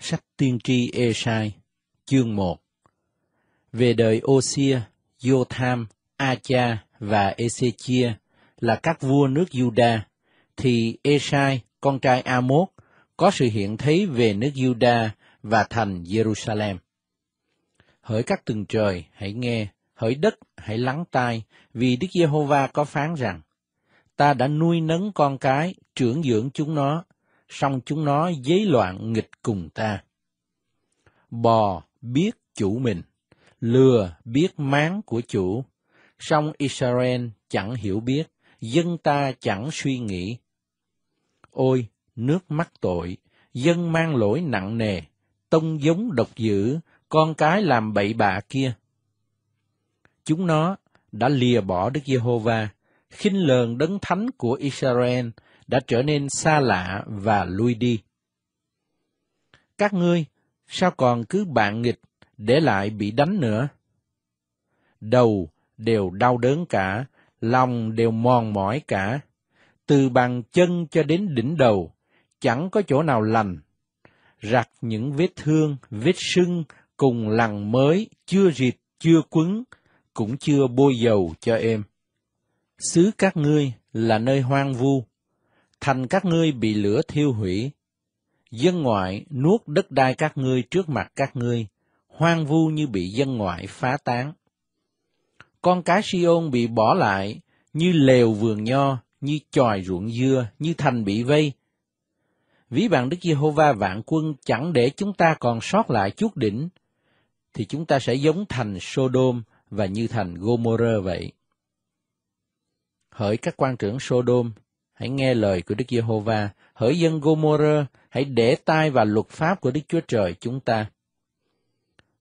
Sách tiên tri Esai, chương 1 Về đời Osia, Jotham, Acha và Ezechia là các vua nước Juda, thì Esai, con trai Amos, có sự hiện thấy về nước Juda và thành Jerusalem. Hỡi các tầng trời, hãy nghe, hỡi đất, hãy lắng tai, vì Đức Giê-hô-va có phán rằng, Ta đã nuôi nấng con cái, trưởng dưỡng chúng nó, song chúng nó dấy loạn nghịch cùng ta. Bò biết chủ mình, lừa biết máng của chủ, song Israel chẳng hiểu biết, dân ta chẳng suy nghĩ. Ôi, nước mắt tội, dân mang lỗi nặng nề, tông giống độc dữ, con cái làm bậy bạ kia. Chúng nó đã lìa bỏ Đức Giê-hô-va, khinh lờn đấng thánh của Israel đã trở nên xa lạ và lui đi. Các ngươi, sao còn cứ bạn nghịch để lại bị đánh nữa? Đầu đều đau đớn cả, lòng đều mòn mỏi cả, từ bàn chân cho đến đỉnh đầu, chẳng có chỗ nào lành. Rặt những vết thương, vết sưng cùng lằn mới, chưa rịt, chưa quấn, cũng chưa bôi dầu cho em. Xứ các ngươi là nơi hoang vu, thành các ngươi bị lửa thiêu hủy. Dân ngoại nuốt đất đai các ngươi trước mặt các ngươi, hoang vu như bị dân ngoại phá tán. Con cái Siôn bị bỏ lại, như lều vườn nho, như tròi ruộng dưa, như thành bị vây. Ví bạn Đức Giê-hô-va vạn quân chẳng để chúng ta còn sót lại chút đỉnh, thì chúng ta sẽ giống thành Sodom và như thành Gomorrah vậy. Hỡi các quan trưởng Sodom, hãy nghe lời của Đức Giê-hô-va, hỡi dân gô-mô-rơ hãy để tai vào luật pháp của Đức Chúa Trời chúng ta.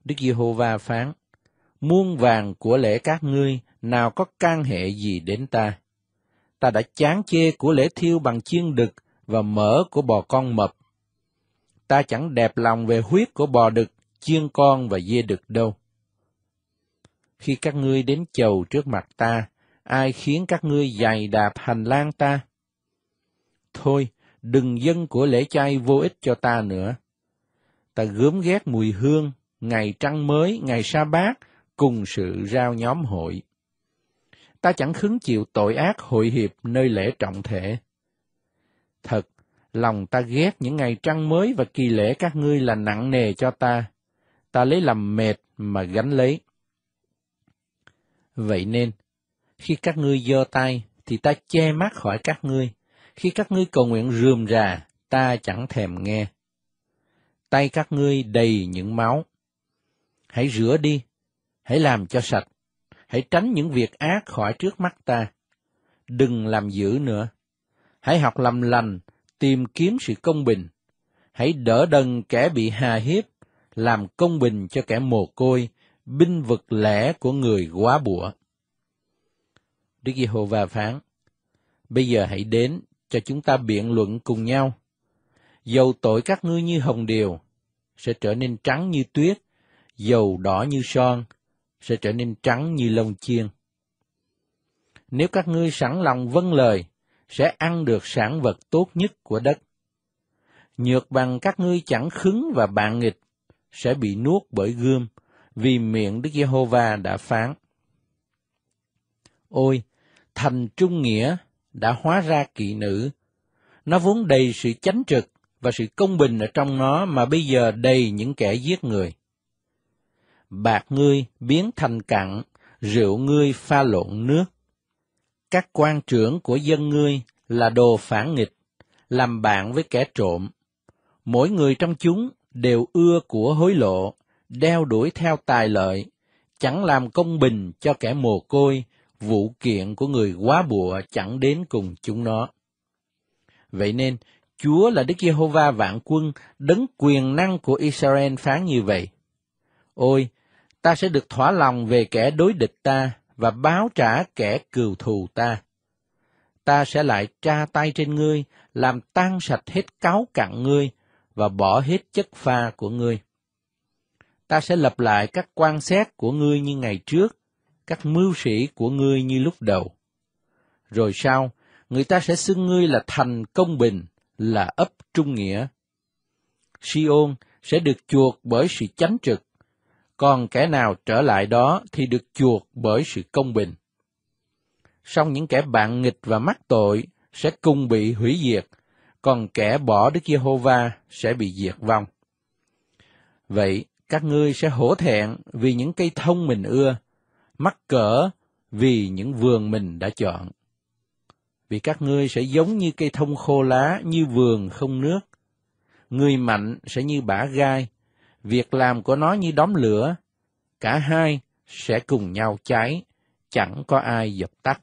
Đức Giê-hô-va phán, muôn vàng của lễ các ngươi nào có can hệ gì đến ta. Ta đã chán chê của lễ thiêu bằng chiên đực và mỡ của bò con mập. Ta chẳng đẹp lòng về huyết của bò đực, chiên con và dê đực đâu. Khi các ngươi đến chầu trước mặt ta, ai khiến các ngươi dày đạp hành lang ta? thôi, đừng dân của lễ chay vô ích cho ta nữa. Ta gớm ghét mùi hương, ngày trăng mới, ngày sa bát, cùng sự rao nhóm hội. Ta chẳng khứng chịu tội ác hội hiệp nơi lễ trọng thể. Thật, lòng ta ghét những ngày trăng mới và kỳ lễ các ngươi là nặng nề cho ta. Ta lấy làm mệt mà gánh lấy. Vậy nên, khi các ngươi giơ tay, thì ta che mắt khỏi các ngươi. Khi các ngươi cầu nguyện rườm rà, ta chẳng thèm nghe. Tay các ngươi đầy những máu. Hãy rửa đi, hãy làm cho sạch, hãy tránh những việc ác khỏi trước mắt ta. Đừng làm dữ nữa. Hãy học làm lành, tìm kiếm sự công bình. Hãy đỡ đần kẻ bị hà hiếp, làm công bình cho kẻ mồ côi, binh vực lẽ của người quá bụa. Đức Giê-hô-va phán, Bây giờ hãy đến cho chúng ta biện luận cùng nhau. Dầu tội các ngươi như hồng điều, sẽ trở nên trắng như tuyết, dầu đỏ như son, sẽ trở nên trắng như lông chiên. Nếu các ngươi sẵn lòng vâng lời, sẽ ăn được sản vật tốt nhất của đất. Nhược bằng các ngươi chẳng khứng và bạn nghịch, sẽ bị nuốt bởi gươm, vì miệng Đức Giê-hô-va đã phán. Ôi, thành trung nghĩa đã hóa ra kỵ nữ. Nó vốn đầy sự chánh trực và sự công bình ở trong nó mà bây giờ đầy những kẻ giết người. Bạc ngươi biến thành cặn, rượu ngươi pha lộn nước. Các quan trưởng của dân ngươi là đồ phản nghịch, làm bạn với kẻ trộm. Mỗi người trong chúng đều ưa của hối lộ, đeo đuổi theo tài lợi, chẳng làm công bình cho kẻ mồ côi vụ kiện của người quá bùa chẳng đến cùng chúng nó. Vậy nên, Chúa là Đức Giê-hô-va vạn quân, đấng quyền năng của Israel phán như vậy. Ôi, ta sẽ được thỏa lòng về kẻ đối địch ta và báo trả kẻ cừu thù ta. Ta sẽ lại tra tay trên ngươi, làm tan sạch hết cáo cặn ngươi và bỏ hết chất pha của ngươi. Ta sẽ lập lại các quan xét của ngươi như ngày trước các mưu sĩ của ngươi như lúc đầu. Rồi sau, người ta sẽ xưng ngươi là thành công bình, là ấp trung nghĩa. Siôn sẽ được chuộc bởi sự chánh trực, còn kẻ nào trở lại đó thì được chuộc bởi sự công bình. Song những kẻ bạn nghịch và mắc tội sẽ cùng bị hủy diệt, còn kẻ bỏ Đức Giê-hô-va sẽ bị diệt vong. Vậy, các ngươi sẽ hổ thẹn vì những cây thông mình ưa, mắc cỡ vì những vườn mình đã chọn. Vì các ngươi sẽ giống như cây thông khô lá, như vườn không nước. Người mạnh sẽ như bã gai, việc làm của nó như đóm lửa. Cả hai sẽ cùng nhau cháy, chẳng có ai dập tắt.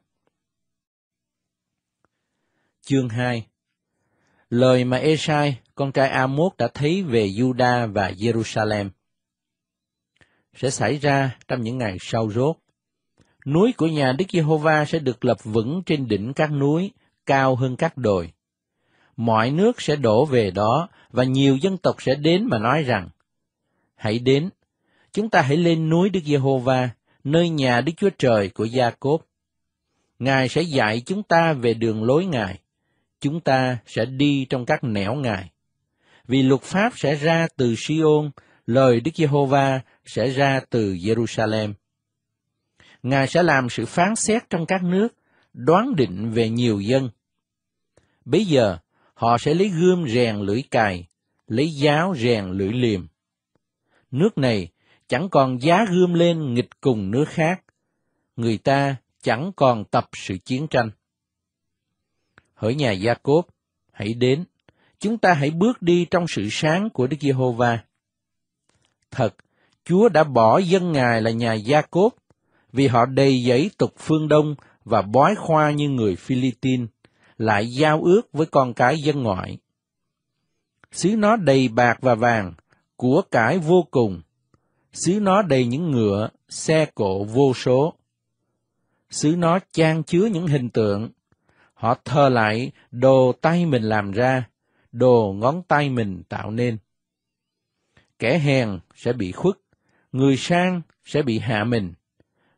Chương 2 Lời mà Esai, con trai Amos đã thấy về Juda và Jerusalem sẽ xảy ra trong những ngày sau rốt núi của nhà Đức Giê-hô-va sẽ được lập vững trên đỉnh các núi, cao hơn các đồi. Mọi nước sẽ đổ về đó và nhiều dân tộc sẽ đến mà nói rằng: Hãy đến, chúng ta hãy lên núi Đức Giê-hô-va, nơi nhà Đức Chúa Trời của Gia-cốp. Ngài sẽ dạy chúng ta về đường lối Ngài, chúng ta sẽ đi trong các nẻo Ngài. Vì luật pháp sẽ ra từ Siôn, lời Đức Giê-hô-va sẽ ra từ Jerusalem Ngài sẽ làm sự phán xét trong các nước, đoán định về nhiều dân. Bây giờ, họ sẽ lấy gươm rèn lưỡi cài, lấy giáo rèn lưỡi liềm. Nước này chẳng còn giá gươm lên nghịch cùng nước khác. Người ta chẳng còn tập sự chiến tranh. Hỡi nhà Gia Cốp, hãy đến, chúng ta hãy bước đi trong sự sáng của Đức Giê-hô-va. Thật, Chúa đã bỏ dân Ngài là nhà Gia Cốp vì họ đầy giấy tục phương Đông và bói khoa như người Philippines, lại giao ước với con cái dân ngoại. Xứ nó đầy bạc và vàng, của cải vô cùng, xứ nó đầy những ngựa, xe cộ vô số. Xứ nó trang chứa những hình tượng, họ thờ lại đồ tay mình làm ra, đồ ngón tay mình tạo nên. Kẻ hèn sẽ bị khuất, người sang sẽ bị hạ mình,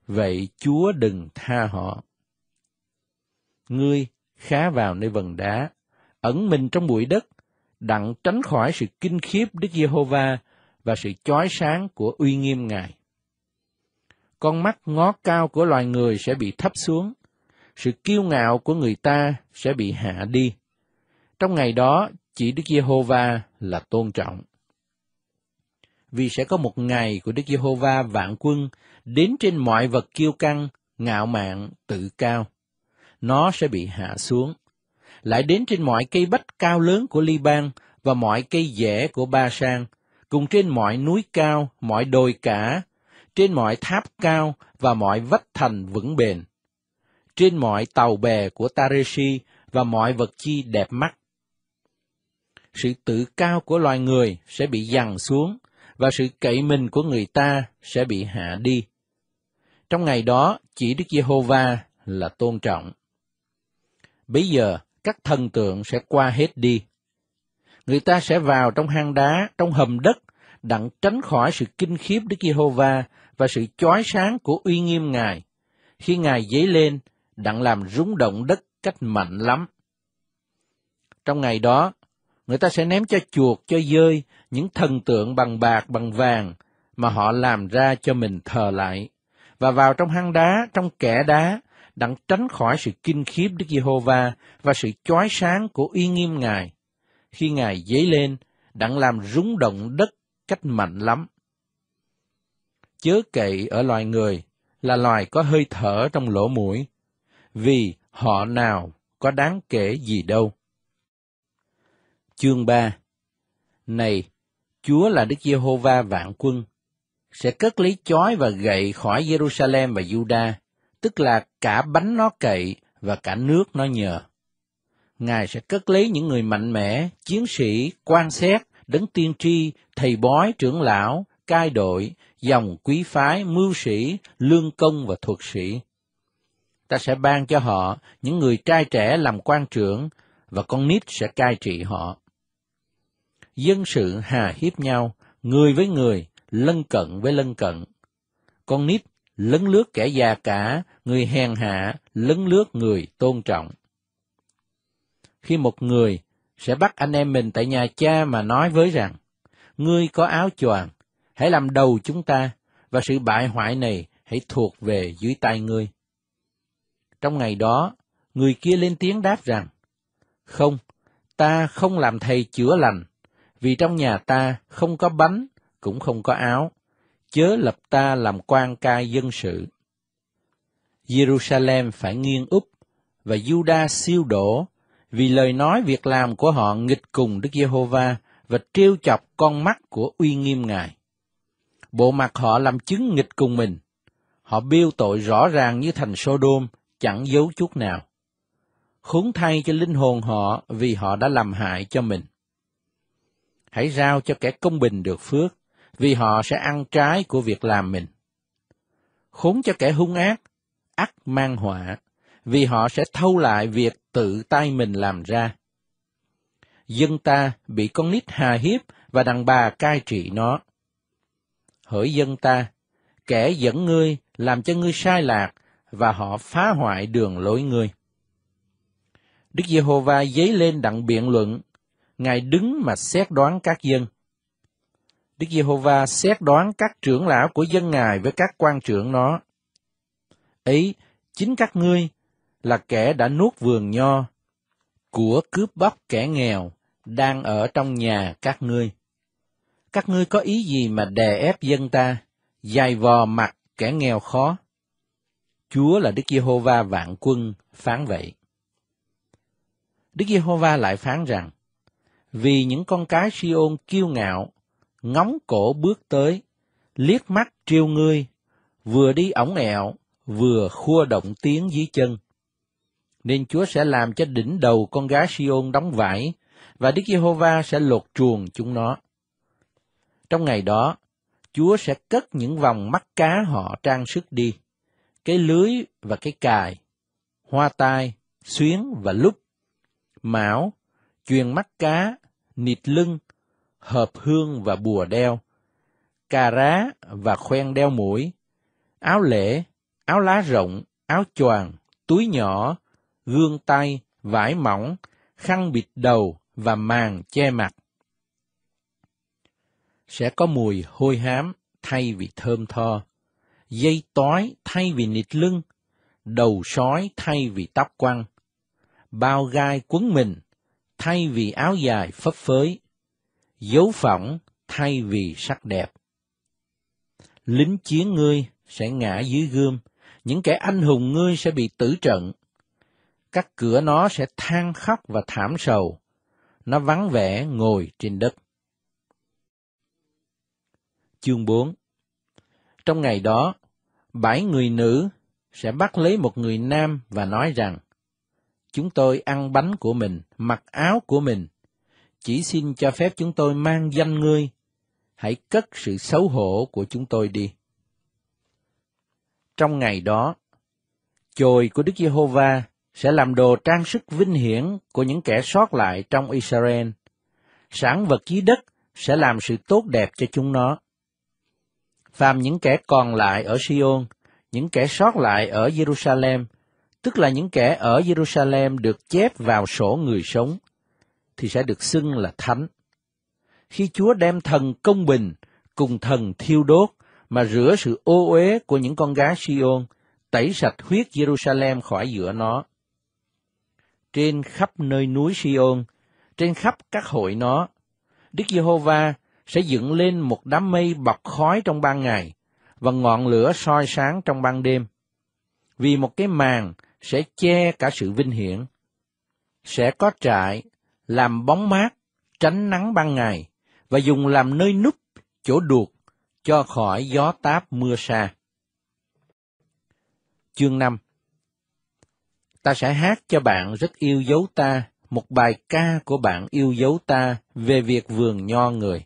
vậy Chúa đừng tha họ. Ngươi khá vào nơi vần đá, ẩn mình trong bụi đất, đặng tránh khỏi sự kinh khiếp Đức Giê-hô-va và sự chói sáng của uy nghiêm Ngài. Con mắt ngó cao của loài người sẽ bị thấp xuống, sự kiêu ngạo của người ta sẽ bị hạ đi. Trong ngày đó, chỉ Đức Giê-hô-va là tôn trọng vì sẽ có một ngày của Đức Giê-hô-va vạn quân đến trên mọi vật kiêu căng, ngạo mạn, tự cao. Nó sẽ bị hạ xuống. Lại đến trên mọi cây bách cao lớn của Liban và mọi cây dẻ của Ba Sang, cùng trên mọi núi cao, mọi đồi cả, trên mọi tháp cao và mọi vách thành vững bền, trên mọi tàu bè của Tareshi và mọi vật chi đẹp mắt. Sự tự cao của loài người sẽ bị dằn xuống và sự cậy mình của người ta sẽ bị hạ đi. Trong ngày đó, chỉ Đức Giê-hô-va là tôn trọng. Bây giờ, các thần tượng sẽ qua hết đi. Người ta sẽ vào trong hang đá, trong hầm đất, đặng tránh khỏi sự kinh khiếp Đức Giê-hô-va và sự chói sáng của uy nghiêm Ngài. Khi Ngài dấy lên, đặng làm rúng động đất cách mạnh lắm. Trong ngày đó, người ta sẽ ném cho chuột, cho dơi, những thần tượng bằng bạc, bằng vàng mà họ làm ra cho mình thờ lại, và vào trong hang đá, trong kẻ đá, đặng tránh khỏi sự kinh khiếp Đức Giê-hô-va và sự chói sáng của uy nghiêm Ngài. Khi Ngài dấy lên, đặng làm rúng động đất cách mạnh lắm. Chớ kệ ở loài người là loài có hơi thở trong lỗ mũi, vì họ nào có đáng kể gì đâu. Chương 3 Này, Chúa là Đức Giê-hô-va vạn quân, sẽ cất lấy chói và gậy khỏi Jerusalem và Juda, tức là cả bánh nó cậy và cả nước nó nhờ. Ngài sẽ cất lấy những người mạnh mẽ, chiến sĩ, quan xét, đấng tiên tri, thầy bói, trưởng lão, cai đội, dòng quý phái, mưu sĩ, lương công và thuật sĩ. Ta sẽ ban cho họ những người trai trẻ làm quan trưởng và con nít sẽ cai trị họ dân sự hà hiếp nhau, người với người, lân cận với lân cận. Con nít lấn lướt kẻ già cả, người hèn hạ lấn lướt người tôn trọng. Khi một người sẽ bắt anh em mình tại nhà cha mà nói với rằng, ngươi có áo choàng, hãy làm đầu chúng ta, và sự bại hoại này hãy thuộc về dưới tay ngươi. Trong ngày đó, người kia lên tiếng đáp rằng, Không, ta không làm thầy chữa lành, vì trong nhà ta không có bánh, cũng không có áo, chớ lập ta làm quan cai dân sự. Jerusalem phải nghiêng úp và Juda siêu đổ vì lời nói việc làm của họ nghịch cùng Đức Giê-hô-va và trêu chọc con mắt của uy nghiêm Ngài. Bộ mặt họ làm chứng nghịch cùng mình. Họ biêu tội rõ ràng như thành Sodom, chẳng giấu chút nào. Khốn thay cho linh hồn họ vì họ đã làm hại cho mình hãy giao cho kẻ công bình được phước, vì họ sẽ ăn trái của việc làm mình. Khốn cho kẻ hung ác, ắt mang họa, vì họ sẽ thâu lại việc tự tay mình làm ra. Dân ta bị con nít hà hiếp và đàn bà cai trị nó. Hỡi dân ta, kẻ dẫn ngươi làm cho ngươi sai lạc và họ phá hoại đường lối ngươi. Đức Giê-hô-va dấy lên đặng biện luận Ngài đứng mà xét đoán các dân. Đức Giê-hô-va xét đoán các trưởng lão của dân Ngài với các quan trưởng nó. Ấy, chính các ngươi là kẻ đã nuốt vườn nho, của cướp bóc kẻ nghèo đang ở trong nhà các ngươi. Các ngươi có ý gì mà đè ép dân ta, dài vò mặt kẻ nghèo khó? Chúa là Đức Giê-hô-va vạn quân phán vậy. Đức Giê-hô-va lại phán rằng: vì những con cái Siôn kiêu ngạo, ngóng cổ bước tới, liếc mắt trêu ngươi, vừa đi ổng ẹo, vừa khua động tiếng dưới chân. Nên Chúa sẽ làm cho đỉnh đầu con gái Siôn đóng vải, và Đức Giê-hô-va sẽ lột chuồng chúng nó. Trong ngày đó, Chúa sẽ cất những vòng mắt cá họ trang sức đi, cái lưới và cái cài, hoa tai, xuyến và lúc, mão, chuyền mắt cá, nịt lưng, hợp hương và bùa đeo, cà rá và khoen đeo mũi, áo lễ, áo lá rộng, áo choàng, túi nhỏ, gương tay, vải mỏng, khăn bịt đầu và màn che mặt. Sẽ có mùi hôi hám thay vì thơm tho, dây tói thay vì nịt lưng, đầu sói thay vì tóc quăng, bao gai quấn mình thay vì áo dài phấp phới, dấu phỏng thay vì sắc đẹp. Lính chiến ngươi sẽ ngã dưới gươm, những kẻ anh hùng ngươi sẽ bị tử trận. Các cửa nó sẽ than khóc và thảm sầu, nó vắng vẻ ngồi trên đất. Chương 4 Trong ngày đó, bảy người nữ sẽ bắt lấy một người nam và nói rằng, Chúng tôi ăn bánh của mình, mặc áo của mình. Chỉ xin cho phép chúng tôi mang danh ngươi. Hãy cất sự xấu hổ của chúng tôi đi. Trong ngày đó, chồi của Đức Giê-hô-va sẽ làm đồ trang sức vinh hiển của những kẻ sót lại trong Israel. Sản vật dưới đất sẽ làm sự tốt đẹp cho chúng nó. Phàm những kẻ còn lại ở Sion, những kẻ sót lại ở Jerusalem tức là những kẻ ở Jerusalem được chép vào sổ người sống, thì sẽ được xưng là thánh. Khi Chúa đem thần công bình cùng thần thiêu đốt mà rửa sự ô uế của những con gái Sion tẩy sạch huyết Jerusalem khỏi giữa nó. Trên khắp nơi núi Sion trên khắp các hội nó, Đức Giê-hô-va sẽ dựng lên một đám mây bọc khói trong ban ngày và ngọn lửa soi sáng trong ban đêm. Vì một cái màn sẽ che cả sự vinh hiển, sẽ có trại, làm bóng mát, tránh nắng ban ngày, và dùng làm nơi núp, chỗ đuột, cho khỏi gió táp mưa xa. Chương 5 Ta sẽ hát cho bạn rất yêu dấu ta, một bài ca của bạn yêu dấu ta về việc vườn nho người.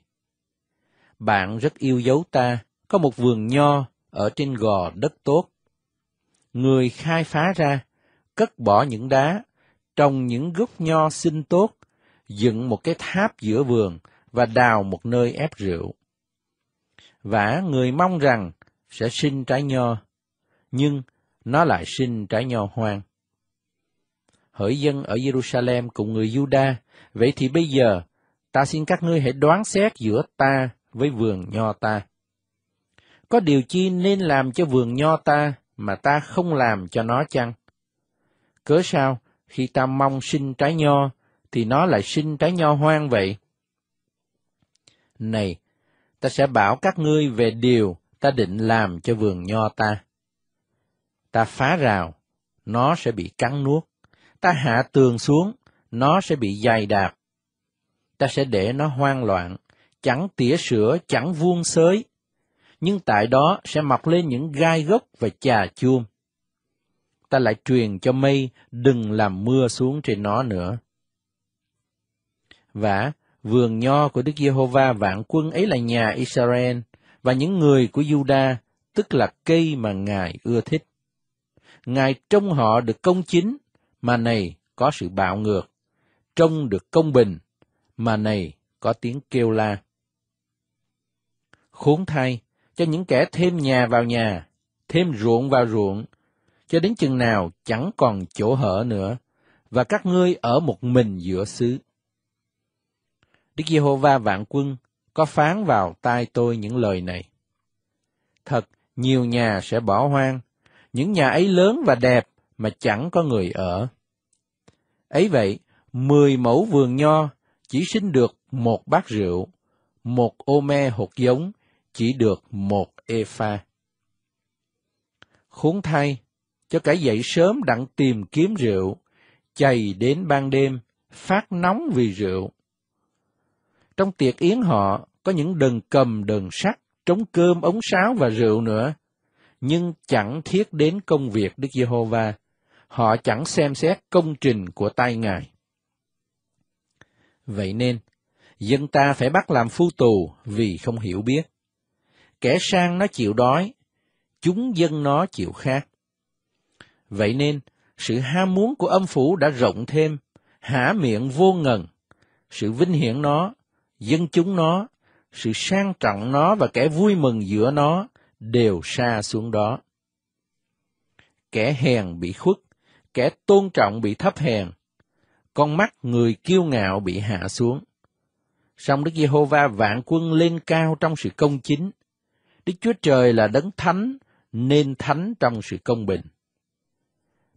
Bạn rất yêu dấu ta, có một vườn nho ở trên gò đất tốt. Người khai phá ra, cất bỏ những đá, trồng những gốc nho xinh tốt, dựng một cái tháp giữa vườn và đào một nơi ép rượu. Vả người mong rằng sẽ sinh trái nho, nhưng nó lại sinh trái nho hoang. Hỡi dân ở Jerusalem cùng người Juda, vậy thì bây giờ ta xin các ngươi hãy đoán xét giữa ta với vườn nho ta. Có điều chi nên làm cho vườn nho ta mà ta không làm cho nó chăng? Cớ sao, khi ta mong sinh trái nho, thì nó lại sinh trái nho hoang vậy? Này, ta sẽ bảo các ngươi về điều ta định làm cho vườn nho ta. Ta phá rào, nó sẽ bị cắn nuốt. Ta hạ tường xuống, nó sẽ bị dày đạp. Ta sẽ để nó hoang loạn, chẳng tỉa sữa, chẳng vuông sới. Nhưng tại đó sẽ mọc lên những gai gốc và chà chuông ta lại truyền cho mây đừng làm mưa xuống trên nó nữa. Và vườn nho của Đức Giê-hô-va vạn quân ấy là nhà Israel và những người của Juda, tức là cây mà Ngài ưa thích. Ngài trông họ được công chính, mà này có sự bạo ngược, trông được công bình, mà này có tiếng kêu la. Khốn thay, cho những kẻ thêm nhà vào nhà, thêm ruộng vào ruộng, cho đến chừng nào chẳng còn chỗ hở nữa, và các ngươi ở một mình giữa xứ. Đức Giê-hô-va vạn quân có phán vào tai tôi những lời này. Thật, nhiều nhà sẽ bỏ hoang, những nhà ấy lớn và đẹp mà chẳng có người ở. Ấy vậy, mười mẫu vườn nho chỉ sinh được một bát rượu, một ô me hột giống chỉ được một e-pha. Khốn thay, cho cả dậy sớm đặng tìm kiếm rượu, chày đến ban đêm, phát nóng vì rượu. Trong tiệc yến họ có những đờn cầm đờn sắt, trống cơm, ống sáo và rượu nữa, nhưng chẳng thiết đến công việc Đức Giê-hô-va, họ chẳng xem xét công trình của tay Ngài. Vậy nên, dân ta phải bắt làm phu tù vì không hiểu biết. Kẻ sang nó chịu đói, chúng dân nó chịu khát. Vậy nên, sự ham muốn của âm phủ đã rộng thêm, hả miệng vô ngần. Sự vinh hiển nó, dân chúng nó, sự sang trọng nó và kẻ vui mừng giữa nó đều xa xuống đó. Kẻ hèn bị khuất, kẻ tôn trọng bị thấp hèn, con mắt người kiêu ngạo bị hạ xuống. Song Đức Giê-hô-va vạn quân lên cao trong sự công chính. Đức Chúa Trời là đấng thánh, nên thánh trong sự công bình.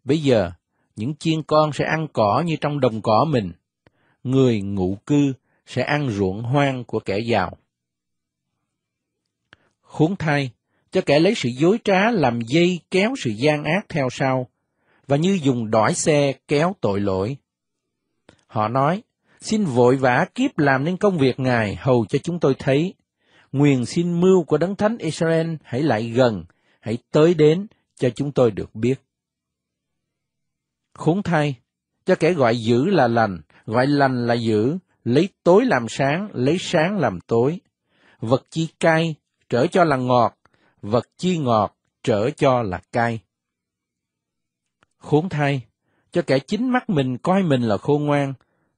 Bây giờ, những chiên con sẽ ăn cỏ như trong đồng cỏ mình. Người ngụ cư sẽ ăn ruộng hoang của kẻ giàu. Khốn thay, cho kẻ lấy sự dối trá làm dây kéo sự gian ác theo sau, và như dùng đỏi xe kéo tội lỗi. Họ nói, xin vội vã kiếp làm nên công việc Ngài hầu cho chúng tôi thấy. Nguyền xin mưu của Đấng Thánh Israel hãy lại gần, hãy tới đến cho chúng tôi được biết. Khốn thay, cho kẻ gọi dữ là lành, gọi lành là dữ, lấy tối làm sáng, lấy sáng làm tối. Vật chi cay, trở cho là ngọt, vật chi ngọt, trở cho là cay. Khốn thay, cho kẻ chính mắt mình coi mình là khôn ngoan,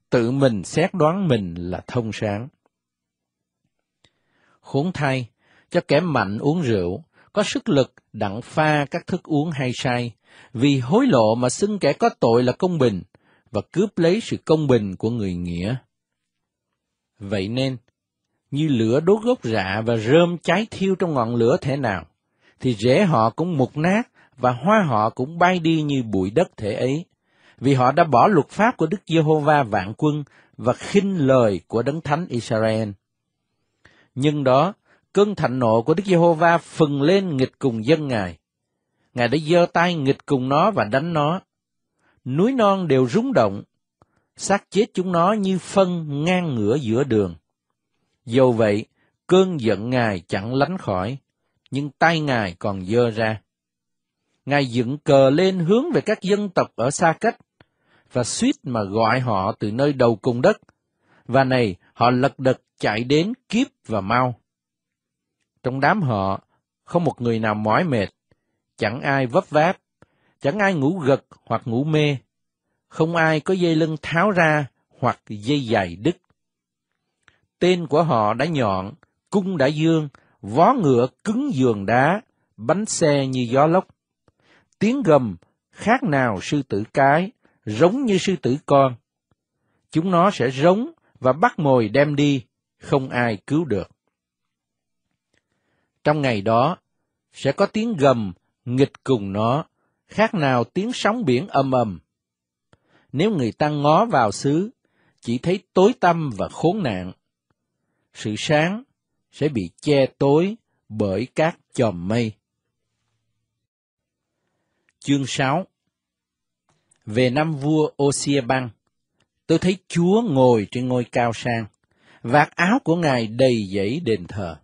tự mình xét đoán mình là thông sáng. Khốn thay, cho kẻ mạnh uống rượu, có sức lực đặng pha các thức uống hay say, vì hối lộ mà xưng kẻ có tội là công bình và cướp lấy sự công bình của người nghĩa. Vậy nên, như lửa đốt gốc rạ và rơm cháy thiêu trong ngọn lửa thế nào, thì rễ họ cũng mục nát và hoa họ cũng bay đi như bụi đất thể ấy, vì họ đã bỏ luật pháp của Đức Giê-hô-va vạn quân và khinh lời của Đấng Thánh Israel. Nhưng đó, cơn thạnh nộ của Đức Giê-hô-va phừng lên nghịch cùng dân Ngài, Ngài đã giơ tay nghịch cùng nó và đánh nó. Núi non đều rúng động, xác chết chúng nó như phân ngang ngửa giữa đường. Dầu vậy, cơn giận Ngài chẳng lánh khỏi, nhưng tay Ngài còn dơ ra. Ngài dựng cờ lên hướng về các dân tộc ở xa cách, và suýt mà gọi họ từ nơi đầu cùng đất, và này họ lật đật chạy đến kiếp và mau. Trong đám họ, không một người nào mỏi mệt, chẳng ai vấp váp, chẳng ai ngủ gật hoặc ngủ mê, không ai có dây lưng tháo ra hoặc dây dài đứt. Tên của họ đã nhọn, cung đã dương, vó ngựa cứng giường đá, bánh xe như gió lốc. Tiếng gầm khác nào sư tử cái, giống như sư tử con. Chúng nó sẽ rống và bắt mồi đem đi, không ai cứu được. Trong ngày đó, sẽ có tiếng gầm nghịch cùng nó, khác nào tiếng sóng biển âm ầm. Nếu người ta ngó vào xứ, chỉ thấy tối tăm và khốn nạn. Sự sáng sẽ bị che tối bởi các chòm mây. Chương 6 Về năm vua Osia Băng, tôi thấy Chúa ngồi trên ngôi cao sang, vạt áo của Ngài đầy dãy đền thờ.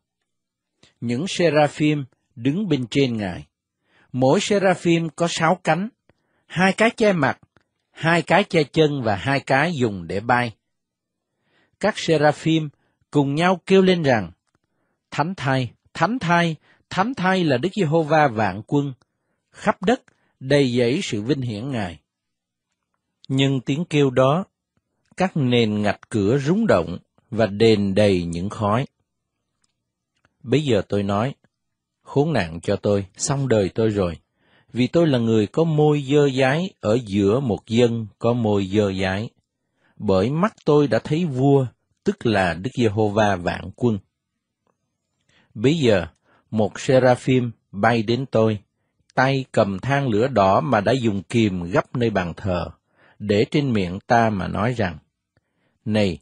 Những seraphim đứng bên trên Ngài mỗi seraphim có sáu cánh, hai cái che mặt, hai cái che chân và hai cái dùng để bay. Các seraphim cùng nhau kêu lên rằng, Thánh thai, thánh thai, thánh thai là Đức Giê-hô-va vạn quân, khắp đất đầy dẫy sự vinh hiển Ngài. Nhưng tiếng kêu đó, các nền ngạch cửa rúng động và đền đầy những khói. Bây giờ tôi nói, khốn nạn cho tôi, xong đời tôi rồi, vì tôi là người có môi dơ dái ở giữa một dân có môi dơ dái. Bởi mắt tôi đã thấy vua, tức là Đức Giê-hô-va vạn quân. Bây giờ, một seraphim bay đến tôi, tay cầm than lửa đỏ mà đã dùng kìm gấp nơi bàn thờ, để trên miệng ta mà nói rằng, Này,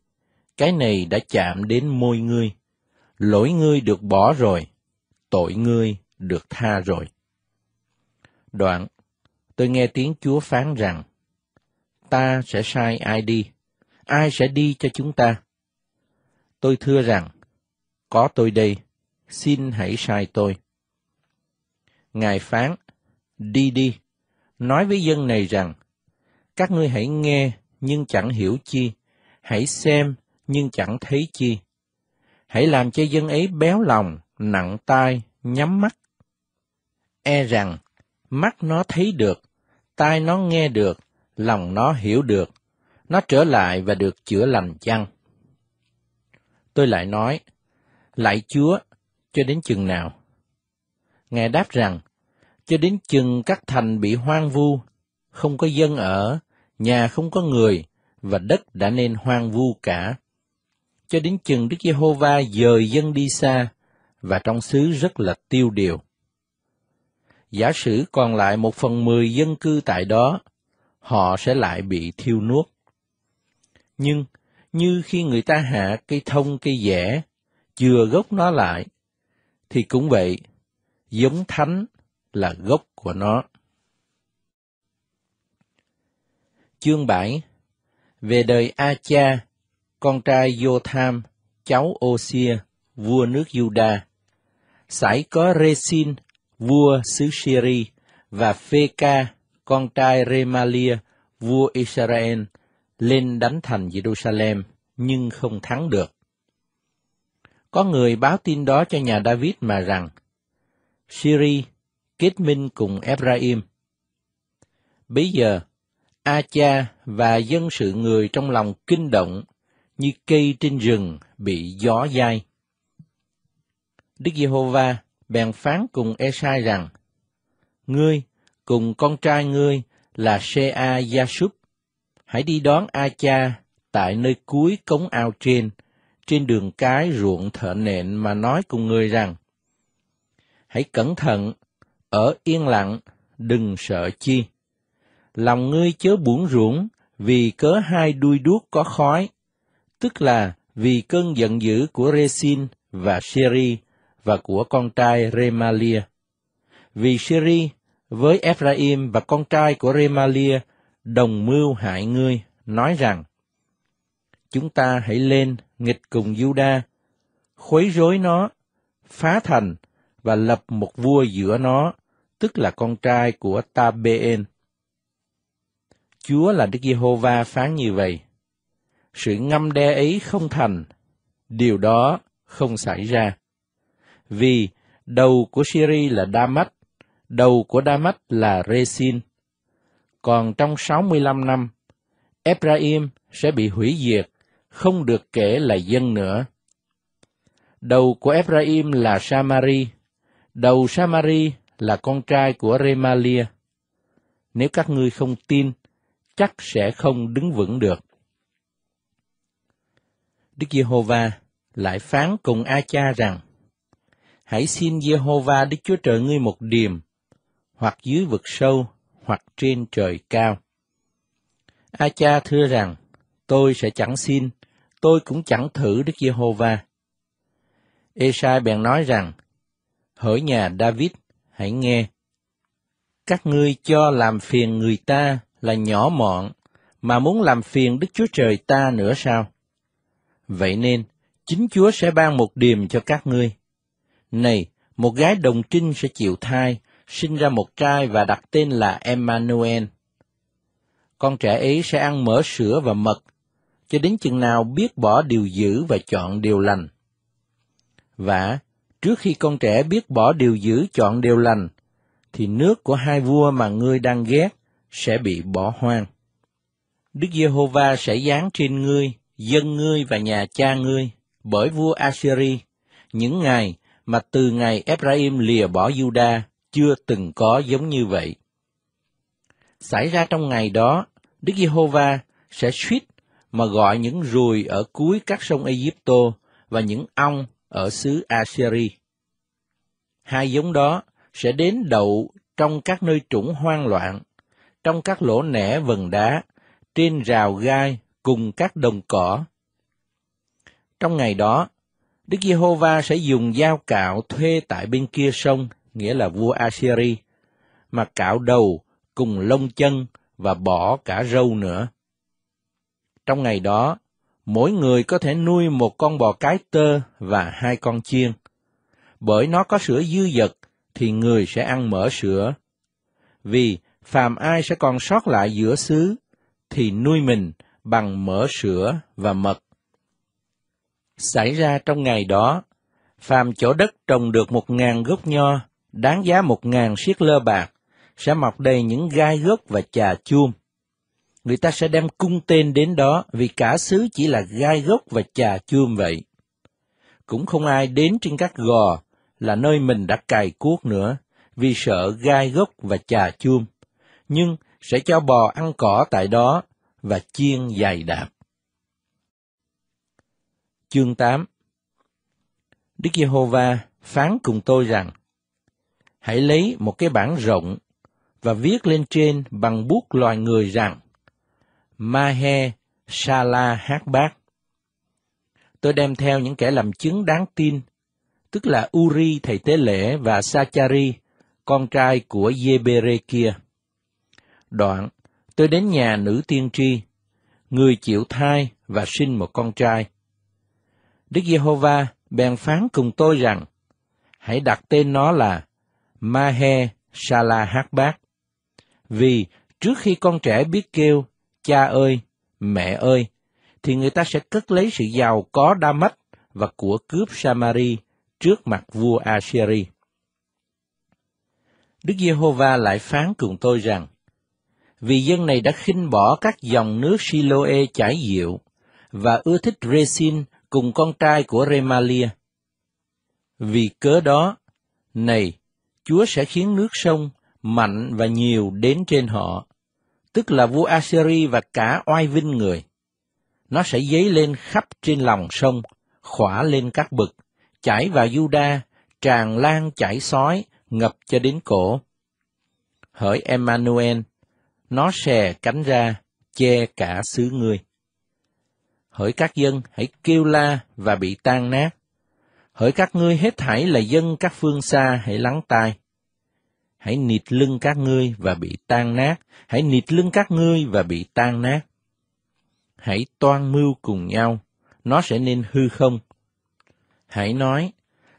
cái này đã chạm đến môi ngươi, lỗi ngươi được bỏ rồi, tội ngươi được tha rồi. Đoạn, tôi nghe tiếng Chúa phán rằng, ta sẽ sai ai đi, ai sẽ đi cho chúng ta. Tôi thưa rằng, có tôi đây, xin hãy sai tôi. Ngài phán, đi đi, nói với dân này rằng, các ngươi hãy nghe nhưng chẳng hiểu chi, hãy xem nhưng chẳng thấy chi. Hãy làm cho dân ấy béo lòng nặng tai, nhắm mắt. E rằng, mắt nó thấy được, tai nó nghe được, lòng nó hiểu được, nó trở lại và được chữa lành chăng? Tôi lại nói, lại Chúa, cho đến chừng nào? Ngài đáp rằng, cho đến chừng các thành bị hoang vu, không có dân ở, nhà không có người, và đất đã nên hoang vu cả. Cho đến chừng Đức Giê-hô-va dời dân đi xa, và trong xứ rất là tiêu điều. Giả sử còn lại một phần mười dân cư tại đó, họ sẽ lại bị thiêu nuốt. Nhưng, như khi người ta hạ cây thông cây dẻ, chừa gốc nó lại, thì cũng vậy, giống thánh là gốc của nó. Chương 7 Về đời A-cha, con trai Jotham, cháu Ô-xia, vua nước Juda. Sải có Resin, vua xứ Syri, và Phê-ca, con trai Remalia, vua Israel, lên đánh thành Jerusalem, nhưng không thắng được. Có người báo tin đó cho nhà David mà rằng, Syri kết minh cùng Ephraim. Bây giờ, Acha và dân sự người trong lòng kinh động như cây trên rừng bị gió dai. Đức Giê-hô-va bèn phán cùng Esai rằng: Ngươi cùng con trai ngươi là a Gia Súp, hãy đi đón A Cha tại nơi cuối cống ao trên, trên đường cái ruộng thợ nện mà nói cùng ngươi rằng: Hãy cẩn thận, ở yên lặng, đừng sợ chi. Lòng ngươi chớ buồn ruộng vì cớ hai đuôi đuốc có khói, tức là vì cơn giận dữ của Resin và Seri và của con trai Remalia. Vì Syri với Ephraim và con trai của Remalia đồng mưu hại ngươi, nói rằng, Chúng ta hãy lên nghịch cùng Juda, khuấy rối nó, phá thành và lập một vua giữa nó, tức là con trai của Tabeen. Chúa là Đức Giê-hô-va phán như vậy. Sự ngâm đe ấy không thành, điều đó không xảy ra vì đầu của Syri là Damas, đầu của Damas là Resin. Còn trong 65 năm, Ephraim sẽ bị hủy diệt, không được kể là dân nữa. Đầu của Ephraim là Samari, đầu Samari là con trai của Remalia. Nếu các ngươi không tin, chắc sẽ không đứng vững được. Đức Giê-hô-va lại phán cùng A-cha rằng, hãy xin Giê-hô-va Đức Chúa Trời ngươi một điềm, hoặc dưới vực sâu, hoặc trên trời cao. A cha thưa rằng, tôi sẽ chẳng xin, tôi cũng chẳng thử Đức Giê-hô-va. Esai bèn nói rằng, hỡi nhà David, hãy nghe. Các ngươi cho làm phiền người ta là nhỏ mọn, mà muốn làm phiền Đức Chúa Trời ta nữa sao? Vậy nên, chính Chúa sẽ ban một điềm cho các ngươi. Này, một gái đồng trinh sẽ chịu thai, sinh ra một trai và đặt tên là Emmanuel. Con trẻ ấy sẽ ăn mỡ sữa và mật, cho đến chừng nào biết bỏ điều dữ và chọn điều lành. Và trước khi con trẻ biết bỏ điều dữ chọn điều lành, thì nước của hai vua mà ngươi đang ghét sẽ bị bỏ hoang. Đức Giê-hô-va sẽ giáng trên ngươi, dân ngươi và nhà cha ngươi, bởi vua Assyri, những ngày mà từ ngày Ephraim lìa bỏ Juda chưa từng có giống như vậy. Xảy ra trong ngày đó, Đức Giê-hô-va sẽ suýt mà gọi những ruồi ở cuối các sông ai Egypto và những ong ở xứ Assyri. Hai giống đó sẽ đến đậu trong các nơi trũng hoang loạn, trong các lỗ nẻ vần đá, trên rào gai cùng các đồng cỏ. Trong ngày đó, Đức Giê-hô-va sẽ dùng dao cạo thuê tại bên kia sông, nghĩa là vua Assyri, mà cạo đầu cùng lông chân và bỏ cả râu nữa. Trong ngày đó, mỗi người có thể nuôi một con bò cái tơ và hai con chiên. Bởi nó có sữa dư dật thì người sẽ ăn mỡ sữa. Vì phàm ai sẽ còn sót lại giữa xứ thì nuôi mình bằng mỡ sữa và mật xảy ra trong ngày đó. Phàm chỗ đất trồng được một ngàn gốc nho, đáng giá một ngàn siết lơ bạc, sẽ mọc đầy những gai gốc và trà chuông. Người ta sẽ đem cung tên đến đó vì cả xứ chỉ là gai gốc và trà chuông vậy. Cũng không ai đến trên các gò là nơi mình đã cài cuốc nữa, vì sợ gai gốc và trà chuông, nhưng sẽ cho bò ăn cỏ tại đó và chiên dày đạp chương 8 Đức Giê-hô-va phán cùng tôi rằng, Hãy lấy một cái bảng rộng và viết lên trên bằng bút loài người rằng, Mahe Sala Hát bác Tôi đem theo những kẻ làm chứng đáng tin, tức là Uri thầy tế lễ và Sachari, con trai của giê kia. Đoạn, tôi đến nhà nữ tiên tri, người chịu thai và sinh một con trai Đức Giê-hô-va bèn phán cùng tôi rằng, hãy đặt tên nó là Mahe Sala Hát bác Vì trước khi con trẻ biết kêu, cha ơi, mẹ ơi, thì người ta sẽ cất lấy sự giàu có Đa Mách và của cướp Samari trước mặt vua Assyri. Đức Giê-hô-va lại phán cùng tôi rằng, vì dân này đã khinh bỏ các dòng nước Siloe chảy diệu và ưa thích Resin cùng con trai của Remalia. Vì cớ đó, này, Chúa sẽ khiến nước sông mạnh và nhiều đến trên họ, tức là vua Assyri và cả oai vinh người. Nó sẽ dấy lên khắp trên lòng sông, khỏa lên các bực, chảy vào Juda, tràn lan chảy sói, ngập cho đến cổ. Hỡi Emmanuel, nó xè cánh ra, che cả xứ ngươi hỡi các dân hãy kêu la và bị tan nát. Hỡi các ngươi hết thảy là dân các phương xa hãy lắng tai. Hãy nịt lưng các ngươi và bị tan nát, hãy nịt lưng các ngươi và bị tan nát. Hãy toan mưu cùng nhau, nó sẽ nên hư không. Hãy nói,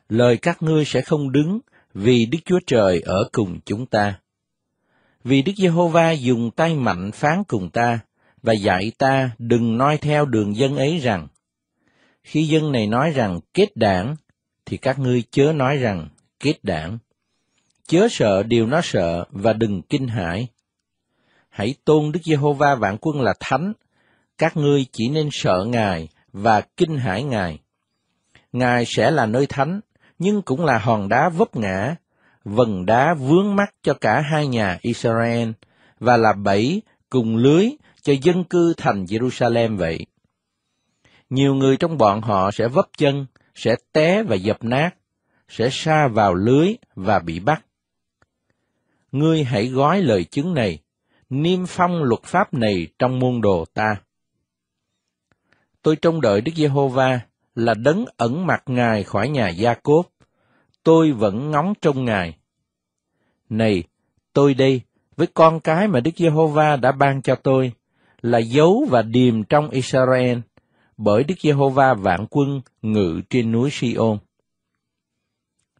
lời các ngươi sẽ không đứng, vì Đức Chúa Trời ở cùng chúng ta. Vì Đức Giê-hô-va dùng tay mạnh phán cùng ta, và dạy ta đừng nói theo đường dân ấy rằng, khi dân này nói rằng kết đảng, thì các ngươi chớ nói rằng kết đảng. Chớ sợ điều nó sợ và đừng kinh hãi. Hãy tôn Đức Giê-hô-va vạn quân là thánh, các ngươi chỉ nên sợ Ngài và kinh hãi Ngài. Ngài sẽ là nơi thánh, nhưng cũng là hòn đá vấp ngã, vần đá vướng mắt cho cả hai nhà Israel, và là bẫy cùng lưới cho dân cư thành Jerusalem vậy. Nhiều người trong bọn họ sẽ vấp chân, sẽ té và dập nát, sẽ sa vào lưới và bị bắt. Ngươi hãy gói lời chứng này, niêm phong luật pháp này trong môn đồ ta. Tôi trông đợi Đức Giê-hô-va là đấng ẩn mặt Ngài khỏi nhà Gia-cốp. Tôi vẫn ngóng trông Ngài. Này, tôi đây, với con cái mà Đức Giê-hô-va đã ban cho tôi, là dấu và điềm trong Israel, bởi Đức Giê-hô-va vạn quân ngự trên núi Si-ôn.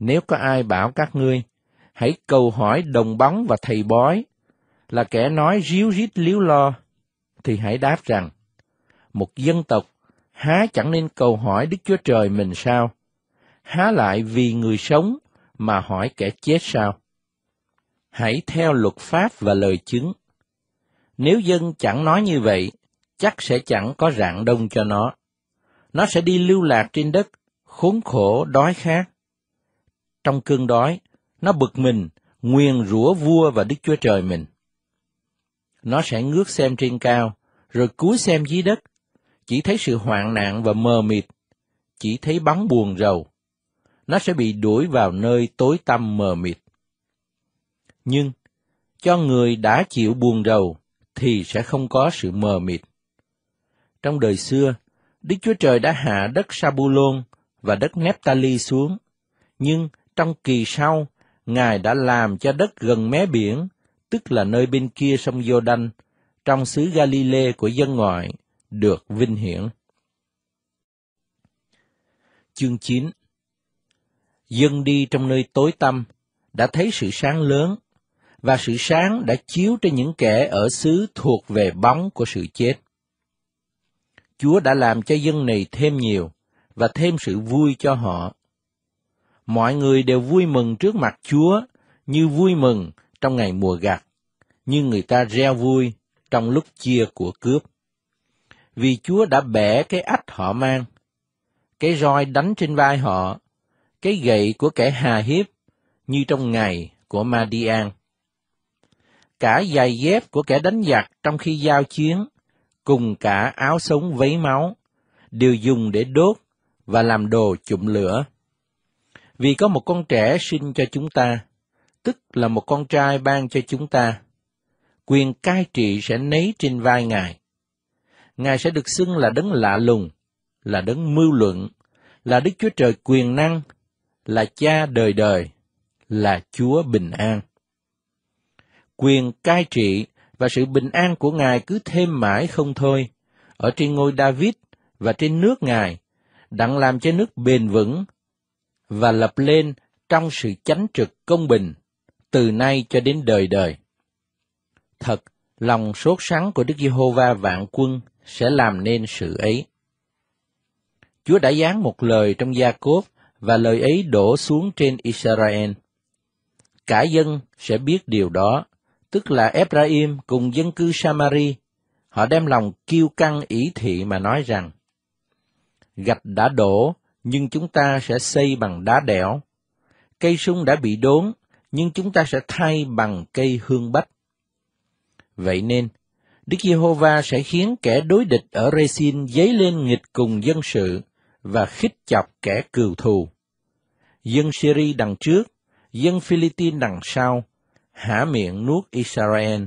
Nếu có ai bảo các ngươi, hãy cầu hỏi đồng bóng và thầy bói, là kẻ nói ríu rít líu lo, thì hãy đáp rằng, một dân tộc há chẳng nên cầu hỏi Đức Chúa Trời mình sao? Há lại vì người sống mà hỏi kẻ chết sao? Hãy theo luật pháp và lời chứng. Nếu dân chẳng nói như vậy, chắc sẽ chẳng có rạng đông cho nó. Nó sẽ đi lưu lạc trên đất, khốn khổ đói khát. Trong cơn đói, nó bực mình, nguyền rủa vua và Đức Chúa Trời mình. Nó sẽ ngước xem trên cao, rồi cúi xem dưới đất, chỉ thấy sự hoạn nạn và mờ mịt, chỉ thấy bóng buồn rầu. Nó sẽ bị đuổi vào nơi tối tăm mờ mịt. Nhưng, cho người đã chịu buồn rầu, thì sẽ không có sự mờ mịt. Trong đời xưa, Đức Chúa Trời đã hạ đất Sabulon và đất Nephtali xuống, nhưng trong kỳ sau, Ngài đã làm cho đất gần mé biển, tức là nơi bên kia sông giô trong xứ Galile của dân ngoại, được vinh hiển. Chương 9 Dân đi trong nơi tối tăm, đã thấy sự sáng lớn và sự sáng đã chiếu trên những kẻ ở xứ thuộc về bóng của sự chết. Chúa đã làm cho dân này thêm nhiều và thêm sự vui cho họ. Mọi người đều vui mừng trước mặt Chúa như vui mừng trong ngày mùa gặt, như người ta reo vui trong lúc chia của cướp. Vì Chúa đã bẻ cái ách họ mang, cái roi đánh trên vai họ, cái gậy của kẻ hà hiếp như trong ngày của Madian cả giày dép của kẻ đánh giặc trong khi giao chiến, cùng cả áo sống vấy máu, đều dùng để đốt và làm đồ chụm lửa. Vì có một con trẻ sinh cho chúng ta, tức là một con trai ban cho chúng ta, quyền cai trị sẽ nấy trên vai Ngài. Ngài sẽ được xưng là đấng lạ lùng, là đấng mưu luận, là Đức Chúa Trời quyền năng, là cha đời đời, là Chúa bình an quyền cai trị và sự bình an của Ngài cứ thêm mãi không thôi, ở trên ngôi David và trên nước Ngài, đặng làm cho nước bền vững và lập lên trong sự chánh trực công bình từ nay cho đến đời đời. Thật, lòng sốt sắng của Đức Giê-hô-va vạn quân sẽ làm nên sự ấy. Chúa đã dán một lời trong Gia Cốp và lời ấy đổ xuống trên Israel. Cả dân sẽ biết điều đó tức là Ephraim cùng dân cư Samari, họ đem lòng kiêu căng ý thị mà nói rằng, Gạch đã đổ, nhưng chúng ta sẽ xây bằng đá đẽo. Cây sung đã bị đốn, nhưng chúng ta sẽ thay bằng cây hương bách. Vậy nên, Đức Giê-hô-va sẽ khiến kẻ đối địch ở Resin dấy lên nghịch cùng dân sự và khích chọc kẻ cừu thù. Dân Syri đằng trước, dân Philippines đằng sau, hả miệng nuốt Israel.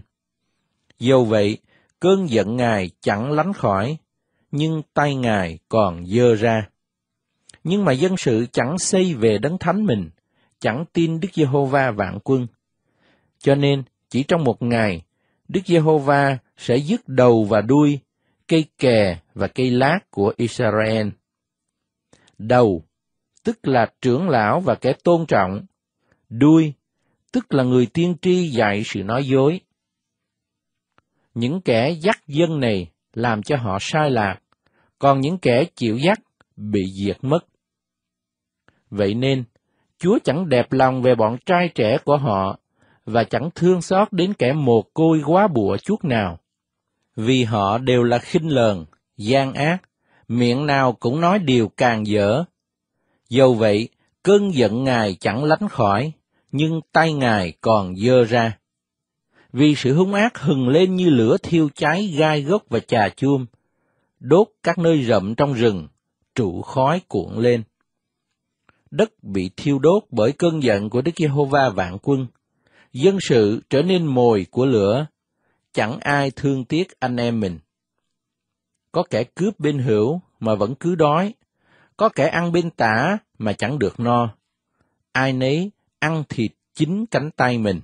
Dầu vậy, cơn giận Ngài chẳng lánh khỏi, nhưng tay Ngài còn dơ ra. Nhưng mà dân sự chẳng xây về đấng thánh mình, chẳng tin Đức Giê-hô-va vạn quân. Cho nên, chỉ trong một ngày, Đức Giê-hô-va sẽ dứt đầu và đuôi, cây kè và cây lát của Israel. Đầu, tức là trưởng lão và kẻ tôn trọng, đuôi tức là người tiên tri dạy sự nói dối. Những kẻ dắt dân này làm cho họ sai lạc, còn những kẻ chịu dắt bị diệt mất. Vậy nên, Chúa chẳng đẹp lòng về bọn trai trẻ của họ và chẳng thương xót đến kẻ mồ côi quá bụa chút nào, vì họ đều là khinh lờn, gian ác, miệng nào cũng nói điều càng dở. Dầu vậy, cơn giận Ngài chẳng lánh khỏi, nhưng tay Ngài còn dơ ra. Vì sự hung ác hừng lên như lửa thiêu cháy gai gốc và trà chuông, đốt các nơi rậm trong rừng, trụ khói cuộn lên. Đất bị thiêu đốt bởi cơn giận của Đức Giê-hô-va vạn quân, dân sự trở nên mồi của lửa, chẳng ai thương tiếc anh em mình. Có kẻ cướp bên hữu mà vẫn cứ đói, có kẻ ăn bên tả mà chẳng được no. Ai nấy ăn thịt chính cánh tay mình.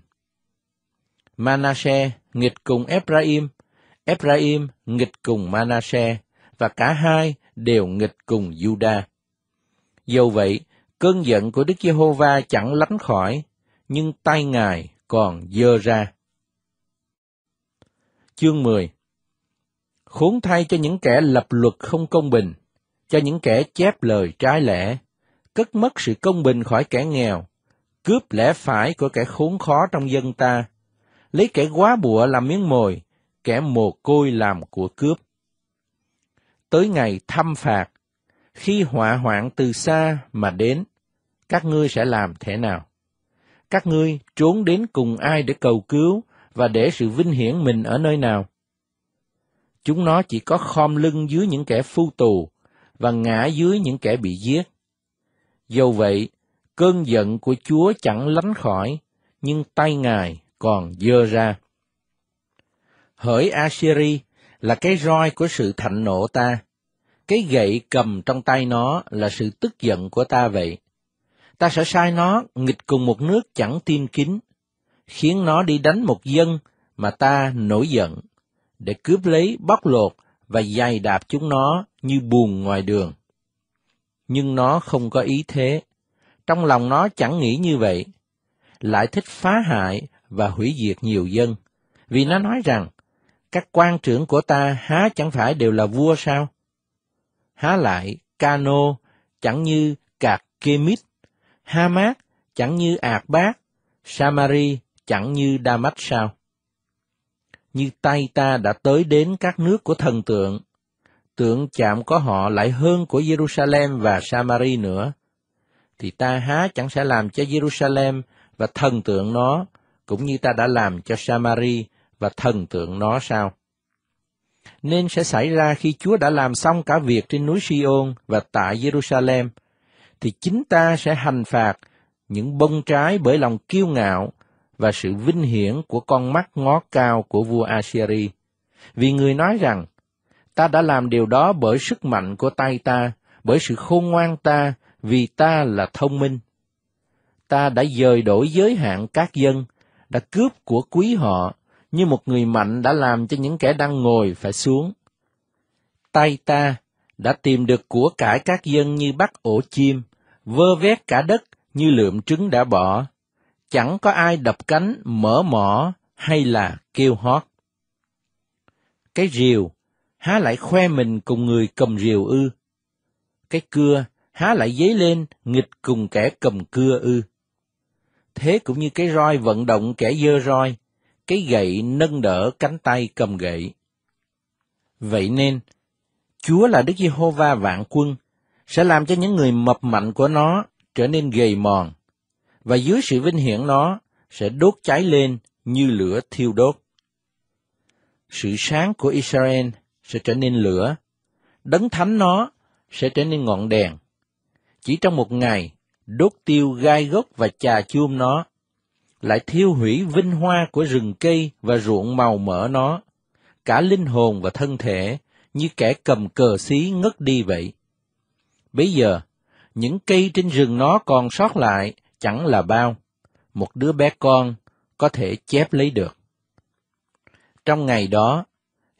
Manasseh nghịch cùng Ephraim, Ephraim nghịch cùng Manasseh và cả hai đều nghịch cùng Juda. Dầu vậy, cơn giận của Đức Giê-hô-va chẳng lánh khỏi, nhưng tay Ngài còn dơ ra. Chương 10 Khốn thay cho những kẻ lập luật không công bình, cho những kẻ chép lời trái lẽ, cất mất sự công bình khỏi kẻ nghèo, cướp lẽ phải của kẻ khốn khó trong dân ta, lấy kẻ quá bụa làm miếng mồi, kẻ mồ côi làm của cướp. Tới ngày thăm phạt, khi họa hoạn từ xa mà đến, các ngươi sẽ làm thế nào? Các ngươi trốn đến cùng ai để cầu cứu và để sự vinh hiển mình ở nơi nào? Chúng nó chỉ có khom lưng dưới những kẻ phu tù và ngã dưới những kẻ bị giết. Dầu vậy, Cơn giận của Chúa chẳng lánh khỏi, nhưng tay Ngài còn dơ ra. Hỡi Assyri là cái roi của sự thạnh nộ ta, cái gậy cầm trong tay nó là sự tức giận của ta vậy. Ta sẽ sai nó nghịch cùng một nước chẳng tiêm kín, khiến nó đi đánh một dân mà ta nổi giận, để cướp lấy bóc lột và giày đạp chúng nó như buồn ngoài đường. Nhưng nó không có ý thế. Trong lòng nó chẳng nghĩ như vậy, lại thích phá hại và hủy diệt nhiều dân, vì nó nói rằng, các quan trưởng của ta há chẳng phải đều là vua sao? Há lại, Cano chẳng như Cạc Kemit, Hamas chẳng như Ạc Bác, Samari chẳng như Đa Mách sao? Như tay ta đã tới đến các nước của thần tượng, tượng chạm có họ lại hơn của Jerusalem và Samari nữa, thì ta há chẳng sẽ làm cho Jerusalem và thần tượng nó, cũng như ta đã làm cho Samari và thần tượng nó sao? Nên sẽ xảy ra khi Chúa đã làm xong cả việc trên núi Sion và tại Jerusalem, thì chính ta sẽ hành phạt những bông trái bởi lòng kiêu ngạo và sự vinh hiển của con mắt ngó cao của vua Assyria, Vì người nói rằng, ta đã làm điều đó bởi sức mạnh của tay ta, bởi sự khôn ngoan ta vì ta là thông minh. Ta đã dời đổi giới hạn các dân, đã cướp của quý họ, như một người mạnh đã làm cho những kẻ đang ngồi phải xuống. Tay ta đã tìm được của cải các dân như bắt ổ chim, vơ vét cả đất như lượm trứng đã bỏ. Chẳng có ai đập cánh, mở mỏ hay là kêu hót. Cái rìu, há lại khoe mình cùng người cầm rìu ư. Cái cưa, há lại dấy lên nghịch cùng kẻ cầm cưa ư. Thế cũng như cái roi vận động kẻ dơ roi, cái gậy nâng đỡ cánh tay cầm gậy. Vậy nên, Chúa là Đức Giê-hô-va vạn quân, sẽ làm cho những người mập mạnh của nó trở nên gầy mòn, và dưới sự vinh hiển nó sẽ đốt cháy lên như lửa thiêu đốt. Sự sáng của Israel sẽ trở nên lửa, đấng thánh nó sẽ trở nên ngọn đèn chỉ trong một ngày, đốt tiêu gai gốc và chà chuông nó, lại thiêu hủy vinh hoa của rừng cây và ruộng màu mỡ nó, cả linh hồn và thân thể như kẻ cầm cờ xí ngất đi vậy. Bây giờ, những cây trên rừng nó còn sót lại chẳng là bao, một đứa bé con có thể chép lấy được. Trong ngày đó,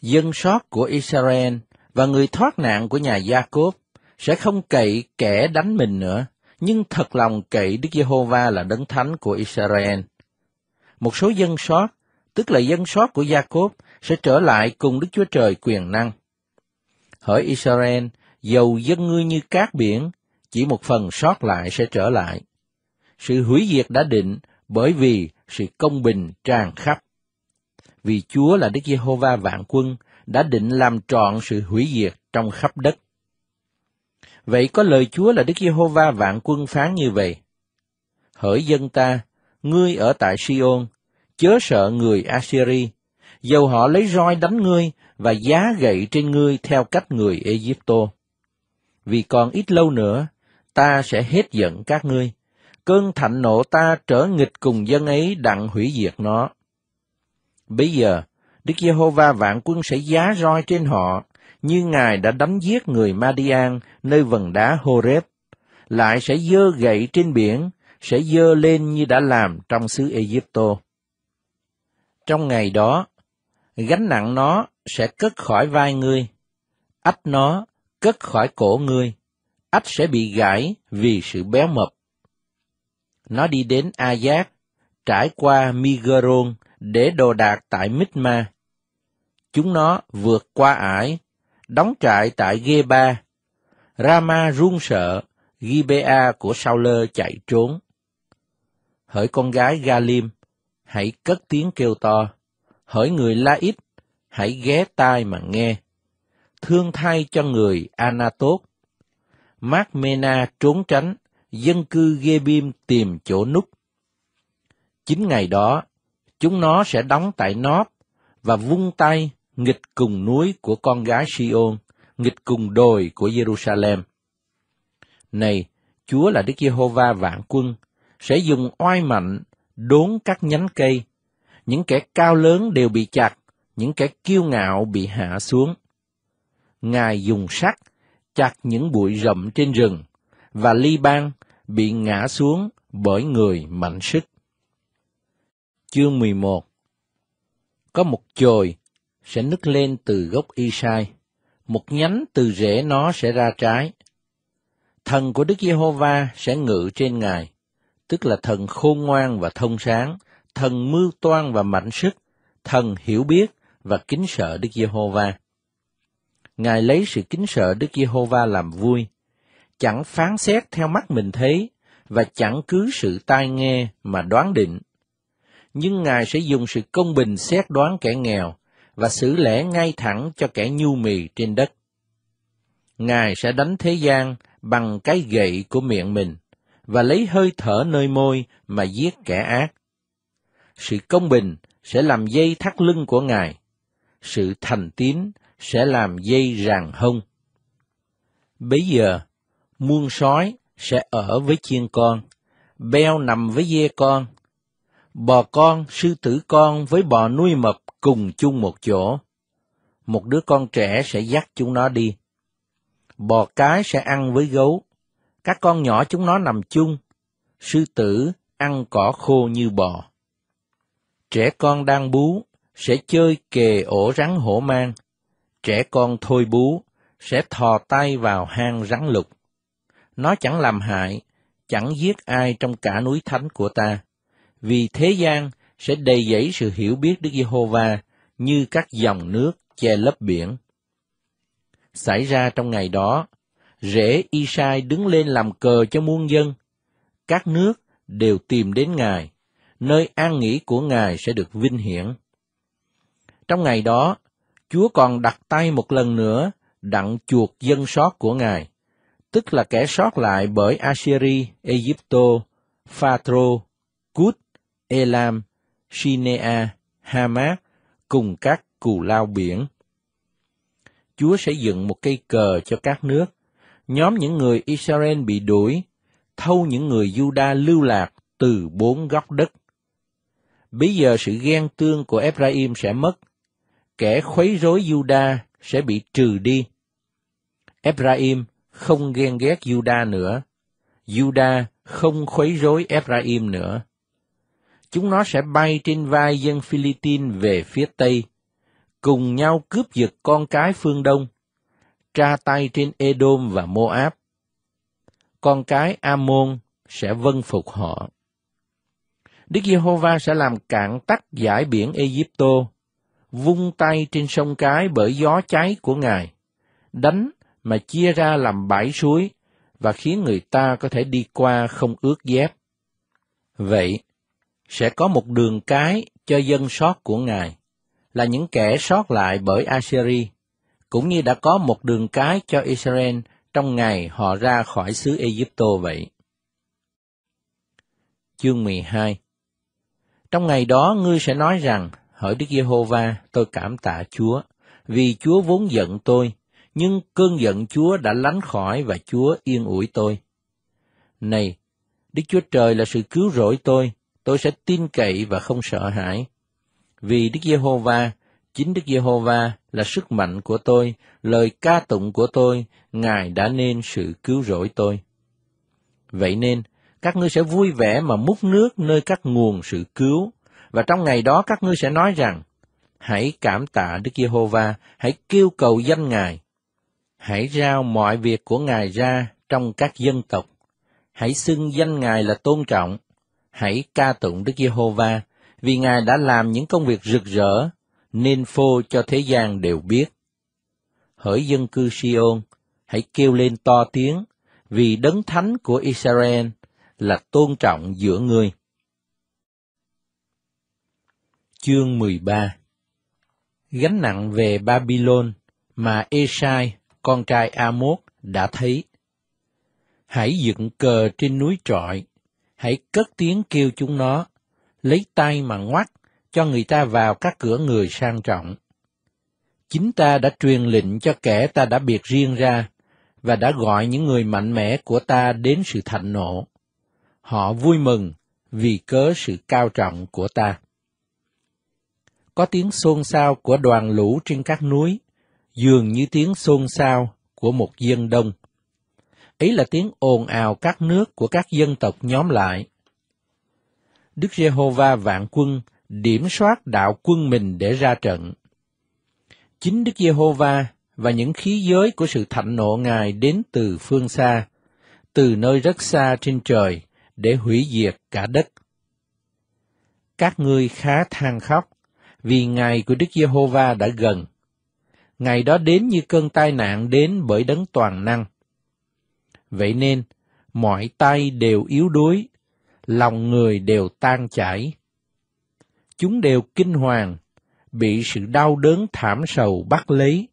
dân sót của Israel và người thoát nạn của nhà Gia-cốp sẽ không cậy kẻ đánh mình nữa, nhưng thật lòng cậy Đức Giê-hô-va là đấng thánh của Israel. Một số dân sót, tức là dân sót của Gia-cốp, sẽ trở lại cùng Đức Chúa Trời quyền năng. Hỡi Israel, dầu dân ngươi như cát biển, chỉ một phần sót lại sẽ trở lại. Sự hủy diệt đã định bởi vì sự công bình tràn khắp. Vì Chúa là Đức Giê-hô-va vạn quân đã định làm trọn sự hủy diệt trong khắp đất. Vậy có lời Chúa là Đức Giê-hô-va vạn quân phán như vậy. Hỡi dân ta, ngươi ở tại Siôn, chớ sợ người Assyri, dầu họ lấy roi đánh ngươi và giá gậy trên ngươi theo cách người Egypto. Vì còn ít lâu nữa, ta sẽ hết giận các ngươi, cơn thạnh nộ ta trở nghịch cùng dân ấy đặng hủy diệt nó. Bây giờ, Đức Giê-hô-va vạn quân sẽ giá roi trên họ như Ngài đã đánh giết người Madian nơi vần đá Horeb, lại sẽ dơ gậy trên biển, sẽ dơ lên như đã làm trong xứ Egypto. Trong ngày đó, gánh nặng nó sẽ cất khỏi vai ngươi, ách nó cất khỏi cổ ngươi, ách sẽ bị gãy vì sự béo mập. Nó đi đến A Giác, trải qua Migeron để đồ đạc tại Mít Ma. Chúng nó vượt qua ải đóng trại tại Geba. Rama run sợ, Gibea của Sauler chạy trốn. Hỡi con gái Galim, hãy cất tiếng kêu to. Hỡi người La Ít, hãy ghé tai mà nghe. Thương thay cho người Anatot. Mát Mena trốn tránh, dân cư Gebim tìm chỗ núp. Chính ngày đó, chúng nó sẽ đóng tại Nóp và vung tay nghịch cùng núi của con gái Sion, nghịch cùng đồi của Jerusalem. Này, Chúa là Đức Giê-hô-va vạn quân, sẽ dùng oai mạnh đốn các nhánh cây, những kẻ cao lớn đều bị chặt, những kẻ kiêu ngạo bị hạ xuống. Ngài dùng sắt chặt những bụi rậm trên rừng, và ly ban bị ngã xuống bởi người mạnh sức. Chương 11 Có một chồi sẽ nứt lên từ gốc y sai, một nhánh từ rễ nó sẽ ra trái. Thần của Đức Giê-hô-va sẽ ngự trên ngài, tức là thần khôn ngoan và thông sáng, thần mưu toan và mạnh sức, thần hiểu biết và kính sợ Đức Giê-hô-va. Ngài lấy sự kính sợ Đức Giê-hô-va làm vui, chẳng phán xét theo mắt mình thấy và chẳng cứ sự tai nghe mà đoán định. Nhưng Ngài sẽ dùng sự công bình xét đoán kẻ nghèo và xử lẽ ngay thẳng cho kẻ nhu mì trên đất. Ngài sẽ đánh thế gian bằng cái gậy của miệng mình và lấy hơi thở nơi môi mà giết kẻ ác. Sự công bình sẽ làm dây thắt lưng của Ngài, sự thành tín sẽ làm dây ràng hông. Bấy giờ, muôn sói sẽ ở với chiên con, beo nằm với dê con, bò con, sư tử con với bò nuôi mập cùng chung một chỗ. Một đứa con trẻ sẽ dắt chúng nó đi. Bò cái sẽ ăn với gấu. Các con nhỏ chúng nó nằm chung. Sư tử ăn cỏ khô như bò. Trẻ con đang bú sẽ chơi kề ổ rắn hổ mang. Trẻ con thôi bú sẽ thò tay vào hang rắn lục. Nó chẳng làm hại, chẳng giết ai trong cả núi thánh của ta. Vì thế gian sẽ đầy dẫy sự hiểu biết Đức Giê-hô-va như các dòng nước che lấp biển. Xảy ra trong ngày đó, rễ Y-sai đứng lên làm cờ cho muôn dân. Các nước đều tìm đến Ngài, nơi an nghỉ của Ngài sẽ được vinh hiển. Trong ngày đó, Chúa còn đặt tay một lần nữa đặng chuột dân sót của Ngài, tức là kẻ sót lại bởi Assyri, Egypto, Phatro, Cút, Elam Sinea, Hamas cùng các cù lao biển. Chúa sẽ dựng một cây cờ cho các nước, nhóm những người Israel bị đuổi, thâu những người Juda lưu lạc từ bốn góc đất. Bây giờ sự ghen tương của Ephraim sẽ mất, kẻ khuấy rối Juda sẽ bị trừ đi. Ephraim không ghen ghét Juda nữa, Juda không khuấy rối Ephraim nữa chúng nó sẽ bay trên vai dân Philippines về phía Tây, cùng nhau cướp giật con cái phương Đông, tra tay trên Edom và Moab. Con cái Amon sẽ vâng phục họ. Đức Giê-hô-va sẽ làm cạn tắt giải biển Egypto, vung tay trên sông cái bởi gió cháy của Ngài, đánh mà chia ra làm bãi suối và khiến người ta có thể đi qua không ướt dép. Vậy, sẽ có một đường cái cho dân sót của Ngài, là những kẻ sót lại bởi Assyri, cũng như đã có một đường cái cho Israel trong ngày họ ra khỏi xứ Egypto vậy. Chương 12 Trong ngày đó ngươi sẽ nói rằng, hỡi Đức Giê-hô-va, tôi cảm tạ Chúa, vì Chúa vốn giận tôi, nhưng cơn giận Chúa đã lánh khỏi và Chúa yên ủi tôi. Này, Đức Chúa Trời là sự cứu rỗi tôi, tôi sẽ tin cậy và không sợ hãi. Vì Đức Giê-hô-va, chính Đức Giê-hô-va là sức mạnh của tôi, lời ca tụng của tôi, Ngài đã nên sự cứu rỗi tôi. Vậy nên, các ngươi sẽ vui vẻ mà múc nước nơi các nguồn sự cứu, và trong ngày đó các ngươi sẽ nói rằng, hãy cảm tạ Đức Giê-hô-va, hãy kêu cầu danh Ngài. Hãy giao mọi việc của Ngài ra trong các dân tộc. Hãy xưng danh Ngài là tôn trọng hãy ca tụng Đức Giê-hô-va, vì Ngài đã làm những công việc rực rỡ, nên phô cho thế gian đều biết. Hỡi dân cư Siôn, hãy kêu lên to tiếng, vì đấng thánh của Israel là tôn trọng giữa người Chương 13 Gánh nặng về Babylon mà Esai, con trai Amos, đã thấy. Hãy dựng cờ trên núi trọi, hãy cất tiếng kêu chúng nó, lấy tay mà ngoắt cho người ta vào các cửa người sang trọng. Chính ta đã truyền lệnh cho kẻ ta đã biệt riêng ra, và đã gọi những người mạnh mẽ của ta đến sự thạnh nộ. Họ vui mừng vì cớ sự cao trọng của ta. Có tiếng xôn xao của đoàn lũ trên các núi, dường như tiếng xôn xao của một dân đông ý là tiếng ồn ào các nước của các dân tộc nhóm lại. Đức Giê-hô-va vạn quân điểm soát đạo quân mình để ra trận. Chính Đức Giê-hô-va và những khí giới của sự thạnh nộ Ngài đến từ phương xa, từ nơi rất xa trên trời để hủy diệt cả đất. Các ngươi khá than khóc, vì ngày của Đức Giê-hô-va đã gần. Ngày đó đến như cơn tai nạn đến bởi đấng toàn năng – Vậy nên, mọi tay đều yếu đuối, lòng người đều tan chảy. Chúng đều kinh hoàng, bị sự đau đớn thảm sầu bắt lấy.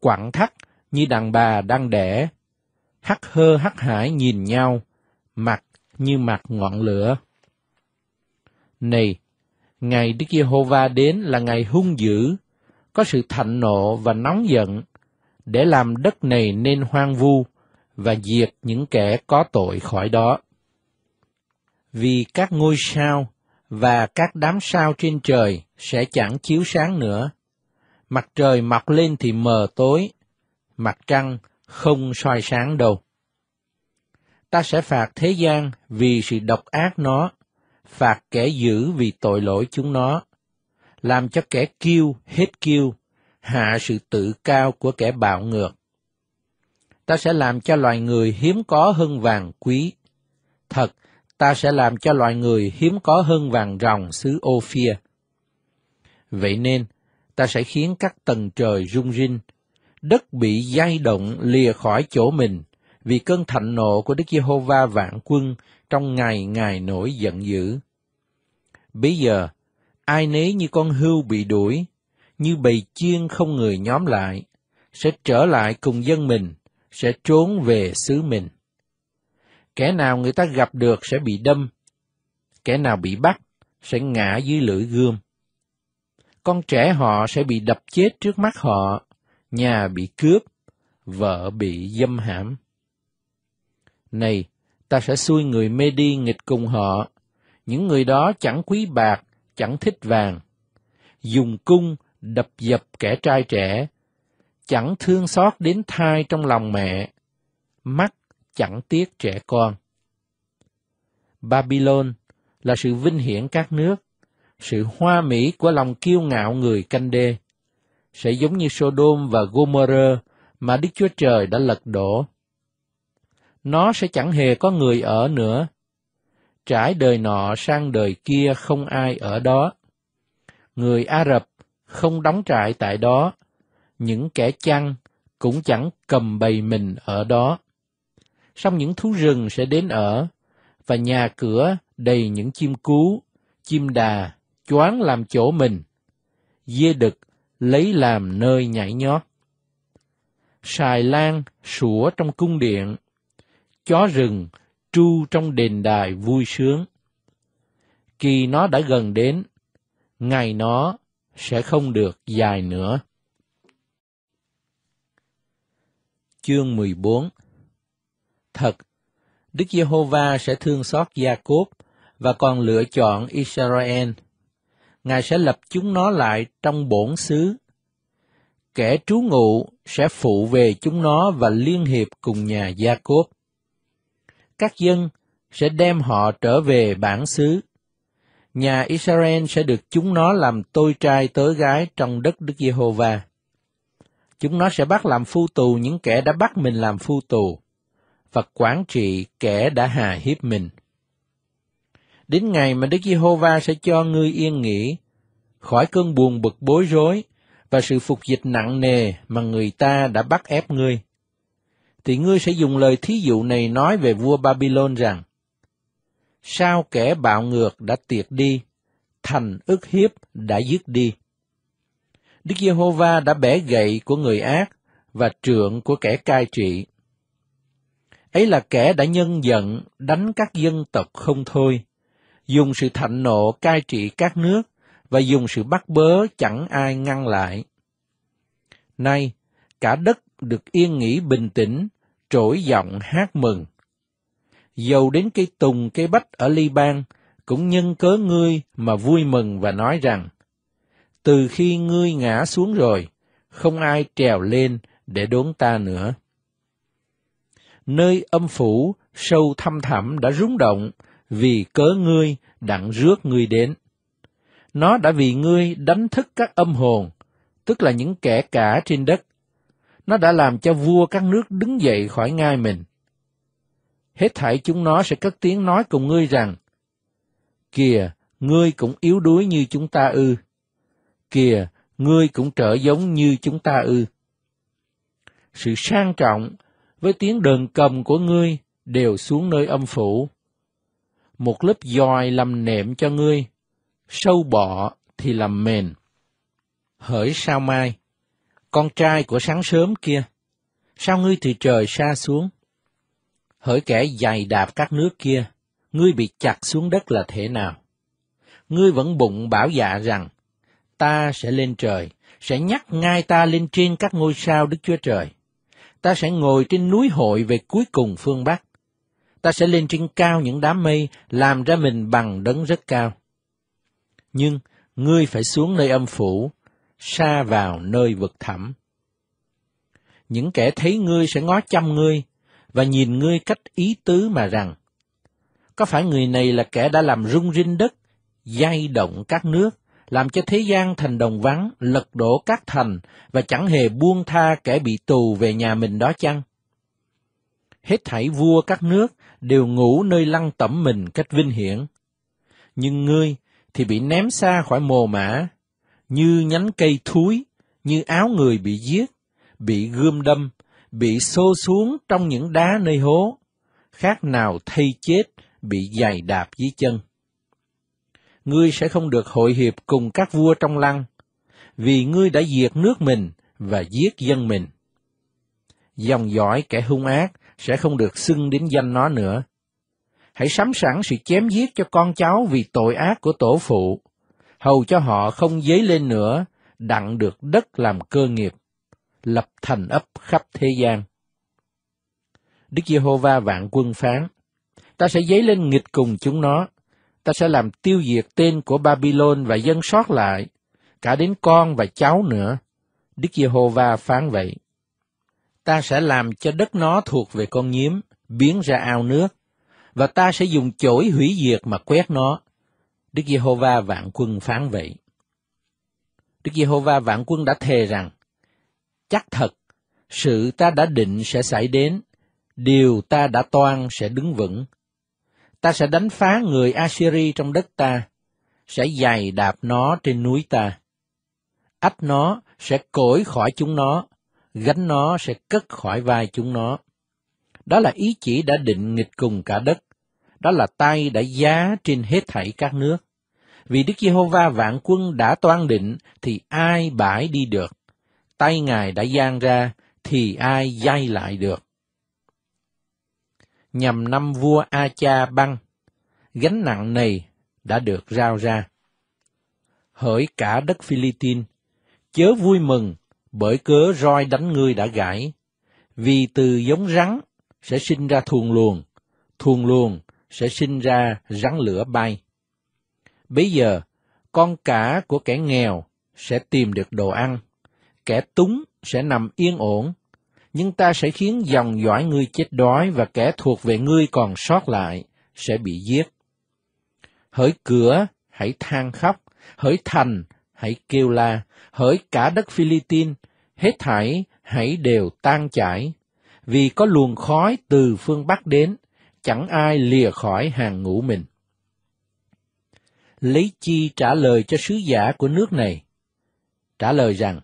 quặn thắt như đàn bà đang đẻ, hắt hơ hắt hải nhìn nhau, mặt như mặt ngọn lửa. Này, ngày Đức Giê-hô-va đến là ngày hung dữ, có sự thạnh nộ và nóng giận, để làm đất này nên hoang vu, và diệt những kẻ có tội khỏi đó. Vì các ngôi sao và các đám sao trên trời sẽ chẳng chiếu sáng nữa. Mặt trời mọc lên thì mờ tối, mặt trăng không soi sáng đâu. Ta sẽ phạt thế gian vì sự độc ác nó, phạt kẻ dữ vì tội lỗi chúng nó, làm cho kẻ kiêu hết kiêu, hạ sự tự cao của kẻ bạo ngược ta sẽ làm cho loài người hiếm có hơn vàng quý. Thật, ta sẽ làm cho loài người hiếm có hơn vàng ròng xứ ô phia. Vậy nên, ta sẽ khiến các tầng trời rung rinh, đất bị dai động lìa khỏi chỗ mình, vì cơn thạnh nộ của Đức Giê-hô-va vạn quân trong ngày ngày nổi giận dữ. Bây giờ, ai nấy như con hưu bị đuổi, như bầy chiên không người nhóm lại, sẽ trở lại cùng dân mình, sẽ trốn về xứ mình. Kẻ nào người ta gặp được sẽ bị đâm, kẻ nào bị bắt sẽ ngã dưới lưỡi gươm. Con trẻ họ sẽ bị đập chết trước mắt họ, nhà bị cướp, vợ bị dâm hãm. Này, ta sẽ xui người mê đi nghịch cùng họ, những người đó chẳng quý bạc, chẳng thích vàng. Dùng cung đập dập kẻ trai trẻ, chẳng thương xót đến thai trong lòng mẹ, mắt chẳng tiếc trẻ con. Babylon là sự vinh hiển các nước, sự hoa mỹ của lòng kiêu ngạo người canh đê, sẽ giống như Sodom và Gomorrah mà Đức Chúa Trời đã lật đổ. Nó sẽ chẳng hề có người ở nữa. Trải đời nọ sang đời kia không ai ở đó. Người Ả Rập không đóng trại tại đó những kẻ chăn cũng chẳng cầm bầy mình ở đó. xong những thú rừng sẽ đến ở, và nhà cửa đầy những chim cú, chim đà, choáng làm chỗ mình. Dê đực lấy làm nơi nhảy nhót. Sài lan sủa trong cung điện, chó rừng tru trong đền đài vui sướng. Kỳ nó đã gần đến, ngày nó sẽ không được dài nữa. chương 14 Thật, Đức Giê-hô-va sẽ thương xót Gia-cốp và còn lựa chọn Israel. Ngài sẽ lập chúng nó lại trong bổn xứ. Kẻ trú ngụ sẽ phụ về chúng nó và liên hiệp cùng nhà Gia-cốp. Các dân sẽ đem họ trở về bản xứ. Nhà Israel sẽ được chúng nó làm tôi trai tớ gái trong đất Đức Giê-hô-va. Chúng nó sẽ bắt làm phu tù những kẻ đã bắt mình làm phu tù, và quản trị kẻ đã hà hiếp mình. Đến ngày mà Đức Giê-hô-va sẽ cho ngươi yên nghỉ, khỏi cơn buồn bực bối rối và sự phục dịch nặng nề mà người ta đã bắt ép ngươi. Thì ngươi sẽ dùng lời thí dụ này nói về vua Babylon rằng, Sao kẻ bạo ngược đã tiệt đi, thành ức hiếp đã dứt đi. Đức Giê-hô-va đã bẻ gậy của người ác và trượng của kẻ cai trị. Ấy là kẻ đã nhân giận đánh các dân tộc không thôi, dùng sự thạnh nộ cai trị các nước và dùng sự bắt bớ chẳng ai ngăn lại. Nay, cả đất được yên nghỉ bình tĩnh, trỗi giọng hát mừng. Dầu đến cây tùng cây bách ở Liban cũng nhân cớ ngươi mà vui mừng và nói rằng – từ khi ngươi ngã xuống rồi, không ai trèo lên để đốn ta nữa. Nơi âm phủ sâu thăm thẳm đã rúng động vì cớ ngươi đặng rước ngươi đến. Nó đã vì ngươi đánh thức các âm hồn, tức là những kẻ cả trên đất. Nó đã làm cho vua các nước đứng dậy khỏi ngai mình. Hết thảy chúng nó sẽ cất tiếng nói cùng ngươi rằng, Kìa, ngươi cũng yếu đuối như chúng ta ư kìa, ngươi cũng trở giống như chúng ta ư. Sự sang trọng với tiếng đờn cầm của ngươi đều xuống nơi âm phủ. Một lớp dòi làm nệm cho ngươi, sâu bọ thì làm mền. Hỡi sao mai, con trai của sáng sớm kia, sao ngươi từ trời xa xuống? Hỡi kẻ dày đạp các nước kia, ngươi bị chặt xuống đất là thế nào? Ngươi vẫn bụng bảo dạ rằng, ta sẽ lên trời, sẽ nhắc ngai ta lên trên các ngôi sao Đức Chúa Trời. Ta sẽ ngồi trên núi hội về cuối cùng phương Bắc. Ta sẽ lên trên cao những đám mây, làm ra mình bằng đấng rất cao. Nhưng ngươi phải xuống nơi âm phủ, xa vào nơi vực thẳm. Những kẻ thấy ngươi sẽ ngó chăm ngươi, và nhìn ngươi cách ý tứ mà rằng, có phải người này là kẻ đã làm rung rinh đất, dây động các nước, làm cho thế gian thành đồng vắng, lật đổ các thành và chẳng hề buông tha kẻ bị tù về nhà mình đó chăng? Hết thảy vua các nước đều ngủ nơi lăng tẩm mình cách vinh hiển. Nhưng ngươi thì bị ném xa khỏi mồ mã, như nhánh cây thúi, như áo người bị giết, bị gươm đâm, bị xô xuống trong những đá nơi hố, khác nào thay chết bị giày đạp dưới chân ngươi sẽ không được hội hiệp cùng các vua trong lăng, vì ngươi đã diệt nước mình và giết dân mình. Dòng dõi kẻ hung ác sẽ không được xưng đến danh nó nữa. Hãy sắm sẵn sự chém giết cho con cháu vì tội ác của tổ phụ, hầu cho họ không dấy lên nữa, đặng được đất làm cơ nghiệp, lập thành ấp khắp thế gian. Đức Giê-hô-va vạn quân phán, ta sẽ dấy lên nghịch cùng chúng nó, ta sẽ làm tiêu diệt tên của Babylon và dân sót lại, cả đến con và cháu nữa. Đức Giê-hô-va phán vậy. Ta sẽ làm cho đất nó thuộc về con nhiếm, biến ra ao nước, và ta sẽ dùng chổi hủy diệt mà quét nó. Đức Giê-hô-va vạn quân phán vậy. Đức Giê-hô-va vạn quân đã thề rằng, chắc thật, sự ta đã định sẽ xảy đến, điều ta đã toan sẽ đứng vững, Ta sẽ đánh phá người Assyri trong đất ta, sẽ giày đạp nó trên núi ta. Ách nó sẽ cổi khỏi chúng nó, gánh nó sẽ cất khỏi vai chúng nó. Đó là ý chỉ đã định nghịch cùng cả đất, đó là tay đã giá trên hết thảy các nước. Vì Đức Giê-hô-va vạn quân đã toan định thì ai bãi đi được, tay Ngài đã giang ra thì ai dây lại được nhằm năm vua A Cha Băng. Gánh nặng này đã được rao ra. Hỡi cả đất Philippines, chớ vui mừng bởi cớ roi đánh ngươi đã gãi, vì từ giống rắn sẽ sinh ra thuồng luồng, thuồng luồng sẽ sinh ra rắn lửa bay. Bây giờ, con cả của kẻ nghèo sẽ tìm được đồ ăn, kẻ túng sẽ nằm yên ổn, nhưng ta sẽ khiến dòng dõi ngươi chết đói và kẻ thuộc về ngươi còn sót lại sẽ bị giết. Hỡi cửa, hãy than khóc, hỡi thành, hãy kêu la, hỡi cả đất Philippines, hết thảy hãy đều tan chảy, vì có luồng khói từ phương Bắc đến, chẳng ai lìa khỏi hàng ngũ mình. Lấy chi trả lời cho sứ giả của nước này? Trả lời rằng,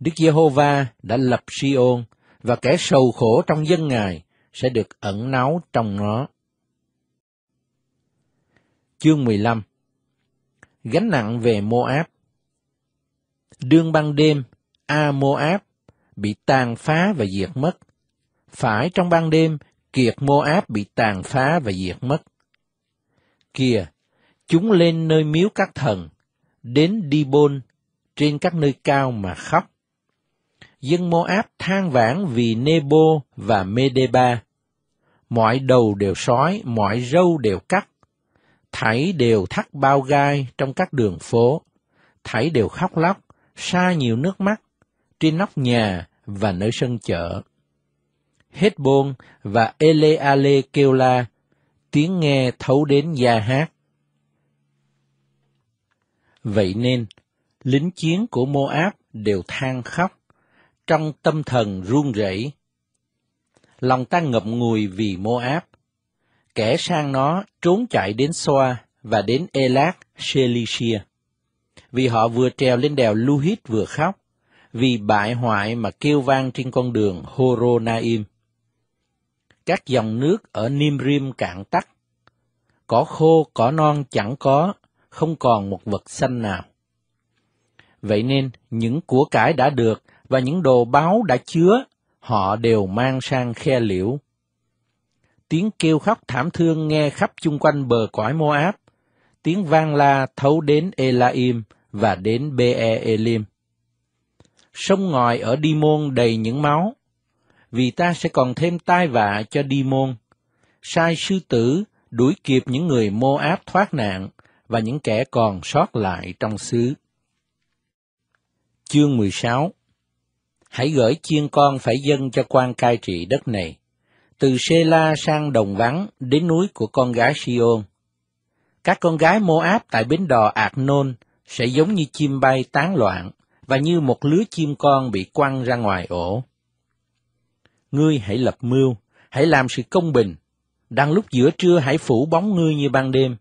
Đức Giê-hô-va đã lập Si-ôn và kẻ sầu khổ trong dân Ngài sẽ được ẩn náu trong nó. Chương 15 Gánh nặng về Moab Đương ban đêm, A Moab bị tàn phá và diệt mất. Phải trong ban đêm, Kiệt Moab bị tàn phá và diệt mất. Kìa, chúng lên nơi miếu các thần, đến Đi Bôn, trên các nơi cao mà khóc dân Moab than vãn vì Nebo và Medeba. Mọi đầu đều sói, mọi râu đều cắt. Thảy đều thắt bao gai trong các đường phố. Thảy đều khóc lóc, xa nhiều nước mắt, trên nóc nhà và nơi sân chợ. Hết bôn và ele ale kêu la, tiếng nghe thấu đến gia hát. Vậy nên, lính chiến của Moab đều than khóc trong tâm thần run rẩy. Lòng ta ngậm ngùi vì mô áp. Kẻ sang nó trốn chạy đến Soa và đến Elat, Selishia. Vì họ vừa trèo lên đèo Luhit vừa khóc, vì bại hoại mà kêu vang trên con đường Horonaim. Các dòng nước ở Nimrim cạn tắt, cỏ khô cỏ non chẳng có, không còn một vật xanh nào. Vậy nên, những của cải đã được và những đồ báo đã chứa họ đều mang sang khe liễu. Tiếng kêu khóc thảm thương nghe khắp chung quanh bờ cõi áp tiếng vang la thấu đến Elaim và đến Be Elim. Sông ngòi ở Đi Môn đầy những máu, vì ta sẽ còn thêm tai vạ cho Đi Môn. Sai sư tử đuổi kịp những người áp thoát nạn và những kẻ còn sót lại trong xứ. Chương 16 hãy gửi chiên con phải dâng cho quan cai trị đất này, từ Sê La sang đồng vắng đến núi của con gái Siôn. Các con gái mô áp tại bến đò Ạc Nôn sẽ giống như chim bay tán loạn và như một lứa chim con bị quăng ra ngoài ổ. Ngươi hãy lập mưu, hãy làm sự công bình, đang lúc giữa trưa hãy phủ bóng ngươi như ban đêm.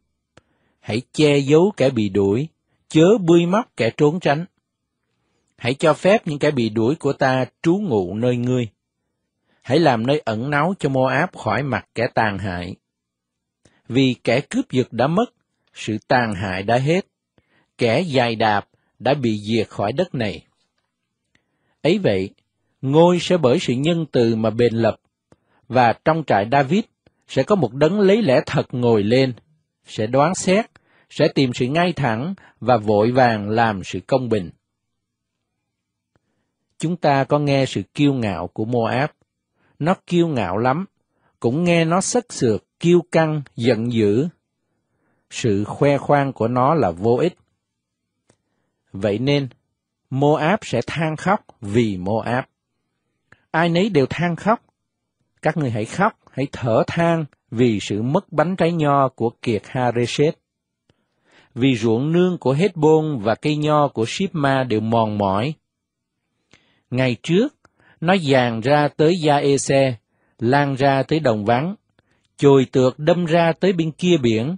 Hãy che giấu kẻ bị đuổi, chớ bươi móc kẻ trốn tránh hãy cho phép những kẻ bị đuổi của ta trú ngụ nơi ngươi. Hãy làm nơi ẩn náu cho mô áp khỏi mặt kẻ tàn hại. Vì kẻ cướp giật đã mất, sự tàn hại đã hết, kẻ dài đạp đã bị diệt khỏi đất này. Ấy vậy, ngôi sẽ bởi sự nhân từ mà bền lập, và trong trại David sẽ có một đấng lấy lẽ thật ngồi lên, sẽ đoán xét, sẽ tìm sự ngay thẳng và vội vàng làm sự công bình Chúng ta có nghe sự kiêu ngạo của Moab. Nó kiêu ngạo lắm, cũng nghe nó sất sược, kiêu căng, giận dữ. Sự khoe khoang của nó là vô ích. Vậy nên, Moab sẽ than khóc vì Moab. Ai nấy đều than khóc. Các người hãy khóc, hãy thở than vì sự mất bánh trái nho của kiệt Hareset. Vì ruộng nương của Hezbon và cây nho của Shipma đều mòn mỏi, Ngày trước, nó dàn ra tới gia ê lan ra tới đồng vắng, chồi tược đâm ra tới bên kia biển.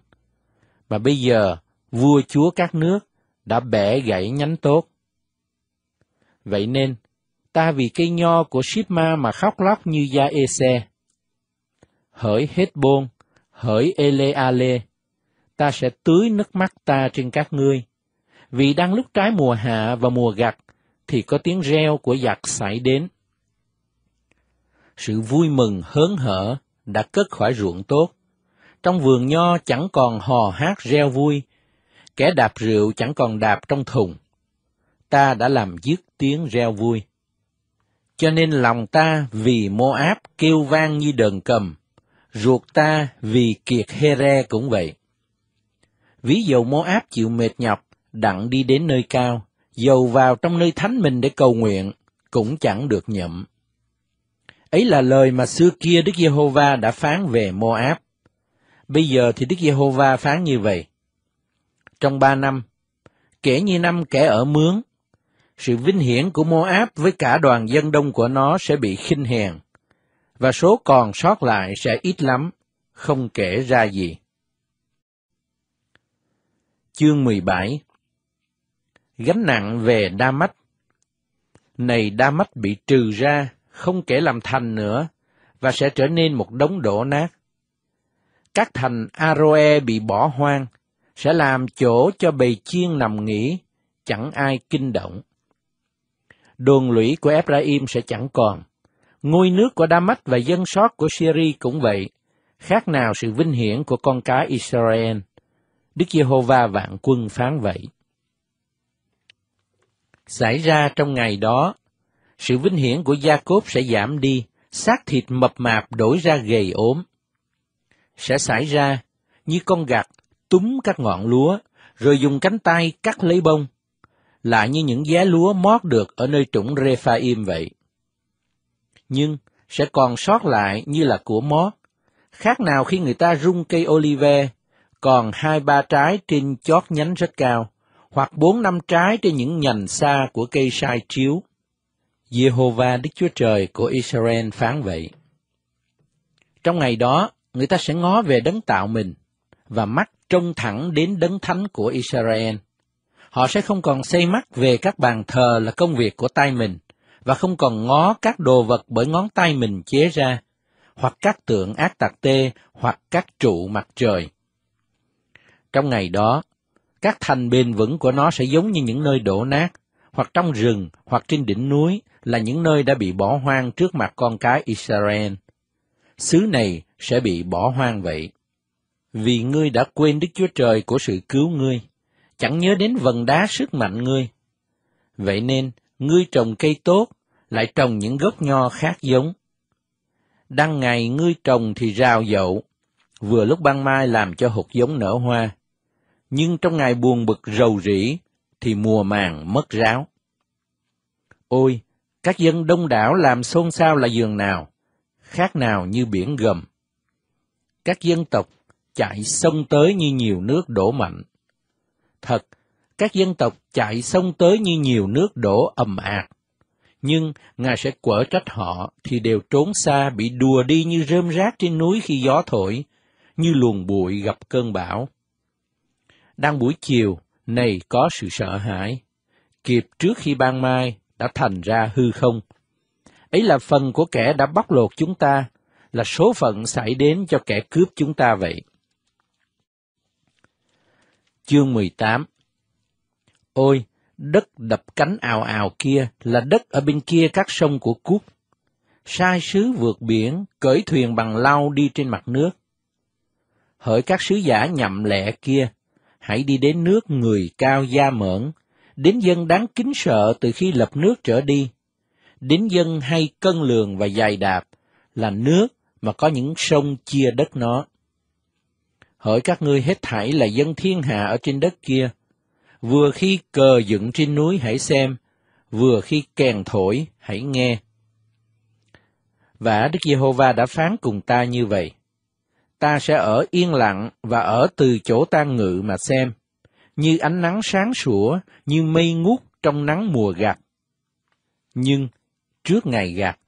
Mà bây giờ, vua chúa các nước đã bẻ gãy nhánh tốt. Vậy nên, ta vì cây nho của Shipma mà khóc lóc như gia da xe Hỡi hết bôn, hỡi Eleale, ta sẽ tưới nước mắt ta trên các ngươi, vì đang lúc trái mùa hạ và mùa gặt thì có tiếng reo của giặc xảy đến. Sự vui mừng hớn hở đã cất khỏi ruộng tốt. Trong vườn nho chẳng còn hò hát reo vui, kẻ đạp rượu chẳng còn đạp trong thùng. Ta đã làm dứt tiếng reo vui. Cho nên lòng ta vì mô áp kêu vang như đờn cầm, ruột ta vì kiệt hê re cũng vậy. Ví dụ mô áp chịu mệt nhọc, đặng đi đến nơi cao, dầu vào trong nơi thánh mình để cầu nguyện cũng chẳng được nhậm. Ấy là lời mà xưa kia Đức Giê-hô-va đã phán về Mô-áp Bây giờ thì Đức Giê-hô-va phán như vậy. Trong ba năm, kể như năm kẻ ở mướn, sự vinh hiển của Mô-áp với cả đoàn dân đông của nó sẽ bị khinh hèn, và số còn sót lại sẽ ít lắm, không kể ra gì. Chương 17 gánh nặng về đa mắt. Này đa mắt bị trừ ra, không kể làm thành nữa, và sẽ trở nên một đống đổ nát. Các thành Aroe bị bỏ hoang, sẽ làm chỗ cho bầy chiên nằm nghỉ, chẳng ai kinh động. Đồn lũy của Ephraim sẽ chẳng còn. Ngôi nước của đa và dân sót của Syri cũng vậy, khác nào sự vinh hiển của con cái Israel. Đức Giê-hô-va vạn quân phán vậy xảy ra trong ngày đó. Sự vinh hiển của Gia Cốp sẽ giảm đi, xác thịt mập mạp đổi ra gầy ốm. Sẽ xảy ra như con gạt túm các ngọn lúa, rồi dùng cánh tay cắt lấy bông, lại như những giá lúa mót được ở nơi trũng Rephaim vậy. Nhưng sẽ còn sót lại như là của mót, khác nào khi người ta rung cây olive, còn hai ba trái trên chót nhánh rất cao hoặc bốn năm trái trên những nhành xa của cây sai chiếu. Jehovah Đức Chúa Trời của Israel phán vậy. Trong ngày đó, người ta sẽ ngó về đấng tạo mình, và mắt trông thẳng đến đấng thánh của Israel. Họ sẽ không còn xây mắt về các bàn thờ là công việc của tay mình, và không còn ngó các đồ vật bởi ngón tay mình chế ra, hoặc các tượng ác tạc tê, hoặc các trụ mặt trời. Trong ngày đó, các thành bền vững của nó sẽ giống như những nơi đổ nát, hoặc trong rừng, hoặc trên đỉnh núi, là những nơi đã bị bỏ hoang trước mặt con cái Israel. Xứ này sẽ bị bỏ hoang vậy. Vì ngươi đã quên Đức Chúa Trời của sự cứu ngươi, chẳng nhớ đến vần đá sức mạnh ngươi. Vậy nên, ngươi trồng cây tốt, lại trồng những gốc nho khác giống. Đăng ngày ngươi trồng thì rào dậu, vừa lúc ban mai làm cho hột giống nở hoa, nhưng trong ngày buồn bực rầu rĩ thì mùa màng mất ráo. Ôi, các dân đông đảo làm xôn xao là giường nào, khác nào như biển gầm. Các dân tộc chạy sông tới như nhiều nước đổ mạnh. Thật, các dân tộc chạy sông tới như nhiều nước đổ ầm ạt. Nhưng Ngài sẽ quở trách họ thì đều trốn xa bị đùa đi như rơm rác trên núi khi gió thổi, như luồng bụi gặp cơn bão đang buổi chiều này có sự sợ hãi, kịp trước khi ban mai đã thành ra hư không. Ấy là phần của kẻ đã bóc lột chúng ta, là số phận xảy đến cho kẻ cướp chúng ta vậy. Chương 18 Ôi, đất đập cánh ào ào kia là đất ở bên kia các sông của Cúc. Sai sứ vượt biển, cởi thuyền bằng lau đi trên mặt nước. Hỡi các sứ giả nhậm lẹ kia, hãy đi đến nước người cao gia mỡn, đến dân đáng kính sợ từ khi lập nước trở đi, đến dân hay cân lường và dài đạp, là nước mà có những sông chia đất nó. Hỡi các ngươi hết thảy là dân thiên hạ ở trên đất kia, vừa khi cờ dựng trên núi hãy xem, vừa khi kèn thổi hãy nghe. Và Đức Giê-hô-va đã phán cùng ta như vậy ta sẽ ở yên lặng và ở từ chỗ ta ngự mà xem, như ánh nắng sáng sủa, như mây ngút trong nắng mùa gặt. Nhưng, trước ngày gặt,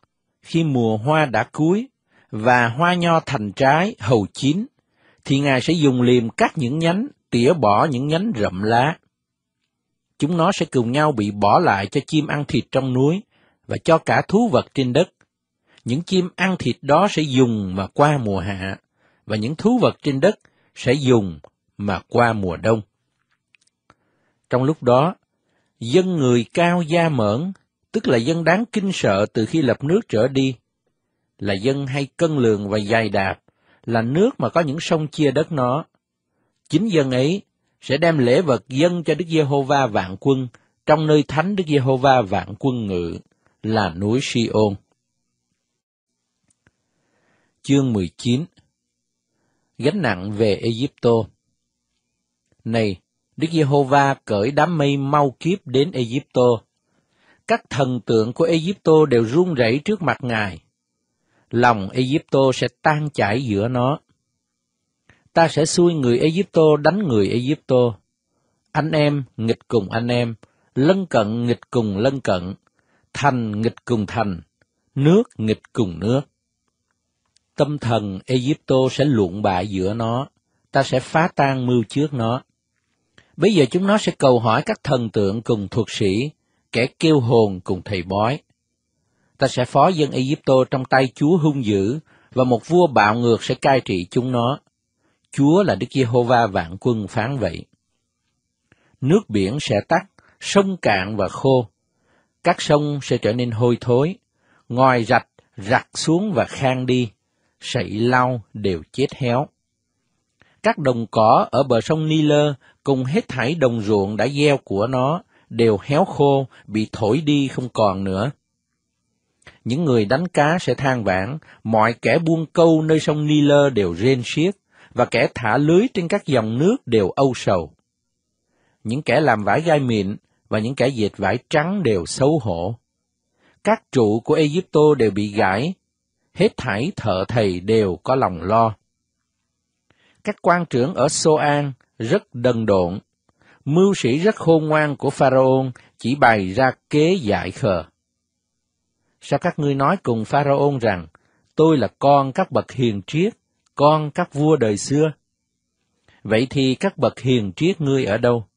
khi mùa hoa đã cuối và hoa nho thành trái hầu chín, thì Ngài sẽ dùng liềm cắt những nhánh, tỉa bỏ những nhánh rậm lá. Chúng nó sẽ cùng nhau bị bỏ lại cho chim ăn thịt trong núi và cho cả thú vật trên đất. Những chim ăn thịt đó sẽ dùng mà qua mùa hạ và những thú vật trên đất sẽ dùng mà qua mùa đông. Trong lúc đó, dân người cao da mởn, tức là dân đáng kinh sợ từ khi lập nước trở đi, là dân hay cân lường và dài đạp, là nước mà có những sông chia đất nó. Chính dân ấy sẽ đem lễ vật dân cho Đức Giê-hô-va vạn quân trong nơi thánh Đức Giê-hô-va vạn quân ngự là núi Si-ôn. Chương 19 gánh nặng về Egypto. Này, Đức Giê-hô-va cởi đám mây mau kiếp đến Egypto. Các thần tượng của Egypto đều run rẩy trước mặt Ngài. Lòng Egypto sẽ tan chảy giữa nó. Ta sẽ xui người Egypto đánh người Egypto. Anh em nghịch cùng anh em, lân cận nghịch cùng lân cận, thành nghịch cùng thành, nước nghịch cùng nước. Tâm thần Egypto sẽ luộn bại giữa nó, ta sẽ phá tan mưu trước nó. Bây giờ chúng nó sẽ cầu hỏi các thần tượng cùng thuật sĩ, kẻ kêu hồn cùng thầy bói. Ta sẽ phó dân Egypto trong tay Chúa hung dữ, và một vua bạo ngược sẽ cai trị chúng nó. Chúa là Đức Giê-hô-va vạn quân phán vậy. Nước biển sẽ tắt, sông cạn và khô. Các sông sẽ trở nên hôi thối, ngòi rạch, rặt xuống và khang đi, sậy lau đều chết héo. Các đồng cỏ ở bờ sông Nile cùng hết thảy đồng ruộng đã gieo của nó đều héo khô, bị thổi đi không còn nữa. Những người đánh cá sẽ than vãn, mọi kẻ buông câu nơi sông Nile đều rên xiết, và kẻ thả lưới trên các dòng nước đều âu sầu. Những kẻ làm vải gai mịn và những kẻ dệt vải trắng đều xấu hổ. Các trụ của Egypto đều bị gãy hết thảy thợ thầy đều có lòng lo. Các quan trưởng ở Soan rất đần độn, mưu sĩ rất khôn ngoan của Pharaon chỉ bày ra kế dại khờ. Sao các ngươi nói cùng Pharaon rằng, tôi là con các bậc hiền triết, con các vua đời xưa? Vậy thì các bậc hiền triết ngươi ở đâu?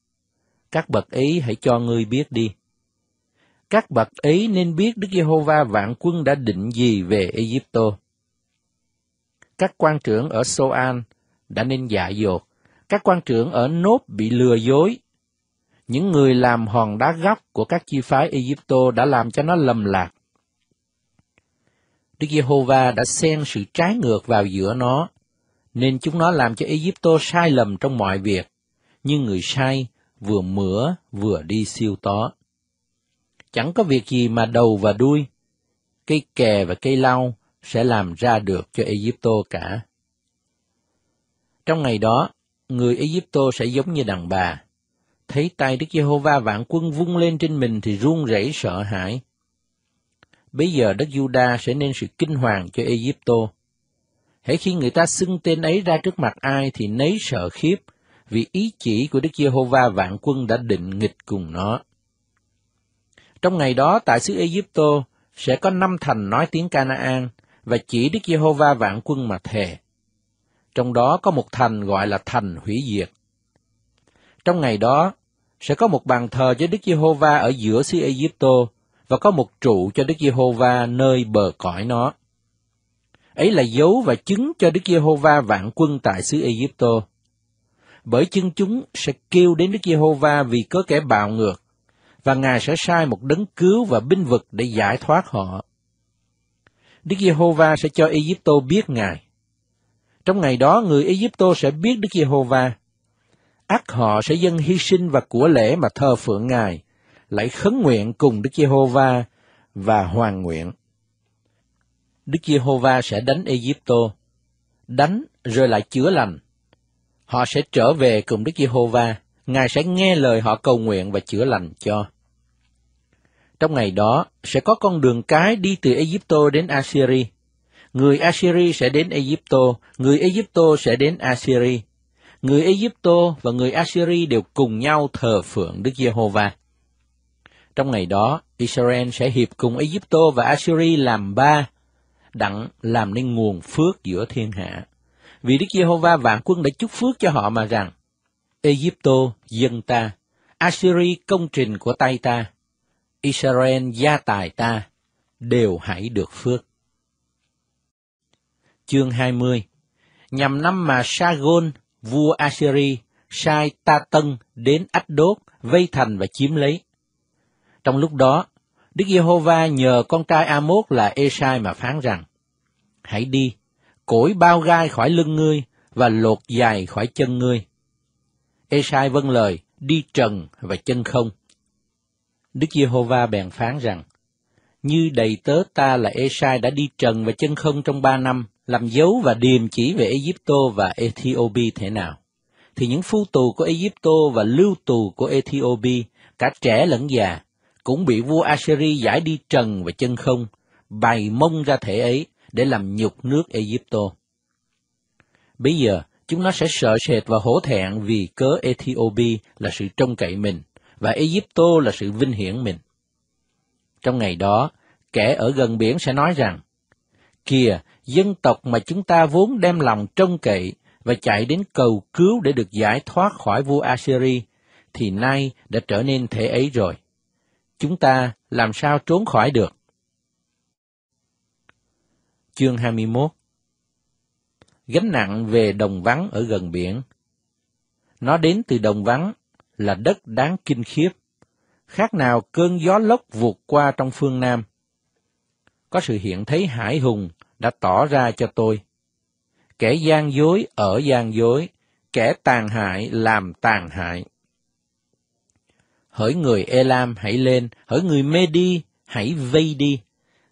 Các bậc ấy hãy cho ngươi biết đi. Các bậc ấy nên biết Đức Giê-hô-va vạn quân đã định gì về Egypto. Các quan trưởng ở Soan đã nên dạ dột, các quan trưởng ở Nốt bị lừa dối. Những người làm hòn đá góc của các chi phái Egypto đã làm cho nó lầm lạc. Đức Giê-hô-va đã xen sự trái ngược vào giữa nó, nên chúng nó làm cho Egypto sai lầm trong mọi việc, như người sai vừa mửa vừa đi siêu tó chẳng có việc gì mà đầu và đuôi. Cây kè và cây lau sẽ làm ra được cho Egypto cả. Trong ngày đó, người Egypto sẽ giống như đàn bà. Thấy tay Đức Giê-hô-va vạn quân vung lên trên mình thì run rẩy sợ hãi. Bây giờ đất Juda sẽ nên sự kinh hoàng cho Egypto. Hễ khi người ta xưng tên ấy ra trước mặt ai thì nấy sợ khiếp, vì ý chỉ của Đức Giê-hô-va vạn quân đã định nghịch cùng nó. Trong ngày đó tại xứ Egypto sẽ có năm thành nói tiếng Canaan và chỉ Đức Giê-hô-va vạn quân mà thề. Trong đó có một thành gọi là thành hủy diệt. Trong ngày đó sẽ có một bàn thờ cho Đức Giê-hô-va ở giữa xứ Egypto và có một trụ cho Đức Giê-hô-va nơi bờ cõi nó. Ấy là dấu và chứng cho Đức Giê-hô-va vạn quân tại xứ Egypto. Bởi chân chúng sẽ kêu đến Đức Giê-hô-va vì có kẻ bạo ngược và Ngài sẽ sai một đấng cứu và binh vực để giải thoát họ. Đức Giê-hô-va sẽ cho ai Egypto biết Ngài. Trong ngày đó, người ai Egypto sẽ biết Đức Giê-hô-va. Ác họ sẽ dâng hy sinh và của lễ mà thờ phượng Ngài, lại khấn nguyện cùng Đức Giê-hô-va và hoàn nguyện. Đức Giê-hô-va sẽ đánh ai Egypto, đánh rồi lại chữa lành. Họ sẽ trở về cùng Đức Giê-hô-va. Ngài sẽ nghe lời họ cầu nguyện và chữa lành cho. Trong ngày đó, sẽ có con đường cái đi từ Egypto đến Assyri. Người Assyri sẽ đến Egypto, người Egypto sẽ đến Assyri. Người Egypto và người Assyri đều cùng nhau thờ phượng Đức Giê-hô-va. Trong ngày đó, Israel sẽ hiệp cùng Egypto và Assyri làm ba, đặng làm nên nguồn phước giữa thiên hạ. Vì Đức Giê-hô-va vạn quân đã chúc phước cho họ mà rằng, Egypto dân ta, Assyri công trình của tay ta, Israel gia tài ta, đều hãy được phước. Chương 20 Nhằm năm mà Sargon, vua Assyri, sai Ta Tân đến Ách Đốt, vây thành và chiếm lấy. Trong lúc đó, Đức Giê-hô-va nhờ con trai Amos là Esai mà phán rằng, Hãy đi, cổi bao gai khỏi lưng ngươi và lột dài khỏi chân ngươi, Esai vâng lời, đi trần và chân không. Đức Giê-hô-va bèn phán rằng, như đầy tớ ta là Esai đã đi trần và chân không trong ba năm, làm dấu và điềm chỉ về Egypto và Ethiopia thế nào. Thì những phu tù của Egypto và lưu tù của Ethiopia, cả trẻ lẫn già, cũng bị vua Assyria giải đi trần và chân không, bày mông ra thể ấy để làm nhục nước Egypto. Bây giờ, chúng nó sẽ sợ sệt và hổ thẹn vì cớ Ethiopia là sự trông cậy mình và Egypto là sự vinh hiển mình. Trong ngày đó, kẻ ở gần biển sẽ nói rằng, Kìa, dân tộc mà chúng ta vốn đem lòng trông cậy và chạy đến cầu cứu để được giải thoát khỏi vua Assyri, thì nay đã trở nên thế ấy rồi. Chúng ta làm sao trốn khỏi được? Chương 21 gánh nặng về đồng vắng ở gần biển. Nó đến từ đồng vắng là đất đáng kinh khiếp, khác nào cơn gió lốc vụt qua trong phương Nam. Có sự hiện thấy hải hùng đã tỏ ra cho tôi. Kẻ gian dối ở gian dối, kẻ tàn hại làm tàn hại. Hỡi người Elam hãy lên, hỡi người Medi hãy vây đi,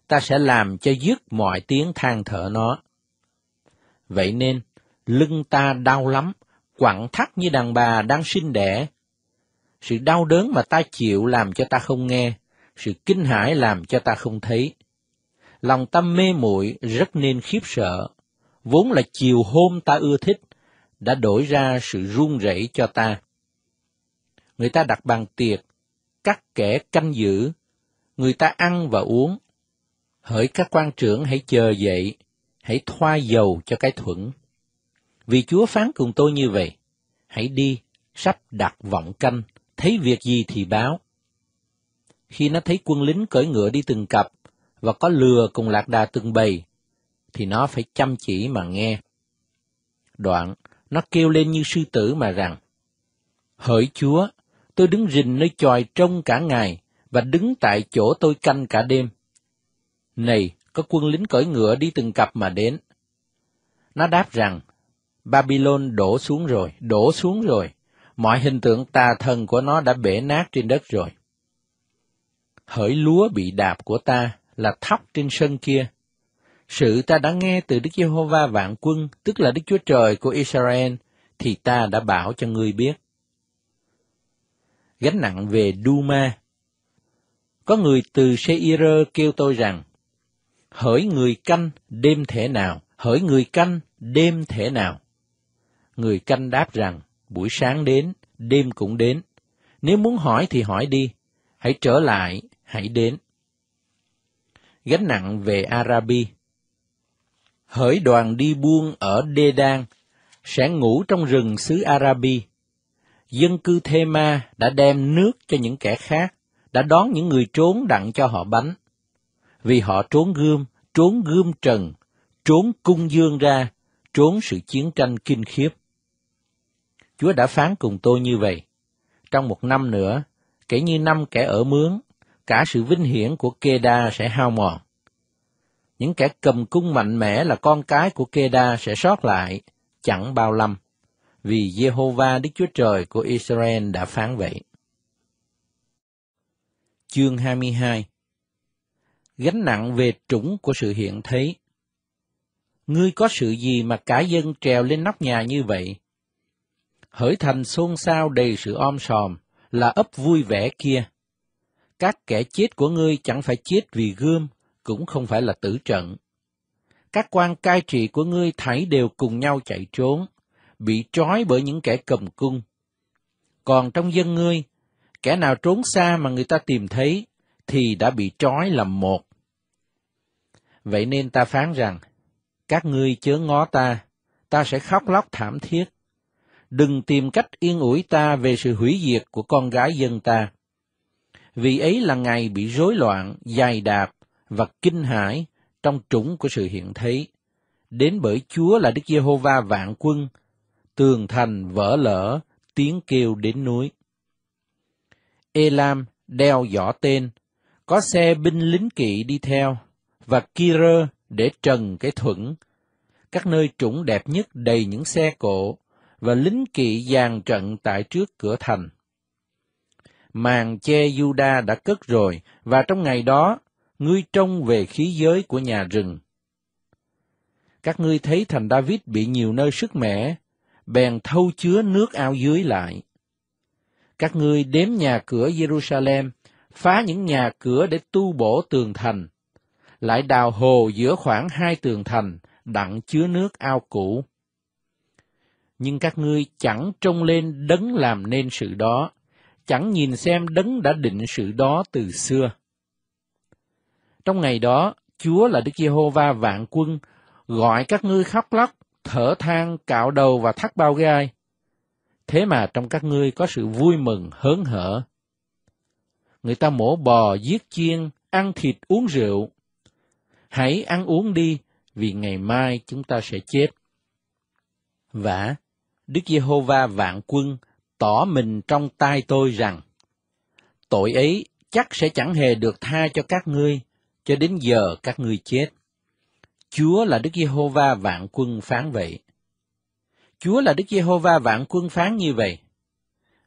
ta sẽ làm cho dứt mọi tiếng than thở nó. Vậy nên, lưng ta đau lắm, quặn thắt như đàn bà đang sinh đẻ. Sự đau đớn mà ta chịu làm cho ta không nghe, sự kinh hãi làm cho ta không thấy. Lòng ta mê muội rất nên khiếp sợ, vốn là chiều hôm ta ưa thích, đã đổi ra sự run rẩy cho ta. Người ta đặt bàn tiệc, các kẻ canh giữ, người ta ăn và uống. Hỡi các quan trưởng hãy chờ dậy, hãy thoa dầu cho cái thuẫn. Vì Chúa phán cùng tôi như vậy, hãy đi, sắp đặt vọng canh, thấy việc gì thì báo. Khi nó thấy quân lính cởi ngựa đi từng cặp, và có lừa cùng lạc đà từng bầy, thì nó phải chăm chỉ mà nghe. Đoạn, nó kêu lên như sư tử mà rằng, Hỡi Chúa, tôi đứng rình nơi tròi trông cả ngày, và đứng tại chỗ tôi canh cả đêm. Này, có quân lính cởi ngựa đi từng cặp mà đến. Nó đáp rằng, Babylon đổ xuống rồi, đổ xuống rồi, mọi hình tượng tà thần của nó đã bể nát trên đất rồi. Hỡi lúa bị đạp của ta là thóc trên sân kia. Sự ta đã nghe từ Đức Giê-hô-va vạn quân, tức là Đức Chúa Trời của Israel, thì ta đã bảo cho ngươi biết. Gánh nặng về Duma Có người từ Seir kêu tôi rằng, hỡi người canh đêm thể nào, hỡi người canh đêm thể nào. Người canh đáp rằng, buổi sáng đến, đêm cũng đến. Nếu muốn hỏi thì hỏi đi, hãy trở lại, hãy đến. Gánh nặng về Arabi Hỡi đoàn đi buôn ở Đê Đan, sẽ ngủ trong rừng xứ Arabi. Dân cư Thê Ma đã đem nước cho những kẻ khác, đã đón những người trốn đặng cho họ bánh vì họ trốn gươm, trốn gươm trần, trốn cung dương ra, trốn sự chiến tranh kinh khiếp. Chúa đã phán cùng tôi như vậy. Trong một năm nữa, kể như năm kẻ ở mướn, cả sự vinh hiển của Keda sẽ hao mòn. Những kẻ cầm cung mạnh mẽ là con cái của Keda sẽ sót lại, chẳng bao lâm, vì Jehovah Đức Chúa Trời của Israel đã phán vậy. Chương 22 gánh nặng về trũng của sự hiện thế. Ngươi có sự gì mà cả dân trèo lên nóc nhà như vậy? Hỡi thành xôn xao đầy sự om sòm, là ấp vui vẻ kia. Các kẻ chết của ngươi chẳng phải chết vì gươm, cũng không phải là tử trận. Các quan cai trị của ngươi thảy đều cùng nhau chạy trốn, bị trói bởi những kẻ cầm cung. Còn trong dân ngươi, kẻ nào trốn xa mà người ta tìm thấy, thì đã bị trói làm một. Vậy nên ta phán rằng, các ngươi chớ ngó ta, ta sẽ khóc lóc thảm thiết. Đừng tìm cách yên ủi ta về sự hủy diệt của con gái dân ta. Vì ấy là ngày bị rối loạn, dài đạp và kinh hãi trong trũng của sự hiện thấy. Đến bởi Chúa là Đức Giê-hô-va vạn quân, tường thành vỡ lỡ, tiếng kêu đến núi. Elam đeo giỏ tên, có xe binh lính kỵ đi theo, và Kira để trần cái thuẫn. Các nơi trũng đẹp nhất đầy những xe cộ và lính kỵ dàn trận tại trước cửa thành. Màn che Juda đã cất rồi và trong ngày đó ngươi trông về khí giới của nhà rừng. Các ngươi thấy thành David bị nhiều nơi sức mẻ, bèn thâu chứa nước ao dưới lại. Các ngươi đếm nhà cửa Jerusalem, phá những nhà cửa để tu bổ tường thành, lại đào hồ giữa khoảng hai tường thành, đặng chứa nước ao cũ. Nhưng các ngươi chẳng trông lên đấng làm nên sự đó, chẳng nhìn xem đấng đã định sự đó từ xưa. Trong ngày đó, Chúa là Đức Giê-hô-va vạn quân, gọi các ngươi khóc lóc, thở than, cạo đầu và thắt bao gai. Thế mà trong các ngươi có sự vui mừng, hớn hở. Người ta mổ bò, giết chiên, ăn thịt, uống rượu, hãy ăn uống đi, vì ngày mai chúng ta sẽ chết. Vả, Đức Giê-hô-va vạn quân tỏ mình trong tai tôi rằng, tội ấy chắc sẽ chẳng hề được tha cho các ngươi, cho đến giờ các ngươi chết. Chúa là Đức Giê-hô-va vạn quân phán vậy. Chúa là Đức Giê-hô-va vạn quân phán như vậy.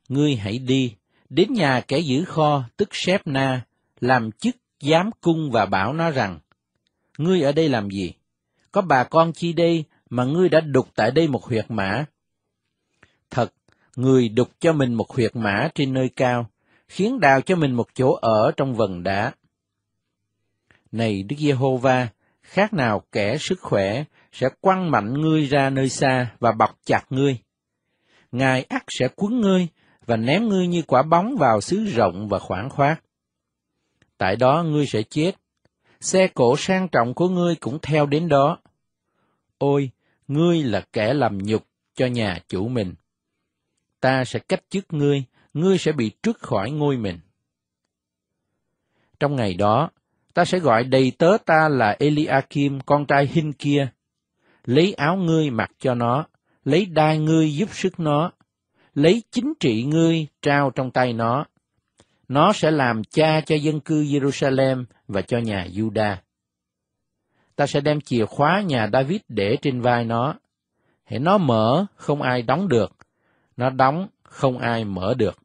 Ngươi hãy đi, đến nhà kẻ giữ kho, tức Sép-na, làm chức giám cung và bảo nó rằng, ngươi ở đây làm gì? Có bà con chi đây mà ngươi đã đục tại đây một huyệt mã? Thật, người đục cho mình một huyệt mã trên nơi cao, khiến đào cho mình một chỗ ở trong vần đá. Này Đức Giê-hô-va, khác nào kẻ sức khỏe sẽ quăng mạnh ngươi ra nơi xa và bọc chặt ngươi. Ngài ắt sẽ cuốn ngươi và ném ngươi như quả bóng vào xứ rộng và khoảng khoát. Tại đó ngươi sẽ chết xe cổ sang trọng của ngươi cũng theo đến đó. Ôi, ngươi là kẻ làm nhục cho nhà chủ mình. Ta sẽ cách chức ngươi, ngươi sẽ bị trút khỏi ngôi mình. Trong ngày đó, ta sẽ gọi đầy tớ ta là Eliakim, con trai Hin kia. Lấy áo ngươi mặc cho nó, lấy đai ngươi giúp sức nó, lấy chính trị ngươi trao trong tay nó, nó sẽ làm cha cho dân cư Jerusalem và cho nhà Juda. Ta sẽ đem chìa khóa nhà David để trên vai nó. hãy nó mở, không ai đóng được. Nó đóng, không ai mở được.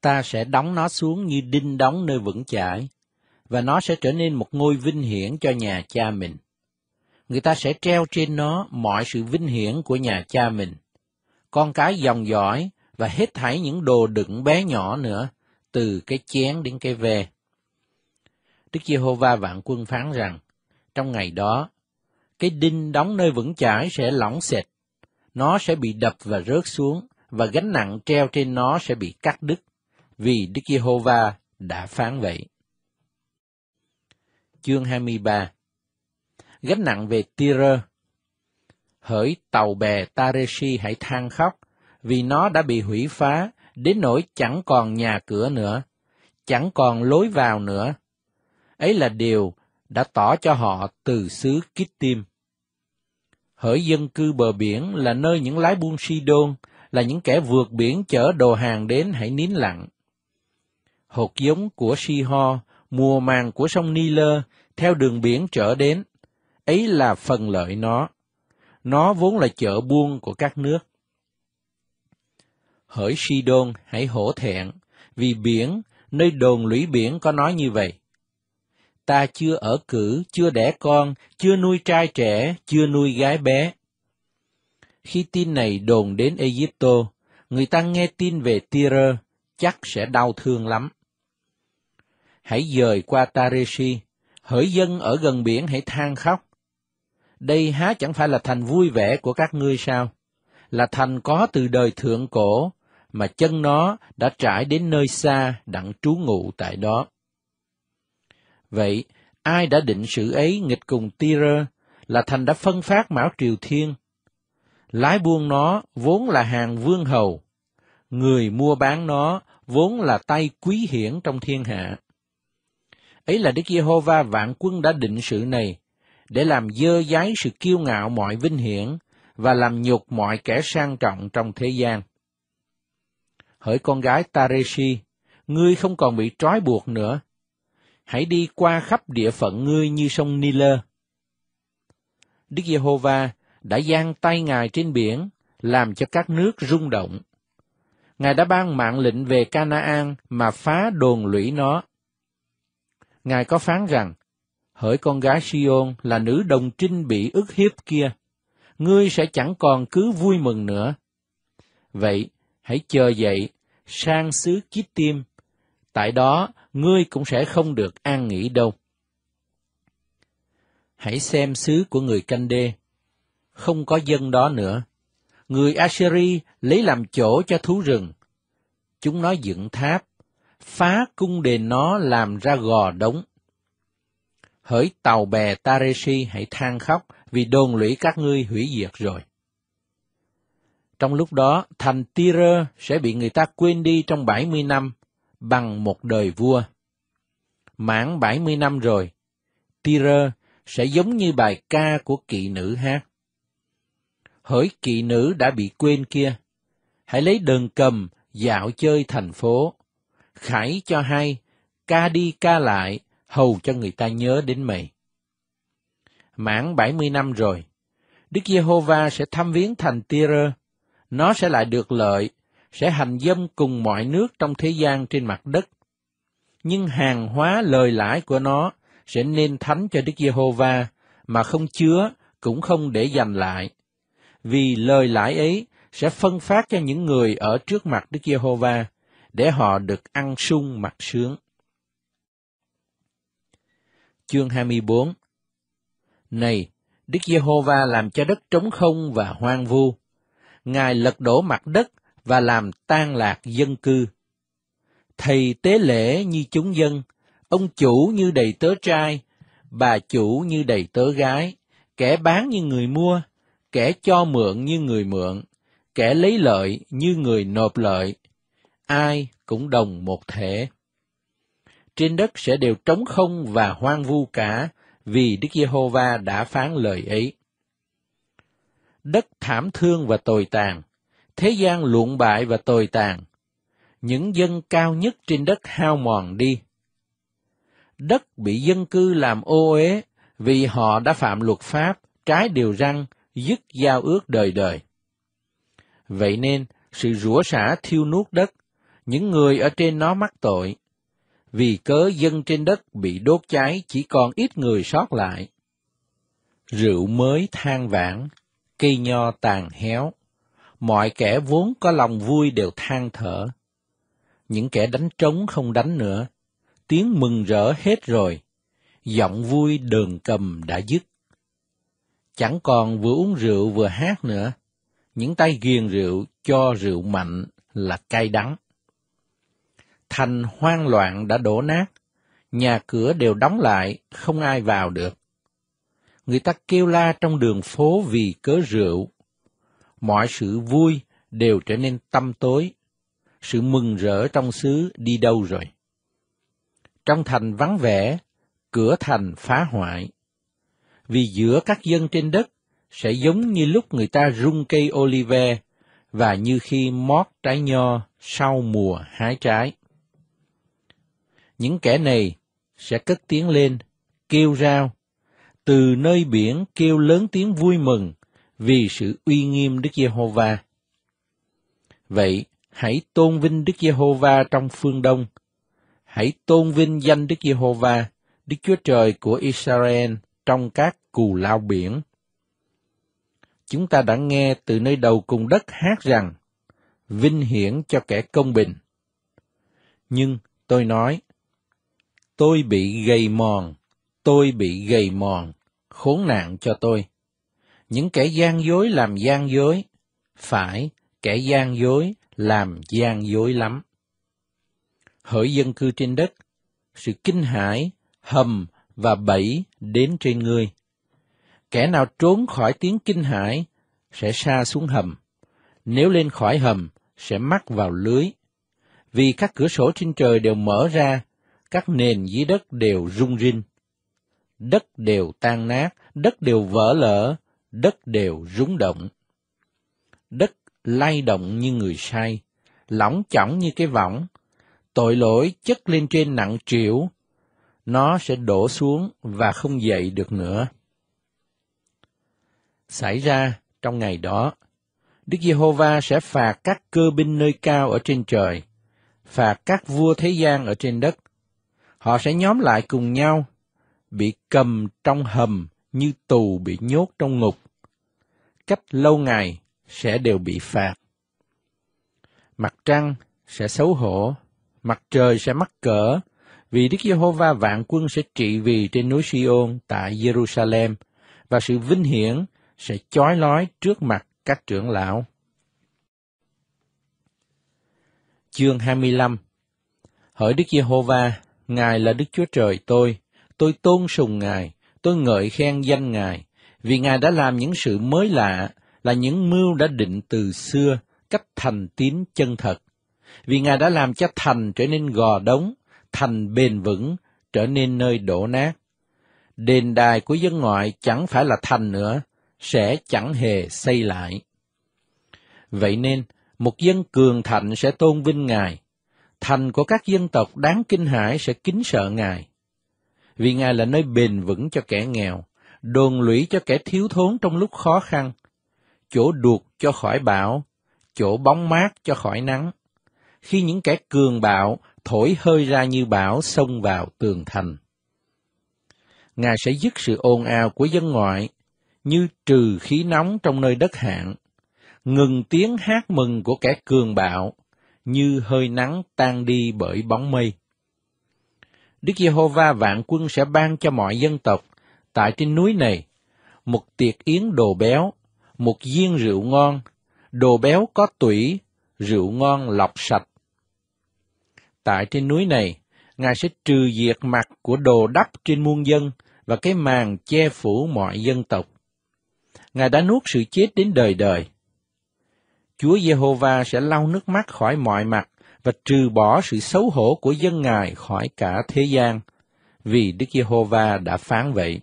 Ta sẽ đóng nó xuống như đinh đóng nơi vững chãi, và nó sẽ trở nên một ngôi vinh hiển cho nhà cha mình. Người ta sẽ treo trên nó mọi sự vinh hiển của nhà cha mình. Con cái dòng dõi và hết thảy những đồ đựng bé nhỏ nữa, từ cái chén đến cái về. Đức Giê-hô-va vạn quân phán rằng, trong ngày đó, cái đinh đóng nơi vững chãi sẽ lỏng xệt, nó sẽ bị đập và rớt xuống, và gánh nặng treo trên nó sẽ bị cắt đứt, vì Đức Giê-hô-va đã phán vậy. Chương 23 Gánh nặng về Tyre Hỡi tàu bè Tareshi hãy than khóc, vì nó đã bị hủy phá, đến nỗi chẳng còn nhà cửa nữa, chẳng còn lối vào nữa. Ấy là điều đã tỏ cho họ từ xứ tim. Hỡi dân cư bờ biển là nơi những lái buôn si đôn là những kẻ vượt biển chở đồ hàng đến hãy nín lặng. Hột giống của Si-ho, mùa màng của sông ni lơ theo đường biển trở đến, ấy là phần lợi nó. Nó vốn là chợ buôn của các nước hỡi Sidon hãy hổ thẹn, vì biển, nơi đồn lũy biển có nói như vậy. Ta chưa ở cử, chưa đẻ con, chưa nuôi trai trẻ, chưa nuôi gái bé. Khi tin này đồn đến Egypto, người ta nghe tin về Tyre chắc sẽ đau thương lắm. Hãy dời qua Tareshi, hỡi dân ở gần biển hãy than khóc. Đây há chẳng phải là thành vui vẻ của các ngươi sao? Là thành có từ đời thượng cổ, mà chân nó đã trải đến nơi xa đặng trú ngụ tại đó. Vậy, ai đã định sự ấy nghịch cùng Tyre là thành đã phân phát mão triều thiên. Lái buôn nó vốn là hàng vương hầu, người mua bán nó vốn là tay quý hiển trong thiên hạ. Ấy là Đức Giê-hô-va vạn quân đã định sự này, để làm dơ giấy sự kiêu ngạo mọi vinh hiển và làm nhục mọi kẻ sang trọng trong thế gian hỡi con gái Tareshi, ngươi không còn bị trói buộc nữa. Hãy đi qua khắp địa phận ngươi như sông Nile. Đức Giê-hô-va đã giang tay Ngài trên biển, làm cho các nước rung động. Ngài đã ban mạng lệnh về Canaan mà phá đồn lũy nó. Ngài có phán rằng, hỡi con gái Sion là nữ đồng trinh bị ức hiếp kia, ngươi sẽ chẳng còn cứ vui mừng nữa. Vậy, hãy chờ dậy sang xứ Kiết Tim, tại đó ngươi cũng sẽ không được an nghỉ đâu. Hãy xem xứ của người canh đê, không có dân đó nữa. Người Asheri lấy làm chỗ cho thú rừng. Chúng nó dựng tháp, phá cung đền nó làm ra gò đống. Hỡi tàu bè Taresi, hãy than khóc vì đồn lũy các ngươi hủy diệt rồi. Trong lúc đó, thành Tyre sẽ bị người ta quên đi trong 70 năm bằng một đời vua. Mãn 70 năm rồi, Tyre sẽ giống như bài ca của kỵ nữ hát. Hỡi kỵ nữ đã bị quên kia, hãy lấy đờn cầm dạo chơi thành phố, khải cho hay, ca đi ca lại, hầu cho người ta nhớ đến mày. Mãn 70 năm rồi, Đức Giê-hô-va sẽ thăm viếng thành Tyre nó sẽ lại được lợi, sẽ hành dâm cùng mọi nước trong thế gian trên mặt đất. Nhưng hàng hóa lời lãi của nó sẽ nên thánh cho Đức Giê-hô-va, mà không chứa, cũng không để dành lại. Vì lời lãi ấy sẽ phân phát cho những người ở trước mặt Đức Giê-hô-va, để họ được ăn sung mặc sướng. Chương 24 Này, Đức Giê-hô-va làm cho đất trống không và hoang vu, Ngài lật đổ mặt đất và làm tan lạc dân cư. Thầy tế lễ như chúng dân, ông chủ như đầy tớ trai, bà chủ như đầy tớ gái, kẻ bán như người mua, kẻ cho mượn như người mượn, kẻ lấy lợi như người nộp lợi, ai cũng đồng một thể. Trên đất sẽ đều trống không và hoang vu cả, vì Đức Giê-hô-va đã phán lời ấy đất thảm thương và tồi tàn, thế gian luộn bại và tồi tàn, những dân cao nhất trên đất hao mòn đi. Đất bị dân cư làm ô uế vì họ đã phạm luật pháp, trái điều răn, dứt giao ước đời đời. Vậy nên, sự rủa xả thiêu nuốt đất, những người ở trên nó mắc tội. Vì cớ dân trên đất bị đốt cháy chỉ còn ít người sót lại. Rượu mới than vãn, cây nho tàn héo. Mọi kẻ vốn có lòng vui đều than thở. Những kẻ đánh trống không đánh nữa, tiếng mừng rỡ hết rồi, giọng vui đường cầm đã dứt. Chẳng còn vừa uống rượu vừa hát nữa, những tay ghiền rượu cho rượu mạnh là cay đắng. Thành hoang loạn đã đổ nát, nhà cửa đều đóng lại, không ai vào được người ta kêu la trong đường phố vì cớ rượu. Mọi sự vui đều trở nên tâm tối, sự mừng rỡ trong xứ đi đâu rồi. Trong thành vắng vẻ, cửa thành phá hoại. Vì giữa các dân trên đất sẽ giống như lúc người ta rung cây olive và như khi mót trái nho sau mùa hái trái. Những kẻ này sẽ cất tiếng lên, kêu rao, từ nơi biển kêu lớn tiếng vui mừng vì sự uy nghiêm Đức Giê-hô-va. Vậy, hãy tôn vinh Đức Giê-hô-va trong phương Đông. Hãy tôn vinh danh Đức Giê-hô-va, Đức Chúa Trời của Israel trong các cù lao biển. Chúng ta đã nghe từ nơi đầu cùng đất hát rằng, vinh hiển cho kẻ công bình. Nhưng tôi nói, tôi bị gầy mòn tôi bị gầy mòn, khốn nạn cho tôi. Những kẻ gian dối làm gian dối, phải, kẻ gian dối làm gian dối lắm. Hỡi dân cư trên đất, sự kinh hãi, hầm và bẫy đến trên ngươi. Kẻ nào trốn khỏi tiếng kinh hãi sẽ xa xuống hầm, nếu lên khỏi hầm sẽ mắc vào lưới. Vì các cửa sổ trên trời đều mở ra, các nền dưới đất đều rung rinh đất đều tan nát, đất đều vỡ lở, đất đều rúng động. Đất lay động như người say, lỏng chỏng như cái võng, tội lỗi chất lên trên nặng triệu, nó sẽ đổ xuống và không dậy được nữa. Xảy ra trong ngày đó, Đức Giê-hô-va sẽ phạt các cơ binh nơi cao ở trên trời, phạt các vua thế gian ở trên đất. Họ sẽ nhóm lại cùng nhau bị cầm trong hầm như tù bị nhốt trong ngục. Cách lâu ngày sẽ đều bị phạt. Mặt trăng sẽ xấu hổ, mặt trời sẽ mắc cỡ, vì Đức Giê-hô-va vạn quân sẽ trị vì trên núi Si-ôn tại Jerusalem, và sự vinh hiển sẽ chói lói trước mặt các trưởng lão. Chương 25 Hỡi Đức Giê-hô-va, Ngài là Đức Chúa Trời tôi, tôi tôn sùng Ngài, tôi ngợi khen danh Ngài, vì Ngài đã làm những sự mới lạ, là những mưu đã định từ xưa, cách thành tín chân thật. Vì Ngài đã làm cho thành trở nên gò đống, thành bền vững, trở nên nơi đổ nát. Đền đài của dân ngoại chẳng phải là thành nữa, sẽ chẳng hề xây lại. Vậy nên, một dân cường thạnh sẽ tôn vinh Ngài, thành của các dân tộc đáng kinh hãi sẽ kính sợ Ngài vì Ngài là nơi bền vững cho kẻ nghèo, đồn lũy cho kẻ thiếu thốn trong lúc khó khăn, chỗ đuộc cho khỏi bão, chỗ bóng mát cho khỏi nắng. Khi những kẻ cường bạo thổi hơi ra như bão xông vào tường thành. Ngài sẽ dứt sự ồn ào của dân ngoại, như trừ khí nóng trong nơi đất hạn, ngừng tiếng hát mừng của kẻ cường bạo, như hơi nắng tan đi bởi bóng mây. Đức Giê-hô-va vạn quân sẽ ban cho mọi dân tộc tại trên núi này một tiệc yến đồ béo, một viên rượu ngon, đồ béo có tủy, rượu ngon lọc sạch. Tại trên núi này, Ngài sẽ trừ diệt mặt của đồ đắp trên muôn dân và cái màn che phủ mọi dân tộc. Ngài đã nuốt sự chết đến đời đời. Chúa Giê-hô-va sẽ lau nước mắt khỏi mọi mặt và trừ bỏ sự xấu hổ của dân Ngài khỏi cả thế gian, vì Đức Giê-hô-va đã phán vậy.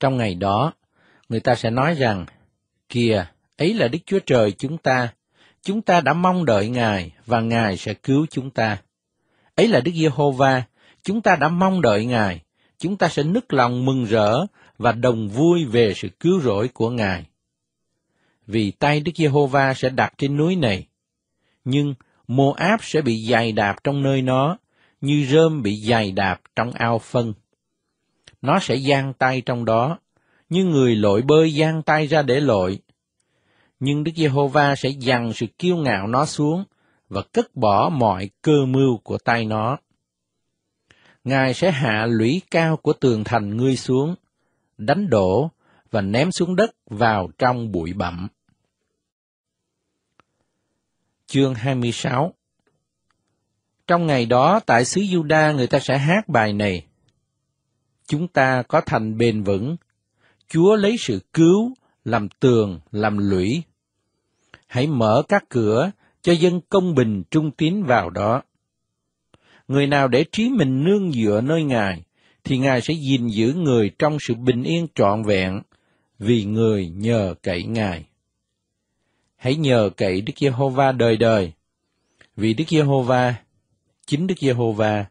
Trong ngày đó, người ta sẽ nói rằng, kìa, ấy là Đức Chúa Trời chúng ta, chúng ta đã mong đợi Ngài và Ngài sẽ cứu chúng ta. Ấy là Đức Giê-hô-va, chúng ta đã mong đợi Ngài, chúng ta sẽ nức lòng mừng rỡ và đồng vui về sự cứu rỗi của Ngài. Vì tay Đức Giê-hô-va sẽ đặt trên núi này, nhưng mô áp sẽ bị dày đạp trong nơi nó, như rơm bị dày đạp trong ao phân. Nó sẽ giang tay trong đó, như người lội bơi giang tay ra để lội. Nhưng Đức Giê-hô-va sẽ dằn sự kiêu ngạo nó xuống và cất bỏ mọi cơ mưu của tay nó. Ngài sẽ hạ lũy cao của tường thành ngươi xuống, đánh đổ và ném xuống đất vào trong bụi bặm chương 26 Trong ngày đó, tại xứ Juda người ta sẽ hát bài này. Chúng ta có thành bền vững, Chúa lấy sự cứu, làm tường, làm lũy. Hãy mở các cửa cho dân công bình trung tín vào đó. Người nào để trí mình nương dựa nơi Ngài, thì Ngài sẽ gìn giữ người trong sự bình yên trọn vẹn, vì người nhờ cậy Ngài hãy nhờ cậy Đức Giê-hô-va đời đời. Vì Đức Giê-hô-va, chính Đức Giê-hô-va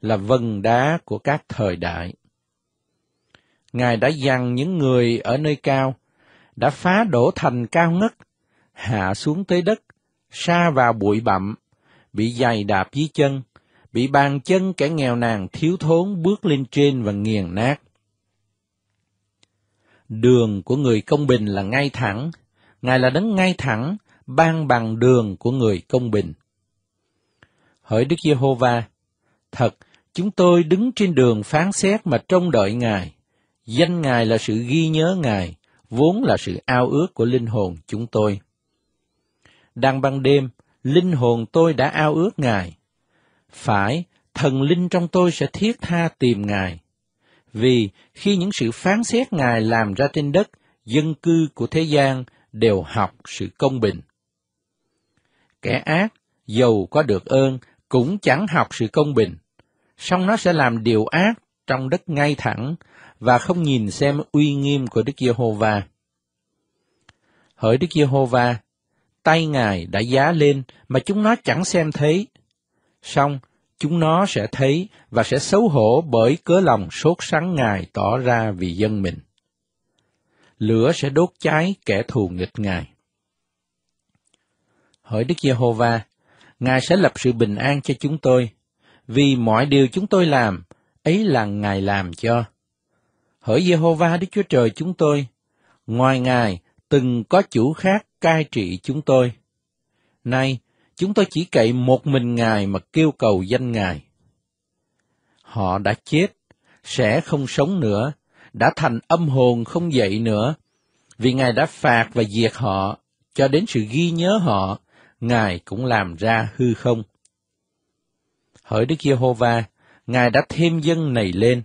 là vân đá của các thời đại. Ngài đã dằn những người ở nơi cao, đã phá đổ thành cao ngất, hạ xuống tới đất, xa vào bụi bặm, bị giày đạp dưới chân, bị bàn chân kẻ nghèo nàn thiếu thốn bước lên trên và nghiền nát. Đường của người công bình là ngay thẳng, Ngài là đấng ngay thẳng, ban bằng đường của người công bình. Hỡi Đức Giê-hô-va, thật, chúng tôi đứng trên đường phán xét mà trông đợi Ngài. Danh Ngài là sự ghi nhớ Ngài, vốn là sự ao ước của linh hồn chúng tôi. Đang ban đêm, linh hồn tôi đã ao ước Ngài. Phải, thần linh trong tôi sẽ thiết tha tìm Ngài. Vì khi những sự phán xét Ngài làm ra trên đất, dân cư của thế gian đều học sự công bình. Kẻ ác, dầu có được ơn, cũng chẳng học sự công bình, song nó sẽ làm điều ác trong đất ngay thẳng và không nhìn xem uy nghiêm của Đức Giê-hô-va. Hỡi Đức Giê-hô-va, tay Ngài đã giá lên mà chúng nó chẳng xem thấy. Song, chúng nó sẽ thấy và sẽ xấu hổ bởi cớ lòng sốt sắng Ngài tỏ ra vì dân mình lửa sẽ đốt cháy kẻ thù nghịch Ngài. Hỡi Đức Giê-hô-va, Ngài sẽ lập sự bình an cho chúng tôi, vì mọi điều chúng tôi làm, ấy là Ngài làm cho. Hỡi Giê-hô-va Đức Chúa Trời chúng tôi, ngoài Ngài từng có chủ khác cai trị chúng tôi. Nay, chúng tôi chỉ cậy một mình Ngài mà kêu cầu danh Ngài. Họ đã chết, sẽ không sống nữa, đã thành âm hồn không dậy nữa, vì Ngài đã phạt và diệt họ, cho đến sự ghi nhớ họ, Ngài cũng làm ra hư không. Hỡi Đức Giê-hô-va, Ngài đã thêm dân này lên.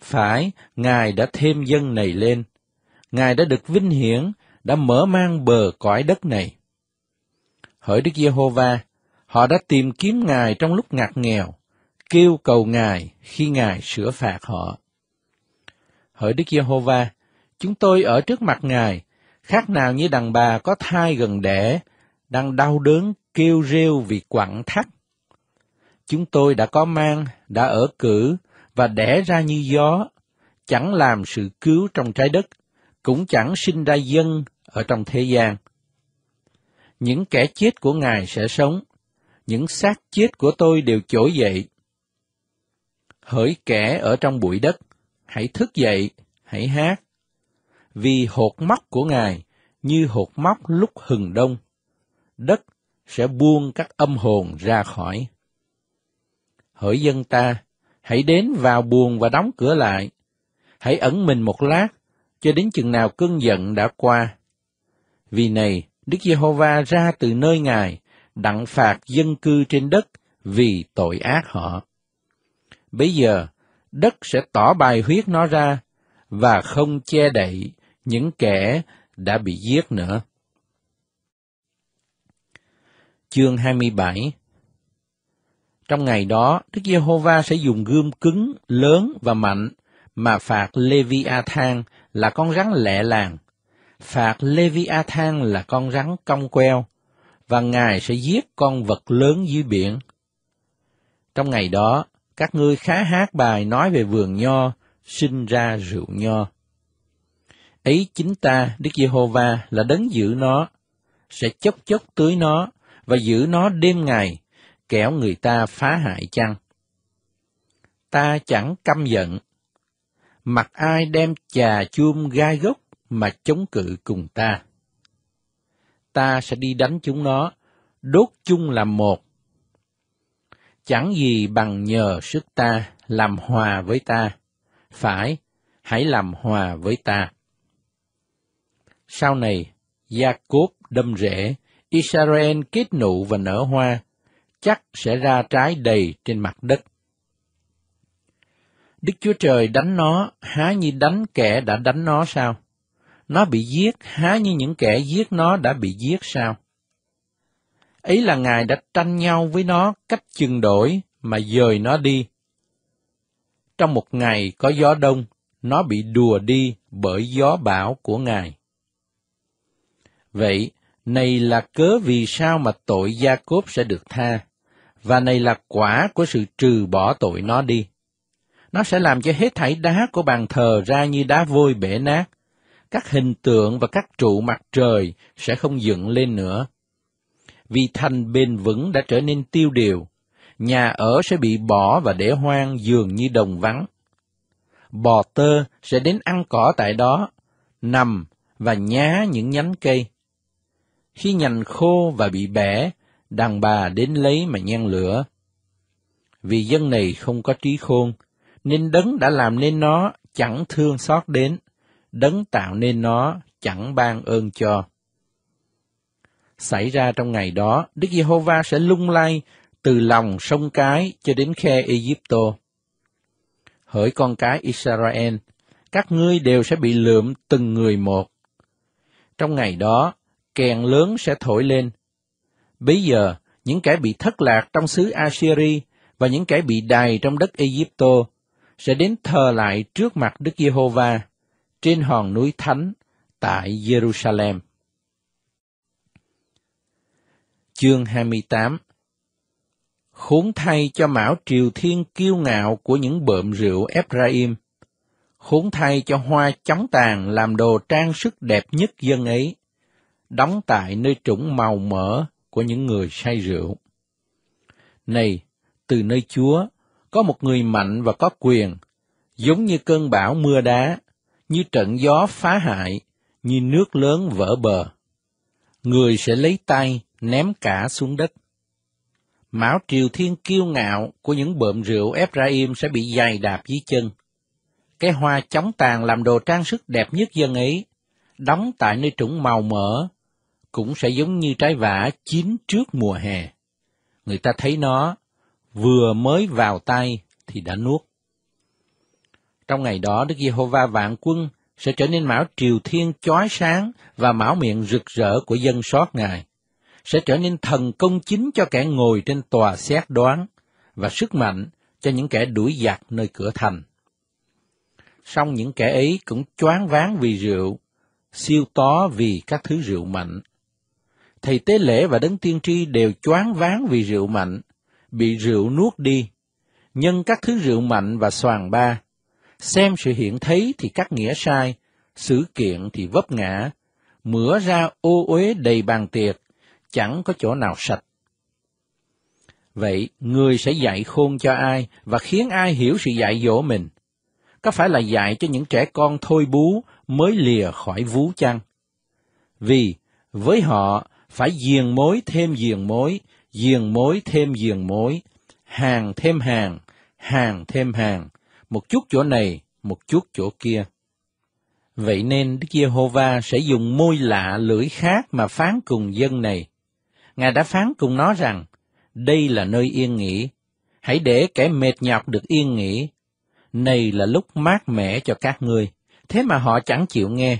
Phải, Ngài đã thêm dân này lên. Ngài đã được vinh hiển, đã mở mang bờ cõi đất này. Hỡi Đức Giê-hô-va, họ đã tìm kiếm Ngài trong lúc ngặt nghèo, kêu cầu Ngài khi Ngài sửa phạt họ hỡi Đức Giê-hô-va, chúng tôi ở trước mặt Ngài, khác nào như đàn bà có thai gần đẻ, đang đau đớn kêu rêu vì quặn thắt. Chúng tôi đã có mang, đã ở cử và đẻ ra như gió, chẳng làm sự cứu trong trái đất, cũng chẳng sinh ra dân ở trong thế gian. Những kẻ chết của Ngài sẽ sống, những xác chết của tôi đều trỗi dậy. Hỡi kẻ ở trong bụi đất, hãy thức dậy, hãy hát. Vì hột mắt của Ngài như hột mắt lúc hừng đông, đất sẽ buông các âm hồn ra khỏi. Hỡi dân ta, hãy đến vào buồn và đóng cửa lại. Hãy ẩn mình một lát, cho đến chừng nào cơn giận đã qua. Vì này, Đức Giê-hô-va ra từ nơi Ngài, đặng phạt dân cư trên đất vì tội ác họ. Bây giờ, đất sẽ tỏ bài huyết nó ra và không che đậy những kẻ đã bị giết nữa. Chương 27 Trong ngày đó, Đức Giê-hô-va sẽ dùng gươm cứng, lớn và mạnh mà phạt Leviathan là con rắn lẹ làng, phạt Leviathan là con rắn cong queo, và Ngài sẽ giết con vật lớn dưới biển. Trong ngày đó, các ngươi khá hát bài nói về vườn nho, sinh ra rượu nho. Ấy chính ta, Đức Giê-hô-va là đấng giữ nó, sẽ chốc chốc tưới nó và giữ nó đêm ngày, kẻo người ta phá hại chăng. Ta chẳng căm giận, mặc ai đem trà chuông gai gốc mà chống cự cùng ta. Ta sẽ đi đánh chúng nó, đốt chung làm một chẳng gì bằng nhờ sức ta làm hòa với ta. Phải, hãy làm hòa với ta. Sau này, gia Jacob đâm rễ, Israel kết nụ và nở hoa, chắc sẽ ra trái đầy trên mặt đất. Đức Chúa Trời đánh nó há như đánh kẻ đã đánh nó sao? Nó bị giết há như những kẻ giết nó đã bị giết sao? Ấy là Ngài đã tranh nhau với nó cách chừng đổi mà dời nó đi. Trong một ngày có gió đông, nó bị đùa đi bởi gió bão của Ngài. Vậy, này là cớ vì sao mà tội Gia Cốp sẽ được tha, và này là quả của sự trừ bỏ tội nó đi. Nó sẽ làm cho hết thảy đá của bàn thờ ra như đá vôi bể nát, các hình tượng và các trụ mặt trời sẽ không dựng lên nữa, vì thành bền vững đã trở nên tiêu điều, nhà ở sẽ bị bỏ và để hoang dường như đồng vắng. Bò tơ sẽ đến ăn cỏ tại đó, nằm và nhá những nhánh cây. Khi nhành khô và bị bẻ, đàn bà đến lấy mà nhen lửa. Vì dân này không có trí khôn, nên đấng đã làm nên nó chẳng thương xót đến, đấng tạo nên nó chẳng ban ơn cho xảy ra trong ngày đó, Đức Giê-hô-va sẽ lung lay từ lòng sông cái cho đến khe Egypto. Hỡi con cái Israel, các ngươi đều sẽ bị lượm từng người một. Trong ngày đó, kèn lớn sẽ thổi lên. Bây giờ, những kẻ bị thất lạc trong xứ Assyri và những kẻ bị đày trong đất Egypto sẽ đến thờ lại trước mặt Đức Giê-hô-va trên hòn núi thánh tại Jerusalem. Chương 28 Khốn thay cho mão triều thiên kiêu ngạo của những bợm rượu Ephraim. Khốn thay cho hoa chóng tàn làm đồ trang sức đẹp nhất dân ấy, đóng tại nơi trũng màu mỡ của những người say rượu. Này, từ nơi Chúa, có một người mạnh và có quyền, giống như cơn bão mưa đá, như trận gió phá hại, như nước lớn vỡ bờ. Người sẽ lấy tay ném cả xuống đất. Mão triều thiên kiêu ngạo của những bợm rượu Ephraim sẽ bị dày đạp dưới chân. Cái hoa chóng tàn làm đồ trang sức đẹp nhất dân ấy, đóng tại nơi trũng màu mỡ, cũng sẽ giống như trái vả chín trước mùa hè. Người ta thấy nó vừa mới vào tay thì đã nuốt. Trong ngày đó, Đức Giê-hô-va vạn quân sẽ trở nên mão triều thiên chói sáng và mão miệng rực rỡ của dân sót Ngài sẽ trở nên thần công chính cho kẻ ngồi trên tòa xét đoán và sức mạnh cho những kẻ đuổi giặc nơi cửa thành. Song những kẻ ấy cũng choáng váng vì rượu, siêu tó vì các thứ rượu mạnh. Thầy tế lễ và đấng tiên tri đều choáng váng vì rượu mạnh, bị rượu nuốt đi, nhân các thứ rượu mạnh và soàn ba. Xem sự hiện thấy thì các nghĩa sai, sự kiện thì vấp ngã, mửa ra ô uế đầy bàn tiệc, chẳng có chỗ nào sạch. Vậy, người sẽ dạy khôn cho ai và khiến ai hiểu sự dạy dỗ mình? Có phải là dạy cho những trẻ con thôi bú mới lìa khỏi vú chăng? Vì, với họ, phải giềng mối thêm giềng mối, giềng mối thêm giềng mối, hàng thêm hàng, hàng thêm hàng, một chút chỗ này, một chút chỗ kia. Vậy nên Đức Giê-hô-va sẽ dùng môi lạ lưỡi khác mà phán cùng dân này, Ngài đã phán cùng nó rằng, đây là nơi yên nghỉ, hãy để kẻ mệt nhọc được yên nghỉ. Này là lúc mát mẻ cho các ngươi, thế mà họ chẳng chịu nghe.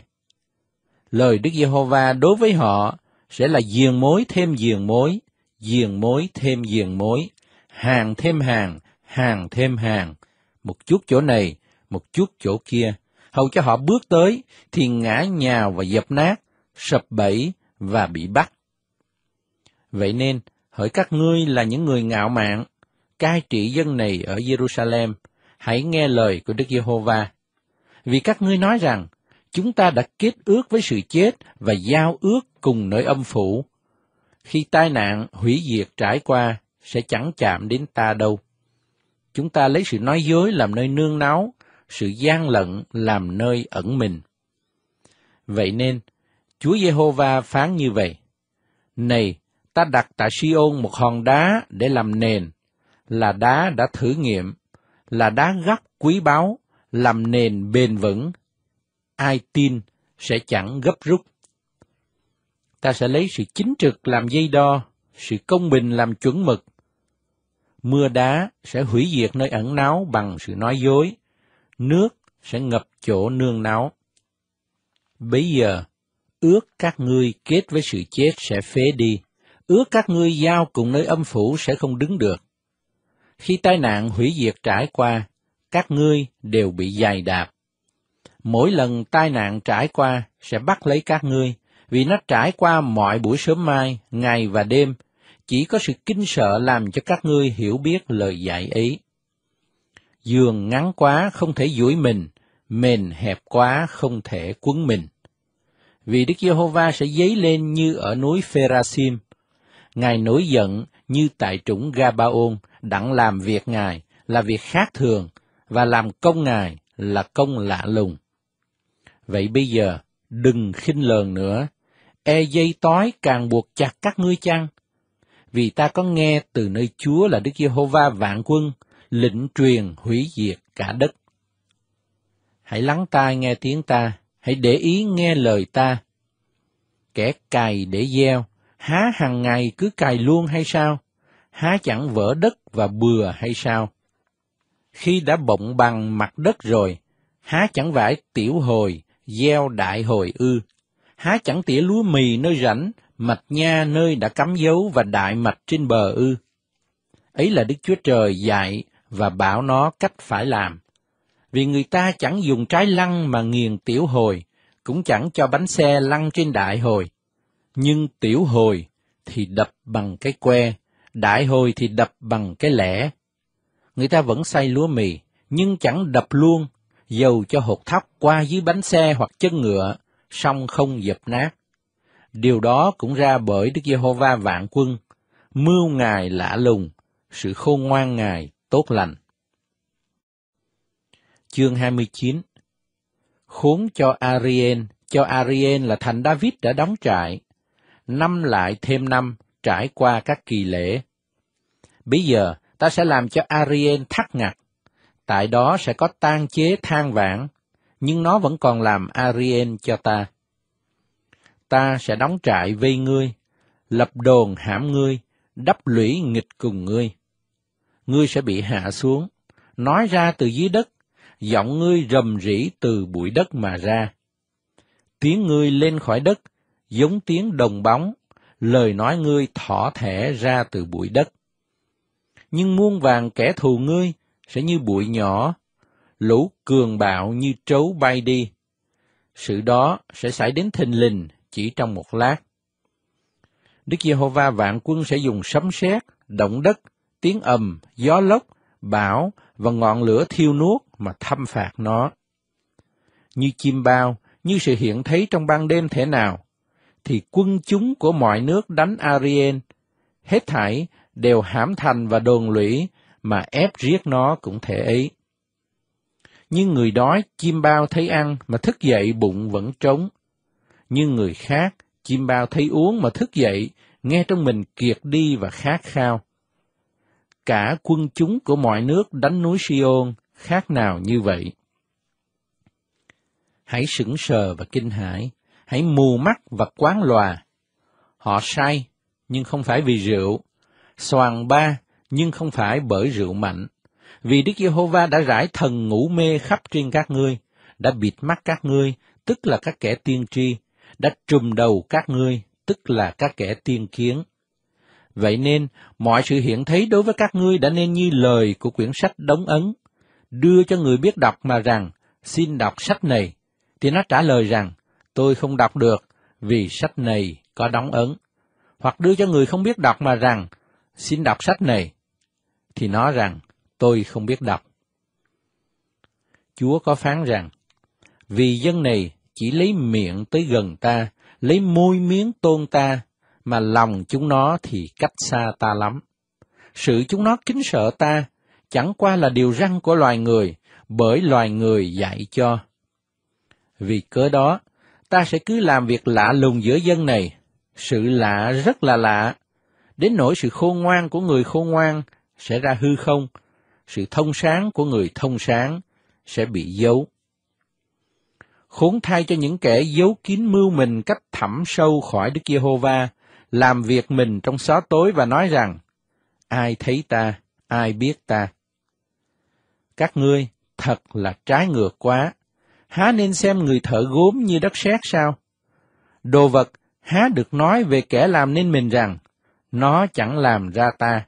Lời Đức Giê-hô-va đối với họ sẽ là giềng mối thêm giềng mối, giềng mối thêm giềng mối, hàng thêm hàng, hàng thêm hàng, một chút chỗ này, một chút chỗ kia, hầu cho họ bước tới thì ngã nhào và dập nát, sập bẫy và bị bắt. Vậy nên, hỡi các ngươi là những người ngạo mạn, cai trị dân này ở Jerusalem, hãy nghe lời của Đức Giê-hô-va. Vì các ngươi nói rằng, chúng ta đã kết ước với sự chết và giao ước cùng nơi âm phủ. Khi tai nạn hủy diệt trải qua, sẽ chẳng chạm đến ta đâu. Chúng ta lấy sự nói dối làm nơi nương náu, sự gian lận làm nơi ẩn mình. Vậy nên, Chúa Giê-hô-va phán như vậy: Này, ta đặt tại Siôn một hòn đá để làm nền, là đá đã thử nghiệm, là đá góc quý báu, làm nền bền vững. Ai tin sẽ chẳng gấp rút. Ta sẽ lấy sự chính trực làm dây đo, sự công bình làm chuẩn mực. Mưa đá sẽ hủy diệt nơi ẩn náu bằng sự nói dối, nước sẽ ngập chỗ nương náu. Bây giờ, ước các ngươi kết với sự chết sẽ phế đi ước các ngươi giao cùng nơi âm phủ sẽ không đứng được. Khi tai nạn hủy diệt trải qua, các ngươi đều bị dày đạp. Mỗi lần tai nạn trải qua sẽ bắt lấy các ngươi, vì nó trải qua mọi buổi sớm mai, ngày và đêm, chỉ có sự kinh sợ làm cho các ngươi hiểu biết lời dạy ấy. Giường ngắn quá không thể duỗi mình, mền hẹp quá không thể quấn mình. Vì Đức Giê-hô-va sẽ dấy lên như ở núi phê ra Pherasim, Ngài nổi giận như tại trũng Gabaon, đặng làm việc Ngài là việc khác thường, và làm công Ngài là công lạ lùng. Vậy bây giờ, đừng khinh lờn nữa, e dây tói càng buộc chặt các ngươi chăng? Vì ta có nghe từ nơi Chúa là Đức Giê-hô-va vạn quân, lĩnh truyền hủy diệt cả đất. Hãy lắng tai nghe tiếng ta, hãy để ý nghe lời ta. Kẻ cày để gieo, há hàng ngày cứ cài luôn hay sao? Há chẳng vỡ đất và bừa hay sao? Khi đã bộng bằng mặt đất rồi, há chẳng vải tiểu hồi, gieo đại hồi ư? Há chẳng tỉa lúa mì nơi rảnh, mạch nha nơi đã cắm dấu và đại mạch trên bờ ư? Ấy là Đức Chúa Trời dạy và bảo nó cách phải làm. Vì người ta chẳng dùng trái lăng mà nghiền tiểu hồi, cũng chẳng cho bánh xe lăn trên đại hồi, nhưng tiểu hồi thì đập bằng cái que, đại hồi thì đập bằng cái lẻ. Người ta vẫn xay lúa mì, nhưng chẳng đập luôn, dầu cho hột thóc qua dưới bánh xe hoặc chân ngựa, song không dập nát. Điều đó cũng ra bởi Đức Giê-hô-va vạn quân, mưu ngài lạ lùng, sự khôn ngoan ngài tốt lành. Chương 29 Khốn cho Arien, cho Arien là thành David đã đóng trại, năm lại thêm năm trải qua các kỳ lễ. Bây giờ, ta sẽ làm cho Ariel thắt ngặt. Tại đó sẽ có tan chế than vạn, nhưng nó vẫn còn làm Ariel cho ta. Ta sẽ đóng trại vây ngươi, lập đồn hãm ngươi, đắp lũy nghịch cùng ngươi. Ngươi sẽ bị hạ xuống, nói ra từ dưới đất, giọng ngươi rầm rỉ từ bụi đất mà ra. Tiếng ngươi lên khỏi đất giống tiếng đồng bóng, lời nói ngươi thỏ thẻ ra từ bụi đất. Nhưng muôn vàng kẻ thù ngươi sẽ như bụi nhỏ, lũ cường bạo như trấu bay đi. Sự đó sẽ xảy đến thình lình chỉ trong một lát. Đức Giê-hô-va vạn quân sẽ dùng sấm sét, động đất, tiếng ầm, gió lốc, bão và ngọn lửa thiêu nuốt mà thâm phạt nó. Như chim bao, như sự hiện thấy trong ban đêm thế nào, thì quân chúng của mọi nước đánh Arien, hết thảy đều hãm thành và đồn lũy mà ép riết nó cũng thể ấy. Nhưng người đói chim bao thấy ăn mà thức dậy bụng vẫn trống. Nhưng người khác chim bao thấy uống mà thức dậy, nghe trong mình kiệt đi và khát khao. Cả quân chúng của mọi nước đánh núi Sion khác nào như vậy. Hãy sững sờ và kinh hãi hãy mù mắt và quán lòa. Họ say, nhưng không phải vì rượu, soàn ba, nhưng không phải bởi rượu mạnh. Vì Đức Giê-hô-va đã rải thần ngủ mê khắp trên các ngươi, đã bịt mắt các ngươi, tức là các kẻ tiên tri, đã trùm đầu các ngươi, tức là các kẻ tiên kiến. Vậy nên, mọi sự hiện thấy đối với các ngươi đã nên như lời của quyển sách đóng ấn, đưa cho người biết đọc mà rằng, xin đọc sách này, thì nó trả lời rằng, tôi không đọc được vì sách này có đóng ấn, hoặc đưa cho người không biết đọc mà rằng, xin đọc sách này, thì nói rằng, tôi không biết đọc. Chúa có phán rằng, vì dân này chỉ lấy miệng tới gần ta, lấy môi miếng tôn ta, mà lòng chúng nó thì cách xa ta lắm. Sự chúng nó kính sợ ta, chẳng qua là điều răng của loài người, bởi loài người dạy cho. Vì cớ đó, ta sẽ cứ làm việc lạ lùng giữa dân này. Sự lạ rất là lạ, đến nỗi sự khôn ngoan của người khôn ngoan sẽ ra hư không, sự thông sáng của người thông sáng sẽ bị giấu. Khốn thay cho những kẻ giấu kín mưu mình cách thẳm sâu khỏi Đức Giê-hô-va, làm việc mình trong xó tối và nói rằng, ai thấy ta, ai biết ta. Các ngươi thật là trái ngược quá, há nên xem người thợ gốm như đất sét sao? Đồ vật há được nói về kẻ làm nên mình rằng, nó chẳng làm ra ta.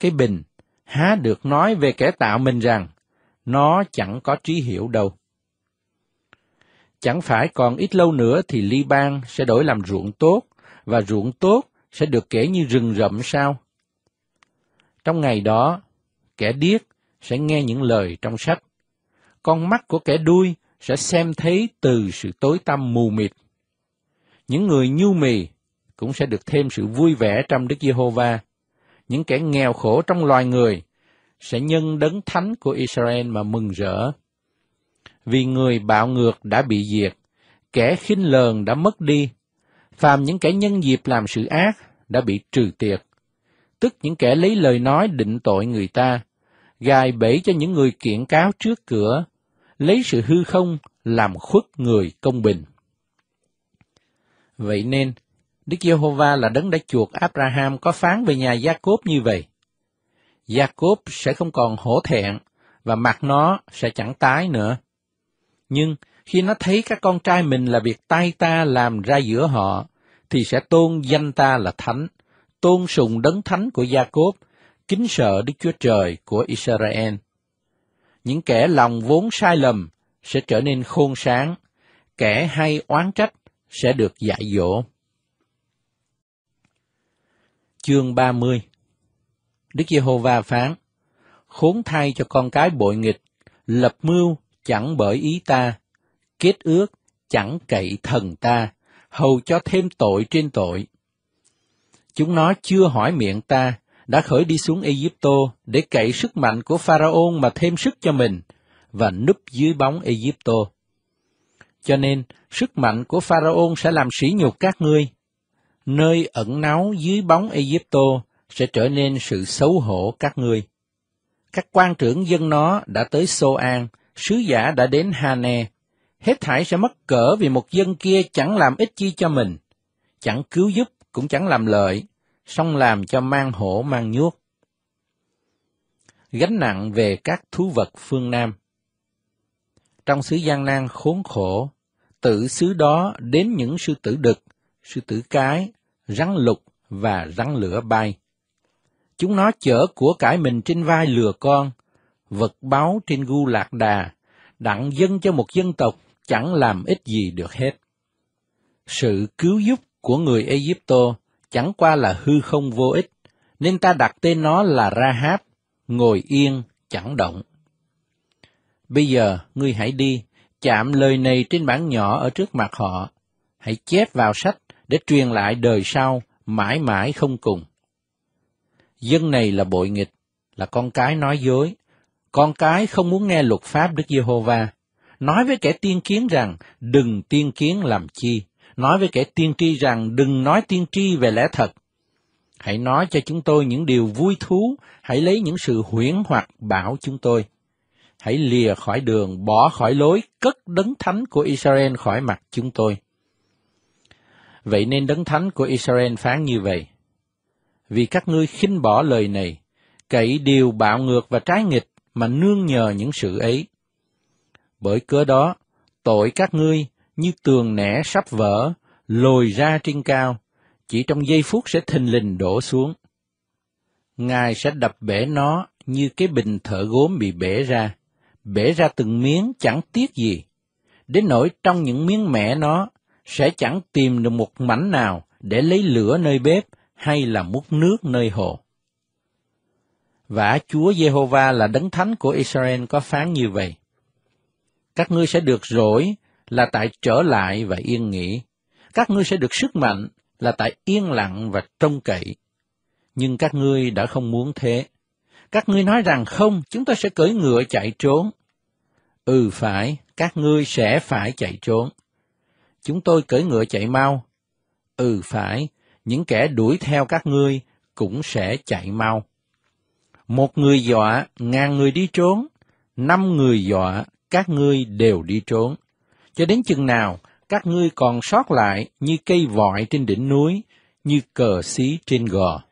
Cái bình há được nói về kẻ tạo mình rằng, nó chẳng có trí hiểu đâu. Chẳng phải còn ít lâu nữa thì ly bang sẽ đổi làm ruộng tốt, và ruộng tốt sẽ được kể như rừng rậm sao? Trong ngày đó, kẻ điếc sẽ nghe những lời trong sách con mắt của kẻ đuôi sẽ xem thấy từ sự tối tăm mù mịt. Những người nhu mì cũng sẽ được thêm sự vui vẻ trong Đức Giê-hô-va. Những kẻ nghèo khổ trong loài người sẽ nhân đấng thánh của Israel mà mừng rỡ. Vì người bạo ngược đã bị diệt, kẻ khinh lờn đã mất đi, phàm những kẻ nhân dịp làm sự ác đã bị trừ tiệt. Tức những kẻ lấy lời nói định tội người ta, gài bẫy cho những người kiện cáo trước cửa lấy sự hư không làm khuất người công bình. Vậy nên, Đức Giê-hô-va là đấng đã chuộc Abraham có phán về nhà Gia-cốp như vậy. Gia-cốp sẽ không còn hổ thẹn và mặt nó sẽ chẳng tái nữa. Nhưng khi nó thấy các con trai mình là việc tay ta làm ra giữa họ, thì sẽ tôn danh ta là thánh, tôn sùng đấng thánh của Gia-cốp, kính sợ Đức Chúa Trời của Israel những kẻ lòng vốn sai lầm sẽ trở nên khôn sáng, kẻ hay oán trách sẽ được dạy dỗ. Chương 30 Đức Giê-hô-va phán, Khốn thay cho con cái bội nghịch, lập mưu chẳng bởi ý ta, kết ước chẳng cậy thần ta, hầu cho thêm tội trên tội. Chúng nó chưa hỏi miệng ta, đã khởi đi xuống Egypto để cậy sức mạnh của Pharaon mà thêm sức cho mình và núp dưới bóng Egypto. Cho nên, sức mạnh của Pharaon sẽ làm sỉ nhục các ngươi. Nơi ẩn náu dưới bóng Egypto sẽ trở nên sự xấu hổ các ngươi. Các quan trưởng dân nó đã tới Sô An, sứ giả đã đến Hane. Hết thảy sẽ mất cỡ vì một dân kia chẳng làm ích chi cho mình, chẳng cứu giúp cũng chẳng làm lợi, song làm cho mang hổ mang nhuốc. Gánh nặng về các thú vật phương Nam Trong xứ gian nan khốn khổ, tự xứ đó đến những sư tử đực, sư tử cái, rắn lục và rắn lửa bay. Chúng nó chở của cải mình trên vai lừa con, vật báo trên gu lạc đà, đặng dân cho một dân tộc chẳng làm ích gì được hết. Sự cứu giúp của người Ai Egypto chẳng qua là hư không vô ích, nên ta đặt tên nó là Rahab, ngồi yên, chẳng động. Bây giờ, ngươi hãy đi, chạm lời này trên bản nhỏ ở trước mặt họ, hãy chép vào sách để truyền lại đời sau, mãi mãi không cùng. Dân này là bội nghịch, là con cái nói dối, con cái không muốn nghe luật pháp Đức Giê-hô-va, nói với kẻ tiên kiến rằng đừng tiên kiến làm chi nói với kẻ tiên tri rằng đừng nói tiên tri về lẽ thật. Hãy nói cho chúng tôi những điều vui thú, hãy lấy những sự huyễn hoặc bảo chúng tôi. Hãy lìa khỏi đường, bỏ khỏi lối, cất đấng thánh của Israel khỏi mặt chúng tôi. Vậy nên đấng thánh của Israel phán như vậy. Vì các ngươi khinh bỏ lời này, cậy điều bạo ngược và trái nghịch mà nương nhờ những sự ấy. Bởi cớ đó, tội các ngươi như tường nẻ sắp vỡ, lồi ra trên cao, chỉ trong giây phút sẽ thình lình đổ xuống. Ngài sẽ đập bể nó như cái bình thợ gốm bị bể ra, bể ra từng miếng chẳng tiếc gì, đến nỗi trong những miếng mẻ nó sẽ chẳng tìm được một mảnh nào để lấy lửa nơi bếp hay là múc nước nơi hồ. Vả Chúa Giê-hô-va là đấng thánh của Israel có phán như vậy. Các ngươi sẽ được rỗi là tại trở lại và yên nghỉ. Các ngươi sẽ được sức mạnh là tại yên lặng và trông cậy. Nhưng các ngươi đã không muốn thế. Các ngươi nói rằng không, chúng ta sẽ cưỡi ngựa chạy trốn. Ừ phải, các ngươi sẽ phải chạy trốn. Chúng tôi cưỡi ngựa chạy mau. Ừ phải, những kẻ đuổi theo các ngươi cũng sẽ chạy mau. Một người dọa, ngàn người đi trốn, năm người dọa, các ngươi đều đi trốn. Cho đến chừng nào các ngươi còn sót lại như cây vọi trên đỉnh núi, như cờ xí trên gò.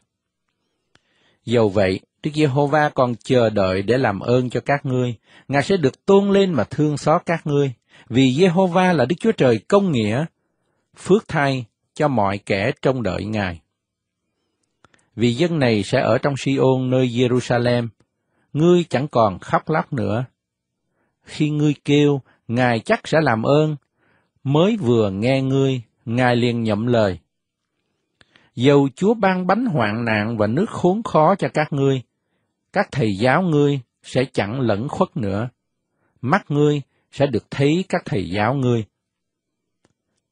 Dầu vậy, Đức Giê-hô-va còn chờ đợi để làm ơn cho các ngươi. Ngài sẽ được tôn lên mà thương xót các ngươi, vì Giê-hô-va là Đức Chúa Trời công nghĩa, phước thay cho mọi kẻ trông đợi Ngài. Vì dân này sẽ ở trong Si-ôn nơi Jerusalem, ngươi chẳng còn khóc lóc nữa. Khi ngươi kêu, Ngài chắc sẽ làm ơn. Mới vừa nghe ngươi, Ngài liền nhậm lời. Dầu Chúa ban bánh hoạn nạn và nước khốn khó cho các ngươi, các thầy giáo ngươi sẽ chẳng lẫn khuất nữa. Mắt ngươi sẽ được thấy các thầy giáo ngươi.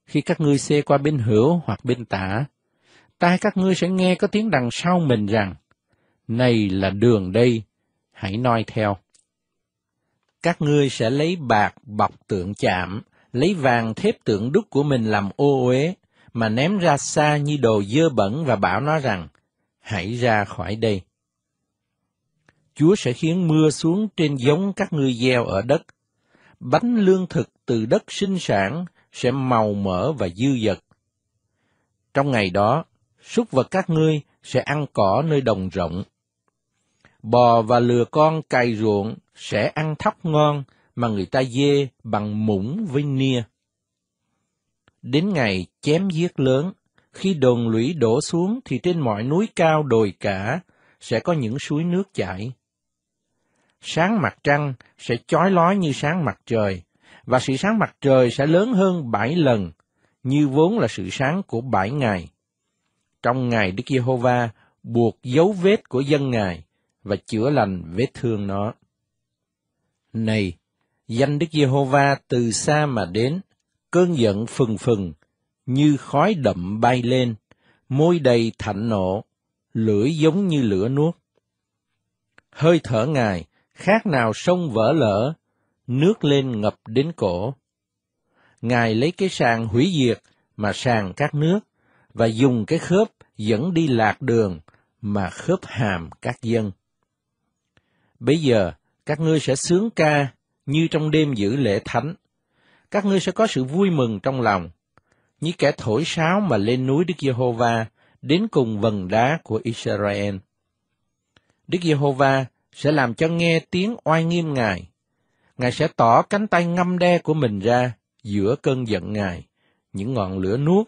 Khi các ngươi xê qua bên hữu hoặc bên tả, tai các ngươi sẽ nghe có tiếng đằng sau mình rằng, này là đường đây, hãy noi theo các ngươi sẽ lấy bạc bọc tượng chạm, lấy vàng thép tượng đúc của mình làm ô uế, mà ném ra xa như đồ dơ bẩn và bảo nó rằng, hãy ra khỏi đây. Chúa sẽ khiến mưa xuống trên giống các ngươi gieo ở đất. Bánh lương thực từ đất sinh sản sẽ màu mỡ và dư dật. Trong ngày đó, súc vật các ngươi sẽ ăn cỏ nơi đồng rộng, bò và lừa con cày ruộng sẽ ăn thóc ngon mà người ta dê bằng mũng với nia. Đến ngày chém giết lớn, khi đồn lũy đổ xuống thì trên mọi núi cao đồi cả sẽ có những suối nước chảy. Sáng mặt trăng sẽ chói lói như sáng mặt trời, và sự sáng mặt trời sẽ lớn hơn bảy lần, như vốn là sự sáng của bảy ngày. Trong ngày Đức Giê-hô-va buộc dấu vết của dân Ngài, và chữa lành vết thương nó. Này, danh Đức Giê-hô-va từ xa mà đến, cơn giận phừng phừng, như khói đậm bay lên, môi đầy thạnh nộ, lưỡi giống như lửa nuốt. Hơi thở Ngài khác nào sông vỡ lỡ, nước lên ngập đến cổ. Ngài lấy cái sàng hủy diệt mà sàng các nước, và dùng cái khớp dẫn đi lạc đường mà khớp hàm các dân. Bây giờ, các ngươi sẽ sướng ca như trong đêm giữ lễ thánh. Các ngươi sẽ có sự vui mừng trong lòng, như kẻ thổi sáo mà lên núi Đức Giê-hô-va, đến cùng vần đá của Israel. Đức Giê-hô-va sẽ làm cho nghe tiếng oai nghiêm Ngài. Ngài sẽ tỏ cánh tay ngâm đe của mình ra giữa cơn giận Ngài, những ngọn lửa nuốt,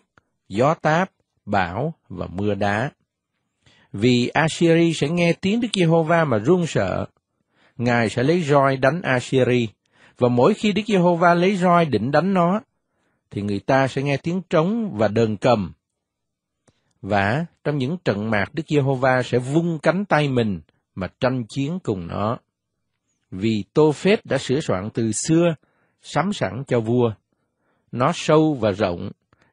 gió táp, bão và mưa đá. Vì Assyri sẽ nghe tiếng Đức Giê-hô-va mà run sợ, Ngài sẽ lấy roi đánh Assyri, và mỗi khi Đức Giê-hô-va lấy roi định đánh nó, thì người ta sẽ nghe tiếng trống và đờn cầm. Và trong những trận mạc Đức Giê-hô-va sẽ vung cánh tay mình mà tranh chiến cùng nó. Vì Tô Phết đã sửa soạn từ xưa, sắm sẵn cho vua. Nó sâu và rộng,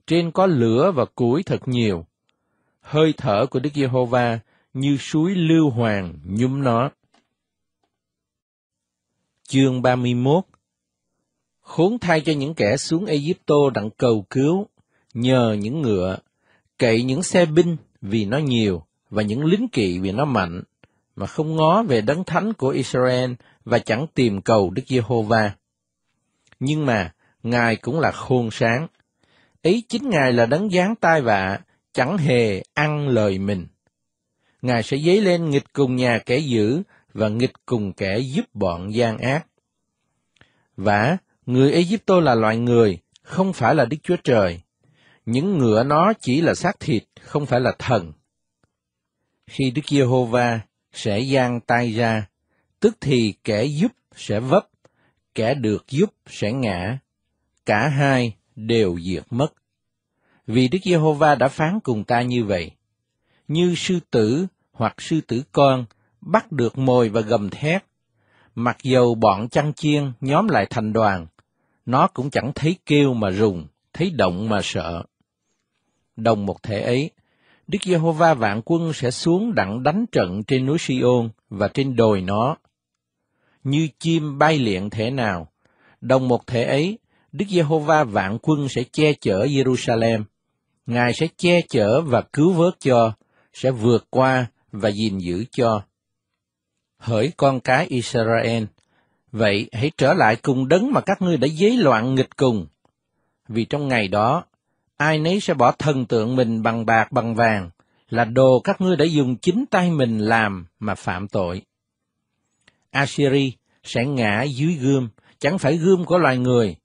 trên có lửa và củi thật nhiều. Hơi thở của Đức Giê-hô-va như suối lưu hoàng nhúm nó. Chương 31 Khốn thai cho những kẻ xuống Egypto đặng cầu cứu, nhờ những ngựa, cậy những xe binh vì nó nhiều và những lính kỵ vì nó mạnh, mà không ngó về đấng thánh của Israel và chẳng tìm cầu Đức Giê-hô-va. Nhưng mà, Ngài cũng là khôn sáng. Ý chính Ngài là đấng giáng tai vạ, chẳng hề ăn lời mình. Ngài sẽ dấy lên nghịch cùng nhà kẻ dữ và nghịch cùng kẻ giúp bọn gian ác. Và người Ai Egypto là loài người, không phải là Đức Chúa Trời. Những ngựa nó chỉ là xác thịt, không phải là thần. Khi Đức Giê-hô-va sẽ giang tay ra, tức thì kẻ giúp sẽ vấp, kẻ được giúp sẽ ngã. Cả hai đều diệt mất. Vì Đức Giê-hô-va đã phán cùng ta như vậy. Như sư tử hoặc sư tử con bắt được mồi và gầm thét. Mặc dầu bọn chăn chiên nhóm lại thành đoàn, nó cũng chẳng thấy kêu mà rùng, thấy động mà sợ. Đồng một thể ấy, Đức Giê-hô-va vạn quân sẽ xuống đặng đánh trận trên núi Si-ôn và trên đồi nó. Như chim bay liệng thể nào, đồng một thể ấy, Đức Giê-hô-va vạn quân sẽ che chở Jerusalem. Ngài sẽ che chở và cứu vớt cho, sẽ vượt qua và gìn giữ cho hỡi con cái Israel, vậy hãy trở lại cùng đấng mà các ngươi đã dấy loạn nghịch cùng. Vì trong ngày đó, ai nấy sẽ bỏ thần tượng mình bằng bạc bằng vàng, là đồ các ngươi đã dùng chính tay mình làm mà phạm tội. Assyri sẽ ngã dưới gươm, chẳng phải gươm của loài người,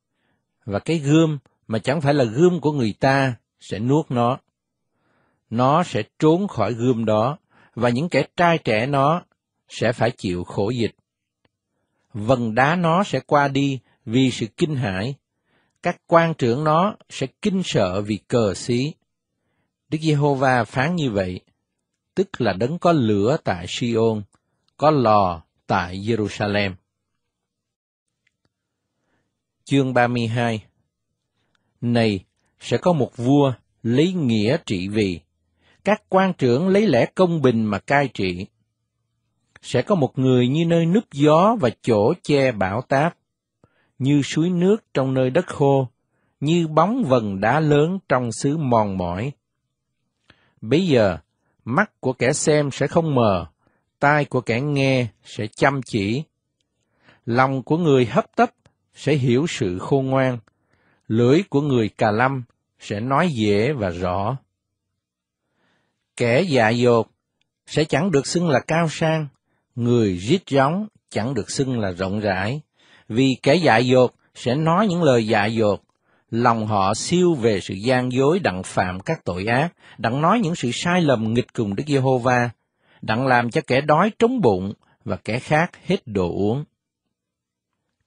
và cái gươm mà chẳng phải là gươm của người ta sẽ nuốt nó. Nó sẽ trốn khỏi gươm đó, và những kẻ trai trẻ nó sẽ phải chịu khổ dịch. Vần đá nó sẽ qua đi vì sự kinh hãi, các quan trưởng nó sẽ kinh sợ vì cờ xí. Đức Giê-hô-va phán như vậy, tức là đấng có lửa tại Si-ôn, có lò tại Jerusalem. Chương 32 Này, sẽ có một vua lấy nghĩa trị vì, các quan trưởng lấy lẽ công bình mà cai trị, sẽ có một người như nơi núp gió và chỗ che bão táp, như suối nước trong nơi đất khô, như bóng vần đá lớn trong xứ mòn mỏi. Bây giờ, mắt của kẻ xem sẽ không mờ, tai của kẻ nghe sẽ chăm chỉ. Lòng của người hấp tấp sẽ hiểu sự khôn ngoan, lưỡi của người cà lâm sẽ nói dễ và rõ. Kẻ dạ dột sẽ chẳng được xưng là cao sang, người rít róng chẳng được xưng là rộng rãi, vì kẻ dại dột sẽ nói những lời dại dột, lòng họ siêu về sự gian dối đặng phạm các tội ác, đặng nói những sự sai lầm nghịch cùng Đức Giê-hô-va, đặng làm cho kẻ đói trống bụng và kẻ khác hết đồ uống.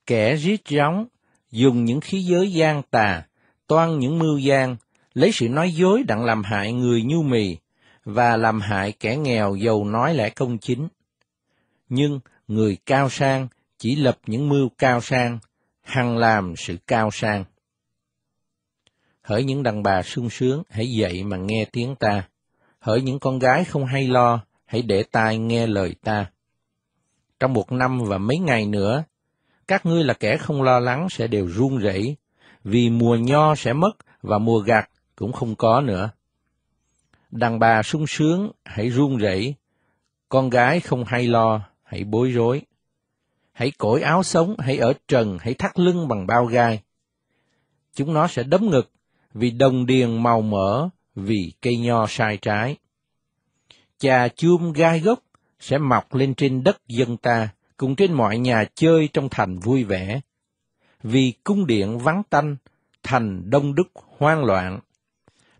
Kẻ rít róng dùng những khí giới gian tà, toan những mưu gian, lấy sự nói dối đặng làm hại người nhu mì và làm hại kẻ nghèo giàu nói lẽ công chính nhưng người cao sang chỉ lập những mưu cao sang, hằng làm sự cao sang. Hỡi những đàn bà sung sướng, hãy dậy mà nghe tiếng ta. Hỡi những con gái không hay lo, hãy để tai nghe lời ta. Trong một năm và mấy ngày nữa, các ngươi là kẻ không lo lắng sẽ đều run rẩy, vì mùa nho sẽ mất và mùa gặt cũng không có nữa. Đàn bà sung sướng, hãy run rẩy, con gái không hay lo, hãy bối rối. Hãy cởi áo sống, hãy ở trần, hãy thắt lưng bằng bao gai. Chúng nó sẽ đấm ngực vì đồng điền màu mỡ, vì cây nho sai trái. Chà chum gai gốc sẽ mọc lên trên đất dân ta, cùng trên mọi nhà chơi trong thành vui vẻ. Vì cung điện vắng tanh, thành đông đúc hoang loạn.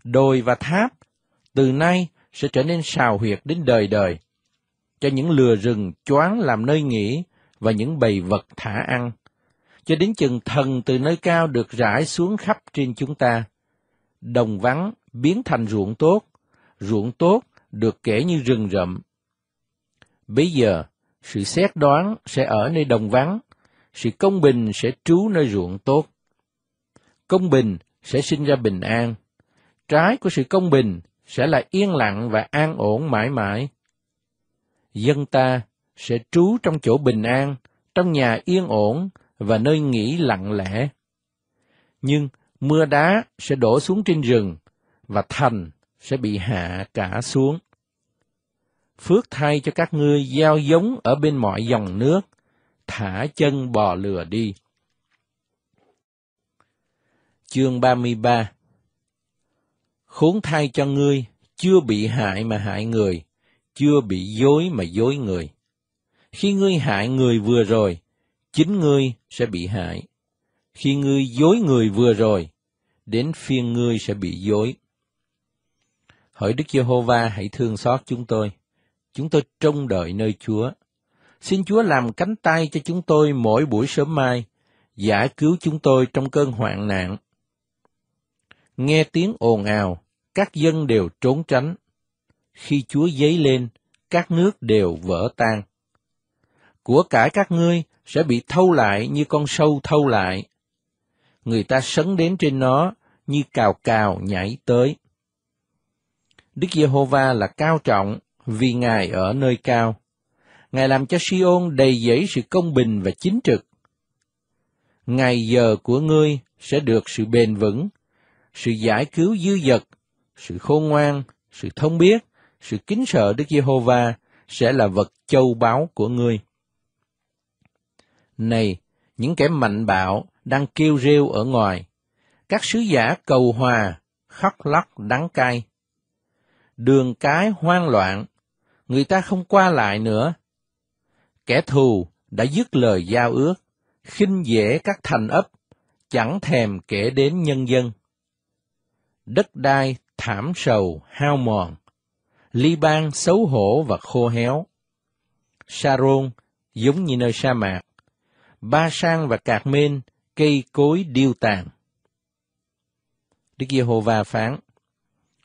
Đồi và tháp, từ nay sẽ trở nên xào huyệt đến đời đời cho những lừa rừng choáng làm nơi nghỉ và những bầy vật thả ăn, cho đến chừng thần từ nơi cao được rải xuống khắp trên chúng ta. Đồng vắng biến thành ruộng tốt, ruộng tốt được kể như rừng rậm. Bây giờ, sự xét đoán sẽ ở nơi đồng vắng, sự công bình sẽ trú nơi ruộng tốt. Công bình sẽ sinh ra bình an, trái của sự công bình sẽ là yên lặng và an ổn mãi mãi dân ta sẽ trú trong chỗ bình an, trong nhà yên ổn và nơi nghỉ lặng lẽ. Nhưng mưa đá sẽ đổ xuống trên rừng và thành sẽ bị hạ cả xuống. Phước thay cho các ngươi gieo giống ở bên mọi dòng nước, thả chân bò lừa đi. Chương 33 Khốn thay cho ngươi, chưa bị hại mà hại người, chưa bị dối mà dối người. Khi ngươi hại người vừa rồi, chính ngươi sẽ bị hại. Khi ngươi dối người vừa rồi, đến phiên ngươi sẽ bị dối. Hỡi Đức Giê-hô-va hãy thương xót chúng tôi. Chúng tôi trông đợi nơi Chúa. Xin Chúa làm cánh tay cho chúng tôi mỗi buổi sớm mai, giải cứu chúng tôi trong cơn hoạn nạn. Nghe tiếng ồn ào, các dân đều trốn tránh khi Chúa dấy lên, các nước đều vỡ tan. Của cải các ngươi sẽ bị thâu lại như con sâu thâu lại. Người ta sấn đến trên nó như cào cào nhảy tới. Đức Giê-hô-va là cao trọng vì Ngài ở nơi cao. Ngài làm cho Si-ôn đầy dẫy sự công bình và chính trực. Ngày giờ của ngươi sẽ được sự bền vững, sự giải cứu dư dật, sự khôn ngoan, sự thông biết, sự kính sợ Đức Giê-hô-va sẽ là vật châu báu của ngươi. Này, những kẻ mạnh bạo đang kêu rêu ở ngoài, các sứ giả cầu hòa, khóc lóc đắng cay. Đường cái hoang loạn, người ta không qua lại nữa. Kẻ thù đã dứt lời giao ước, khinh dễ các thành ấp, chẳng thèm kể đến nhân dân. Đất đai thảm sầu hao mòn, Liban xấu hổ và khô héo. Sharon giống như nơi sa mạc. Ba sang và cạc mên, cây cối điêu tàn. Đức Giê-hô-va phán,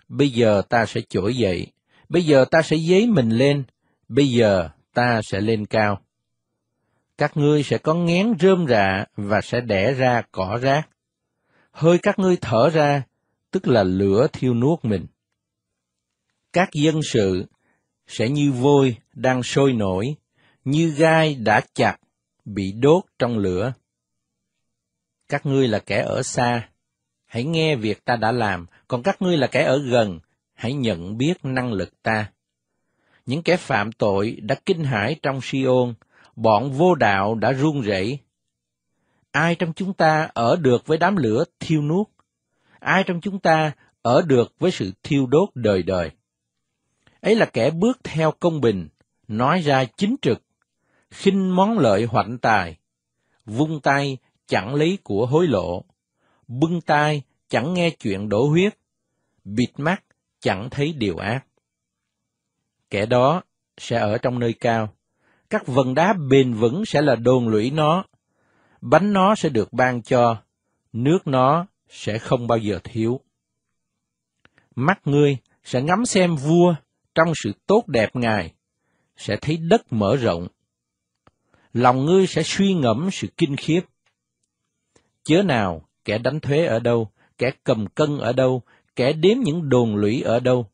Bây giờ ta sẽ trỗi dậy, bây giờ ta sẽ dấy mình lên, bây giờ ta sẽ lên cao. Các ngươi sẽ có ngén rơm rạ và sẽ đẻ ra cỏ rác. Hơi các ngươi thở ra, tức là lửa thiêu nuốt mình các dân sự sẽ như vôi đang sôi nổi, như gai đã chặt, bị đốt trong lửa. Các ngươi là kẻ ở xa, hãy nghe việc ta đã làm, còn các ngươi là kẻ ở gần, hãy nhận biết năng lực ta. Những kẻ phạm tội đã kinh hãi trong Siôn, bọn vô đạo đã run rẩy. Ai trong chúng ta ở được với đám lửa thiêu nuốt? Ai trong chúng ta ở được với sự thiêu đốt đời đời? ấy là kẻ bước theo công bình, nói ra chính trực, khinh món lợi hoạnh tài, vung tay chẳng lấy của hối lộ, bưng tai chẳng nghe chuyện đổ huyết, bịt mắt chẳng thấy điều ác. Kẻ đó sẽ ở trong nơi cao, các vần đá bền vững sẽ là đồn lũy nó, bánh nó sẽ được ban cho, nước nó sẽ không bao giờ thiếu. Mắt ngươi sẽ ngắm xem vua trong sự tốt đẹp Ngài, sẽ thấy đất mở rộng. Lòng ngươi sẽ suy ngẫm sự kinh khiếp. Chớ nào, kẻ đánh thuế ở đâu, kẻ cầm cân ở đâu, kẻ đếm những đồn lũy ở đâu.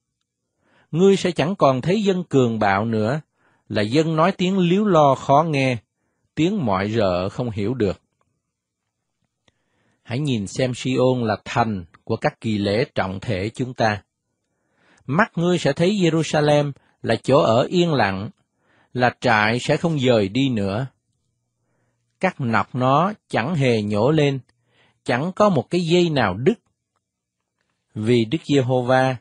Ngươi sẽ chẳng còn thấy dân cường bạo nữa, là dân nói tiếng líu lo khó nghe, tiếng mọi rợ không hiểu được. Hãy nhìn xem Siôn là thành của các kỳ lễ trọng thể chúng ta mắt ngươi sẽ thấy Jerusalem là chỗ ở yên lặng, là trại sẽ không dời đi nữa. Các nọc nó chẳng hề nhổ lên, chẳng có một cái dây nào đứt. Vì Đức Giê-hô-va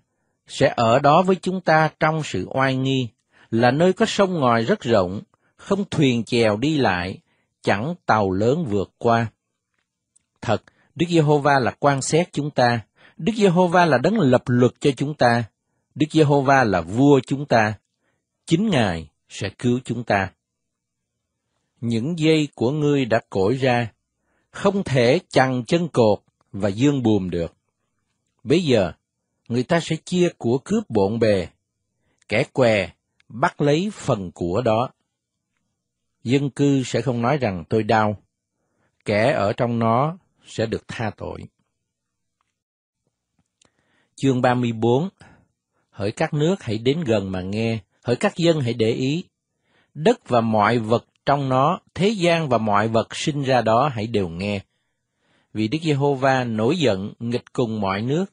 sẽ ở đó với chúng ta trong sự oai nghi, là nơi có sông ngòi rất rộng, không thuyền chèo đi lại, chẳng tàu lớn vượt qua. Thật, Đức Giê-hô-va là quan xét chúng ta, Đức Giê-hô-va là đấng lập luật cho chúng ta, Đức Giê-hô-va là vua chúng ta, chính Ngài sẽ cứu chúng ta. Những dây của ngươi đã cổi ra, không thể chằng chân cột và dương buồm được. Bây giờ, người ta sẽ chia của cướp bộn bề, kẻ què bắt lấy phần của đó. Dân cư sẽ không nói rằng tôi đau, kẻ ở trong nó sẽ được tha tội. Chương 34 hỡi các nước hãy đến gần mà nghe, hỡi các dân hãy để ý. Đất và mọi vật trong nó, thế gian và mọi vật sinh ra đó hãy đều nghe. Vì Đức Giê-hô-va nổi giận nghịch cùng mọi nước,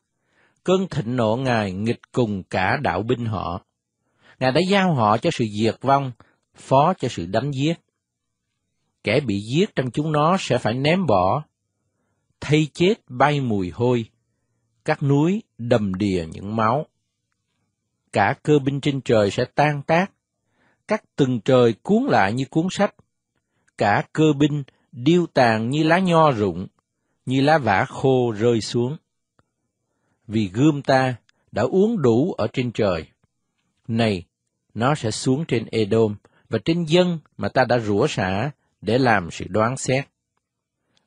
cơn thịnh nộ Ngài nghịch cùng cả đạo binh họ. Ngài đã giao họ cho sự diệt vong, phó cho sự đánh giết. Kẻ bị giết trong chúng nó sẽ phải ném bỏ, thay chết bay mùi hôi, các núi đầm đìa những máu cả cơ binh trên trời sẽ tan tác, các từng trời cuốn lại như cuốn sách, cả cơ binh điêu tàn như lá nho rụng, như lá vả khô rơi xuống. Vì gươm ta đã uống đủ ở trên trời, này, nó sẽ xuống trên Edom và trên dân mà ta đã rủa xả để làm sự đoán xét.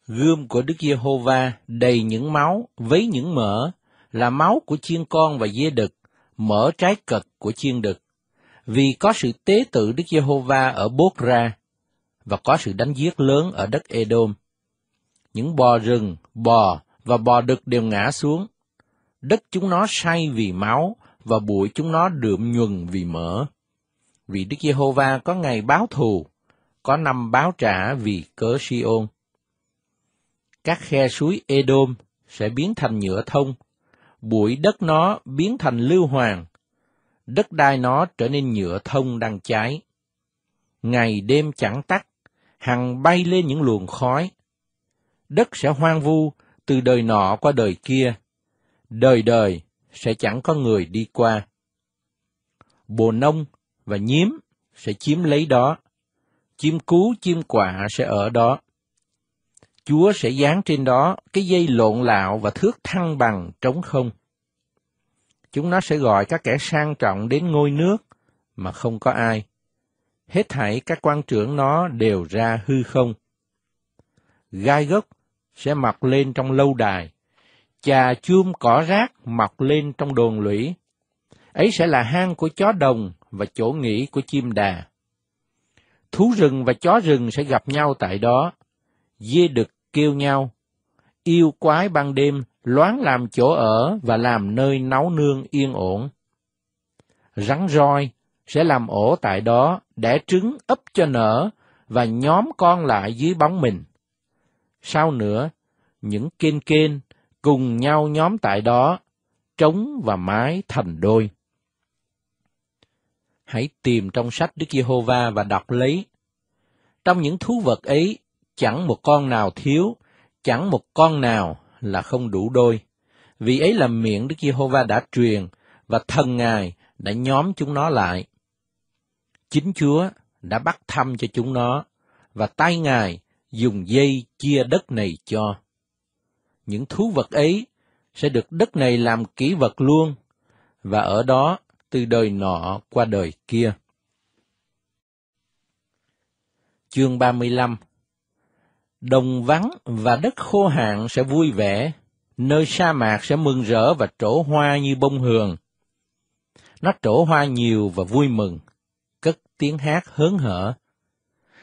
Gươm của Đức Giê-hô-va đầy những máu với những mỡ là máu của chiên con và dê đực mở trái cật của chiên đực, vì có sự tế tự Đức Giê-hô-va ở Bốt Ra, và có sự đánh giết lớn ở đất Edom. Những bò rừng, bò và bò đực đều ngã xuống. Đất chúng nó say vì máu, và bụi chúng nó đượm nhuần vì mỡ. Vì Đức Giê-hô-va có ngày báo thù, có năm báo trả vì cớ Si-ôn. Các khe suối Edom sẽ biến thành nhựa thông bụi đất nó biến thành lưu hoàng, đất đai nó trở nên nhựa thông đang cháy. Ngày đêm chẳng tắt, hằng bay lên những luồng khói. Đất sẽ hoang vu từ đời nọ qua đời kia, đời đời sẽ chẳng có người đi qua. Bồ nông và nhiếm sẽ chiếm lấy đó, chim cú chim quả sẽ ở đó. Chúa sẽ dán trên đó cái dây lộn lạo và thước thăng bằng trống không. Chúng nó sẽ gọi các kẻ sang trọng đến ngôi nước mà không có ai. Hết thảy các quan trưởng nó đều ra hư không. Gai gốc sẽ mọc lên trong lâu đài, chà chum cỏ rác mọc lên trong đồn lũy. Ấy sẽ là hang của chó đồng và chỗ nghỉ của chim đà. Thú rừng và chó rừng sẽ gặp nhau tại đó, dê đực kêu nhau. Yêu quái ban đêm loáng làm chỗ ở và làm nơi nấu nương yên ổn. Rắn roi sẽ làm ổ tại đó, đẻ trứng ấp cho nở và nhóm con lại dưới bóng mình. Sau nữa, những kên kên cùng nhau nhóm tại đó, trống và mái thành đôi. Hãy tìm trong sách Đức Giê-hô-va và đọc lấy. Trong những thú vật ấy chẳng một con nào thiếu, chẳng một con nào là không đủ đôi. Vì ấy là miệng Đức Giê-hô-va đã truyền, và thần Ngài đã nhóm chúng nó lại. Chính Chúa đã bắt thăm cho chúng nó, và tay Ngài dùng dây chia đất này cho. Những thú vật ấy sẽ được đất này làm kỹ vật luôn, và ở đó từ đời nọ qua đời kia. Chương 35 Đồng vắng và đất khô hạn sẽ vui vẻ, nơi sa mạc sẽ mừng rỡ và trổ hoa như bông hường. Nó trổ hoa nhiều và vui mừng, cất tiếng hát hớn hở.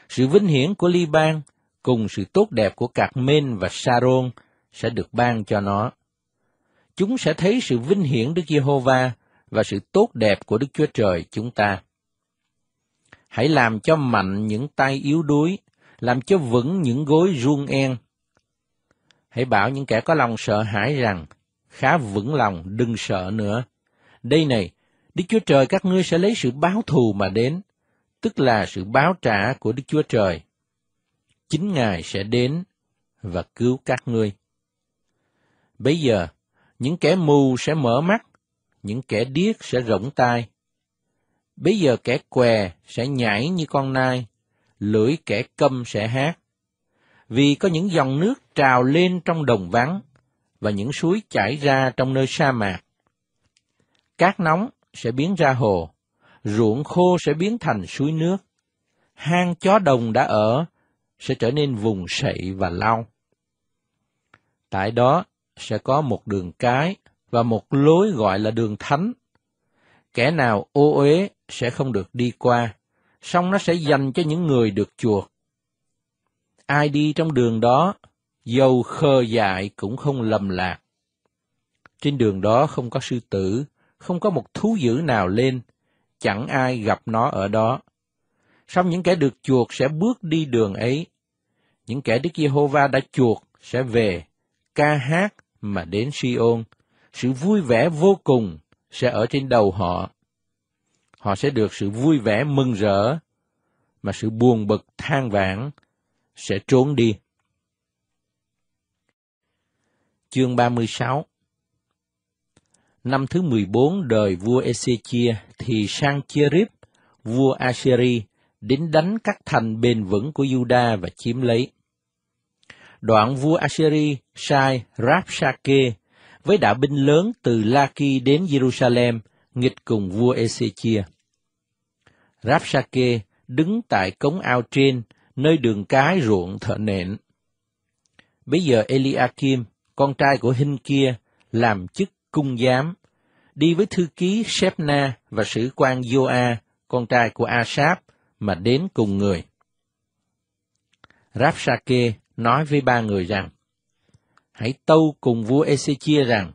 Sự vinh hiển của Liban cùng sự tốt đẹp của Cạc Mên và Sa-rôn sẽ được ban cho nó. Chúng sẽ thấy sự vinh hiển Đức Giê-hô-va và sự tốt đẹp của Đức Chúa Trời chúng ta. Hãy làm cho mạnh những tay yếu đuối làm cho vững những gối ruông en. Hãy bảo những kẻ có lòng sợ hãi rằng, khá vững lòng, đừng sợ nữa. Đây này, Đức Chúa Trời các ngươi sẽ lấy sự báo thù mà đến, tức là sự báo trả của Đức Chúa Trời. Chính Ngài sẽ đến và cứu các ngươi. Bây giờ, những kẻ mù sẽ mở mắt, những kẻ điếc sẽ rộng tai. Bây giờ kẻ què sẽ nhảy như con nai, lưỡi kẻ câm sẽ hát. Vì có những dòng nước trào lên trong đồng vắng, và những suối chảy ra trong nơi sa mạc. Cát nóng sẽ biến ra hồ, ruộng khô sẽ biến thành suối nước, hang chó đồng đã ở sẽ trở nên vùng sậy và lau. Tại đó sẽ có một đường cái và một lối gọi là đường thánh. Kẻ nào ô uế sẽ không được đi qua, song nó sẽ dành cho những người được chuộc. Ai đi trong đường đó, dầu khờ dại cũng không lầm lạc. Trên đường đó không có sư tử, không có một thú dữ nào lên, chẳng ai gặp nó ở đó. Xong những kẻ được chuộc sẽ bước đi đường ấy. Những kẻ Đức Giê-hô-va đã chuộc sẽ về, ca hát mà đến Si-ôn. Sự vui vẻ vô cùng sẽ ở trên đầu họ họ sẽ được sự vui vẻ mừng rỡ mà sự buồn bực than vãn sẽ trốn đi. Chương 36 Năm thứ 14 đời vua Ezechia thì sang Cherib, vua Assyri, đến đánh các thành bền vững của Juda và chiếm lấy. Đoạn vua Assyri sai Rapsake với đạo binh lớn từ Laki đến Jerusalem nghịch cùng vua Ezechia. Rapsake đứng tại cống ao trên, nơi đường cái ruộng thợ nện. Bây giờ Eliakim, con trai của Hinh kia, làm chức cung giám, đi với thư ký Shepna và sử quan Joa, con trai của Asap, mà đến cùng người. Rapsake nói với ba người rằng, Hãy tâu cùng vua Ezechia rằng,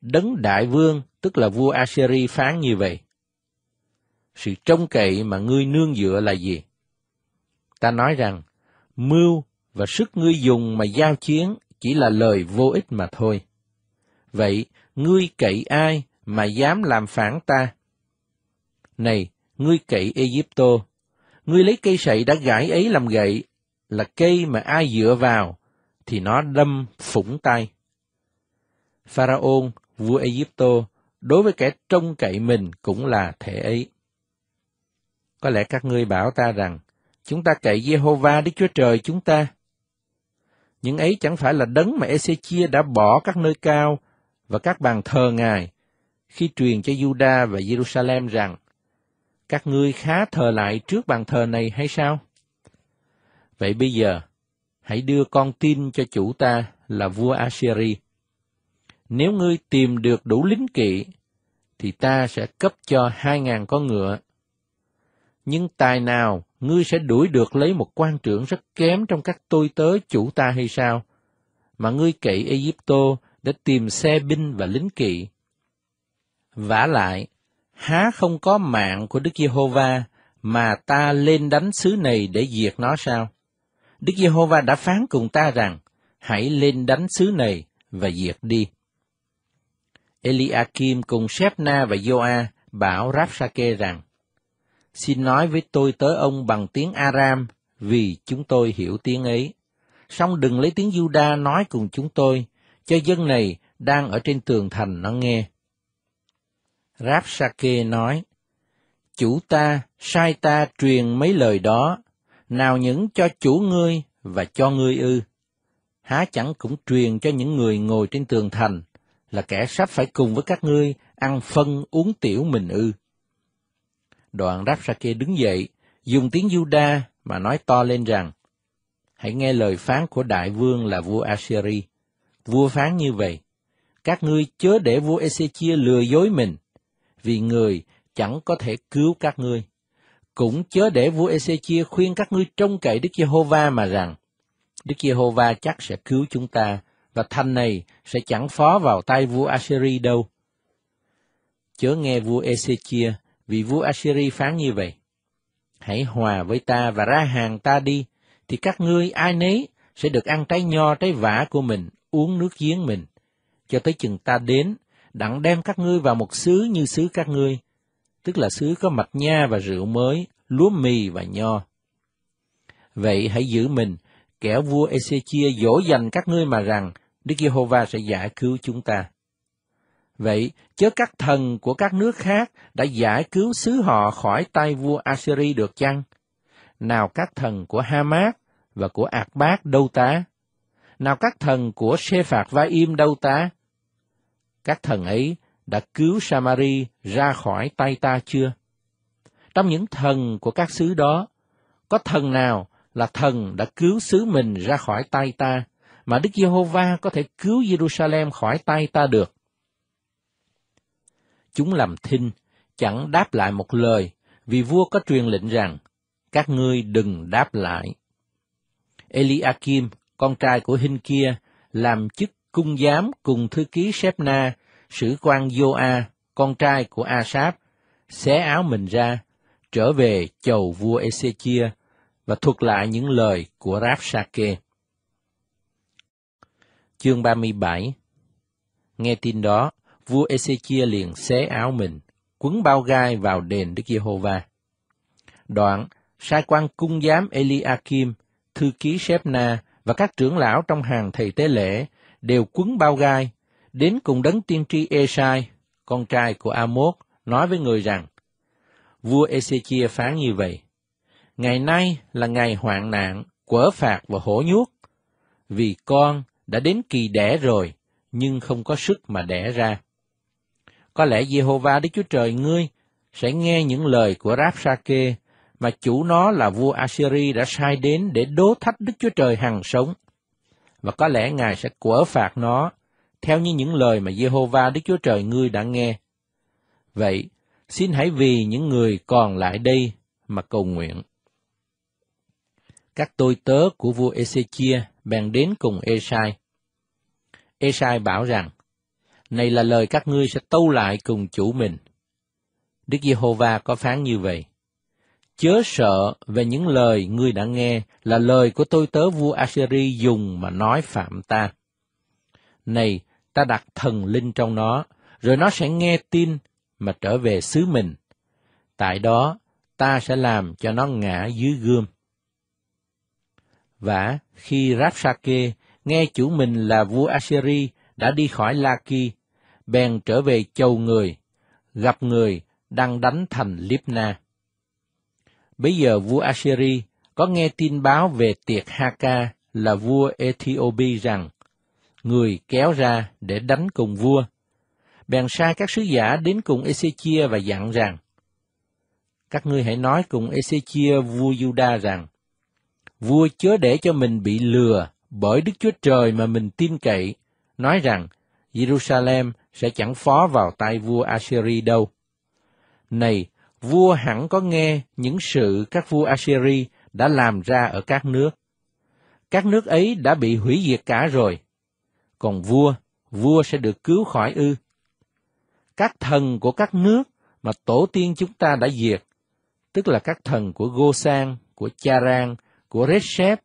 Đấng Đại Vương tức là vua Assyri phán như vậy. Sự trông cậy mà ngươi nương dựa là gì? Ta nói rằng, mưu và sức ngươi dùng mà giao chiến chỉ là lời vô ích mà thôi. Vậy, ngươi cậy ai mà dám làm phản ta? Này, ngươi cậy Egypto, ngươi lấy cây sậy đã gãi ấy làm gậy, là cây mà ai dựa vào, thì nó đâm phủng tay. Pharaon, vua Egypto, đối với kẻ trông cậy mình cũng là thể ấy. Có lẽ các ngươi bảo ta rằng, chúng ta cậy Jehovah Đức Chúa Trời chúng ta. Những ấy chẳng phải là đấng mà Ezechia đã bỏ các nơi cao và các bàn thờ Ngài khi truyền cho Juda và Jerusalem rằng, các ngươi khá thờ lại trước bàn thờ này hay sao? Vậy bây giờ, hãy đưa con tin cho chủ ta là vua Assyria nếu ngươi tìm được đủ lính kỵ, thì ta sẽ cấp cho hai ngàn con ngựa. Nhưng tài nào ngươi sẽ đuổi được lấy một quan trưởng rất kém trong các tôi tớ chủ ta hay sao? Mà ngươi kỵ Egypto để tìm xe binh và lính kỵ. Vả lại, há không có mạng của Đức Giê-hô-va mà ta lên đánh xứ này để diệt nó sao? Đức Giê-hô-va đã phán cùng ta rằng, hãy lên đánh xứ này và diệt đi. Eliakim cùng Shebna và Joa bảo Rapsake rằng, Xin nói với tôi tới ông bằng tiếng Aram, vì chúng tôi hiểu tiếng ấy. Song đừng lấy tiếng Juda nói cùng chúng tôi, cho dân này đang ở trên tường thành nó nghe. Rapsake nói, Chủ ta sai ta truyền mấy lời đó, nào những cho chủ ngươi và cho ngươi ư. Há chẳng cũng truyền cho những người ngồi trên tường thành, là kẻ sắp phải cùng với các ngươi ăn phân uống tiểu mình ư. Đoạn ráp sa kê đứng dậy, dùng tiếng Juda mà nói to lên rằng, Hãy nghe lời phán của đại vương là vua Assyri. Vua phán như vậy, các ngươi chớ để vua Ezechia lừa dối mình, vì người chẳng có thể cứu các ngươi. Cũng chớ để vua Ezechia khuyên các ngươi trông cậy Đức Giê-hô-va mà rằng, Đức Giê-hô-va chắc sẽ cứu chúng ta và thành này sẽ chẳng phó vào tay vua Assyri đâu. Chớ nghe vua Ezechia, vì vua Assyri phán như vậy. Hãy hòa với ta và ra hàng ta đi, thì các ngươi ai nấy sẽ được ăn trái nho trái vả của mình, uống nước giếng mình, cho tới chừng ta đến, đặng đem các ngươi vào một xứ như xứ các ngươi, tức là xứ có mạch nha và rượu mới, lúa mì và nho. Vậy hãy giữ mình, kẻo vua Ezechia dỗ dành các ngươi mà rằng, Đức Giê-hô-va sẽ giải cứu chúng ta. Vậy, chớ các thần của các nước khác đã giải cứu xứ họ khỏi tay vua Assyri được chăng? Nào các thần của Hamas và của Ạc Bác đâu tá? Nào các thần của Sê Phạt Va Im đâu tá? Các thần ấy đã cứu Samari ra khỏi tay ta chưa? Trong những thần của các xứ đó, có thần nào là thần đã cứu xứ mình ra khỏi tay ta mà Đức Giê-hô-va có thể cứu Jerusalem khỏi tay ta được. Chúng làm thinh, chẳng đáp lại một lời, vì vua có truyền lệnh rằng, các ngươi đừng đáp lại. Eliakim, con trai của Hinh kia, làm chức cung giám cùng thư ký Sepna, sử quan Joa, con trai của Asap, xé áo mình ra, trở về chầu vua Ezechia và thuật lại những lời của Ráp Sake. Chương 37 Nghe tin đó, vua Ezechia liền xé áo mình, quấn bao gai vào đền Đức Giê-hô-va. Đoạn, sai quan cung giám Eliakim, thư ký Shebna và các trưởng lão trong hàng thầy tế lễ đều quấn bao gai, đến cùng đấng tiên tri Esai, con trai của Amos, nói với người rằng, vua Ezechia phán như vậy, ngày nay là ngày hoạn nạn, quở phạt và hổ nhuốc, vì con đã đến kỳ đẻ rồi, nhưng không có sức mà đẻ ra. Có lẽ Jehovah Đức Chúa Trời ngươi sẽ nghe những lời của Rapsake mà chủ nó là vua Assyri đã sai đến để đố thách Đức Chúa Trời hằng sống. Và có lẽ Ngài sẽ quở phạt nó theo như những lời mà Jehovah Đức Chúa Trời ngươi đã nghe. Vậy, xin hãy vì những người còn lại đây mà cầu nguyện. Các tôi tớ của vua Ezechia bèn đến cùng Esai. Esai bảo rằng, này là lời các ngươi sẽ tâu lại cùng chủ mình. Đức Giê-hô-va có phán như vậy. Chớ sợ về những lời ngươi đã nghe là lời của tôi tớ vua Assyri dùng mà nói phạm ta. Này, ta đặt thần linh trong nó, rồi nó sẽ nghe tin mà trở về xứ mình. Tại đó, ta sẽ làm cho nó ngã dưới gươm. Và khi Rabsake nghe chủ mình là vua Assyri đã đi khỏi La bèn trở về chầu người, gặp người đang đánh thành Libna. Bây giờ vua Assyri có nghe tin báo về tiệc Haka là vua Ethiopia rằng người kéo ra để đánh cùng vua. Bèn sai các sứ giả đến cùng Ezechia và dặn rằng: Các ngươi hãy nói cùng Ezechia vua Juda rằng: vua chớ để cho mình bị lừa bởi Đức Chúa Trời mà mình tin cậy, nói rằng Jerusalem sẽ chẳng phó vào tay vua Assyri đâu. Này, vua hẳn có nghe những sự các vua Assyri đã làm ra ở các nước. Các nước ấy đã bị hủy diệt cả rồi. Còn vua, vua sẽ được cứu khỏi ư. Các thần của các nước mà tổ tiên chúng ta đã diệt, tức là các thần của Gô Sang, của Cha Rang, của Rechep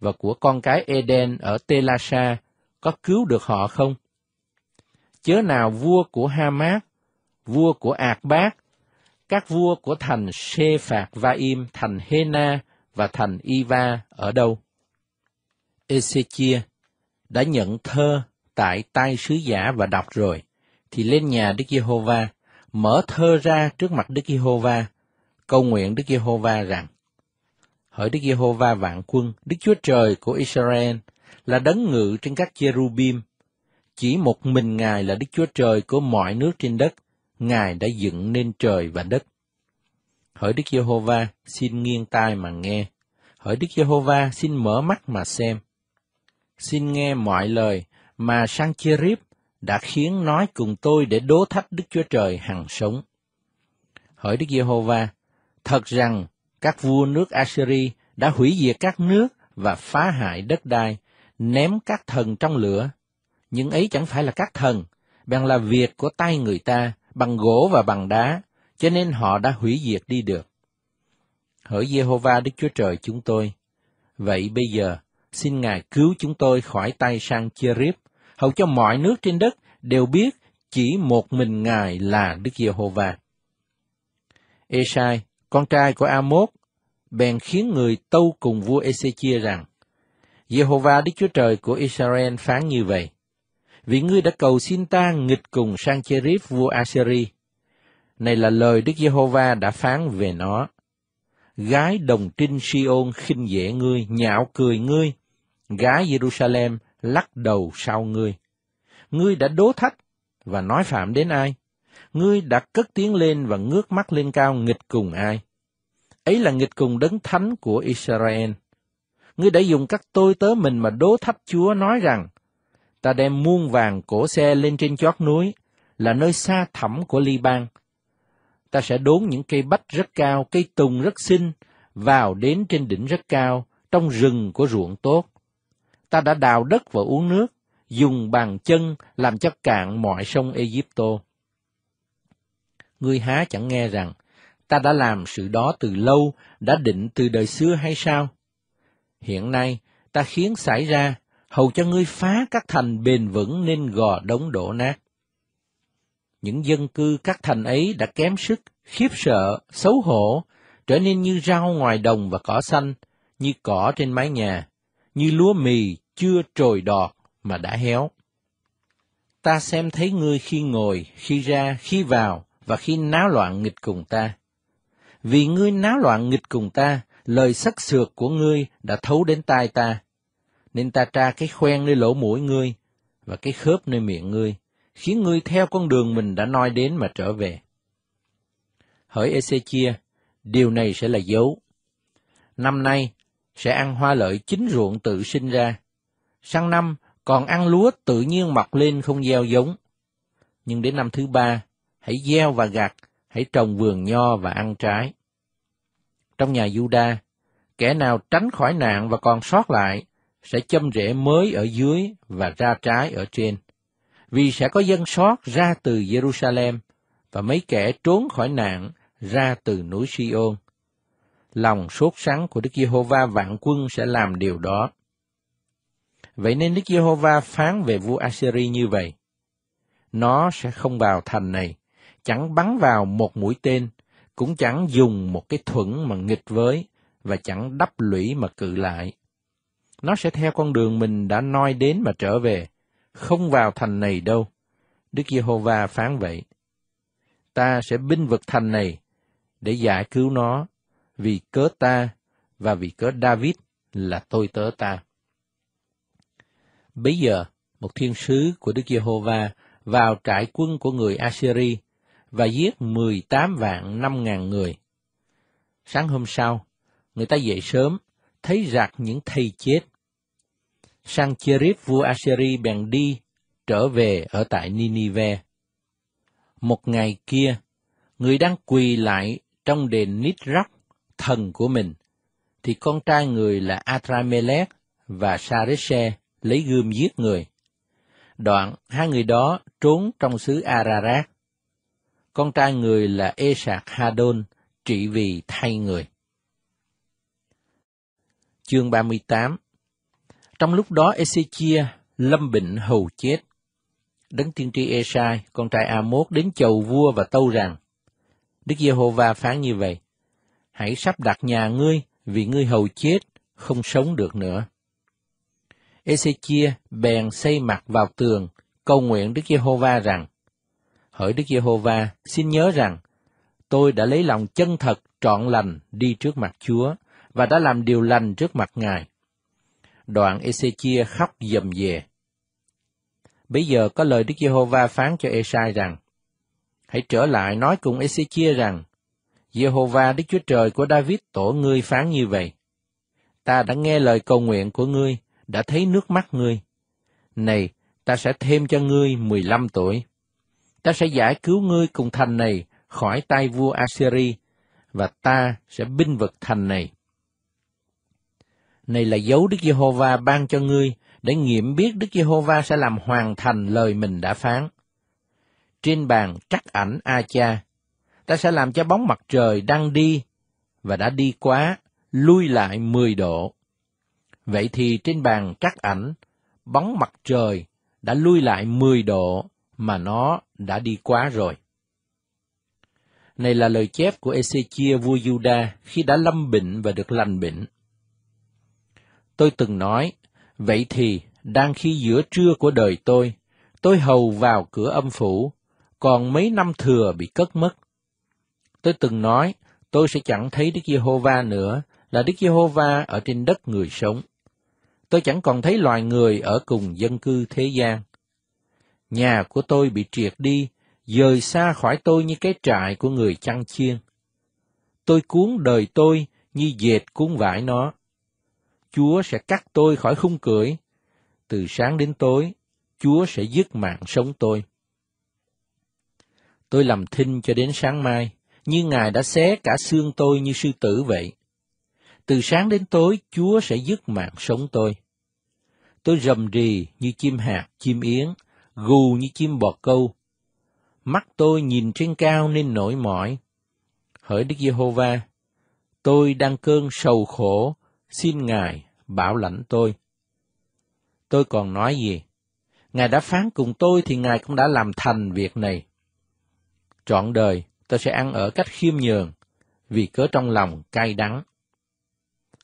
và của con cái Eden ở Telasa có cứu được họ không? Chớ nào vua của Hamat, vua của Ạc Bác, các vua của thành Sê Phạt Vaim, thành Hena và thành Iva ở đâu? Ezechia đã nhận thơ tại tay sứ giả và đọc rồi, thì lên nhà Đức Giê-hô-va, mở thơ ra trước mặt Đức Giê-hô-va, cầu nguyện Đức Giê-hô-va rằng: hỡi Đức Giê-hô-va vạn quân, Đức Chúa Trời của Israel, là đấng ngự trên các cherubim. Chỉ một mình Ngài là Đức Chúa Trời của mọi nước trên đất, Ngài đã dựng nên trời và đất. Hỡi Đức Giê-hô-va, xin nghiêng tai mà nghe. Hỡi Đức Giê-hô-va, xin mở mắt mà xem. Xin nghe mọi lời mà sang Sancherib đã khiến nói cùng tôi để đố thách Đức Chúa Trời hằng sống. Hỡi Đức Giê-hô-va, thật rằng các vua nước Assyri đã hủy diệt các nước và phá hại đất đai, ném các thần trong lửa. Nhưng ấy chẳng phải là các thần, bằng là việc của tay người ta, bằng gỗ và bằng đá, cho nên họ đã hủy diệt đi được. Hỡi Jehovah Đức Chúa Trời chúng tôi, vậy bây giờ xin Ngài cứu chúng tôi khỏi tay sang chia riếp, hầu cho mọi nước trên đất đều biết chỉ một mình Ngài là Đức Giê-hô-va. Esai con trai của Amos, bèn khiến người tâu cùng vua Ezechia rằng, Jehovah Đức Chúa Trời của Israel phán như vậy, vì ngươi đã cầu xin ta nghịch cùng sang Cherif vua Assyria. Này là lời Đức Giê-hô-va đã phán về nó. Gái đồng trinh si khinh dễ ngươi, nhạo cười ngươi, gái Jerusalem lắc đầu sau ngươi. Ngươi đã đố thách và nói phạm đến ai? ngươi đã cất tiếng lên và ngước mắt lên cao nghịch cùng ai? Ấy là nghịch cùng đấng thánh của Israel. Ngươi đã dùng các tôi tớ mình mà đố thách Chúa nói rằng, ta đem muôn vàng cổ xe lên trên chót núi, là nơi xa thẳm của Liban. Ta sẽ đốn những cây bách rất cao, cây tùng rất xinh, vào đến trên đỉnh rất cao, trong rừng của ruộng tốt. Ta đã đào đất và uống nước, dùng bàn chân làm cho cạn mọi sông Egypto ngươi há chẳng nghe rằng, ta đã làm sự đó từ lâu, đã định từ đời xưa hay sao? Hiện nay, ta khiến xảy ra, hầu cho ngươi phá các thành bền vững nên gò đống đổ nát. Những dân cư các thành ấy đã kém sức, khiếp sợ, xấu hổ, trở nên như rau ngoài đồng và cỏ xanh, như cỏ trên mái nhà, như lúa mì chưa trồi đọt mà đã héo. Ta xem thấy ngươi khi ngồi, khi ra, khi vào, và khi náo loạn nghịch cùng ta. Vì ngươi náo loạn nghịch cùng ta, lời sắc sược của ngươi đã thấu đến tai ta, nên ta tra cái khoen nơi lỗ mũi ngươi và cái khớp nơi miệng ngươi, khiến ngươi theo con đường mình đã nói đến mà trở về. Hỡi Ezechia, điều này sẽ là dấu. Năm nay, sẽ ăn hoa lợi chính ruộng tự sinh ra. Sang năm, còn ăn lúa tự nhiên mọc lên không gieo giống. Nhưng đến năm thứ ba, hãy gieo và gặt, hãy trồng vườn nho và ăn trái. Trong nhà Juda, kẻ nào tránh khỏi nạn và còn sót lại sẽ châm rễ mới ở dưới và ra trái ở trên, vì sẽ có dân sót ra từ Jerusalem và mấy kẻ trốn khỏi nạn ra từ núi Sion. Lòng sốt sắng của Đức Giê-hô-va vạn quân sẽ làm điều đó. Vậy nên Đức Giê-hô-va phán về vua Assyri như vậy: Nó sẽ không vào thành này, chẳng bắn vào một mũi tên, cũng chẳng dùng một cái thuẫn mà nghịch với, và chẳng đắp lũy mà cự lại. Nó sẽ theo con đường mình đã noi đến mà trở về, không vào thành này đâu. Đức Giê-hô-va phán vậy. Ta sẽ binh vực thành này để giải cứu nó vì cớ ta và vì cớ David là tôi tớ ta. Bây giờ, một thiên sứ của Đức Giê-hô-va vào trại quân của người Assyria và giết 18 vạn 5 ngàn người. Sáng hôm sau, người ta dậy sớm, thấy rạc những thây chết. Sang Cherif vua Assyri bèn đi, trở về ở tại Ninive. Một ngày kia, người đang quỳ lại trong đền Nisroch, thần của mình, thì con trai người là Adramelech và Sarise lấy gươm giết người. Đoạn hai người đó trốn trong xứ Ararat. Con trai người là Esạc Hadon, trị vì thay người. Chương 38 Trong lúc đó Ezechia lâm bệnh hầu chết. Đấng tiên tri Esai, con trai Amos đến chầu vua và tâu rằng, Đức Giê-hô-va phán như vậy, Hãy sắp đặt nhà ngươi, vì ngươi hầu chết, không sống được nữa. Ezechia bèn xây mặt vào tường, cầu nguyện Đức Giê-hô-va rằng, hỡi Đức Giê-hô-va, xin nhớ rằng, tôi đã lấy lòng chân thật trọn lành đi trước mặt Chúa, và đã làm điều lành trước mặt Ngài. Đoạn Ê-xê-chia khóc dầm về. Bây giờ có lời Đức Giê-hô-va phán cho Ê-sai rằng, Hãy trở lại nói cùng Ê-xê-chia rằng, Giê-hô-va Đức Chúa Trời của David tổ ngươi phán như vậy. Ta đã nghe lời cầu nguyện của ngươi, đã thấy nước mắt ngươi. Này, ta sẽ thêm cho ngươi mười lăm tuổi ta sẽ giải cứu ngươi cùng thành này khỏi tay vua Assyri, và ta sẽ binh vực thành này. Này là dấu Đức Giê-hô-va ban cho ngươi, để nghiệm biết Đức Giê-hô-va sẽ làm hoàn thành lời mình đã phán. Trên bàn trắc ảnh A-cha, ta sẽ làm cho bóng mặt trời đang đi, và đã đi quá, lui lại mười độ. Vậy thì trên bàn trắc ảnh, bóng mặt trời đã lui lại mười độ mà nó đã đi quá rồi. Này là lời chép của Ezechia vua Juda khi đã lâm bệnh và được lành bệnh. Tôi từng nói, vậy thì, đang khi giữa trưa của đời tôi, tôi hầu vào cửa âm phủ, còn mấy năm thừa bị cất mất. Tôi từng nói, tôi sẽ chẳng thấy Đức Giê-hô-va nữa, là Đức Giê-hô-va ở trên đất người sống. Tôi chẳng còn thấy loài người ở cùng dân cư thế gian. Nhà của tôi bị triệt đi, dời xa khỏi tôi như cái trại của người chăn chiên. Tôi cuốn đời tôi như dệt cuốn vải nó. Chúa sẽ cắt tôi khỏi khung cưỡi. Từ sáng đến tối, Chúa sẽ dứt mạng sống tôi. Tôi làm thinh cho đến sáng mai, như Ngài đã xé cả xương tôi như sư tử vậy. Từ sáng đến tối, Chúa sẽ dứt mạng sống tôi. Tôi rầm rì như chim hạt, chim yến, gù như chim bọt câu. Mắt tôi nhìn trên cao nên nổi mỏi. Hỡi Đức Giê-hô-va, tôi đang cơn sầu khổ, xin Ngài bảo lãnh tôi. Tôi còn nói gì? Ngài đã phán cùng tôi thì Ngài cũng đã làm thành việc này. Trọn đời, tôi sẽ ăn ở cách khiêm nhường, vì cớ trong lòng cay đắng.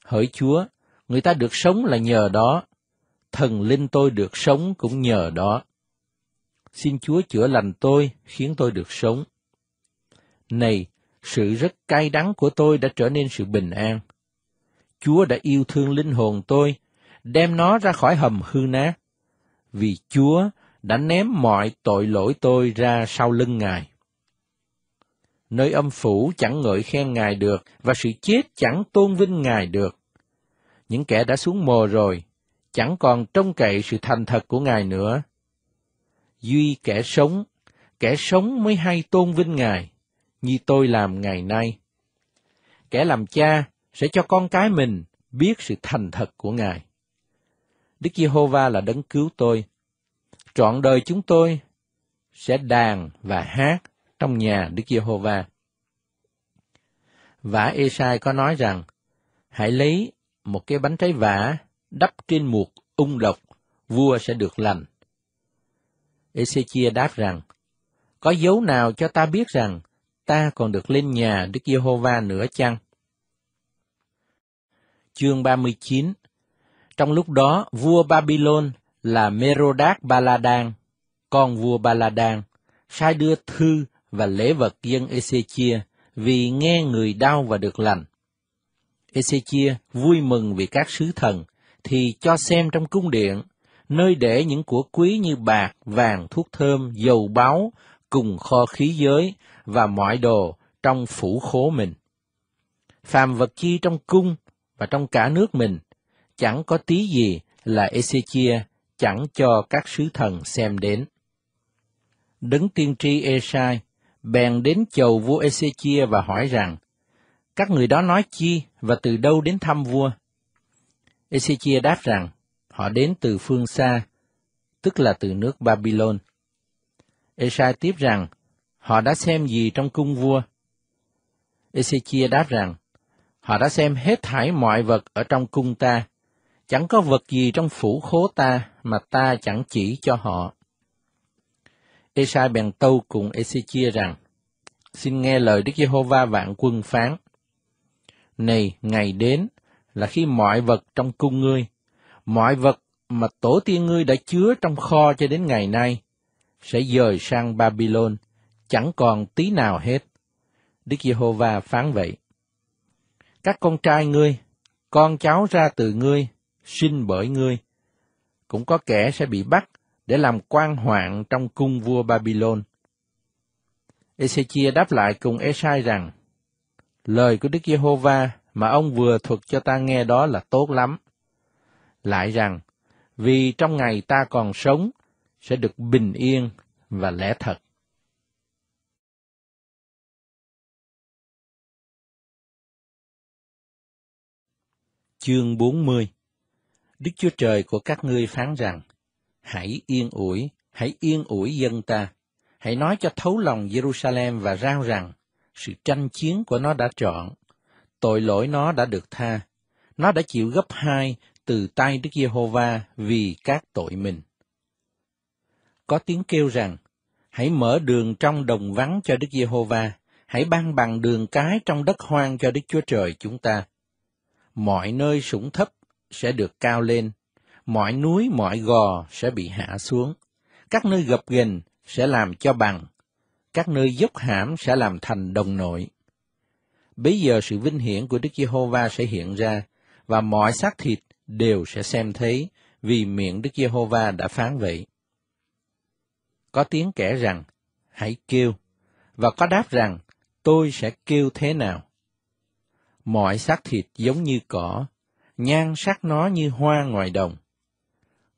Hỡi Chúa, người ta được sống là nhờ đó, thần linh tôi được sống cũng nhờ đó xin Chúa chữa lành tôi, khiến tôi được sống. Này, sự rất cay đắng của tôi đã trở nên sự bình an. Chúa đã yêu thương linh hồn tôi, đem nó ra khỏi hầm hư nát, vì Chúa đã ném mọi tội lỗi tôi ra sau lưng Ngài. Nơi âm phủ chẳng ngợi khen Ngài được, và sự chết chẳng tôn vinh Ngài được. Những kẻ đã xuống mồ rồi, chẳng còn trông cậy sự thành thật của Ngài nữa, duy kẻ sống, kẻ sống mới hay tôn vinh Ngài, như tôi làm ngày nay. Kẻ làm cha sẽ cho con cái mình biết sự thành thật của Ngài. Đức Giê-hô-va là đấng cứu tôi. Trọn đời chúng tôi sẽ đàn và hát trong nhà Đức Giê-hô-va. vả ê-sai có nói rằng, hãy lấy một cái bánh trái vả đắp trên một ung độc, vua sẽ được lành. Ezechia đáp rằng, Có dấu nào cho ta biết rằng ta còn được lên nhà Đức Giê-hô-va nữa chăng? Chương 39 Trong lúc đó, vua Babylon là Merodach Baladan, con vua Baladan, sai đưa thư và lễ vật dân Ezechia vì nghe người đau và được lành. Ezechia vui mừng vì các sứ thần, thì cho xem trong cung điện nơi để những của quý như bạc, vàng, thuốc thơm, dầu báu, cùng kho khí giới và mọi đồ trong phủ khố mình. Phàm vật chi trong cung và trong cả nước mình, chẳng có tí gì là Ezechia chẳng cho các sứ thần xem đến. Đấng tiên tri Esai bèn đến chầu vua Ezechia và hỏi rằng, các người đó nói chi và từ đâu đến thăm vua? Ezechia đáp rằng, Họ đến từ phương xa, tức là từ nước Babylon. Esai tiếp rằng, họ đã xem gì trong cung vua? Ezechia đáp rằng, họ đã xem hết thảy mọi vật ở trong cung ta, chẳng có vật gì trong phủ khố ta mà ta chẳng chỉ cho họ. Esai bèn tâu cùng Ezechia rằng, xin nghe lời Đức Giê-hô-va vạn quân phán. Này, ngày đến là khi mọi vật trong cung ngươi, mọi vật mà tổ tiên ngươi đã chứa trong kho cho đến ngày nay sẽ dời sang Babylon, chẳng còn tí nào hết. Đức Giê-hô-va phán vậy. Các con trai ngươi, con cháu ra từ ngươi, sinh bởi ngươi. Cũng có kẻ sẽ bị bắt để làm quan hoạn trong cung vua Babylon. Ezechia đáp lại cùng Esai rằng, Lời của Đức Giê-hô-va mà ông vừa thuật cho ta nghe đó là tốt lắm lại rằng, vì trong ngày ta còn sống, sẽ được bình yên và lẽ thật. Chương 40 Đức Chúa Trời của các ngươi phán rằng, Hãy yên ủi, hãy yên ủi dân ta, hãy nói cho thấu lòng Jerusalem và rao rằng, sự tranh chiến của nó đã trọn, tội lỗi nó đã được tha, nó đã chịu gấp hai từ tay Đức Giê-hô-va vì các tội mình. Có tiếng kêu rằng, hãy mở đường trong đồng vắng cho Đức Giê-hô-va, hãy ban bằng đường cái trong đất hoang cho Đức Chúa Trời chúng ta. Mọi nơi sủng thấp sẽ được cao lên, mọi núi mọi gò sẽ bị hạ xuống, các nơi gập ghềnh sẽ làm cho bằng, các nơi dốc hãm sẽ làm thành đồng nội. Bây giờ sự vinh hiển của Đức Giê-hô-va sẽ hiện ra, và mọi xác thịt đều sẽ xem thấy, vì miệng Đức Giê-hô-va đã phán vậy. Có tiếng kẻ rằng, hãy kêu, và có đáp rằng, tôi sẽ kêu thế nào. Mọi xác thịt giống như cỏ, nhan sắc nó như hoa ngoài đồng.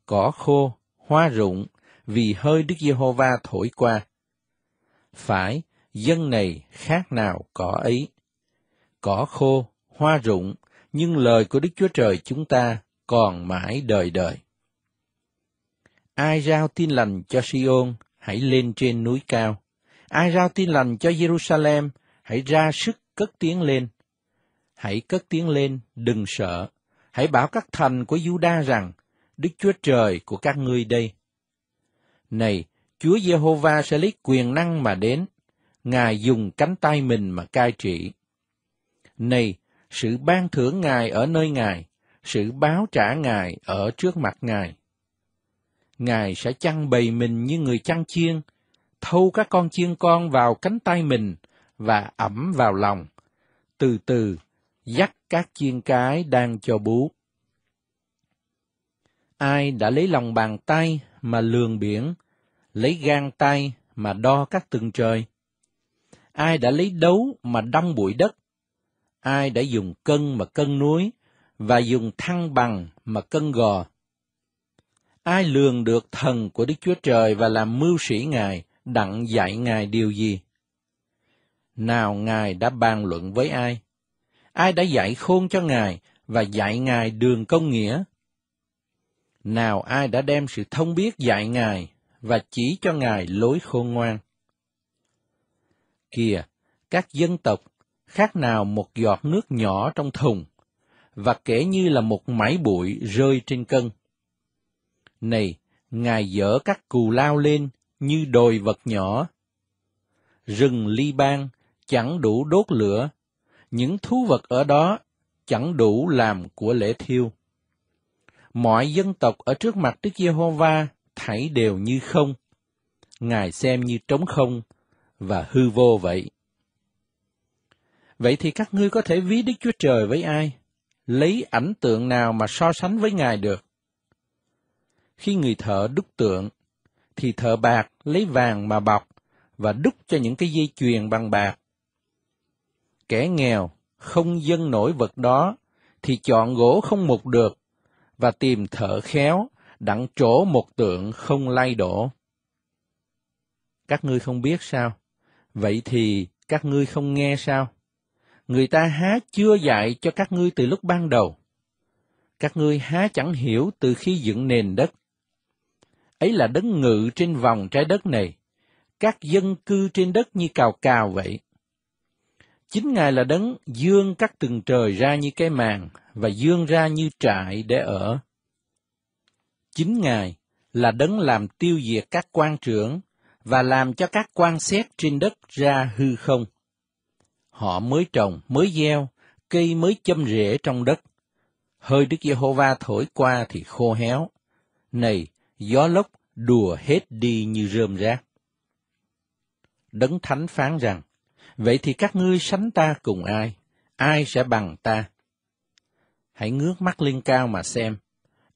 Cỏ khô, hoa rụng, vì hơi Đức Giê-hô-va thổi qua. Phải, dân này khác nào cỏ ấy. Cỏ khô, hoa rụng, nhưng lời của Đức Chúa Trời chúng ta còn mãi đời đời. Ai rao tin lành cho Sion hãy lên trên núi cao. Ai rao tin lành cho Jerusalem, hãy ra sức cất tiếng lên. Hãy cất tiếng lên, đừng sợ. Hãy bảo các thành của Juda rằng, Đức Chúa Trời của các ngươi đây. Này, Chúa Giê-hô-va sẽ lấy quyền năng mà đến. Ngài dùng cánh tay mình mà cai trị. Này, sự ban thưởng Ngài ở nơi Ngài, sự báo trả Ngài ở trước mặt Ngài. Ngài sẽ chăn bầy mình như người chăn chiên, thâu các con chiên con vào cánh tay mình và ẩm vào lòng, từ từ dắt các chiên cái đang cho bú. Ai đã lấy lòng bàn tay mà lường biển, lấy gan tay mà đo các từng trời? Ai đã lấy đấu mà đong bụi đất, ai đã dùng cân mà cân núi và dùng thăng bằng mà cân gò ai lường được thần của đức chúa trời và làm mưu sĩ ngài đặng dạy ngài điều gì nào ngài đã bàn luận với ai ai đã dạy khôn cho ngài và dạy ngài đường công nghĩa nào ai đã đem sự thông biết dạy ngài và chỉ cho ngài lối khôn ngoan kìa các dân tộc khác nào một giọt nước nhỏ trong thùng, và kể như là một mãi bụi rơi trên cân. Này, Ngài dở các cù lao lên như đồi vật nhỏ. Rừng ly ban chẳng đủ đốt lửa, những thú vật ở đó chẳng đủ làm của lễ thiêu. Mọi dân tộc ở trước mặt Đức Giê-hô-va thảy đều như không. Ngài xem như trống không và hư vô vậy. Vậy thì các ngươi có thể ví Đức Chúa Trời với ai? Lấy ảnh tượng nào mà so sánh với Ngài được? Khi người thợ đúc tượng, thì thợ bạc lấy vàng mà bọc và đúc cho những cái dây chuyền bằng bạc. Kẻ nghèo không dân nổi vật đó thì chọn gỗ không mục được và tìm thợ khéo đặng chỗ một tượng không lay đổ. Các ngươi không biết sao? Vậy thì các ngươi không nghe sao? người ta há chưa dạy cho các ngươi từ lúc ban đầu các ngươi há chẳng hiểu từ khi dựng nền đất ấy là đấng ngự trên vòng trái đất này các dân cư trên đất như cào cào vậy chính ngài là đấng dương các từng trời ra như cái màn và dương ra như trại để ở chính ngài là đấng làm tiêu diệt các quan trưởng và làm cho các quan xét trên đất ra hư không họ mới trồng, mới gieo, cây mới châm rễ trong đất. Hơi Đức Giê-hô-va thổi qua thì khô héo. Này, gió lốc đùa hết đi như rơm rác. Đấng Thánh phán rằng, vậy thì các ngươi sánh ta cùng ai? Ai sẽ bằng ta? Hãy ngước mắt lên cao mà xem,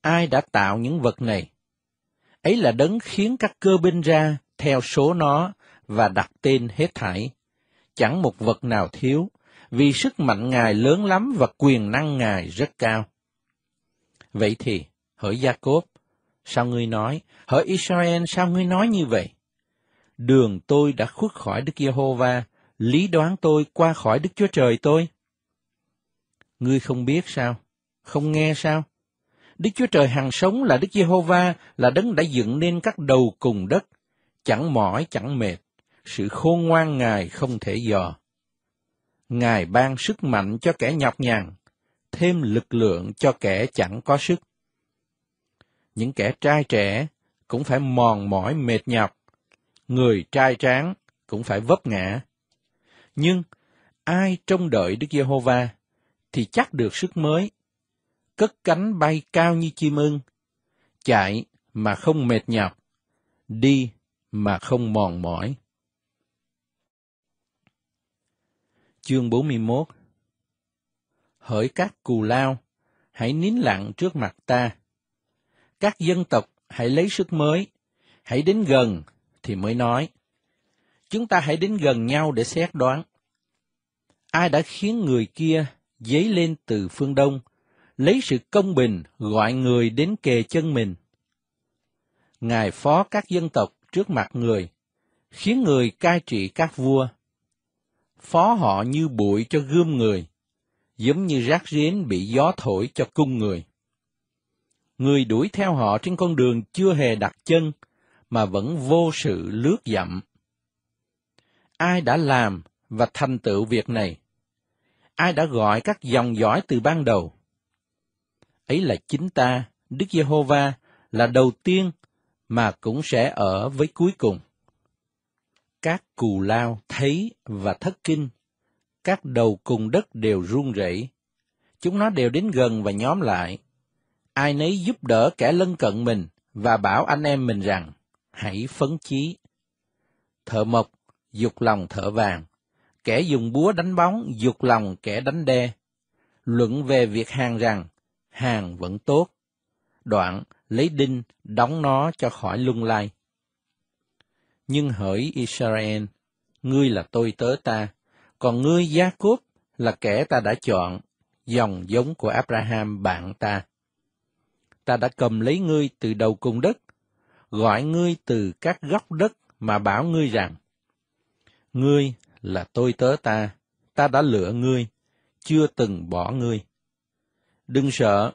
ai đã tạo những vật này? Ấy là đấng khiến các cơ binh ra theo số nó và đặt tên hết thảy chẳng một vật nào thiếu, vì sức mạnh Ngài lớn lắm và quyền năng Ngài rất cao. Vậy thì, hỡi Gia Cốp, sao ngươi nói, hỡi Israel sao ngươi nói như vậy? Đường tôi đã khuất khỏi Đức Giê-hô-va, lý đoán tôi qua khỏi Đức Chúa Trời tôi. Ngươi không biết sao? Không nghe sao? Đức Chúa Trời hàng sống là Đức Giê-hô-va, là đấng đã dựng nên các đầu cùng đất, chẳng mỏi chẳng mệt, sự khôn ngoan Ngài không thể dò. Ngài ban sức mạnh cho kẻ nhọc nhằn, thêm lực lượng cho kẻ chẳng có sức. Những kẻ trai trẻ cũng phải mòn mỏi mệt nhọc, người trai tráng cũng phải vấp ngã. Nhưng ai trông đợi Đức Giê-hô-va thì chắc được sức mới, cất cánh bay cao như chim ưng, chạy mà không mệt nhọc, đi mà không mòn mỏi. Chương 41 Hỡi các cù lao, hãy nín lặng trước mặt ta. Các dân tộc hãy lấy sức mới, hãy đến gần thì mới nói. Chúng ta hãy đến gần nhau để xét đoán. Ai đã khiến người kia dấy lên từ phương đông, lấy sự công bình gọi người đến kề chân mình? Ngài phó các dân tộc trước mặt người, khiến người cai trị các vua phó họ như bụi cho gươm người, giống như rác rến bị gió thổi cho cung người. Người đuổi theo họ trên con đường chưa hề đặt chân, mà vẫn vô sự lướt dặm. Ai đã làm và thành tựu việc này? Ai đã gọi các dòng dõi từ ban đầu? Ấy là chính ta, Đức Giê-hô-va, là đầu tiên mà cũng sẽ ở với cuối cùng. Các cù lao thấy và thất kinh, các đầu cùng đất đều run rẩy. Chúng nó đều đến gần và nhóm lại. Ai nấy giúp đỡ kẻ lân cận mình và bảo anh em mình rằng, hãy phấn chí. Thợ mộc, dục lòng thợ vàng. Kẻ dùng búa đánh bóng, dục lòng kẻ đánh đe. Luận về việc hàng rằng, hàng vẫn tốt. Đoạn, lấy đinh, đóng nó cho khỏi lung lay nhưng hỡi Israel, ngươi là tôi tớ ta, còn ngươi gia cốp là kẻ ta đã chọn, dòng giống của Abraham bạn ta. Ta đã cầm lấy ngươi từ đầu cùng đất, gọi ngươi từ các góc đất mà bảo ngươi rằng, ngươi là tôi tớ ta, ta đã lựa ngươi, chưa từng bỏ ngươi. Đừng sợ,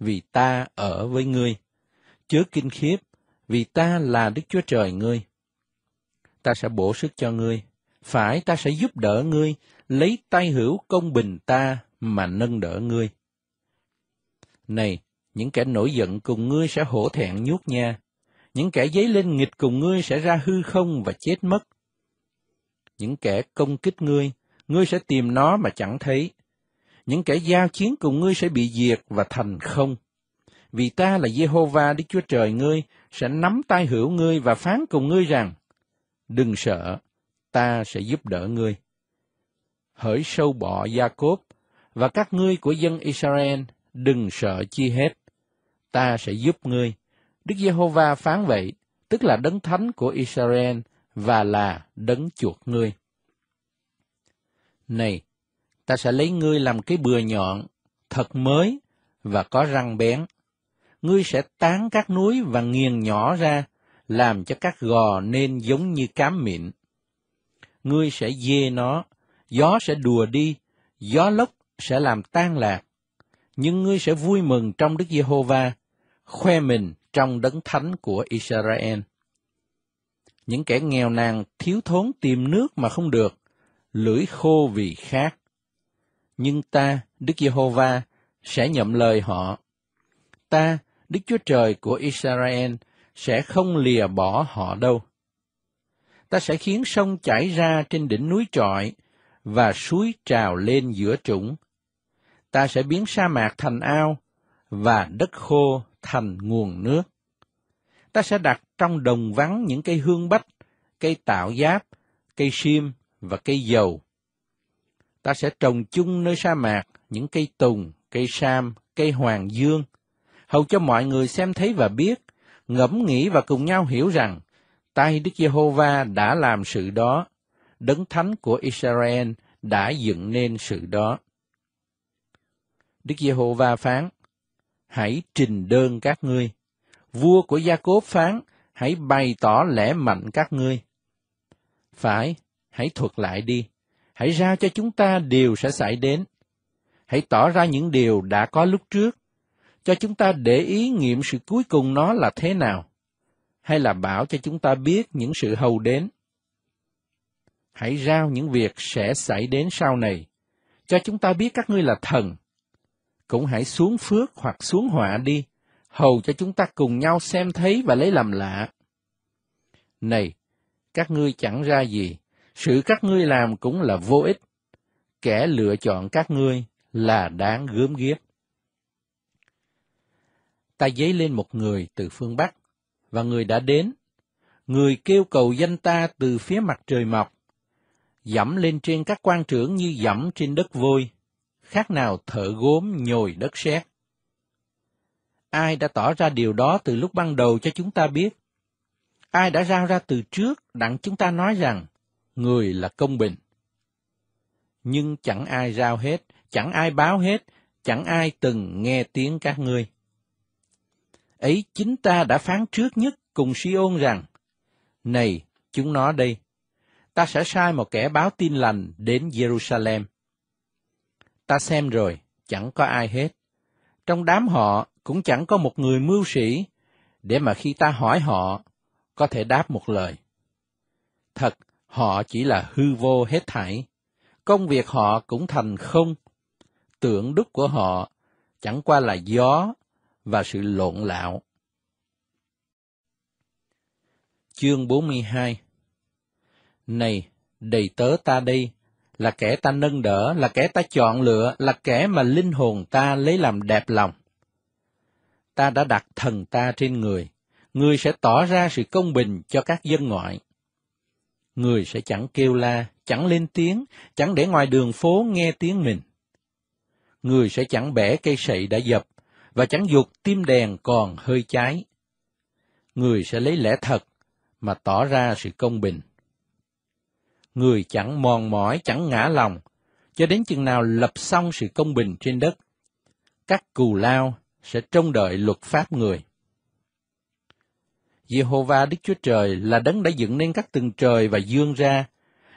vì ta ở với ngươi, chớ kinh khiếp, vì ta là Đức Chúa Trời ngươi ta sẽ bổ sức cho ngươi, phải ta sẽ giúp đỡ ngươi, lấy tay hữu công bình ta mà nâng đỡ ngươi. Này, những kẻ nổi giận cùng ngươi sẽ hổ thẹn nhút nha, những kẻ dấy lên nghịch cùng ngươi sẽ ra hư không và chết mất. Những kẻ công kích ngươi, ngươi sẽ tìm nó mà chẳng thấy. Những kẻ giao chiến cùng ngươi sẽ bị diệt và thành không. Vì ta là Jehovah Đức Chúa Trời ngươi, sẽ nắm tay hữu ngươi và phán cùng ngươi rằng, đừng sợ, ta sẽ giúp đỡ ngươi. Hỡi sâu bọ Gia Cốp và các ngươi của dân Israel, đừng sợ chi hết. Ta sẽ giúp ngươi. Đức Giê-hô-va phán vậy, tức là đấng thánh của Israel và là đấng chuộc ngươi. Này, ta sẽ lấy ngươi làm cái bừa nhọn, thật mới và có răng bén. Ngươi sẽ tán các núi và nghiền nhỏ ra, làm cho các gò nên giống như cám mịn. Ngươi sẽ dê nó, gió sẽ đùa đi, gió lốc sẽ làm tan lạc. Nhưng ngươi sẽ vui mừng trong Đức Giê-hô-va, khoe mình trong đấng thánh của Israel. Những kẻ nghèo nàn thiếu thốn tìm nước mà không được, lưỡi khô vì khát. Nhưng ta, Đức Giê-hô-va, sẽ nhậm lời họ. Ta, Đức Chúa Trời của Israel, sẽ không lìa bỏ họ đâu. Ta sẽ khiến sông chảy ra trên đỉnh núi trọi và suối trào lên giữa trũng. Ta sẽ biến sa mạc thành ao và đất khô thành nguồn nước. Ta sẽ đặt trong đồng vắng những cây hương bách, cây tạo giáp, cây sim và cây dầu. Ta sẽ trồng chung nơi sa mạc những cây tùng, cây sam, cây hoàng dương, hầu cho mọi người xem thấy và biết ngẫm nghĩ và cùng nhau hiểu rằng tay Đức Giê-hô-va đã làm sự đó, đấng thánh của Israel đã dựng nên sự đó. Đức Giê-hô-va phán: Hãy trình đơn các ngươi. Vua của Gia-cốp phán: Hãy bày tỏ lẽ mạnh các ngươi. Phải, hãy thuật lại đi. Hãy ra cho chúng ta điều sẽ xảy đến. Hãy tỏ ra những điều đã có lúc trước cho chúng ta để ý nghiệm sự cuối cùng nó là thế nào, hay là bảo cho chúng ta biết những sự hầu đến. Hãy rao những việc sẽ xảy đến sau này, cho chúng ta biết các ngươi là thần. Cũng hãy xuống phước hoặc xuống họa đi, hầu cho chúng ta cùng nhau xem thấy và lấy làm lạ. Này, các ngươi chẳng ra gì, sự các ngươi làm cũng là vô ích. Kẻ lựa chọn các ngươi là đáng gớm ghiếc ta dấy lên một người từ phương Bắc, và người đã đến. Người kêu cầu danh ta từ phía mặt trời mọc, dẫm lên trên các quan trưởng như dẫm trên đất vôi, khác nào thợ gốm nhồi đất sét. Ai đã tỏ ra điều đó từ lúc ban đầu cho chúng ta biết? Ai đã ra ra từ trước đặng chúng ta nói rằng, người là công bình? Nhưng chẳng ai rao hết, chẳng ai báo hết, chẳng ai từng nghe tiếng các ngươi ấy chính ta đã phán trước nhất cùng ôn rằng, Này, chúng nó đây, ta sẽ sai một kẻ báo tin lành đến Jerusalem. Ta xem rồi, chẳng có ai hết. Trong đám họ cũng chẳng có một người mưu sĩ, để mà khi ta hỏi họ, có thể đáp một lời. Thật, họ chỉ là hư vô hết thảy. Công việc họ cũng thành không. Tượng đức của họ chẳng qua là gió và sự lộn lạo. Chương 42 Này, đầy tớ ta đây, là kẻ ta nâng đỡ, là kẻ ta chọn lựa, là kẻ mà linh hồn ta lấy làm đẹp lòng. Ta đã đặt thần ta trên người, người sẽ tỏ ra sự công bình cho các dân ngoại. Người sẽ chẳng kêu la, chẳng lên tiếng, chẳng để ngoài đường phố nghe tiếng mình. Người sẽ chẳng bẻ cây sậy đã dập, và chẳng dục tim đèn còn hơi cháy. Người sẽ lấy lẽ thật mà tỏ ra sự công bình. Người chẳng mòn mỏi, chẳng ngã lòng, cho đến chừng nào lập xong sự công bình trên đất. Các cù lao sẽ trông đợi luật pháp người. Giê-hô-va Đức Chúa Trời là đấng đã dựng nên các tầng trời và dương ra,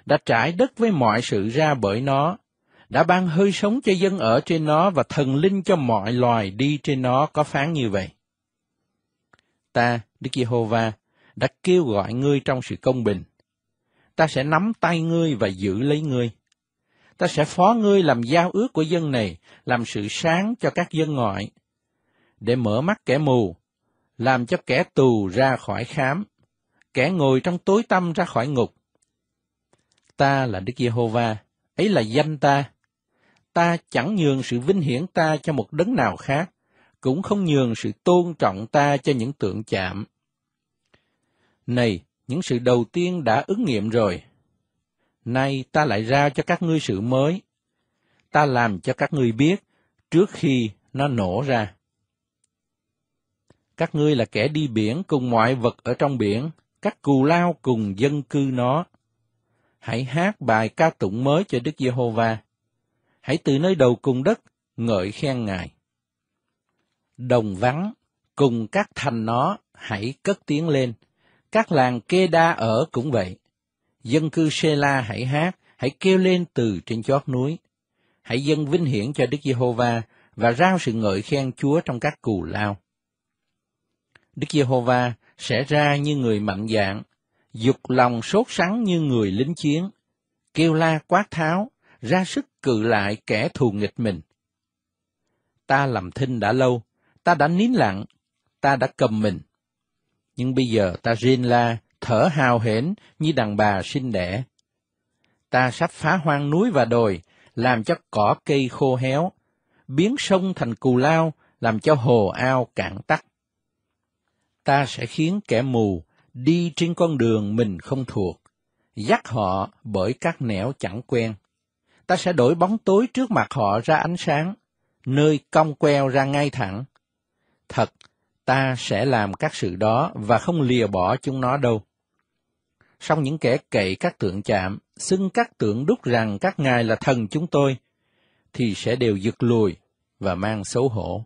đã trải đất với mọi sự ra bởi nó, đã ban hơi sống cho dân ở trên nó và thần linh cho mọi loài đi trên nó có phán như vậy. Ta, Đức Giê-hô-va, đã kêu gọi ngươi trong sự công bình. Ta sẽ nắm tay ngươi và giữ lấy ngươi. Ta sẽ phó ngươi làm giao ước của dân này, làm sự sáng cho các dân ngoại, để mở mắt kẻ mù, làm cho kẻ tù ra khỏi khám, kẻ ngồi trong tối tăm ra khỏi ngục. Ta là Đức Giê-hô-va, ấy là danh ta, ta chẳng nhường sự vinh hiển ta cho một đấng nào khác, cũng không nhường sự tôn trọng ta cho những tượng chạm. Này, những sự đầu tiên đã ứng nghiệm rồi. Nay ta lại ra cho các ngươi sự mới. Ta làm cho các ngươi biết trước khi nó nổ ra. Các ngươi là kẻ đi biển cùng mọi vật ở trong biển, các cù lao cùng dân cư nó. Hãy hát bài ca tụng mới cho Đức Giê-hô-va hãy từ nơi đầu cùng đất ngợi khen Ngài. Đồng vắng, cùng các thành nó hãy cất tiếng lên, các làng kê đa ở cũng vậy. Dân cư Sê La hãy hát, hãy kêu lên từ trên chót núi. Hãy dân vinh hiển cho Đức Giê-hô-va và rao sự ngợi khen Chúa trong các cù lao. Đức Giê-hô-va sẽ ra như người mạnh dạng, dục lòng sốt sắng như người lính chiến, kêu la quát tháo ra sức cự lại kẻ thù nghịch mình. Ta làm thinh đã lâu, ta đã nín lặng, ta đã cầm mình. Nhưng bây giờ ta rên la, thở hào hển như đàn bà sinh đẻ. Ta sắp phá hoang núi và đồi, làm cho cỏ cây khô héo, biến sông thành cù lao, làm cho hồ ao cạn tắt. Ta sẽ khiến kẻ mù đi trên con đường mình không thuộc, dắt họ bởi các nẻo chẳng quen ta sẽ đổi bóng tối trước mặt họ ra ánh sáng, nơi cong queo ra ngay thẳng. Thật, ta sẽ làm các sự đó và không lìa bỏ chúng nó đâu. Song những kẻ cậy các tượng chạm, xưng các tượng đúc rằng các ngài là thần chúng tôi, thì sẽ đều giật lùi và mang xấu hổ.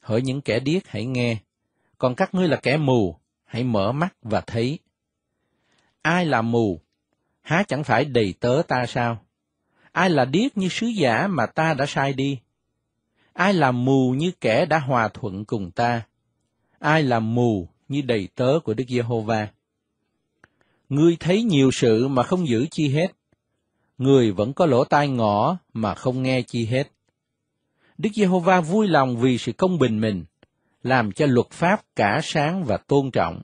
Hỡi những kẻ điếc hãy nghe, còn các ngươi là kẻ mù, hãy mở mắt và thấy. Ai là mù há chẳng phải đầy tớ ta sao? Ai là điếc như sứ giả mà ta đã sai đi? Ai là mù như kẻ đã hòa thuận cùng ta? Ai là mù như đầy tớ của Đức Giê-hô-va? Ngươi thấy nhiều sự mà không giữ chi hết. Người vẫn có lỗ tai ngõ mà không nghe chi hết. Đức Giê-hô-va vui lòng vì sự công bình mình, làm cho luật pháp cả sáng và tôn trọng.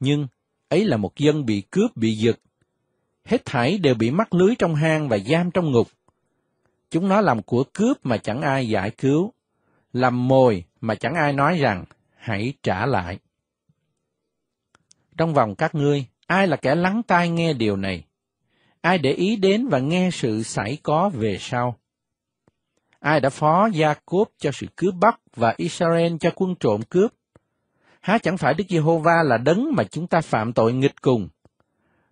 Nhưng ấy là một dân bị cướp bị giật. Hết thảy đều bị mắc lưới trong hang và giam trong ngục. Chúng nó làm của cướp mà chẳng ai giải cứu, làm mồi mà chẳng ai nói rằng hãy trả lại. Trong vòng các ngươi, ai là kẻ lắng tai nghe điều này? Ai để ý đến và nghe sự xảy có về sau? Ai đã phó Gia Cốp cho sự cướp bắt và Israel cho quân trộm cướp? Há chẳng phải Đức Giê-hô-va là đấng mà chúng ta phạm tội nghịch cùng.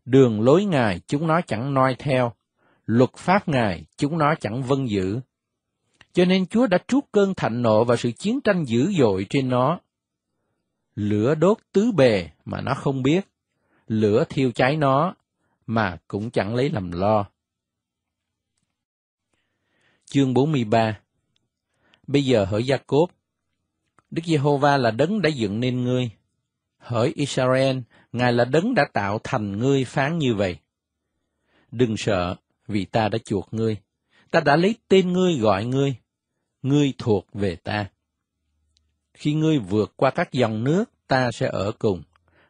Đường lối Ngài chúng nó chẳng noi theo, luật pháp Ngài chúng nó chẳng vâng giữ. Cho nên Chúa đã trút cơn thạnh nộ và sự chiến tranh dữ dội trên nó. Lửa đốt tứ bề mà nó không biết, lửa thiêu cháy nó mà cũng chẳng lấy làm lo. Chương 43 Bây giờ hỡi Gia Cốp, Đức Giê-hô-va là đấng đã dựng nên ngươi. Hỡi Israel, Ngài là đấng đã tạo thành ngươi phán như vậy. Đừng sợ, vì ta đã chuộc ngươi. Ta đã lấy tên ngươi gọi ngươi. Ngươi thuộc về ta. Khi ngươi vượt qua các dòng nước, ta sẽ ở cùng.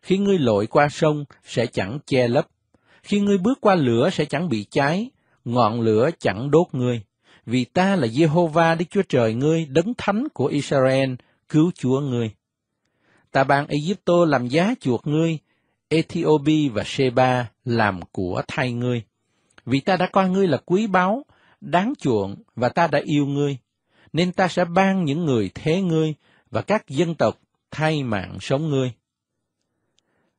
Khi ngươi lội qua sông, sẽ chẳng che lấp. Khi ngươi bước qua lửa sẽ chẳng bị cháy, ngọn lửa chẳng đốt ngươi. Vì ta là Giê-hô-va, Đức Chúa Trời ngươi, đấng thánh của Israel, cứu chúa ngươi. Ta ban Egypto làm giá chuộc ngươi, Ethiopia và Sheba làm của thay ngươi. Vì ta đã coi ngươi là quý báu, đáng chuộng và ta đã yêu ngươi, nên ta sẽ ban những người thế ngươi và các dân tộc thay mạng sống ngươi.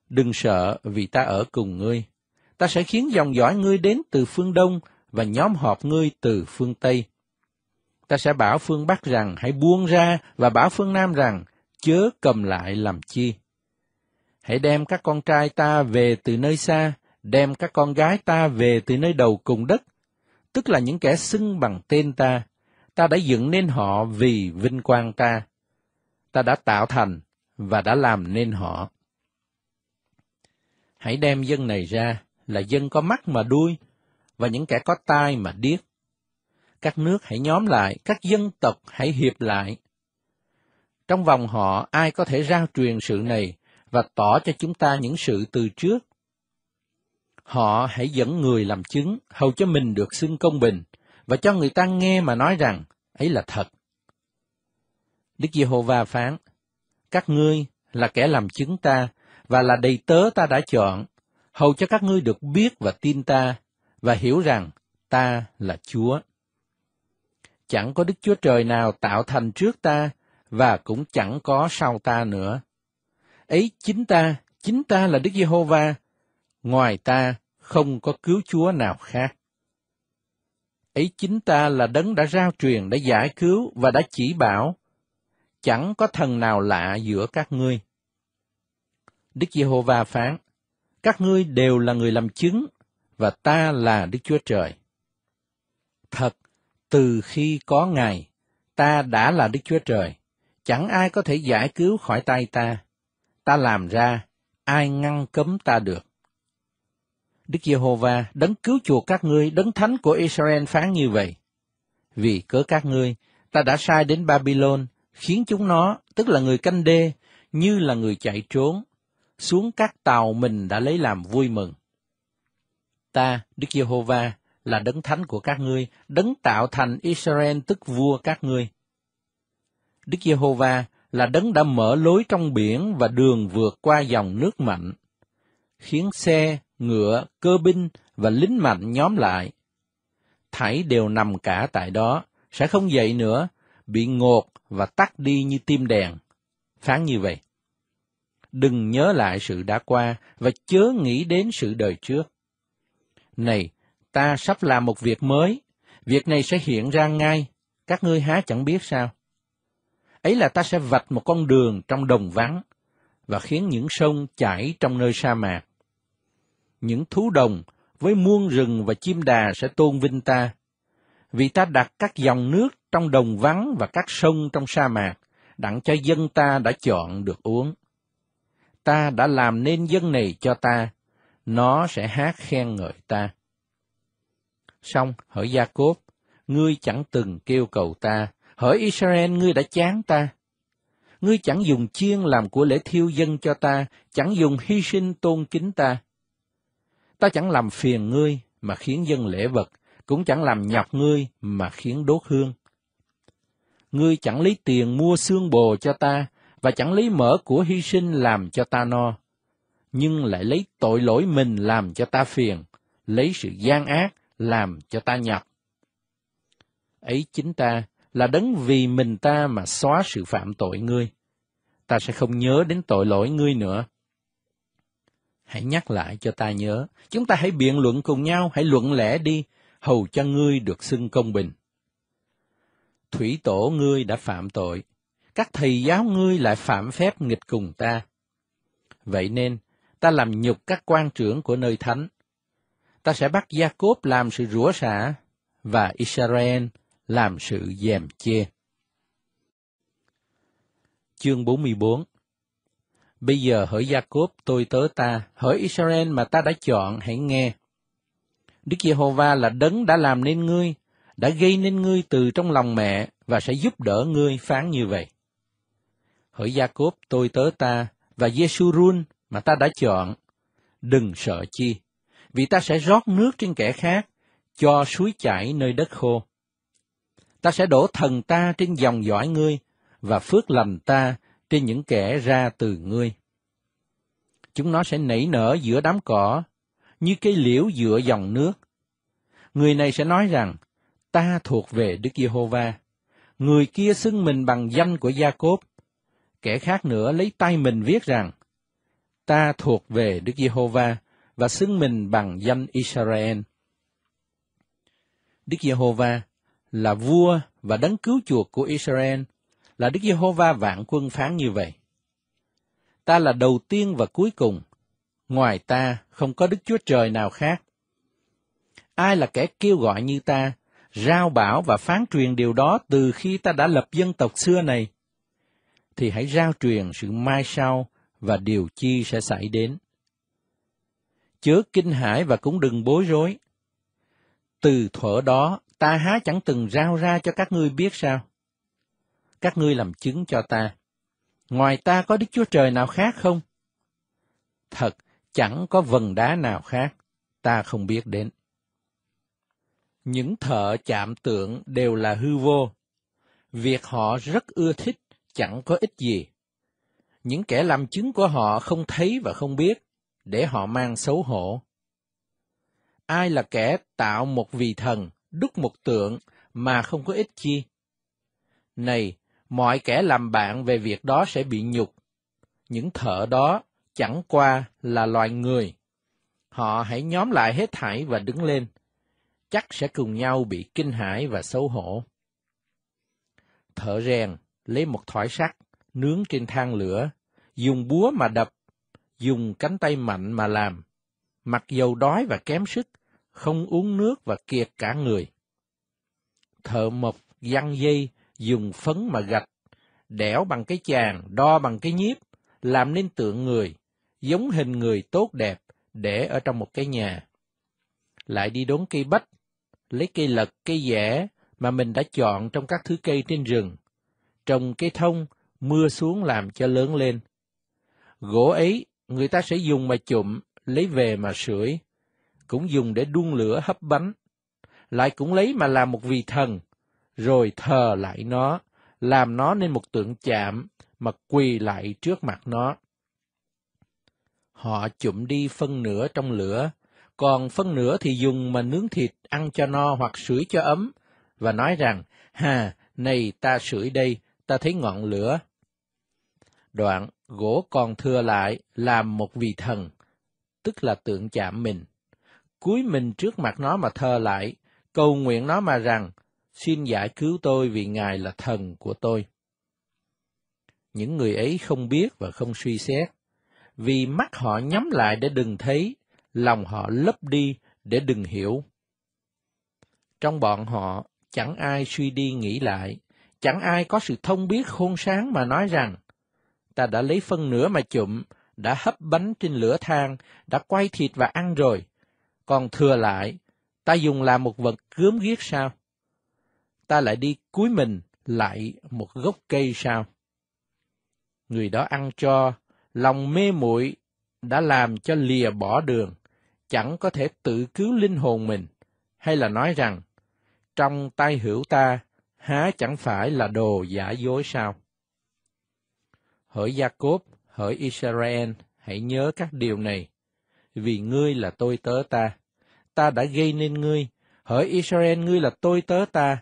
Đừng sợ vì ta ở cùng ngươi. Ta sẽ khiến dòng dõi ngươi đến từ phương đông và nhóm họp ngươi từ phương tây ta sẽ bảo phương Bắc rằng hãy buông ra và bảo phương Nam rằng chớ cầm lại làm chi. Hãy đem các con trai ta về từ nơi xa, đem các con gái ta về từ nơi đầu cùng đất, tức là những kẻ xưng bằng tên ta, ta đã dựng nên họ vì vinh quang ta. Ta đã tạo thành và đã làm nên họ. Hãy đem dân này ra là dân có mắt mà đuôi và những kẻ có tai mà điếc các nước hãy nhóm lại, các dân tộc hãy hiệp lại. Trong vòng họ, ai có thể rao truyền sự này và tỏ cho chúng ta những sự từ trước? Họ hãy dẫn người làm chứng, hầu cho mình được xưng công bình, và cho người ta nghe mà nói rằng, ấy là thật. Đức Giê-hô-va phán, các ngươi là kẻ làm chứng ta, và là đầy tớ ta đã chọn, hầu cho các ngươi được biết và tin ta, và hiểu rằng ta là Chúa chẳng có Đức Chúa Trời nào tạo thành trước ta, và cũng chẳng có sau ta nữa. Ấy chính ta, chính ta là Đức Giê-hô-va, ngoài ta không có cứu Chúa nào khác. Ấy chính ta là đấng đã rao truyền, đã giải cứu và đã chỉ bảo, chẳng có thần nào lạ giữa các ngươi. Đức Giê-hô-va phán, các ngươi đều là người làm chứng, và ta là Đức Chúa Trời. Thật, từ khi có Ngài, ta đã là Đức Chúa Trời, chẳng ai có thể giải cứu khỏi tay ta. Ta làm ra, ai ngăn cấm ta được. Đức Giê-hô-va, đấng cứu chuộc các ngươi, đấng thánh của Israel phán như vậy. Vì cớ các ngươi, ta đã sai đến Babylon, khiến chúng nó, tức là người canh đê, như là người chạy trốn, xuống các tàu mình đã lấy làm vui mừng. Ta, Đức Giê-hô-va, là đấng thánh của các ngươi, đấng tạo thành Israel tức vua các ngươi. Đức Giê-hô-va là đấng đã mở lối trong biển và đường vượt qua dòng nước mạnh, khiến xe, ngựa, cơ binh và lính mạnh nhóm lại. Thảy đều nằm cả tại đó, sẽ không dậy nữa, bị ngột và tắt đi như tim đèn. Phán như vậy. Đừng nhớ lại sự đã qua và chớ nghĩ đến sự đời trước. Này, ta sắp làm một việc mới, việc này sẽ hiện ra ngay, các ngươi há chẳng biết sao. Ấy là ta sẽ vạch một con đường trong đồng vắng, và khiến những sông chảy trong nơi sa mạc. Những thú đồng với muôn rừng và chim đà sẽ tôn vinh ta, vì ta đặt các dòng nước trong đồng vắng và các sông trong sa mạc, đặng cho dân ta đã chọn được uống. Ta đã làm nên dân này cho ta, nó sẽ hát khen ngợi ta. Xong, hỡi Gia-cốp, ngươi chẳng từng kêu cầu ta, hỡi Israel ngươi đã chán ta. Ngươi chẳng dùng chiên làm của lễ thiêu dân cho ta, chẳng dùng hy sinh tôn kính ta. Ta chẳng làm phiền ngươi mà khiến dân lễ vật, cũng chẳng làm nhọc ngươi mà khiến đốt hương. Ngươi chẳng lấy tiền mua xương bồ cho ta, và chẳng lấy mỡ của hy sinh làm cho ta no, nhưng lại lấy tội lỗi mình làm cho ta phiền, lấy sự gian ác làm cho ta nhập. Ấy chính ta là đấng vì mình ta mà xóa sự phạm tội ngươi. Ta sẽ không nhớ đến tội lỗi ngươi nữa. Hãy nhắc lại cho ta nhớ. Chúng ta hãy biện luận cùng nhau, hãy luận lẽ đi, hầu cho ngươi được xưng công bình. Thủy tổ ngươi đã phạm tội, các thầy giáo ngươi lại phạm phép nghịch cùng ta. Vậy nên, ta làm nhục các quan trưởng của nơi thánh, ta sẽ bắt Gia Cốp làm sự rủa xả và Israel làm sự dèm chê. Chương 44 Bây giờ hỡi Gia Cốp tôi tớ ta, hỡi Israel mà ta đã chọn hãy nghe. Đức Giê-hô-va là đấng đã làm nên ngươi, đã gây nên ngươi từ trong lòng mẹ và sẽ giúp đỡ ngươi phán như vậy. Hỡi Gia Cốp tôi tớ ta và giê run mà ta đã chọn, đừng sợ chi vì ta sẽ rót nước trên kẻ khác, cho suối chảy nơi đất khô. Ta sẽ đổ thần ta trên dòng dõi ngươi, và phước lành ta trên những kẻ ra từ ngươi. Chúng nó sẽ nảy nở giữa đám cỏ, như cây liễu giữa dòng nước. Người này sẽ nói rằng, ta thuộc về Đức Giê-hô-va. Người kia xưng mình bằng danh của Gia-cốp. Kẻ khác nữa lấy tay mình viết rằng, ta thuộc về Đức Giê-hô-va, và xưng mình bằng danh Israel. Đức Giê-hô-va là vua và đấng cứu chuộc của Israel, là Đức Giê-hô-va vạn quân phán như vậy. Ta là đầu tiên và cuối cùng, ngoài ta không có Đức Chúa Trời nào khác. Ai là kẻ kêu gọi như ta, rao bảo và phán truyền điều đó từ khi ta đã lập dân tộc xưa này, thì hãy rao truyền sự mai sau và điều chi sẽ xảy đến chớ kinh hãi và cũng đừng bối rối. Từ thuở đó, ta há chẳng từng rao ra cho các ngươi biết sao? Các ngươi làm chứng cho ta. Ngoài ta có Đức Chúa Trời nào khác không? Thật, chẳng có vần đá nào khác, ta không biết đến. Những thợ chạm tượng đều là hư vô. Việc họ rất ưa thích, chẳng có ích gì. Những kẻ làm chứng của họ không thấy và không biết, để họ mang xấu hổ. Ai là kẻ tạo một vị thần, đúc một tượng mà không có ích chi? Này, mọi kẻ làm bạn về việc đó sẽ bị nhục. Những thợ đó chẳng qua là loài người. Họ hãy nhóm lại hết thảy và đứng lên. Chắc sẽ cùng nhau bị kinh hãi và xấu hổ. Thợ rèn lấy một thỏi sắt, nướng trên than lửa, dùng búa mà đập dùng cánh tay mạnh mà làm, mặc dầu đói và kém sức, không uống nước và kiệt cả người. Thợ mộc giăng dây dùng phấn mà gạch, đẽo bằng cái chàng, đo bằng cái nhiếp, làm nên tượng người, giống hình người tốt đẹp, để ở trong một cái nhà. Lại đi đốn cây bách, lấy cây lật, cây dẻ mà mình đã chọn trong các thứ cây trên rừng, trồng cây thông, mưa xuống làm cho lớn lên. Gỗ ấy người ta sẽ dùng mà chụm, lấy về mà sưởi, cũng dùng để đun lửa hấp bánh, lại cũng lấy mà làm một vị thần, rồi thờ lại nó, làm nó nên một tượng chạm mà quỳ lại trước mặt nó. Họ chụm đi phân nửa trong lửa, còn phân nửa thì dùng mà nướng thịt ăn cho no hoặc sưởi cho ấm, và nói rằng, hà, này ta sưởi đây, ta thấy ngọn lửa. Đoạn, gỗ còn thừa lại làm một vị thần, tức là tượng chạm mình. Cúi mình trước mặt nó mà thơ lại, cầu nguyện nó mà rằng, xin giải cứu tôi vì Ngài là thần của tôi. Những người ấy không biết và không suy xét, vì mắt họ nhắm lại để đừng thấy, lòng họ lấp đi để đừng hiểu. Trong bọn họ, chẳng ai suy đi nghĩ lại, chẳng ai có sự thông biết khôn sáng mà nói rằng, ta đã lấy phân nửa mà chụm, đã hấp bánh trên lửa than, đã quay thịt và ăn rồi. Còn thừa lại, ta dùng làm một vật cướm ghiếc sao? Ta lại đi cúi mình lại một gốc cây sao? Người đó ăn cho, lòng mê muội đã làm cho lìa bỏ đường, chẳng có thể tự cứu linh hồn mình, hay là nói rằng, trong tay hữu ta, há chẳng phải là đồ giả dối sao? Hỡi Jacob, hỡi Israel, hãy nhớ các điều này, vì ngươi là tôi tớ ta, ta đã gây nên ngươi, hỡi Israel ngươi là tôi tớ ta,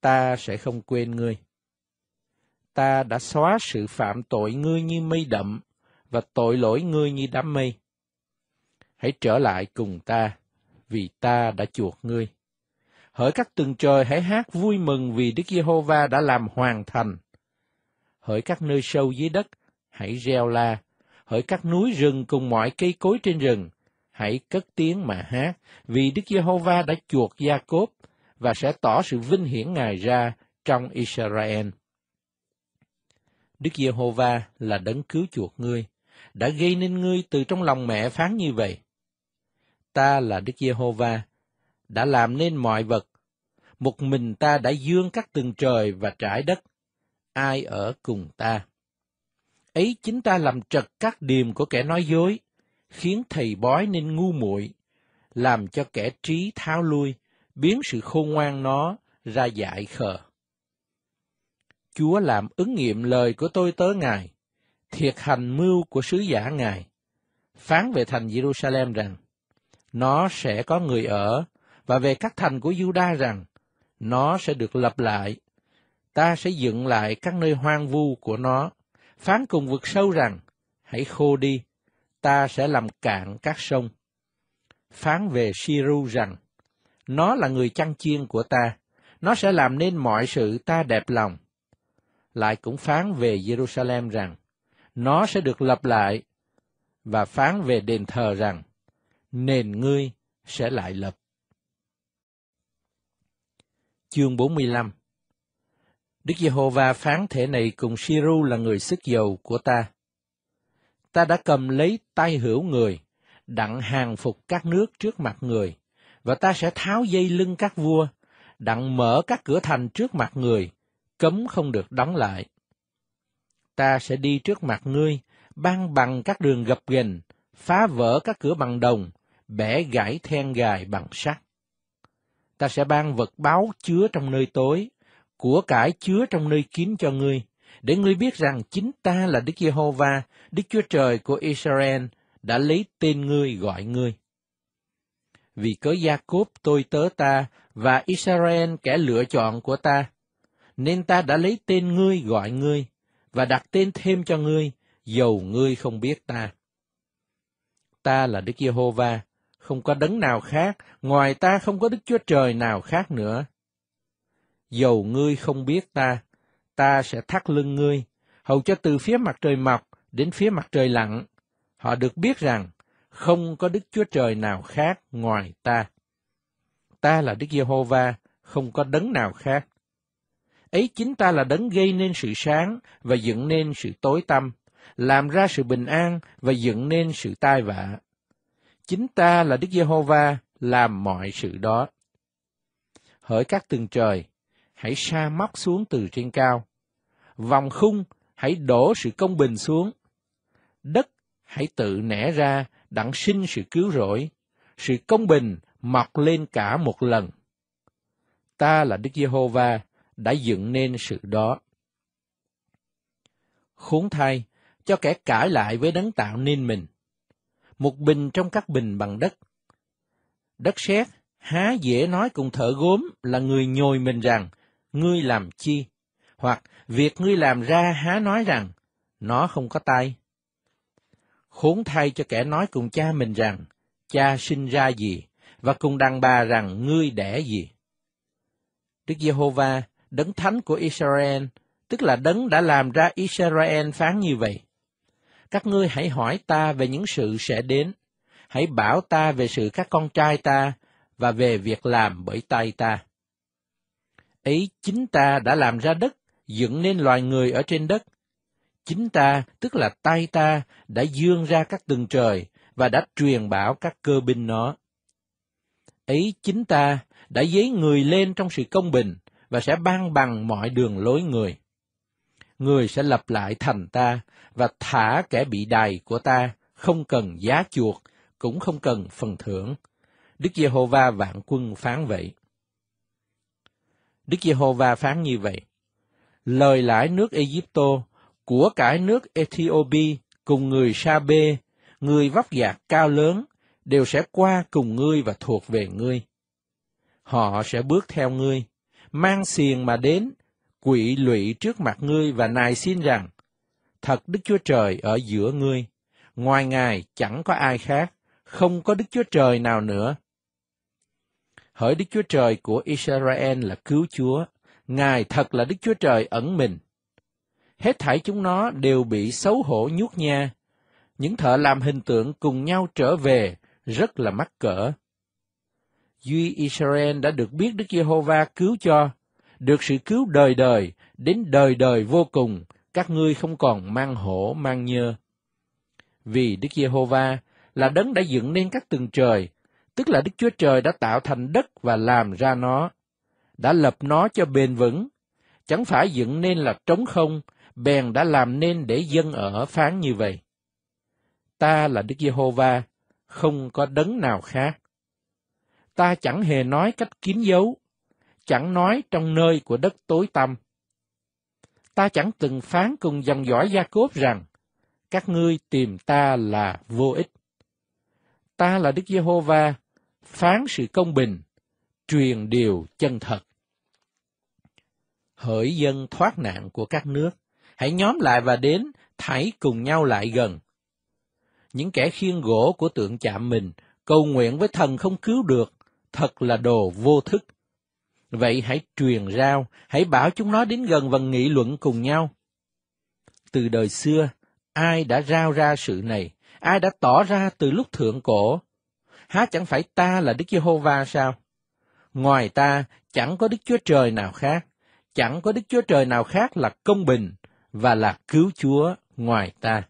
ta sẽ không quên ngươi. Ta đã xóa sự phạm tội ngươi như mây đậm, và tội lỗi ngươi như đám mây. Hãy trở lại cùng ta, vì ta đã chuộc ngươi. Hỡi các tầng trời hãy hát vui mừng vì Đức Giê-hô-va đã làm hoàn thành hỡi các nơi sâu dưới đất, hãy reo la, hỡi các núi rừng cùng mọi cây cối trên rừng, hãy cất tiếng mà hát, vì Đức Giê-hô-va đã chuộc Gia-cốp và sẽ tỏ sự vinh hiển Ngài ra trong Israel. Đức Giê-hô-va là đấng cứu chuộc ngươi, đã gây nên ngươi từ trong lòng mẹ phán như vậy. Ta là Đức Giê-hô-va, đã làm nên mọi vật, một mình ta đã dương các tầng trời và trải đất, ai ở cùng ta. Ấy chính ta làm trật các điềm của kẻ nói dối, khiến thầy bói nên ngu muội, làm cho kẻ trí tháo lui, biến sự khôn ngoan nó ra dại khờ. Chúa làm ứng nghiệm lời của tôi tới Ngài, thiệt hành mưu của sứ giả Ngài, phán về thành Jerusalem rằng, nó sẽ có người ở, và về các thành của Juda rằng, nó sẽ được lập lại, ta sẽ dựng lại các nơi hoang vu của nó, phán cùng vực sâu rằng, hãy khô đi, ta sẽ làm cạn các sông. Phán về Siru rằng, nó là người chăn chiên của ta, nó sẽ làm nên mọi sự ta đẹp lòng. Lại cũng phán về Jerusalem rằng, nó sẽ được lập lại, và phán về đền thờ rằng, nền ngươi sẽ lại lập. Chương 45 Đức Giê-hô-va phán thể này cùng Siru là người sức dầu của ta. Ta đã cầm lấy tay hữu người, đặng hàng phục các nước trước mặt người, và ta sẽ tháo dây lưng các vua, đặng mở các cửa thành trước mặt người, cấm không được đóng lại. Ta sẽ đi trước mặt ngươi, ban bằng các đường gập ghềnh, phá vỡ các cửa bằng đồng, bẻ gãy then gài bằng sắt. Ta sẽ ban vật báo chứa trong nơi tối, của cải chứa trong nơi kín cho ngươi, để ngươi biết rằng chính ta là Đức Giê-hô-va, Đức Chúa Trời của Israel, đã lấy tên ngươi gọi ngươi. Vì cớ Gia-cốp tôi tớ ta và Israel kẻ lựa chọn của ta, nên ta đã lấy tên ngươi gọi ngươi và đặt tên thêm cho ngươi, dầu ngươi không biết ta. Ta là Đức Giê-hô-va, không có đấng nào khác, ngoài ta không có Đức Chúa Trời nào khác nữa dầu ngươi không biết ta, ta sẽ thắt lưng ngươi, hầu cho từ phía mặt trời mọc đến phía mặt trời lặn, họ được biết rằng không có Đức Chúa Trời nào khác ngoài ta. Ta là Đức Giê-hô-va, không có đấng nào khác. Ấy chính ta là đấng gây nên sự sáng và dựng nên sự tối tăm, làm ra sự bình an và dựng nên sự tai vạ. Chính ta là Đức Giê-hô-va làm mọi sự đó. Hỡi các tường trời, hãy sa móc xuống từ trên cao. Vòng khung hãy đổ sự công bình xuống. Đất hãy tự nẻ ra đặng sinh sự cứu rỗi, sự công bình mọc lên cả một lần. Ta là Đức Giê-hô-va đã dựng nên sự đó. Khốn thay cho kẻ cãi lại với đấng tạo nên mình. Một bình trong các bình bằng đất. Đất sét há dễ nói cùng thợ gốm là người nhồi mình rằng ngươi làm chi? Hoặc việc ngươi làm ra há nói rằng, nó không có tay. Khốn thay cho kẻ nói cùng cha mình rằng, cha sinh ra gì, và cùng đàn bà rằng ngươi đẻ gì. Đức Giê-hô-va, đấng thánh của Israel, tức là đấng đã làm ra Israel phán như vậy. Các ngươi hãy hỏi ta về những sự sẽ đến, hãy bảo ta về sự các con trai ta và về việc làm bởi tay ta ấy chính ta đã làm ra đất, dựng nên loài người ở trên đất. Chính ta, tức là tay ta, đã dương ra các tầng trời và đã truyền bảo các cơ binh nó. Ấy chính ta đã dấy người lên trong sự công bình và sẽ ban bằng mọi đường lối người. Người sẽ lập lại thành ta và thả kẻ bị đày của ta, không cần giá chuộc, cũng không cần phần thưởng. Đức Giê-hô-va vạn quân phán vậy. Đức Giê-hô-va phán như vậy. Lời lãi nước Egypto, của cải nước Ethiopia cùng người Sa Bê, người vóc dạc cao lớn, đều sẽ qua cùng ngươi và thuộc về ngươi. Họ sẽ bước theo ngươi, mang xiềng mà đến, quỵ lụy trước mặt ngươi và nài xin rằng, thật Đức Chúa Trời ở giữa ngươi, ngoài Ngài chẳng có ai khác, không có Đức Chúa Trời nào nữa, Hỡi Đức Chúa Trời của Israel là cứu Chúa, Ngài thật là Đức Chúa Trời ẩn mình. Hết thảy chúng nó đều bị xấu hổ nhút nha. Những thợ làm hình tượng cùng nhau trở về, rất là mắc cỡ. Duy Israel đã được biết Đức Giê-hô-va cứu cho, được sự cứu đời đời, đến đời đời vô cùng, các ngươi không còn mang hổ mang nhơ. Vì Đức Giê-hô-va là đấng đã dựng nên các tầng trời, tức là Đức Chúa Trời đã tạo thành đất và làm ra nó, đã lập nó cho bền vững, chẳng phải dựng nên là trống không, bèn đã làm nên để dân ở phán như vậy. Ta là Đức Giê-hô-va, không có đấng nào khác. Ta chẳng hề nói cách kín dấu, chẳng nói trong nơi của đất tối tăm. Ta chẳng từng phán cùng dòng dõi Gia Cốp rằng, các ngươi tìm ta là vô ích. Ta là Đức Giê-hô-va, phán sự công bình, truyền điều chân thật. Hỡi dân thoát nạn của các nước, hãy nhóm lại và đến, thảy cùng nhau lại gần. Những kẻ khiên gỗ của tượng chạm mình, cầu nguyện với thần không cứu được, thật là đồ vô thức. Vậy hãy truyền rao, hãy bảo chúng nó đến gần và nghị luận cùng nhau. Từ đời xưa, ai đã rao ra sự này, ai đã tỏ ra từ lúc thượng cổ, há chẳng phải ta là Đức Giê-hô-va sao? Ngoài ta chẳng có Đức Chúa Trời nào khác, chẳng có Đức Chúa Trời nào khác là công bình và là cứu Chúa ngoài ta.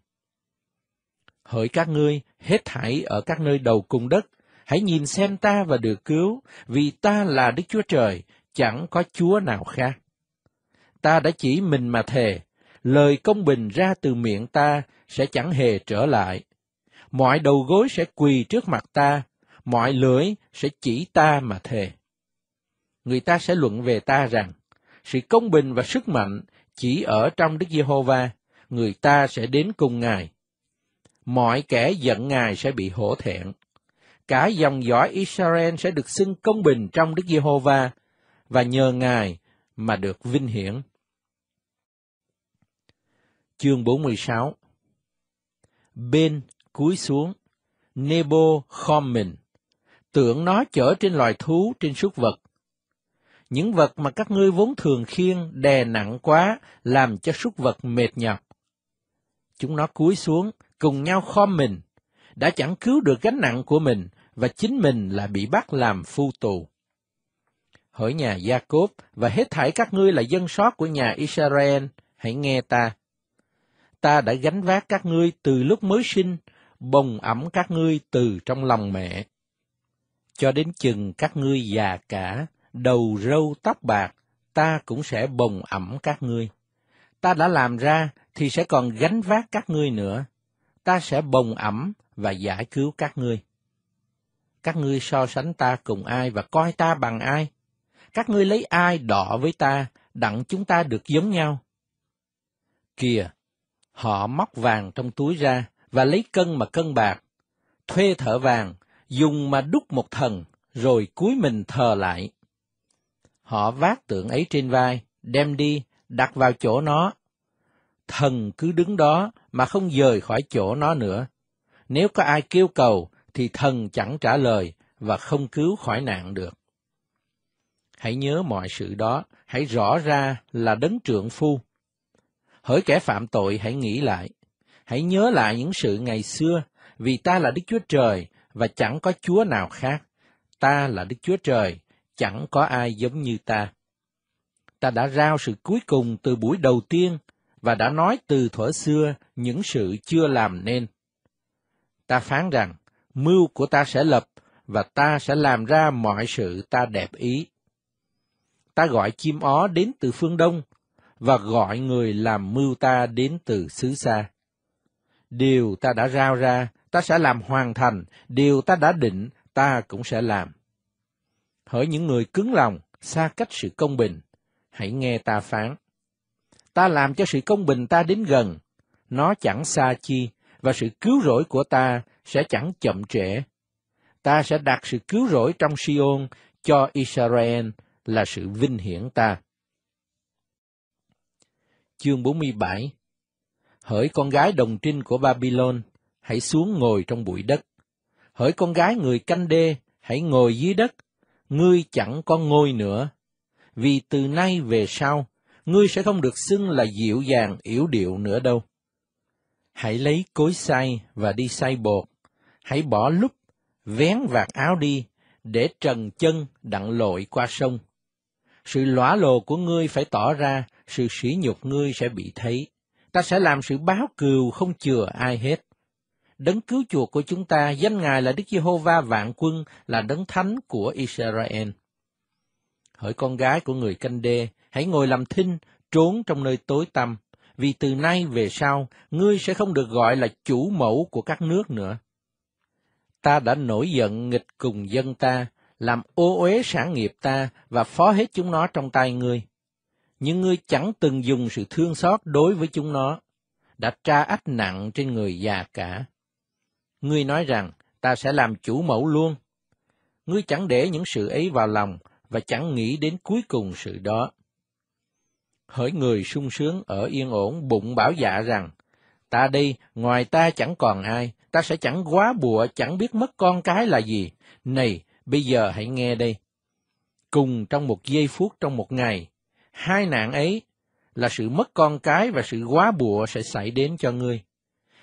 Hỡi các ngươi, hết thảy ở các nơi đầu cùng đất, hãy nhìn xem ta và được cứu, vì ta là Đức Chúa Trời, chẳng có Chúa nào khác. Ta đã chỉ mình mà thề, lời công bình ra từ miệng ta sẽ chẳng hề trở lại, mọi đầu gối sẽ quỳ trước mặt ta, mọi lưỡi sẽ chỉ ta mà thề. Người ta sẽ luận về ta rằng, sự công bình và sức mạnh chỉ ở trong Đức Giê-hô-va, người ta sẽ đến cùng Ngài. Mọi kẻ giận Ngài sẽ bị hổ thẹn. Cả dòng dõi Israel sẽ được xưng công bình trong Đức Giê-hô-va và nhờ Ngài mà được vinh hiển. Chương 46 Bên cúi xuống. Nebo khom mình, tưởng nó chở trên loài thú trên súc vật. Những vật mà các ngươi vốn thường khiêng đè nặng quá làm cho súc vật mệt nhọc. Chúng nó cúi xuống, cùng nhau khom mình, đã chẳng cứu được gánh nặng của mình và chính mình là bị bắt làm phu tù. Hỡi nhà Gia Cốp và hết thảy các ngươi là dân sót của nhà Israel, hãy nghe ta. Ta đã gánh vác các ngươi từ lúc mới sinh bồng ẩm các ngươi từ trong lòng mẹ. Cho đến chừng các ngươi già cả, đầu râu tóc bạc, ta cũng sẽ bồng ẩm các ngươi. Ta đã làm ra thì sẽ còn gánh vác các ngươi nữa. Ta sẽ bồng ẩm và giải cứu các ngươi. Các ngươi so sánh ta cùng ai và coi ta bằng ai? Các ngươi lấy ai đỏ với ta, đặng chúng ta được giống nhau? Kìa, họ móc vàng trong túi ra, và lấy cân mà cân bạc, thuê thợ vàng, dùng mà đúc một thần, rồi cúi mình thờ lại. Họ vác tượng ấy trên vai, đem đi, đặt vào chỗ nó. Thần cứ đứng đó mà không rời khỏi chỗ nó nữa. Nếu có ai kêu cầu thì thần chẳng trả lời và không cứu khỏi nạn được. Hãy nhớ mọi sự đó, hãy rõ ra là đấng trượng phu. Hỡi kẻ phạm tội hãy nghĩ lại, Hãy nhớ lại những sự ngày xưa, vì ta là Đức Chúa Trời và chẳng có Chúa nào khác. Ta là Đức Chúa Trời, chẳng có ai giống như ta. Ta đã rao sự cuối cùng từ buổi đầu tiên và đã nói từ thuở xưa những sự chưa làm nên. Ta phán rằng, mưu của ta sẽ lập và ta sẽ làm ra mọi sự ta đẹp ý. Ta gọi chim ó đến từ phương đông và gọi người làm mưu ta đến từ xứ xa điều ta đã rao ra, ta sẽ làm hoàn thành, điều ta đã định, ta cũng sẽ làm. Hỡi những người cứng lòng, xa cách sự công bình, hãy nghe ta phán. Ta làm cho sự công bình ta đến gần, nó chẳng xa chi, và sự cứu rỗi của ta sẽ chẳng chậm trễ. Ta sẽ đặt sự cứu rỗi trong Sion cho Israel là sự vinh hiển ta. Chương 47 hỡi con gái đồng trinh của Babylon, hãy xuống ngồi trong bụi đất. Hỡi con gái người canh đê, hãy ngồi dưới đất, ngươi chẳng có ngôi nữa. Vì từ nay về sau, ngươi sẽ không được xưng là dịu dàng yếu điệu nữa đâu. Hãy lấy cối xay và đi xay bột, hãy bỏ lúc, vén vạt áo đi, để trần chân đặng lội qua sông. Sự lõa lồ của ngươi phải tỏ ra, sự sỉ nhục ngươi sẽ bị thấy ta sẽ làm sự báo cừu không chừa ai hết. Đấng cứu chuộc của chúng ta, danh Ngài là Đức Giê-hô-va vạn quân, là đấng thánh của Israel. Hỡi con gái của người canh đê, hãy ngồi làm thinh, trốn trong nơi tối tăm, vì từ nay về sau, ngươi sẽ không được gọi là chủ mẫu của các nước nữa. Ta đã nổi giận nghịch cùng dân ta, làm ô uế sản nghiệp ta và phó hết chúng nó trong tay ngươi nhưng ngươi chẳng từng dùng sự thương xót đối với chúng nó, đã tra ách nặng trên người già cả. Ngươi nói rằng, ta sẽ làm chủ mẫu luôn. Ngươi chẳng để những sự ấy vào lòng và chẳng nghĩ đến cuối cùng sự đó. Hỡi người sung sướng ở yên ổn bụng bảo dạ rằng, ta đi, ngoài ta chẳng còn ai, ta sẽ chẳng quá bụa, chẳng biết mất con cái là gì. Này, bây giờ hãy nghe đây. Cùng trong một giây phút trong một ngày, hai nạn ấy là sự mất con cái và sự quá bụa sẽ xảy đến cho ngươi.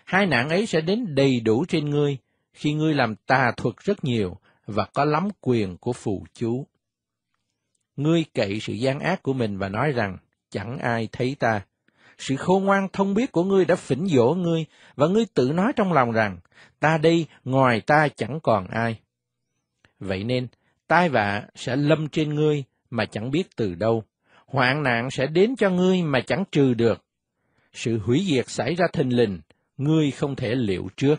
Hai nạn ấy sẽ đến đầy đủ trên ngươi khi ngươi làm tà thuật rất nhiều và có lắm quyền của phù chú. Ngươi cậy sự gian ác của mình và nói rằng, chẳng ai thấy ta. Sự khôn ngoan thông biết của ngươi đã phỉnh dỗ ngươi, và ngươi tự nói trong lòng rằng, ta đi ngoài ta chẳng còn ai. Vậy nên, tai vạ sẽ lâm trên ngươi mà chẳng biết từ đâu hoạn nạn sẽ đến cho ngươi mà chẳng trừ được. Sự hủy diệt xảy ra thình lình, ngươi không thể liệu trước.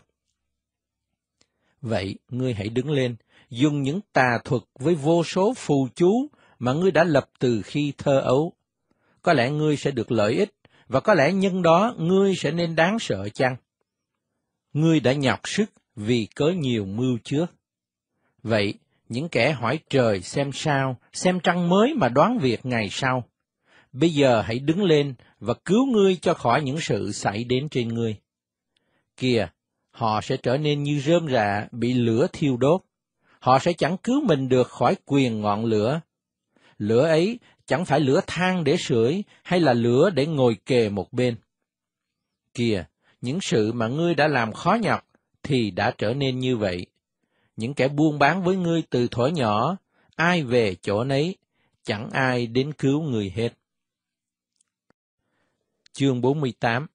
Vậy, ngươi hãy đứng lên, dùng những tà thuật với vô số phù chú mà ngươi đã lập từ khi thơ ấu. Có lẽ ngươi sẽ được lợi ích, và có lẽ nhân đó ngươi sẽ nên đáng sợ chăng? Ngươi đã nhọc sức vì có nhiều mưu trước. Vậy, những kẻ hỏi trời xem sao, xem trăng mới mà đoán việc ngày sau. Bây giờ hãy đứng lên và cứu ngươi cho khỏi những sự xảy đến trên ngươi. Kìa, họ sẽ trở nên như rơm rạ bị lửa thiêu đốt. Họ sẽ chẳng cứu mình được khỏi quyền ngọn lửa. Lửa ấy chẳng phải lửa than để sưởi hay là lửa để ngồi kề một bên. Kìa, những sự mà ngươi đã làm khó nhọc thì đã trở nên như vậy những kẻ buôn bán với ngươi từ thuở nhỏ, ai về chỗ nấy, chẳng ai đến cứu người hết. Chương 48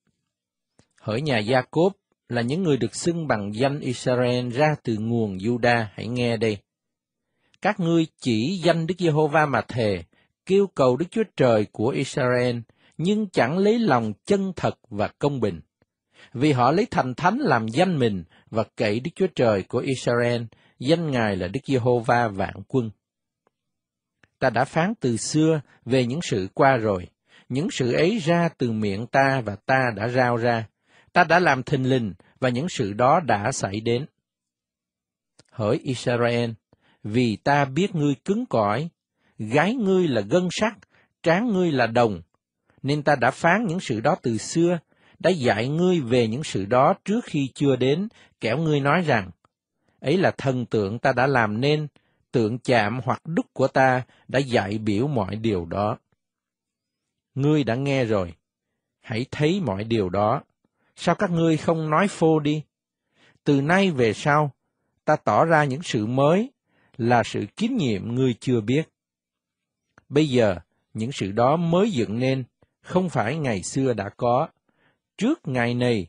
Hỡi nhà Gia Cốp là những người được xưng bằng danh Israel ra từ nguồn Juda, hãy nghe đây. Các ngươi chỉ danh Đức Giê-hô-va mà thề, kêu cầu Đức Chúa Trời của Israel, nhưng chẳng lấy lòng chân thật và công bình. Vì họ lấy thành thánh làm danh mình và cậy Đức Chúa Trời của Israel, danh Ngài là Đức Giê-hô-va vạn quân. Ta đã phán từ xưa về những sự qua rồi, những sự ấy ra từ miệng ta và ta đã rao ra, ta đã làm thình lình và những sự đó đã xảy đến. Hỡi Israel, vì ta biết ngươi cứng cỏi, gái ngươi là gân sắt, tráng ngươi là đồng, nên ta đã phán những sự đó từ xưa, đã dạy ngươi về những sự đó trước khi chưa đến, kẻo ngươi nói rằng, ấy là thần tượng ta đã làm nên, tượng chạm hoặc đúc của ta đã dạy biểu mọi điều đó. Ngươi đã nghe rồi, hãy thấy mọi điều đó. Sao các ngươi không nói phô đi? Từ nay về sau, ta tỏ ra những sự mới là sự kín nhiệm ngươi chưa biết. Bây giờ, những sự đó mới dựng nên, không phải ngày xưa đã có. Trước ngày này,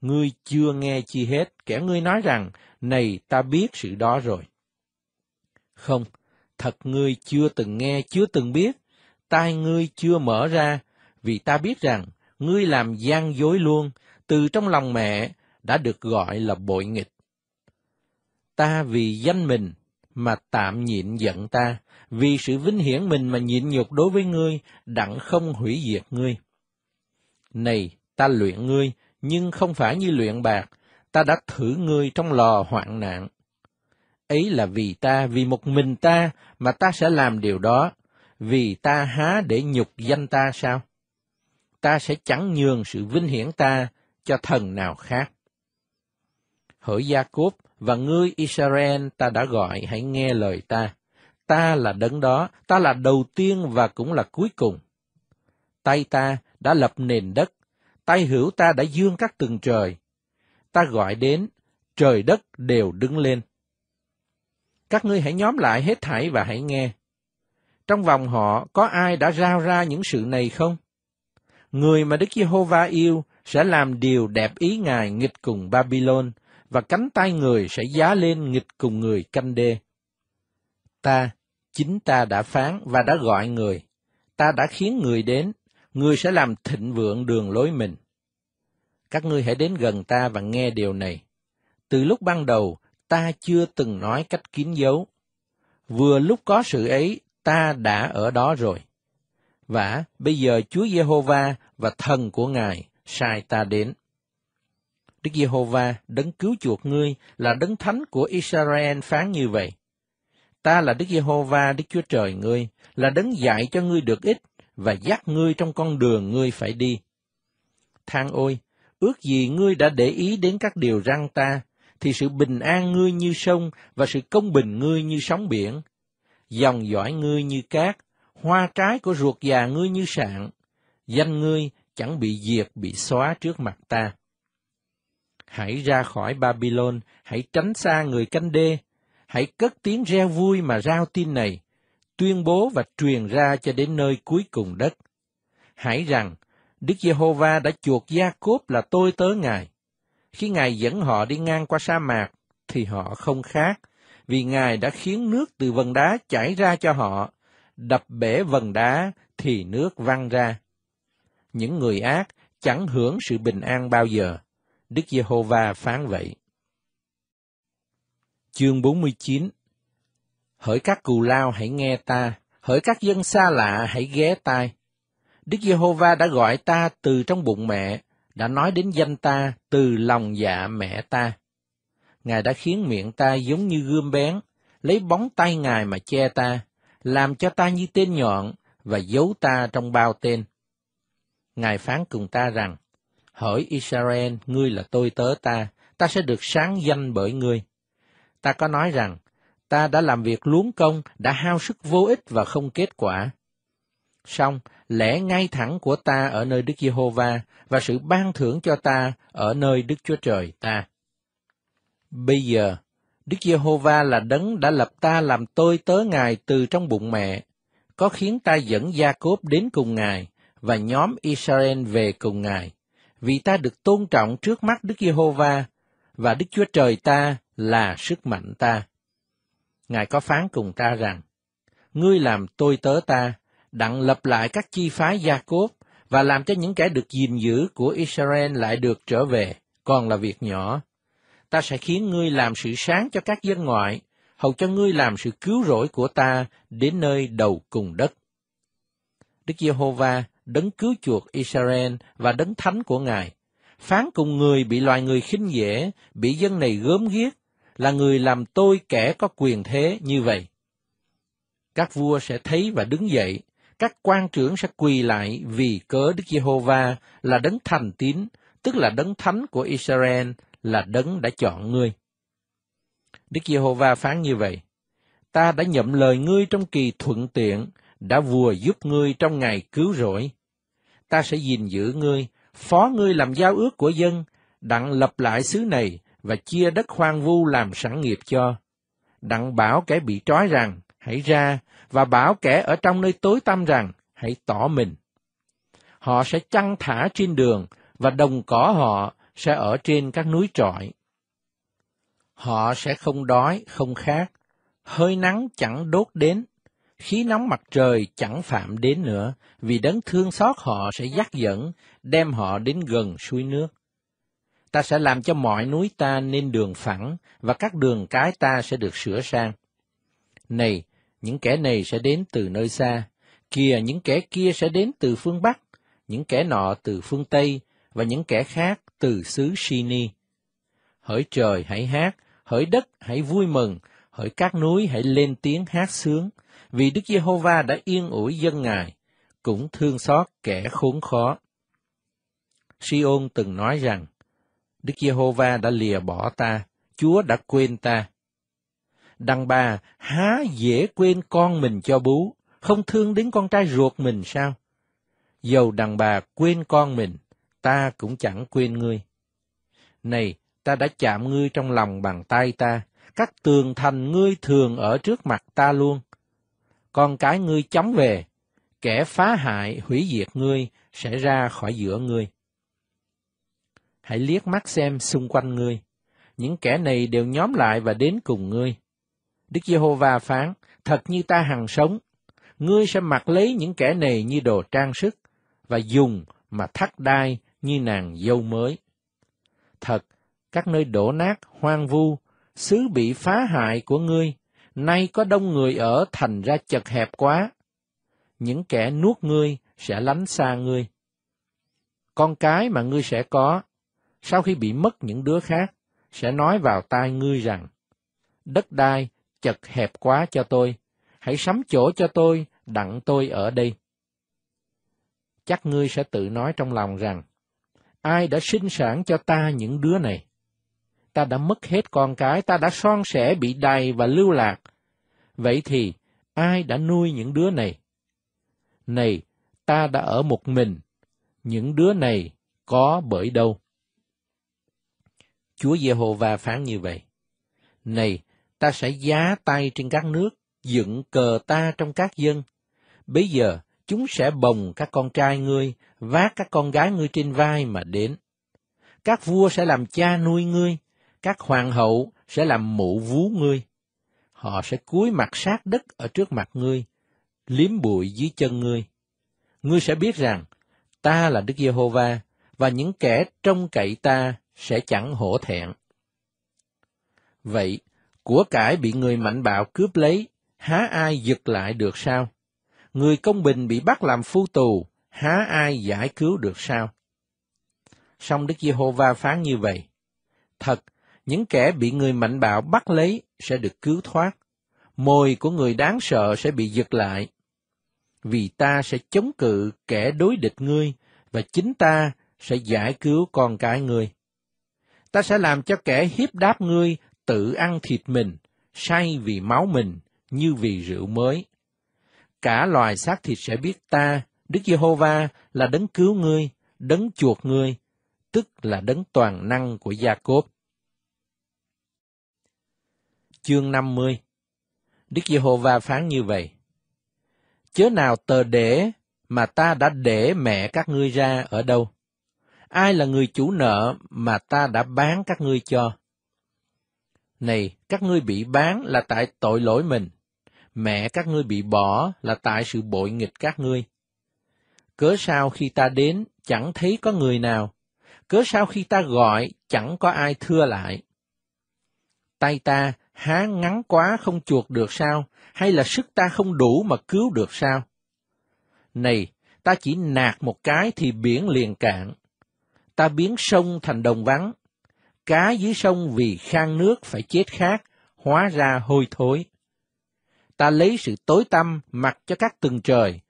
ngươi chưa nghe chi hết, kẻ ngươi nói rằng, này ta biết sự đó rồi. Không, thật ngươi chưa từng nghe, chưa từng biết, tai ngươi chưa mở ra, vì ta biết rằng, ngươi làm gian dối luôn, từ trong lòng mẹ, đã được gọi là bội nghịch. Ta vì danh mình mà tạm nhịn giận ta, vì sự vinh hiển mình mà nhịn nhục đối với ngươi, đặng không hủy diệt ngươi. Này, ta luyện ngươi, nhưng không phải như luyện bạc, ta đã thử ngươi trong lò hoạn nạn. Ấy là vì ta, vì một mình ta mà ta sẽ làm điều đó, vì ta há để nhục danh ta sao? Ta sẽ chẳng nhường sự vinh hiển ta cho thần nào khác. Hỡi Gia Cốp và ngươi Israel ta đã gọi hãy nghe lời ta. Ta là đấng đó, ta là đầu tiên và cũng là cuối cùng. Tay ta đã lập nền đất tay hữu ta đã dương các tầng trời. Ta gọi đến, trời đất đều đứng lên. Các ngươi hãy nhóm lại hết thảy và hãy nghe. Trong vòng họ có ai đã rao ra những sự này không? Người mà Đức Giê-hô-va yêu sẽ làm điều đẹp ý Ngài nghịch cùng Babylon, và cánh tay người sẽ giá lên nghịch cùng người canh đê. Ta, chính ta đã phán và đã gọi người, ta đã khiến người đến, ngươi sẽ làm thịnh vượng đường lối mình. Các ngươi hãy đến gần ta và nghe điều này. Từ lúc ban đầu, ta chưa từng nói cách kín dấu. Vừa lúc có sự ấy, ta đã ở đó rồi. Và bây giờ Chúa Giê-hô-va và thần của Ngài sai ta đến. Đức Giê-hô-va, đấng cứu chuộc ngươi, là đấng thánh của Israel phán như vậy. Ta là Đức Giê-hô-va, Đức Chúa Trời ngươi, là đấng dạy cho ngươi được ích, và dắt ngươi trong con đường ngươi phải đi. Than ôi, ước gì ngươi đã để ý đến các điều răng ta, thì sự bình an ngươi như sông và sự công bình ngươi như sóng biển, dòng dõi ngươi như cát, hoa trái của ruột già ngươi như sạn, danh ngươi chẳng bị diệt bị xóa trước mặt ta. Hãy ra khỏi Babylon, hãy tránh xa người canh đê, hãy cất tiếng reo vui mà rao tin này, tuyên bố và truyền ra cho đến nơi cuối cùng đất. Hãy rằng, Đức Giê-hô-va đã chuộc Gia-cốp là tôi tớ Ngài. Khi Ngài dẫn họ đi ngang qua sa mạc, thì họ không khác, vì Ngài đã khiến nước từ vần đá chảy ra cho họ, đập bể vần đá thì nước văng ra. Những người ác chẳng hưởng sự bình an bao giờ. Đức Giê-hô-va phán vậy. Chương 49 Hỡi các cù lao hãy nghe ta, hỡi các dân xa lạ hãy ghé tai. Đức Giê-hô-va đã gọi ta từ trong bụng mẹ, đã nói đến danh ta từ lòng dạ mẹ ta. Ngài đã khiến miệng ta giống như gươm bén, lấy bóng tay Ngài mà che ta, làm cho ta như tên nhọn và giấu ta trong bao tên. Ngài phán cùng ta rằng, hỡi Israel, ngươi là tôi tớ ta, ta sẽ được sáng danh bởi ngươi. Ta có nói rằng, Ta đã làm việc luống công, đã hao sức vô ích và không kết quả. Song, lẽ ngay thẳng của ta ở nơi Đức Giê-hô-va và sự ban thưởng cho ta ở nơi Đức Chúa Trời ta. Bây giờ, Đức Giê-hô-va là đấng đã lập ta làm tôi tớ Ngài từ trong bụng mẹ, có khiến ta dẫn Gia-cốp đến cùng Ngài và nhóm Israel về cùng Ngài, vì ta được tôn trọng trước mắt Đức Giê-hô-va và Đức Chúa Trời ta là sức mạnh ta. Ngài có phán cùng ta rằng, Ngươi làm tôi tớ ta, đặng lập lại các chi phái Gia Cốp, và làm cho những kẻ được gìn giữ của Israel lại được trở về, còn là việc nhỏ. Ta sẽ khiến ngươi làm sự sáng cho các dân ngoại, hầu cho ngươi làm sự cứu rỗi của ta đến nơi đầu cùng đất. Đức Giê-hô-va, đấng cứu chuộc Israel và đấng thánh của Ngài, phán cùng người bị loài người khinh dễ, bị dân này gớm ghiếc, là người làm tôi kẻ có quyền thế như vậy. Các vua sẽ thấy và đứng dậy, các quan trưởng sẽ quỳ lại vì cớ Đức Giê-hô-va là đấng thành tín, tức là đấng thánh của Israel là đấng đã chọn ngươi. Đức Giê-hô-va phán như vậy: Ta đã nhậm lời ngươi trong kỳ thuận tiện, đã vùa giúp ngươi trong ngày cứu rỗi. Ta sẽ gìn giữ ngươi, phó ngươi làm giao ước của dân, đặng lập lại xứ này và chia đất hoang vu làm sản nghiệp cho. Đặng bảo kẻ bị trói rằng, hãy ra, và bảo kẻ ở trong nơi tối tăm rằng, hãy tỏ mình. Họ sẽ chăn thả trên đường, và đồng cỏ họ sẽ ở trên các núi trọi. Họ sẽ không đói, không khát, hơi nắng chẳng đốt đến, khí nóng mặt trời chẳng phạm đến nữa, vì đấng thương xót họ sẽ dắt dẫn, đem họ đến gần suối nước ta sẽ làm cho mọi núi ta nên đường phẳng, và các đường cái ta sẽ được sửa sang. Này, những kẻ này sẽ đến từ nơi xa, kìa những kẻ kia sẽ đến từ phương Bắc, những kẻ nọ từ phương Tây, và những kẻ khác từ xứ Sini. Hỡi trời hãy hát, hỡi đất hãy vui mừng, hỡi các núi hãy lên tiếng hát sướng, vì Đức Giê-hô-va đã yên ủi dân Ngài, cũng thương xót kẻ khốn khó. Si-ôn từng nói rằng, Đức Giê-hô-va đã lìa bỏ ta, Chúa đã quên ta. Đằng bà há dễ quên con mình cho bú, không thương đến con trai ruột mình sao? Dầu đằng bà quên con mình, ta cũng chẳng quên ngươi. Này, ta đã chạm ngươi trong lòng bàn tay ta, các tường thành ngươi thường ở trước mặt ta luôn. Con cái ngươi chóng về, kẻ phá hại hủy diệt ngươi sẽ ra khỏi giữa ngươi hãy liếc mắt xem xung quanh ngươi. Những kẻ này đều nhóm lại và đến cùng ngươi. Đức Giê-hô-va phán, thật như ta hằng sống, ngươi sẽ mặc lấy những kẻ này như đồ trang sức, và dùng mà thắt đai như nàng dâu mới. Thật, các nơi đổ nát, hoang vu, xứ bị phá hại của ngươi, nay có đông người ở thành ra chật hẹp quá. Những kẻ nuốt ngươi sẽ lánh xa ngươi. Con cái mà ngươi sẽ có sau khi bị mất những đứa khác, sẽ nói vào tai ngươi rằng, đất đai chật hẹp quá cho tôi, hãy sắm chỗ cho tôi, đặng tôi ở đây. Chắc ngươi sẽ tự nói trong lòng rằng, ai đã sinh sản cho ta những đứa này? Ta đã mất hết con cái, ta đã son sẻ bị đầy và lưu lạc. Vậy thì, ai đã nuôi những đứa này? Này, ta đã ở một mình, những đứa này có bởi đâu? Chúa Giê-hô-va phán như vậy. Này, ta sẽ giá tay trên các nước, dựng cờ ta trong các dân. Bây giờ, chúng sẽ bồng các con trai ngươi, vác các con gái ngươi trên vai mà đến. Các vua sẽ làm cha nuôi ngươi, các hoàng hậu sẽ làm mụ vú ngươi. Họ sẽ cúi mặt sát đất ở trước mặt ngươi, liếm bụi dưới chân ngươi. Ngươi sẽ biết rằng, ta là Đức Giê-hô-va, và những kẻ trông cậy ta sẽ chẳng hổ thẹn. Vậy, của cải bị người mạnh bạo cướp lấy, há ai giật lại được sao? Người công bình bị bắt làm phu tù, há ai giải cứu được sao? Song Đức Giê-hô-va phán như vậy. Thật, những kẻ bị người mạnh bạo bắt lấy sẽ được cứu thoát. Mồi của người đáng sợ sẽ bị giật lại. Vì ta sẽ chống cự kẻ đối địch ngươi, và chính ta sẽ giải cứu con cái ngươi ta sẽ làm cho kẻ hiếp đáp ngươi tự ăn thịt mình, say vì máu mình như vì rượu mới. Cả loài xác thịt sẽ biết ta, Đức Giê-hô-va là đấng cứu ngươi, đấng chuộc ngươi, tức là đấng toàn năng của Gia Cốp. Chương 50 Đức Giê-hô-va phán như vậy. Chớ nào tờ để mà ta đã để mẹ các ngươi ra ở đâu? ai là người chủ nợ mà ta đã bán các ngươi cho? Này, các ngươi bị bán là tại tội lỗi mình, mẹ các ngươi bị bỏ là tại sự bội nghịch các ngươi. Cớ sao khi ta đến chẳng thấy có người nào, cớ sao khi ta gọi chẳng có ai thưa lại. Tay ta há ngắn quá không chuột được sao, hay là sức ta không đủ mà cứu được sao? Này, ta chỉ nạt một cái thì biển liền cạn, ta biến sông thành đồng vắng. Cá dưới sông vì khang nước phải chết khát, hóa ra hôi thối. Ta lấy sự tối tăm mặc cho các từng trời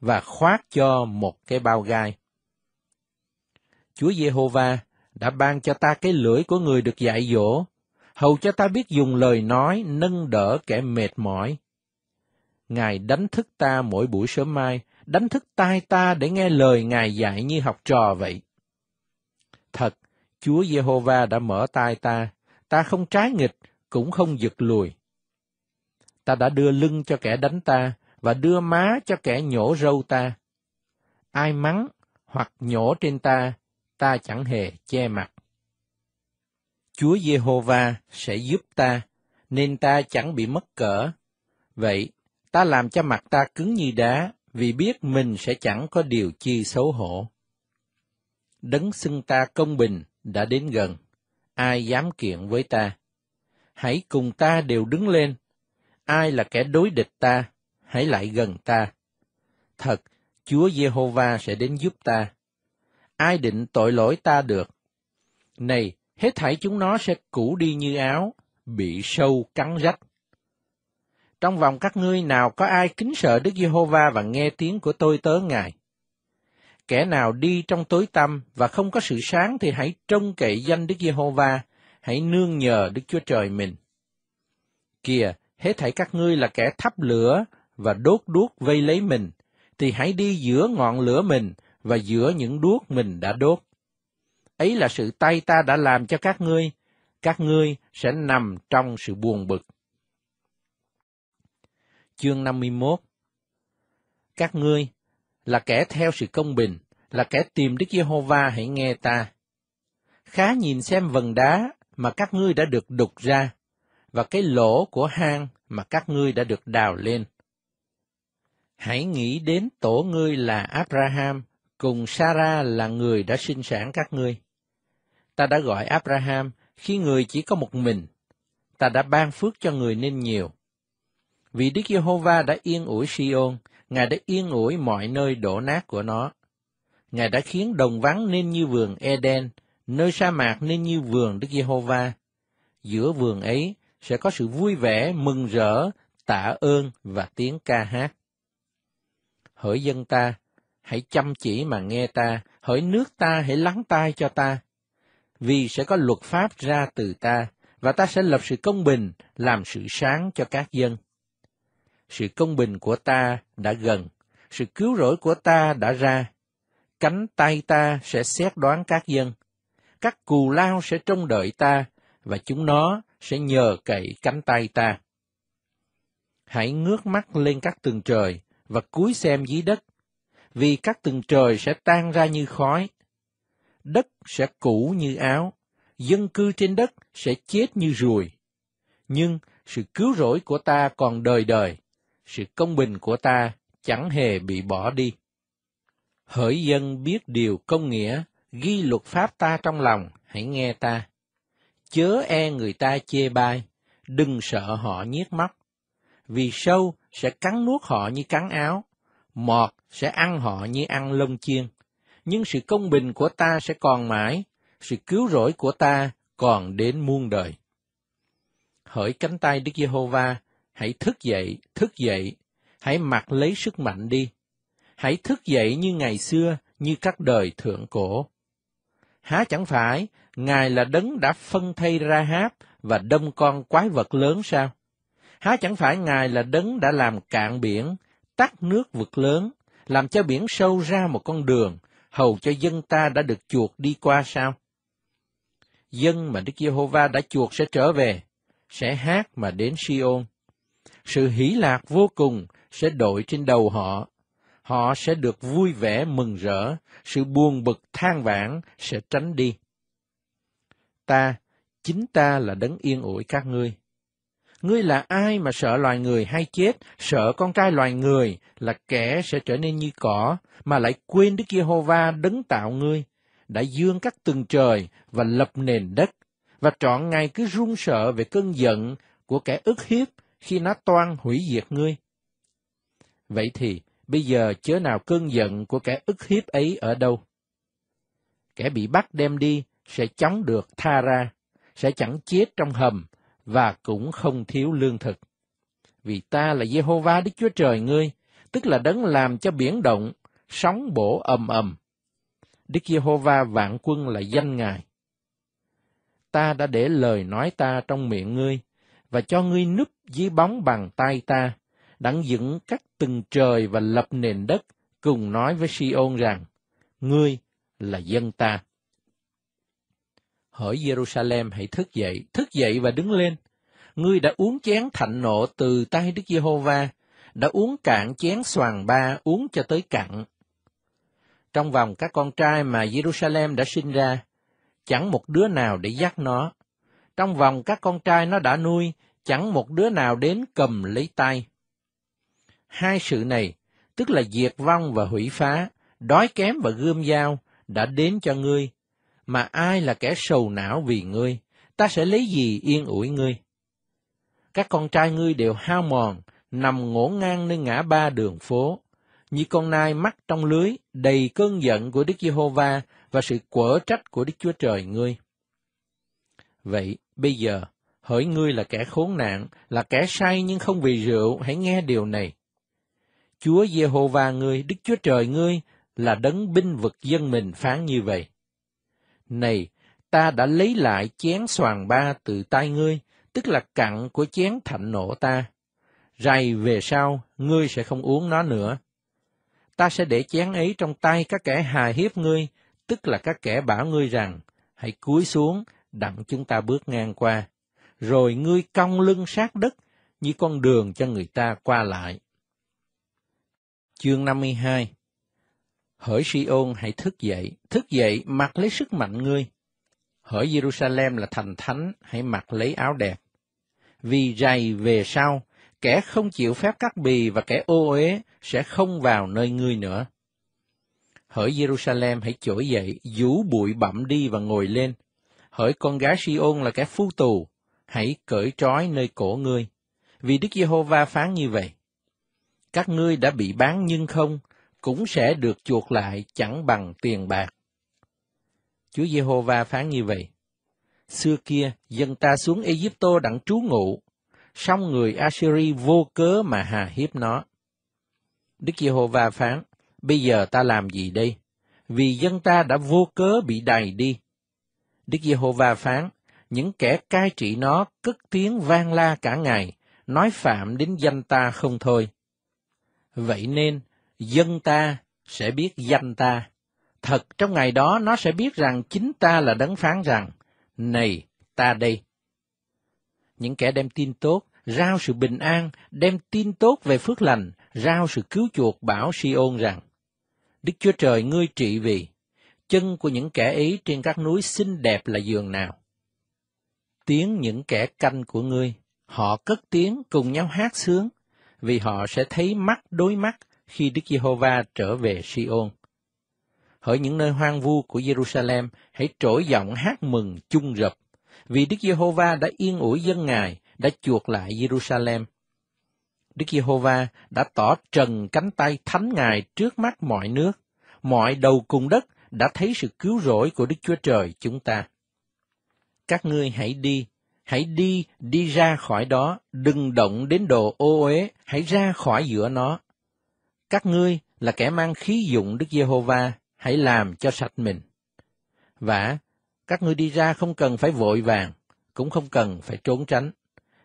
và khoác cho một cái bao gai. Chúa Giê-hô-va đã ban cho ta cái lưỡi của người được dạy dỗ, hầu cho ta biết dùng lời nói nâng đỡ kẻ mệt mỏi. Ngài đánh thức ta mỗi buổi sớm mai, đánh thức tai ta để nghe lời Ngài dạy như học trò vậy. Thật, Chúa Giê-hô-va đã mở tai ta, ta không trái nghịch, cũng không giật lùi. Ta đã đưa lưng cho kẻ đánh ta, và đưa má cho kẻ nhổ râu ta. Ai mắng hoặc nhổ trên ta, ta chẳng hề che mặt. Chúa Giê-hô-va sẽ giúp ta, nên ta chẳng bị mất cỡ. Vậy, ta làm cho mặt ta cứng như đá, vì biết mình sẽ chẳng có điều chi xấu hổ đấng xưng ta công bình đã đến gần, ai dám kiện với ta? Hãy cùng ta đều đứng lên, ai là kẻ đối địch ta, hãy lại gần ta. Thật, Chúa Giê-hô-va sẽ đến giúp ta. Ai định tội lỗi ta được? Này, hết thảy chúng nó sẽ cũ đi như áo, bị sâu cắn rách. Trong vòng các ngươi nào có ai kính sợ Đức Giê-hô-va và nghe tiếng của tôi tớ Ngài? Kẻ nào đi trong tối tăm và không có sự sáng thì hãy trông cậy danh Đức Giê-hô-va, hãy nương nhờ Đức Chúa Trời mình. Kìa, hết thảy các ngươi là kẻ thắp lửa và đốt đuốc vây lấy mình, thì hãy đi giữa ngọn lửa mình và giữa những đuốc mình đã đốt. Ấy là sự tay ta đã làm cho các ngươi, các ngươi sẽ nằm trong sự buồn bực. Chương 51 Các ngươi là kẻ theo sự công bình, là kẻ tìm Đức Giê-hô-va hãy nghe ta. Khá nhìn xem vần đá mà các ngươi đã được đục ra, và cái lỗ của hang mà các ngươi đã được đào lên. Hãy nghĩ đến tổ ngươi là Abraham, cùng Sarah là người đã sinh sản các ngươi. Ta đã gọi Abraham khi người chỉ có một mình, ta đã ban phước cho người nên nhiều. Vì Đức Giê-hô-va đã yên ủi Siôn, Ngài đã yên ủi mọi nơi đổ nát của nó. Ngài đã khiến đồng vắng nên như vườn Eden, nơi sa mạc nên như vườn Đức Giê-hô-va. Giữa vườn ấy sẽ có sự vui vẻ, mừng rỡ, tạ ơn và tiếng ca hát. Hỡi dân ta, hãy chăm chỉ mà nghe ta, hỡi nước ta hãy lắng tai cho ta. Vì sẽ có luật pháp ra từ ta, và ta sẽ lập sự công bình, làm sự sáng cho các dân sự công bình của ta đã gần, sự cứu rỗi của ta đã ra. Cánh tay ta sẽ xét đoán các dân, các cù lao sẽ trông đợi ta, và chúng nó sẽ nhờ cậy cánh tay ta. Hãy ngước mắt lên các tường trời và cúi xem dưới đất, vì các tường trời sẽ tan ra như khói. Đất sẽ cũ như áo, dân cư trên đất sẽ chết như ruồi. Nhưng sự cứu rỗi của ta còn đời đời, sự công bình của ta chẳng hề bị bỏ đi. Hỡi dân biết điều công nghĩa, ghi luật pháp ta trong lòng, hãy nghe ta. Chớ e người ta chê bai, đừng sợ họ nhiếc mắt. Vì sâu sẽ cắn nuốt họ như cắn áo, mọt sẽ ăn họ như ăn lông chiên. Nhưng sự công bình của ta sẽ còn mãi, sự cứu rỗi của ta còn đến muôn đời. Hỡi cánh tay Đức Giê-hô-va Hãy thức dậy, thức dậy, hãy mặc lấy sức mạnh đi. Hãy thức dậy như ngày xưa, như các đời thượng cổ. Há chẳng phải, Ngài là đấng đã phân thây ra háp và đâm con quái vật lớn sao? Há chẳng phải Ngài là đấng đã làm cạn biển, tắt nước vực lớn, làm cho biển sâu ra một con đường, hầu cho dân ta đã được chuột đi qua sao? Dân mà Đức Giê-hô-va đã chuột sẽ trở về, sẽ hát mà đến Si-ôn sự hỷ lạc vô cùng sẽ đội trên đầu họ. Họ sẽ được vui vẻ mừng rỡ, sự buồn bực than vãn sẽ tránh đi. Ta, chính ta là đấng yên ủi các ngươi. Ngươi là ai mà sợ loài người hay chết, sợ con trai loài người là kẻ sẽ trở nên như cỏ, mà lại quên Đức Giê-hô-va đấng tạo ngươi, đã dương các tầng trời và lập nền đất, và trọn ngày cứ run sợ về cơn giận của kẻ ức hiếp khi nó toan hủy diệt ngươi. Vậy thì, bây giờ chớ nào cơn giận của kẻ ức hiếp ấy ở đâu? Kẻ bị bắt đem đi sẽ chóng được tha ra, sẽ chẳng chết trong hầm và cũng không thiếu lương thực. Vì ta là Jehovah Đức Chúa Trời ngươi, tức là đấng làm cho biển động, sóng bổ ầm ầm. Đức Jehovah vạn quân là danh Ngài. Ta đã để lời nói ta trong miệng ngươi, và cho ngươi núp dưới bóng bàn tay ta, đặng dựng các từng trời và lập nền đất, cùng nói với Siôn rằng, ngươi là dân ta. Hỡi Jerusalem hãy thức dậy, thức dậy và đứng lên. Ngươi đã uống chén thạnh nộ từ tay Đức Giê-hô-va, đã uống cạn chén xoàng ba, uống cho tới cạn. Trong vòng các con trai mà Jerusalem đã sinh ra, chẳng một đứa nào để dắt nó, trong vòng các con trai nó đã nuôi, chẳng một đứa nào đến cầm lấy tay. Hai sự này, tức là diệt vong và hủy phá, đói kém và gươm dao, đã đến cho ngươi, mà ai là kẻ sầu não vì ngươi, ta sẽ lấy gì yên ủi ngươi? Các con trai ngươi đều hao mòn, nằm ngổn ngang nơi ngã ba đường phố, như con nai mắc trong lưới, đầy cơn giận của Đức Giê-hô-va và sự quở trách của Đức Chúa Trời ngươi. Vậy, Bây giờ, hỡi ngươi là kẻ khốn nạn, là kẻ say nhưng không vì rượu, hãy nghe điều này. Chúa Giê-hô-va ngươi, Đức Chúa Trời ngươi, là đấng binh vực dân mình phán như vậy. Này, ta đã lấy lại chén xoàn ba từ tay ngươi, tức là cặn của chén thạnh nộ ta. Rày về sau, ngươi sẽ không uống nó nữa. Ta sẽ để chén ấy trong tay các kẻ hài hiếp ngươi, tức là các kẻ bảo ngươi rằng, hãy cúi xuống, đặng chúng ta bước ngang qua, rồi ngươi cong lưng sát đất như con đường cho người ta qua lại. Chương 52 Hỡi Siôn hãy thức dậy, thức dậy mặc lấy sức mạnh ngươi. Hỡi Jerusalem là thành thánh, hãy mặc lấy áo đẹp. Vì rày về sau, kẻ không chịu phép cắt bì và kẻ ô uế sẽ không vào nơi ngươi nữa. Hỡi Jerusalem hãy trỗi dậy, rũ bụi bặm đi và ngồi lên, hỡi con gái Siôn là kẻ phu tù, hãy cởi trói nơi cổ ngươi, vì Đức Giê-hô-va phán như vậy. Các ngươi đã bị bán nhưng không, cũng sẽ được chuộc lại chẳng bằng tiền bạc. Chúa Giê-hô-va phán như vậy. Xưa kia, dân ta xuống Egypto đặng trú ngụ, song người Assyri vô cớ mà hà hiếp nó. Đức Giê-hô-va phán, bây giờ ta làm gì đây? Vì dân ta đã vô cớ bị đày đi, Đức Giê-hô-va phán, những kẻ cai trị nó cất tiếng vang la cả ngày, nói phạm đến danh ta không thôi. Vậy nên, dân ta sẽ biết danh ta. Thật trong ngày đó nó sẽ biết rằng chính ta là đấng phán rằng, này, ta đây. Những kẻ đem tin tốt, rao sự bình an, đem tin tốt về phước lành, rao sự cứu chuộc bảo Si-ôn rằng, Đức Chúa Trời ngươi trị vì, chân của những kẻ ý trên các núi xinh đẹp là giường nào. Tiếng những kẻ canh của ngươi, họ cất tiếng cùng nhau hát sướng, vì họ sẽ thấy mắt đối mắt khi Đức Giê-hô-va trở về Si-ôn. Hỡi những nơi hoang vu của Jerusalem, hãy trỗi giọng hát mừng chung rập, vì Đức Giê-hô-va đã yên ủi dân Ngài, đã chuộc lại Jerusalem. Đức Giê-hô-va đã tỏ trần cánh tay thánh Ngài trước mắt mọi nước, mọi đầu cùng đất đã thấy sự cứu rỗi của Đức Chúa Trời chúng ta. Các ngươi hãy đi, hãy đi, đi ra khỏi đó, đừng động đến đồ ô uế, hãy ra khỏi giữa nó. Các ngươi là kẻ mang khí dụng Đức Giê-hô-va, hãy làm cho sạch mình. Và các ngươi đi ra không cần phải vội vàng, cũng không cần phải trốn tránh,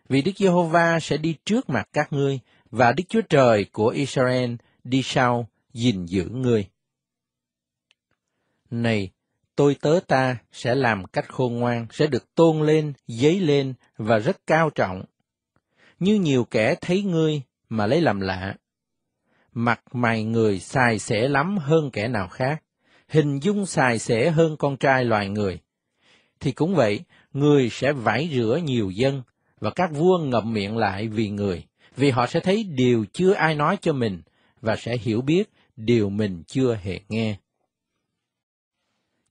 vì Đức Giê-hô-va sẽ đi trước mặt các ngươi và Đức Chúa Trời của Israel đi sau gìn giữ ngươi. Này, tôi tớ ta sẽ làm cách khôn ngoan, sẽ được tôn lên, dấy lên và rất cao trọng. Như nhiều kẻ thấy ngươi mà lấy làm lạ. Mặt mày người xài xẻ lắm hơn kẻ nào khác, hình dung xài xẻ hơn con trai loài người. Thì cũng vậy, người sẽ vải rửa nhiều dân, và các vua ngậm miệng lại vì người, vì họ sẽ thấy điều chưa ai nói cho mình, và sẽ hiểu biết điều mình chưa hề nghe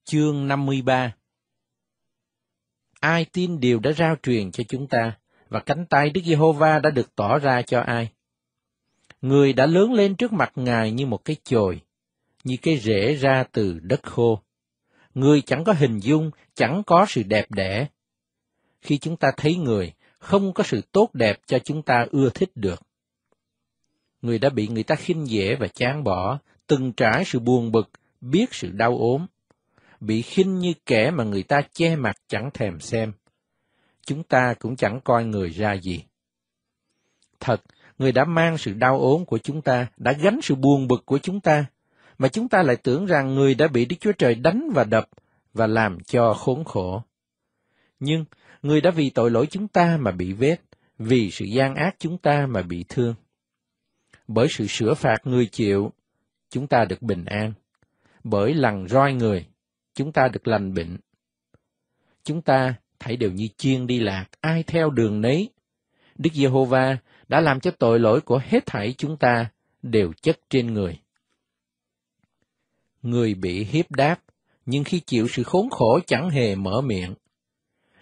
chương 53 Ai tin điều đã rao truyền cho chúng ta, và cánh tay Đức Giê-hô-va đã được tỏ ra cho ai? Người đã lớn lên trước mặt Ngài như một cái chồi, như cái rễ ra từ đất khô. Người chẳng có hình dung, chẳng có sự đẹp đẽ. Khi chúng ta thấy người, không có sự tốt đẹp cho chúng ta ưa thích được. Người đã bị người ta khinh dễ và chán bỏ, từng trải sự buồn bực, biết sự đau ốm, bị khinh như kẻ mà người ta che mặt chẳng thèm xem. Chúng ta cũng chẳng coi người ra gì. Thật, người đã mang sự đau ốm của chúng ta, đã gánh sự buồn bực của chúng ta, mà chúng ta lại tưởng rằng người đã bị Đức Chúa Trời đánh và đập và làm cho khốn khổ. Nhưng, người đã vì tội lỗi chúng ta mà bị vết, vì sự gian ác chúng ta mà bị thương. Bởi sự sửa phạt người chịu, chúng ta được bình an. Bởi lằn roi người, chúng ta được lành bệnh. Chúng ta thấy đều như chiên đi lạc, ai theo đường nấy. Đức Giê-hô-va đã làm cho tội lỗi của hết thảy chúng ta đều chất trên người. Người bị hiếp đáp, nhưng khi chịu sự khốn khổ chẳng hề mở miệng.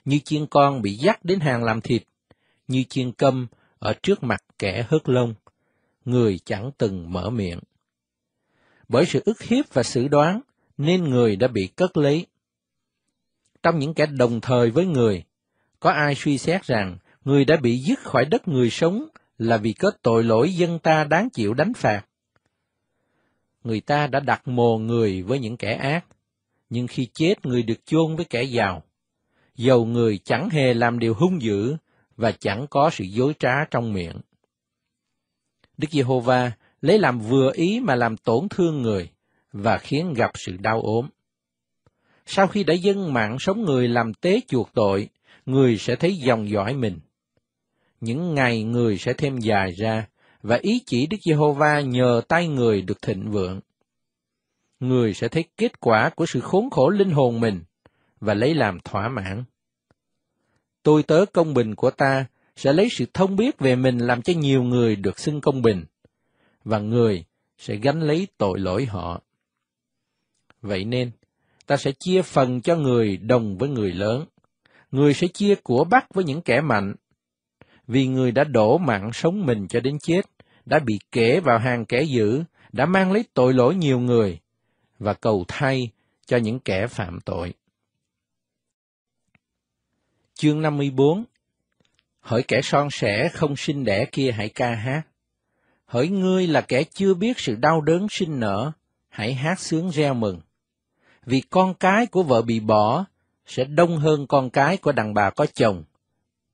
Như chiên con bị dắt đến hàng làm thịt, như chiên câm ở trước mặt kẻ hớt lông, người chẳng từng mở miệng. Bởi sự ức hiếp và xử đoán, nên người đã bị cất lấy. Trong những kẻ đồng thời với người, có ai suy xét rằng người đã bị dứt khỏi đất người sống là vì có tội lỗi dân ta đáng chịu đánh phạt. Người ta đã đặt mồ người với những kẻ ác, nhưng khi chết người được chôn với kẻ giàu. Dầu người chẳng hề làm điều hung dữ và chẳng có sự dối trá trong miệng. Đức Giê-hô-va lấy làm vừa ý mà làm tổn thương người và khiến gặp sự đau ốm. Sau khi đã dâng mạng sống người làm tế chuộc tội, người sẽ thấy dòng dõi mình. Những ngày người sẽ thêm dài ra, và ý chỉ Đức Giê-hô-va nhờ tay người được thịnh vượng. Người sẽ thấy kết quả của sự khốn khổ linh hồn mình và lấy làm thỏa mãn. Tôi tớ công bình của ta sẽ lấy sự thông biết về mình làm cho nhiều người được xưng công bình, và người sẽ gánh lấy tội lỗi họ. Vậy nên, ta sẽ chia phần cho người đồng với người lớn. Người sẽ chia của bắt với những kẻ mạnh. Vì người đã đổ mạng sống mình cho đến chết, đã bị kể vào hàng kẻ dữ, đã mang lấy tội lỗi nhiều người, và cầu thay cho những kẻ phạm tội. Chương 54 Hỡi kẻ son sẻ không sinh đẻ kia hãy ca hát. Hỡi ngươi là kẻ chưa biết sự đau đớn sinh nở, hãy hát sướng reo mừng vì con cái của vợ bị bỏ sẽ đông hơn con cái của đàn bà có chồng.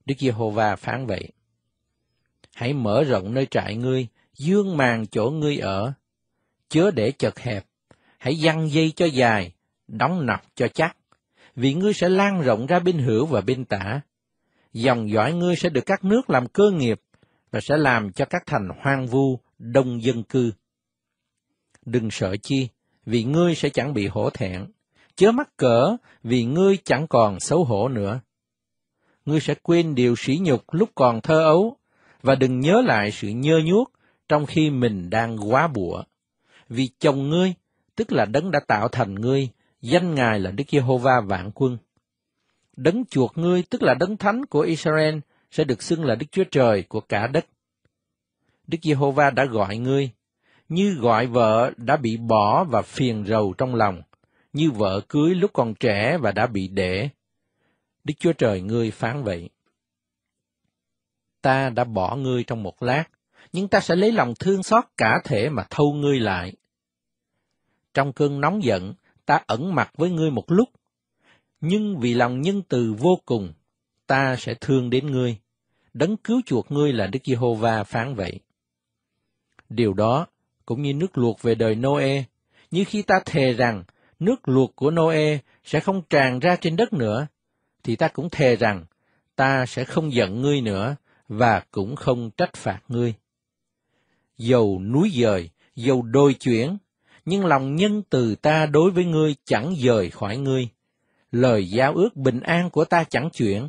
Đức Giê-hô-va phán vậy. Hãy mở rộng nơi trại ngươi, dương màn chỗ ngươi ở, chớ để chật hẹp, hãy giăng dây cho dài, đóng nọc cho chắc, vì ngươi sẽ lan rộng ra bên hữu và bên tả. Dòng dõi ngươi sẽ được các nước làm cơ nghiệp và sẽ làm cho các thành hoang vu, đông dân cư. Đừng sợ chi, vì ngươi sẽ chẳng bị hổ thẹn, chớ mắc cỡ, vì ngươi chẳng còn xấu hổ nữa. Ngươi sẽ quên điều sỉ nhục lúc còn thơ ấu, và đừng nhớ lại sự nhơ nhuốc trong khi mình đang quá bụa. Vì chồng ngươi, tức là đấng đã tạo thành ngươi, danh ngài là Đức Giê-hô-va vạn quân. Đấng chuộc ngươi, tức là đấng thánh của Israel, sẽ được xưng là Đức Chúa Trời của cả đất. Đức Giê-hô-va đã gọi ngươi, như gọi vợ đã bị bỏ và phiền rầu trong lòng, như vợ cưới lúc còn trẻ và đã bị để. Đức Chúa Trời ngươi phán vậy. Ta đã bỏ ngươi trong một lát, nhưng ta sẽ lấy lòng thương xót cả thể mà thâu ngươi lại. Trong cơn nóng giận, ta ẩn mặt với ngươi một lúc, nhưng vì lòng nhân từ vô cùng, ta sẽ thương đến ngươi. Đấng cứu chuộc ngươi là Đức Giê-hô-va phán vậy. Điều đó cũng như nước luộc về đời Noe, như khi ta thề rằng nước luộc của Noe sẽ không tràn ra trên đất nữa, thì ta cũng thề rằng ta sẽ không giận ngươi nữa và cũng không trách phạt ngươi. Dầu núi dời, dầu đôi chuyển, nhưng lòng nhân từ ta đối với ngươi chẳng dời khỏi ngươi. Lời giao ước bình an của ta chẳng chuyển.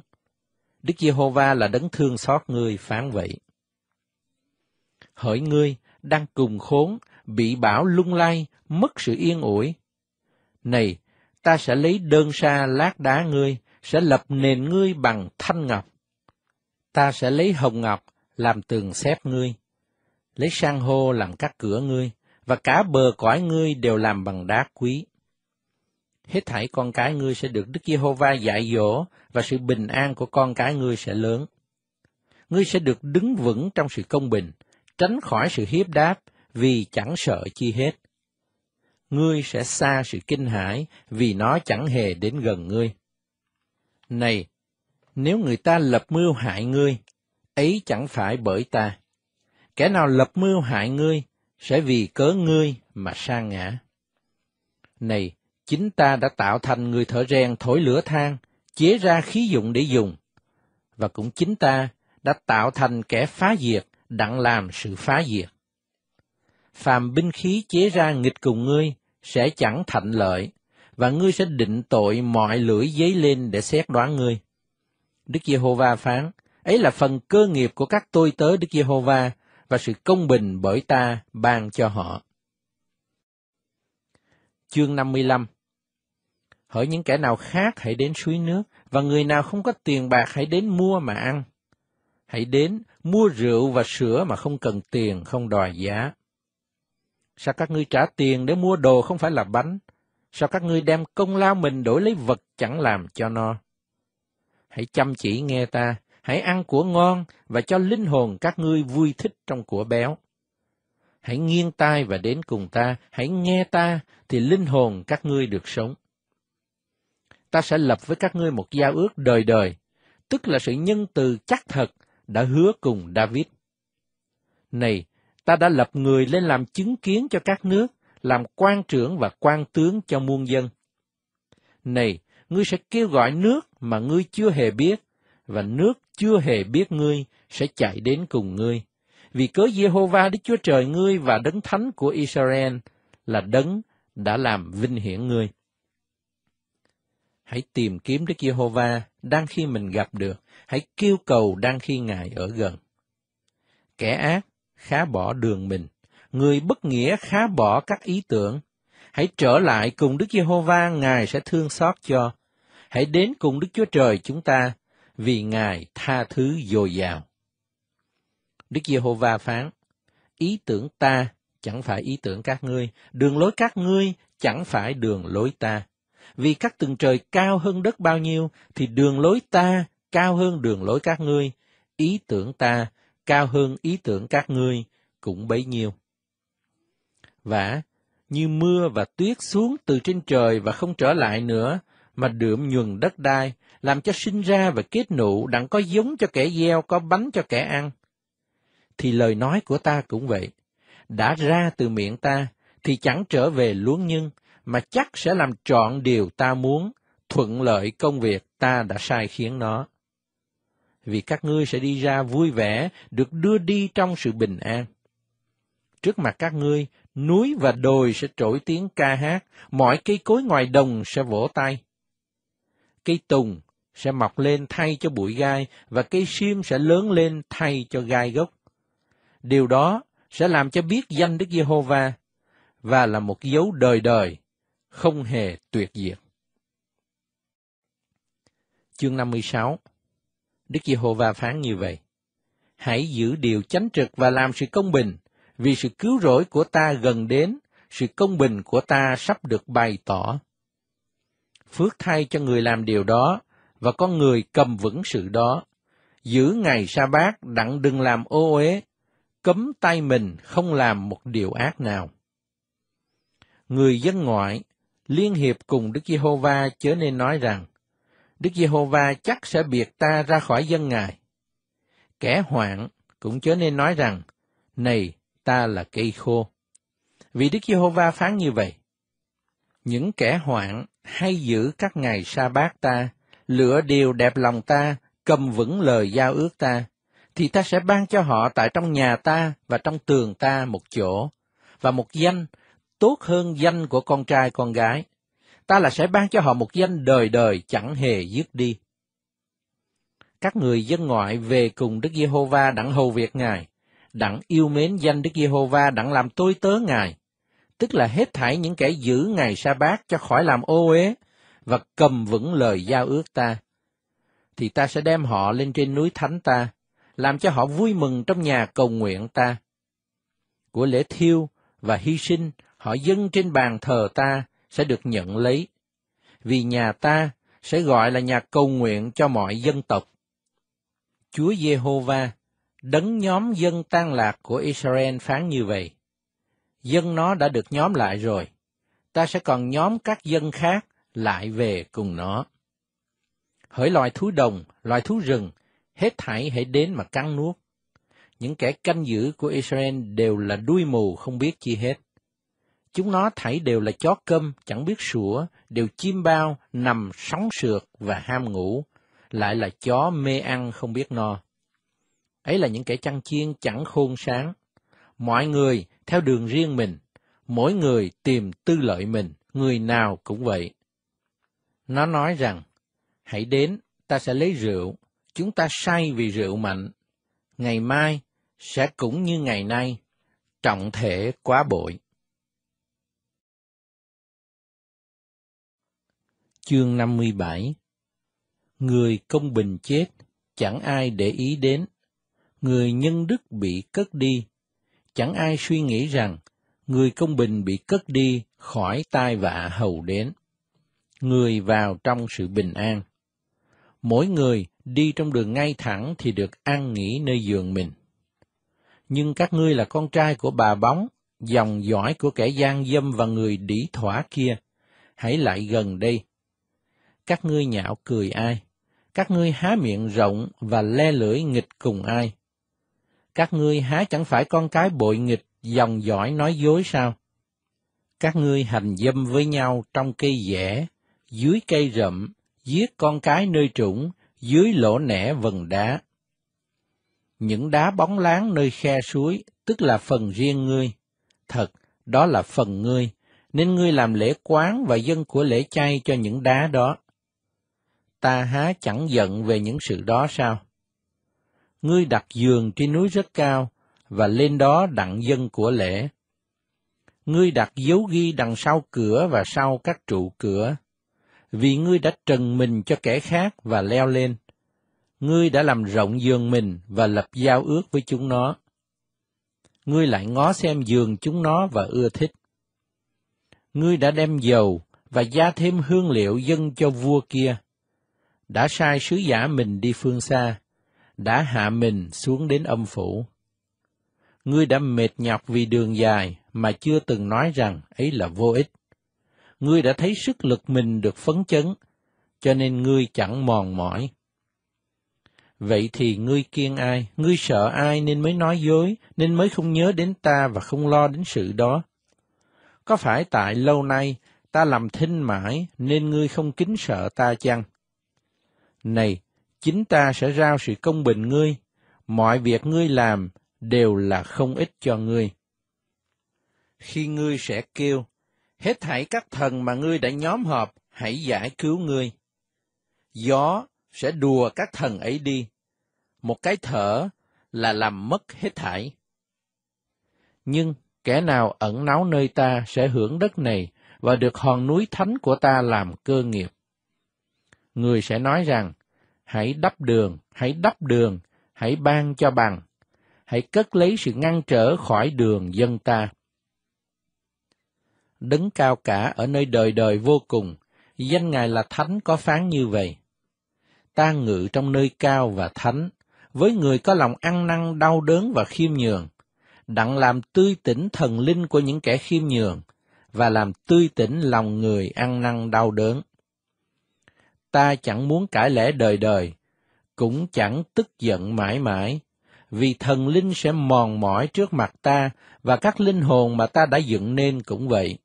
Đức Giê-hô-va là đấng thương xót ngươi phán vậy. Hỡi ngươi, đang cùng khốn, bị bão lung lay, mất sự yên ủi. Này, ta sẽ lấy đơn sa lát đá ngươi, sẽ lập nền ngươi bằng thanh ngọc. Ta sẽ lấy hồng ngọc làm tường xếp ngươi, lấy san hô làm các cửa ngươi, và cả bờ cõi ngươi đều làm bằng đá quý. Hết thảy con cái ngươi sẽ được Đức Giê-hô-va dạy dỗ, và sự bình an của con cái ngươi sẽ lớn. Ngươi sẽ được đứng vững trong sự công bình, tránh khỏi sự hiếp đáp vì chẳng sợ chi hết. Ngươi sẽ xa sự kinh hãi vì nó chẳng hề đến gần ngươi. Này, nếu người ta lập mưu hại ngươi, ấy chẳng phải bởi ta. Kẻ nào lập mưu hại ngươi sẽ vì cớ ngươi mà sa ngã. Này, chính ta đã tạo thành người thợ rèn thổi lửa than, chế ra khí dụng để dùng, và cũng chính ta đã tạo thành kẻ phá diệt đặng làm sự phá diệt. Phàm binh khí chế ra nghịch cùng ngươi sẽ chẳng thạnh lợi, và ngươi sẽ định tội mọi lưỡi giấy lên để xét đoán ngươi. Đức Giê-hô-va phán, ấy là phần cơ nghiệp của các tôi tớ Đức Giê-hô-va và sự công bình bởi ta ban cho họ. Chương 55 Hỡi những kẻ nào khác hãy đến suối nước, và người nào không có tiền bạc hãy đến mua mà ăn. Hãy đến mua rượu và sữa mà không cần tiền, không đòi giá. Sao các ngươi trả tiền để mua đồ không phải là bánh? Sao các ngươi đem công lao mình đổi lấy vật chẳng làm cho no? Hãy chăm chỉ nghe ta, hãy ăn của ngon và cho linh hồn các ngươi vui thích trong của béo. Hãy nghiêng tai và đến cùng ta, hãy nghe ta, thì linh hồn các ngươi được sống. Ta sẽ lập với các ngươi một giao ước đời đời, tức là sự nhân từ chắc thật đã hứa cùng David. Này, ta đã lập người lên làm chứng kiến cho các nước, làm quan trưởng và quan tướng cho muôn dân. Này, ngươi sẽ kêu gọi nước mà ngươi chưa hề biết, và nước chưa hề biết ngươi sẽ chạy đến cùng ngươi. Vì cớ giê Đức Chúa Trời ngươi và đấng thánh của Israel là đấng đã làm vinh hiển ngươi hãy tìm kiếm Đức Giê-hô-va đang khi mình gặp được, hãy kêu cầu đang khi Ngài ở gần. Kẻ ác khá bỏ đường mình, người bất nghĩa khá bỏ các ý tưởng. Hãy trở lại cùng Đức Giê-hô-va, Ngài sẽ thương xót cho. Hãy đến cùng Đức Chúa Trời chúng ta, vì Ngài tha thứ dồi dào. Đức Giê-hô-va phán: Ý tưởng ta chẳng phải ý tưởng các ngươi, đường lối các ngươi chẳng phải đường lối ta vì các tầng trời cao hơn đất bao nhiêu thì đường lối ta cao hơn đường lối các ngươi, ý tưởng ta cao hơn ý tưởng các ngươi cũng bấy nhiêu. Vả, như mưa và tuyết xuống từ trên trời và không trở lại nữa, mà đượm nhuần đất đai, làm cho sinh ra và kết nụ đặng có giống cho kẻ gieo, có bánh cho kẻ ăn. Thì lời nói của ta cũng vậy, đã ra từ miệng ta, thì chẳng trở về luống nhưng, mà chắc sẽ làm trọn điều ta muốn, thuận lợi công việc ta đã sai khiến nó. Vì các ngươi sẽ đi ra vui vẻ, được đưa đi trong sự bình an. Trước mặt các ngươi, núi và đồi sẽ trỗi tiếng ca hát, mọi cây cối ngoài đồng sẽ vỗ tay. Cây tùng sẽ mọc lên thay cho bụi gai và cây xiêm sẽ lớn lên thay cho gai gốc. Điều đó sẽ làm cho biết danh Đức Giê-hô-va và là một dấu đời đời không hề tuyệt diệt. Chương 56 Đức Giê-hô-va phán như vậy: Hãy giữ điều chánh trực và làm sự công bình, vì sự cứu rỗi của ta gần đến, sự công bình của ta sắp được bày tỏ. Phước thay cho người làm điều đó và con người cầm vững sự đó, giữ ngày sa bát đặng đừng làm ô uế, cấm tay mình không làm một điều ác nào. Người dân ngoại liên hiệp cùng Đức Giê-hô-va chớ nên nói rằng, Đức Giê-hô-va chắc sẽ biệt ta ra khỏi dân Ngài. Kẻ hoạn cũng chớ nên nói rằng, này, ta là cây khô. Vì Đức Giê-hô-va phán như vậy. Những kẻ hoạn hay giữ các ngày sa bát ta, lựa điều đẹp lòng ta, cầm vững lời giao ước ta, thì ta sẽ ban cho họ tại trong nhà ta và trong tường ta một chỗ, và một danh tốt hơn danh của con trai con gái. Ta là sẽ ban cho họ một danh đời đời chẳng hề dứt đi. Các người dân ngoại về cùng Đức Giê-hô-va đặng hầu việc Ngài, đặng yêu mến danh Đức Giê-hô-va đặng làm tôi tớ Ngài, tức là hết thảy những kẻ giữ ngày sa bát cho khỏi làm ô uế và cầm vững lời giao ước ta thì ta sẽ đem họ lên trên núi thánh ta làm cho họ vui mừng trong nhà cầu nguyện ta của lễ thiêu và hy sinh họ dâng trên bàn thờ ta sẽ được nhận lấy, vì nhà ta sẽ gọi là nhà cầu nguyện cho mọi dân tộc. Chúa Giê-hô-va, đấng nhóm dân tan lạc của Israel phán như vậy. Dân nó đã được nhóm lại rồi, ta sẽ còn nhóm các dân khác lại về cùng nó. Hỡi loài thú đồng, loài thú rừng, hết thảy hãy đến mà cắn nuốt. Những kẻ canh giữ của Israel đều là đuôi mù không biết chi hết. Chúng nó thảy đều là chó cơm, chẳng biết sủa, đều chim bao, nằm sóng sượt và ham ngủ, lại là chó mê ăn không biết no. Ấy là những kẻ chăn chiên chẳng khôn sáng. Mọi người theo đường riêng mình, mỗi người tìm tư lợi mình, người nào cũng vậy. Nó nói rằng, hãy đến, ta sẽ lấy rượu, chúng ta say vì rượu mạnh. Ngày mai sẽ cũng như ngày nay, trọng thể quá bội. Chương 57 Người công bình chết, chẳng ai để ý đến. Người nhân đức bị cất đi, chẳng ai suy nghĩ rằng người công bình bị cất đi khỏi tai vạ hầu đến. Người vào trong sự bình an. Mỗi người đi trong đường ngay thẳng thì được an nghỉ nơi giường mình. Nhưng các ngươi là con trai của bà bóng, dòng dõi của kẻ gian dâm và người đỉ thỏa kia, hãy lại gần đây, các ngươi nhạo cười ai? Các ngươi há miệng rộng và le lưỡi nghịch cùng ai? Các ngươi há chẳng phải con cái bội nghịch, dòng dõi nói dối sao? Các ngươi hành dâm với nhau trong cây dẻ, dưới cây rậm, giết con cái nơi trũng, dưới lỗ nẻ vần đá. Những đá bóng láng nơi khe suối, tức là phần riêng ngươi. Thật, đó là phần ngươi, nên ngươi làm lễ quán và dân của lễ chay cho những đá đó ta há chẳng giận về những sự đó sao? Ngươi đặt giường trên núi rất cao, và lên đó đặng dân của lễ. Ngươi đặt dấu ghi đằng sau cửa và sau các trụ cửa, vì ngươi đã trần mình cho kẻ khác và leo lên. Ngươi đã làm rộng giường mình và lập giao ước với chúng nó. Ngươi lại ngó xem giường chúng nó và ưa thích. Ngươi đã đem dầu và gia thêm hương liệu dân cho vua kia đã sai sứ giả mình đi phương xa, đã hạ mình xuống đến âm phủ. Ngươi đã mệt nhọc vì đường dài mà chưa từng nói rằng ấy là vô ích. Ngươi đã thấy sức lực mình được phấn chấn, cho nên ngươi chẳng mòn mỏi. Vậy thì ngươi kiêng ai, ngươi sợ ai nên mới nói dối, nên mới không nhớ đến ta và không lo đến sự đó. Có phải tại lâu nay ta làm thinh mãi nên ngươi không kính sợ ta chăng? Này, chính ta sẽ rao sự công bình ngươi, mọi việc ngươi làm đều là không ích cho ngươi. Khi ngươi sẽ kêu, hết thảy các thần mà ngươi đã nhóm họp, hãy giải cứu ngươi. Gió sẽ đùa các thần ấy đi. Một cái thở là làm mất hết thảy. Nhưng kẻ nào ẩn náu nơi ta sẽ hưởng đất này và được hòn núi thánh của ta làm cơ nghiệp người sẽ nói rằng, hãy đắp đường, hãy đắp đường, hãy ban cho bằng, hãy cất lấy sự ngăn trở khỏi đường dân ta. Đứng cao cả ở nơi đời đời vô cùng, danh Ngài là Thánh có phán như vậy. Ta ngự trong nơi cao và thánh, với người có lòng ăn năn đau đớn và khiêm nhường, đặng làm tươi tỉnh thần linh của những kẻ khiêm nhường, và làm tươi tỉnh lòng người ăn năn đau đớn ta chẳng muốn cải lẽ đời đời, cũng chẳng tức giận mãi mãi, vì thần linh sẽ mòn mỏi trước mặt ta và các linh hồn mà ta đã dựng nên cũng vậy.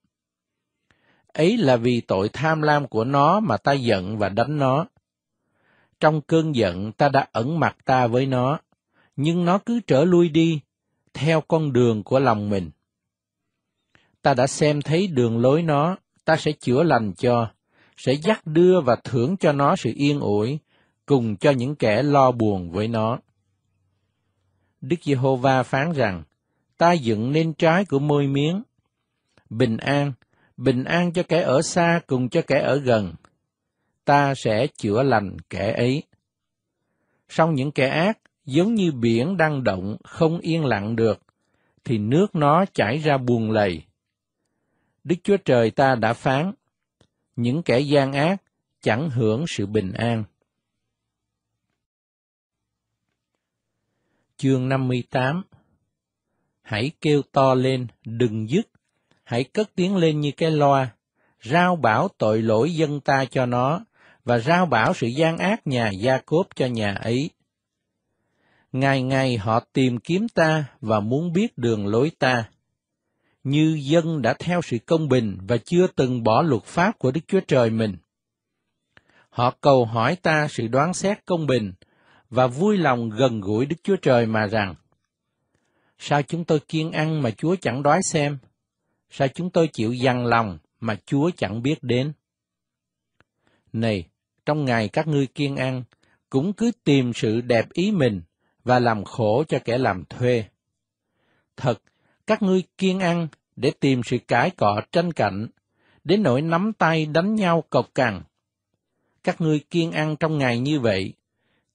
Ấy là vì tội tham lam của nó mà ta giận và đánh nó. Trong cơn giận ta đã ẩn mặt ta với nó, nhưng nó cứ trở lui đi, theo con đường của lòng mình. Ta đã xem thấy đường lối nó, ta sẽ chữa lành cho sẽ dắt đưa và thưởng cho nó sự yên ủi, cùng cho những kẻ lo buồn với nó. Đức Giê-hô-va phán rằng, ta dựng nên trái của môi miếng. Bình an, bình an cho kẻ ở xa cùng cho kẻ ở gần. Ta sẽ chữa lành kẻ ấy. Song những kẻ ác, giống như biển đang động không yên lặng được, thì nước nó chảy ra buồn lầy. Đức Chúa Trời ta đã phán, những kẻ gian ác chẳng hưởng sự bình an. Chương 58 Hãy kêu to lên, đừng dứt, hãy cất tiếng lên như cái loa, rao bảo tội lỗi dân ta cho nó, và rao bảo sự gian ác nhà Gia Cốp cho nhà ấy. Ngày ngày họ tìm kiếm ta và muốn biết đường lối ta như dân đã theo sự công bình và chưa từng bỏ luật pháp của Đức Chúa Trời mình. Họ cầu hỏi ta sự đoán xét công bình và vui lòng gần gũi Đức Chúa Trời mà rằng, Sao chúng tôi kiên ăn mà Chúa chẳng đói xem? Sao chúng tôi chịu dằn lòng mà Chúa chẳng biết đến? Này, trong ngày các ngươi kiên ăn, cũng cứ tìm sự đẹp ý mình và làm khổ cho kẻ làm thuê. Thật, các ngươi kiên ăn để tìm sự cãi cọ tranh cạnh, đến nỗi nắm tay đánh nhau cộc cằn. Các ngươi kiên ăn trong ngày như vậy,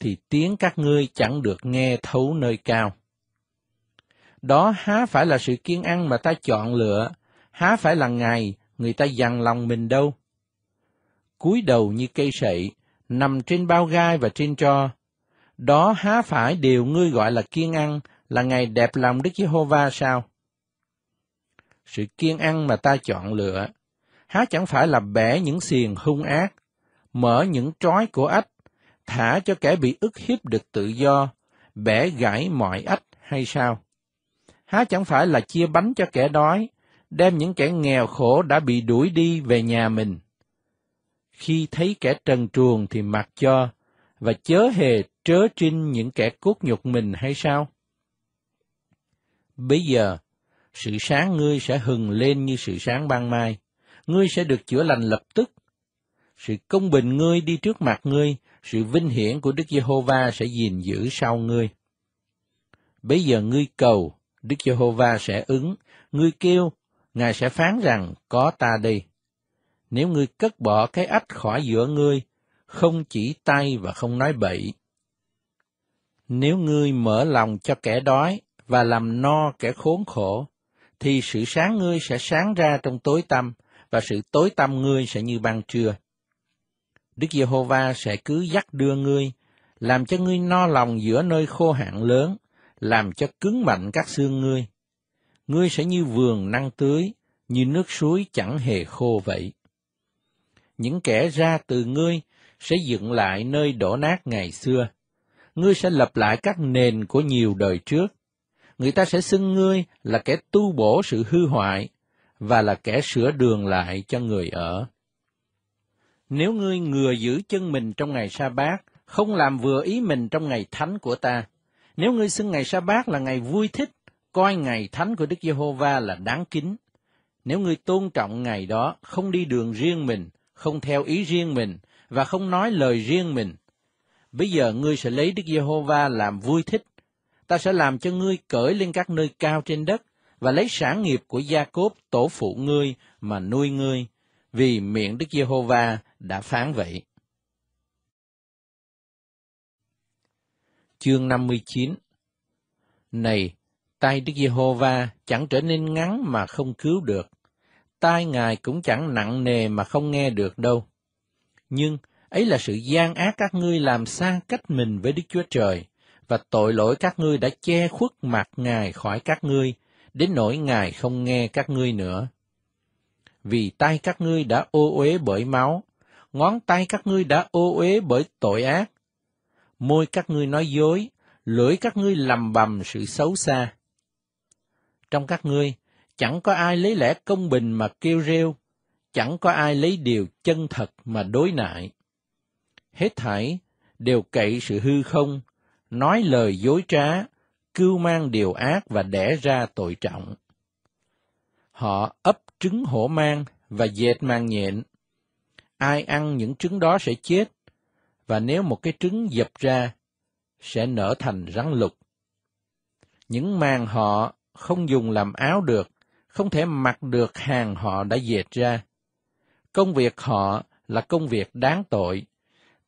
thì tiếng các ngươi chẳng được nghe thấu nơi cao. Đó há phải là sự kiên ăn mà ta chọn lựa, há phải là ngày người ta dằn lòng mình đâu. cúi đầu như cây sậy, nằm trên bao gai và trên tro. Đó há phải điều ngươi gọi là kiên ăn, là ngày đẹp lòng Đức Giê-hô-va sao? sự kiên ăn mà ta chọn lựa, há chẳng phải là bẻ những xiềng hung ác, mở những trói của ách, thả cho kẻ bị ức hiếp được tự do, bẻ gãy mọi ách hay sao? Há chẳng phải là chia bánh cho kẻ đói, đem những kẻ nghèo khổ đã bị đuổi đi về nhà mình. Khi thấy kẻ trần truồng thì mặc cho, và chớ hề trớ trinh những kẻ cốt nhục mình hay sao? Bây giờ, sự sáng ngươi sẽ hừng lên như sự sáng ban mai, ngươi sẽ được chữa lành lập tức. Sự công bình ngươi đi trước mặt ngươi, sự vinh hiển của Đức Giê-hô-va sẽ gìn giữ sau ngươi. Bây giờ ngươi cầu, Đức Giê-hô-va sẽ ứng, ngươi kêu, Ngài sẽ phán rằng có ta đây. Nếu ngươi cất bỏ cái ách khỏi giữa ngươi, không chỉ tay và không nói bậy. Nếu ngươi mở lòng cho kẻ đói và làm no kẻ khốn khổ, thì sự sáng ngươi sẽ sáng ra trong tối tăm, và sự tối tăm ngươi sẽ như ban trưa. Đức Giê-hô-va sẽ cứ dắt đưa ngươi, làm cho ngươi no lòng giữa nơi khô hạn lớn, làm cho cứng mạnh các xương ngươi. Ngươi sẽ như vườn năng tưới, như nước suối chẳng hề khô vậy. Những kẻ ra từ ngươi sẽ dựng lại nơi đổ nát ngày xưa. Ngươi sẽ lập lại các nền của nhiều đời trước, người ta sẽ xưng ngươi là kẻ tu bổ sự hư hoại và là kẻ sửa đường lại cho người ở. Nếu ngươi ngừa giữ chân mình trong ngày sa bát, không làm vừa ý mình trong ngày thánh của ta, nếu ngươi xưng ngày sa bát là ngày vui thích, coi ngày thánh của Đức Giê-hô-va là đáng kính. Nếu ngươi tôn trọng ngày đó, không đi đường riêng mình, không theo ý riêng mình và không nói lời riêng mình, bây giờ ngươi sẽ lấy Đức Giê-hô-va làm vui thích ta sẽ làm cho ngươi cởi lên các nơi cao trên đất, và lấy sản nghiệp của Gia Cốp tổ phụ ngươi mà nuôi ngươi, vì miệng Đức Giê-hô-va đã phán vậy. Chương 59 Này, tay Đức Giê-hô-va chẳng trở nên ngắn mà không cứu được, tai Ngài cũng chẳng nặng nề mà không nghe được đâu. Nhưng, ấy là sự gian ác các ngươi làm xa cách mình với Đức Chúa Trời, và tội lỗi các ngươi đã che khuất mặt Ngài khỏi các ngươi, đến nỗi Ngài không nghe các ngươi nữa. Vì tay các ngươi đã ô uế bởi máu, ngón tay các ngươi đã ô uế bởi tội ác, môi các ngươi nói dối, lưỡi các ngươi lầm bầm sự xấu xa. Trong các ngươi, chẳng có ai lấy lẽ công bình mà kêu rêu, chẳng có ai lấy điều chân thật mà đối nại. Hết thảy đều cậy sự hư không, nói lời dối trá, cưu mang điều ác và đẻ ra tội trọng. Họ ấp trứng hổ mang và dệt mang nhện. Ai ăn những trứng đó sẽ chết, và nếu một cái trứng dập ra, sẽ nở thành rắn lục. Những màng họ không dùng làm áo được, không thể mặc được hàng họ đã dệt ra. Công việc họ là công việc đáng tội,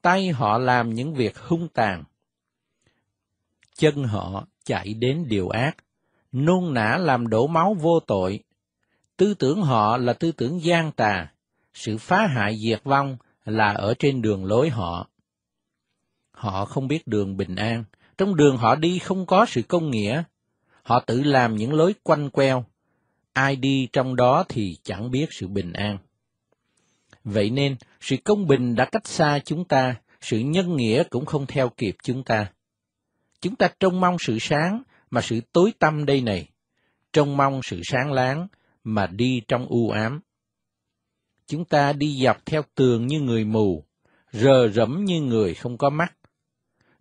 tay họ làm những việc hung tàn chân họ chạy đến điều ác, nôn nã làm đổ máu vô tội. Tư tưởng họ là tư tưởng gian tà, sự phá hại diệt vong là ở trên đường lối họ. Họ không biết đường bình an, trong đường họ đi không có sự công nghĩa, họ tự làm những lối quanh queo, ai đi trong đó thì chẳng biết sự bình an. Vậy nên, sự công bình đã cách xa chúng ta, sự nhân nghĩa cũng không theo kịp chúng ta. Chúng ta trông mong sự sáng mà sự tối tăm đây này, trông mong sự sáng láng mà đi trong u ám. Chúng ta đi dọc theo tường như người mù, rờ rẫm như người không có mắt.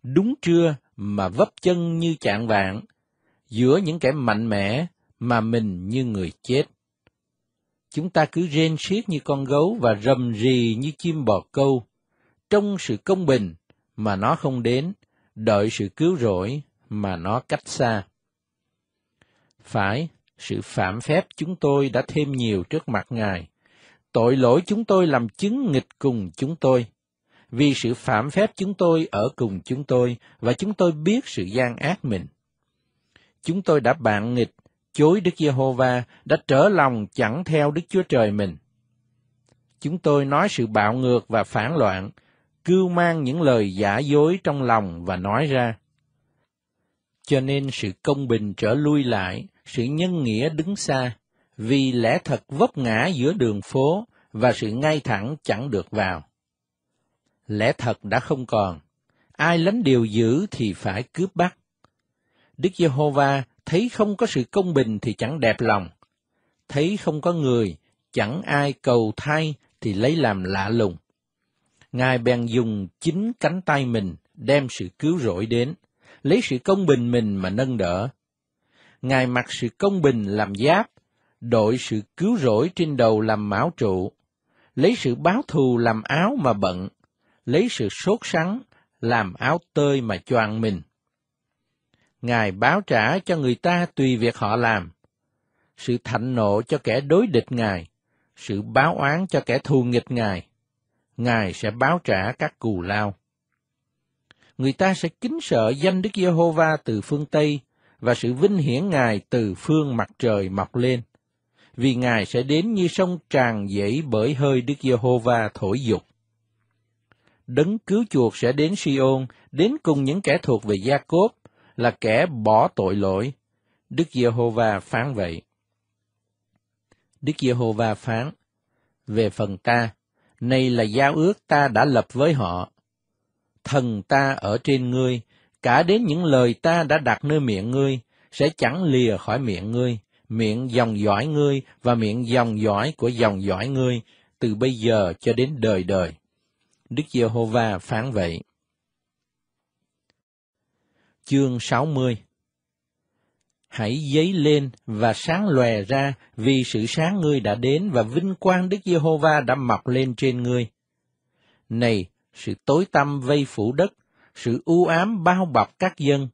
Đúng trưa mà vấp chân như chạng vạn, giữa những kẻ mạnh mẽ mà mình như người chết. Chúng ta cứ rên xiết như con gấu và rầm rì như chim bò câu, trong sự công bình mà nó không đến, đợi sự cứu rỗi mà nó cách xa. Phải, sự phạm phép chúng tôi đã thêm nhiều trước mặt Ngài. Tội lỗi chúng tôi làm chứng nghịch cùng chúng tôi. Vì sự phạm phép chúng tôi ở cùng chúng tôi và chúng tôi biết sự gian ác mình. Chúng tôi đã bạn nghịch, chối Đức Giê-hô-va, đã trở lòng chẳng theo Đức Chúa Trời mình. Chúng tôi nói sự bạo ngược và phản loạn, cưu mang những lời giả dối trong lòng và nói ra. Cho nên sự công bình trở lui lại, sự nhân nghĩa đứng xa, vì lẽ thật vấp ngã giữa đường phố và sự ngay thẳng chẳng được vào. Lẽ thật đã không còn, ai lánh điều giữ thì phải cướp bắt. Đức Giê-hô-va thấy không có sự công bình thì chẳng đẹp lòng, thấy không có người, chẳng ai cầu thay thì lấy làm lạ lùng. Ngài bèn dùng chính cánh tay mình đem sự cứu rỗi đến, lấy sự công bình mình mà nâng đỡ. Ngài mặc sự công bình làm giáp, đội sự cứu rỗi trên đầu làm mão trụ, lấy sự báo thù làm áo mà bận, lấy sự sốt sắng làm áo tơi mà choàng mình. Ngài báo trả cho người ta tùy việc họ làm, sự thạnh nộ cho kẻ đối địch Ngài, sự báo oán cho kẻ thù nghịch Ngài, Ngài sẽ báo trả các cù lao. Người ta sẽ kính sợ danh Đức Giê-hô-va từ phương Tây và sự vinh hiển Ngài từ phương mặt trời mọc lên, vì Ngài sẽ đến như sông tràn dãy bởi hơi Đức Giê-hô-va thổi dục. Đấng cứu chuộc sẽ đến Si-ôn, đến cùng những kẻ thuộc về Gia-cốp, là kẻ bỏ tội lỗi. Đức Giê-hô-va phán vậy. Đức Giê-hô-va phán, về phần ta, này là giao ước ta đã lập với họ. Thần ta ở trên ngươi, cả đến những lời ta đã đặt nơi miệng ngươi, sẽ chẳng lìa khỏi miệng ngươi, miệng dòng dõi ngươi và miệng dòng dõi của dòng dõi ngươi, từ bây giờ cho đến đời đời. Đức Giê-hô-va phán vậy. Chương 60 hãy dấy lên và sáng lòe ra vì sự sáng ngươi đã đến và vinh quang Đức Giê-hô-va đã mọc lên trên ngươi. Này, sự tối tăm vây phủ đất, sự u ám bao bọc các dân,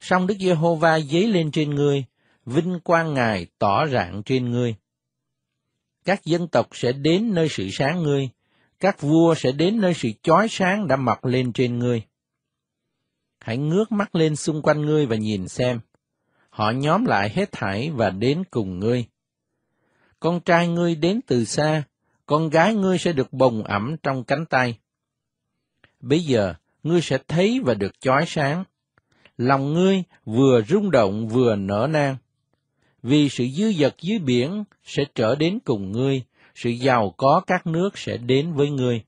song Đức Giê-hô-va dấy lên trên ngươi, vinh quang Ngài tỏ rạng trên ngươi. Các dân tộc sẽ đến nơi sự sáng ngươi, các vua sẽ đến nơi sự chói sáng đã mọc lên trên ngươi. Hãy ngước mắt lên xung quanh ngươi và nhìn xem Họ nhóm lại hết thảy và đến cùng ngươi. Con trai ngươi đến từ xa, con gái ngươi sẽ được bồng ẩm trong cánh tay. Bây giờ, ngươi sẽ thấy và được chói sáng. Lòng ngươi vừa rung động vừa nở nang. Vì sự dư dật dưới biển sẽ trở đến cùng ngươi, sự giàu có các nước sẽ đến với ngươi.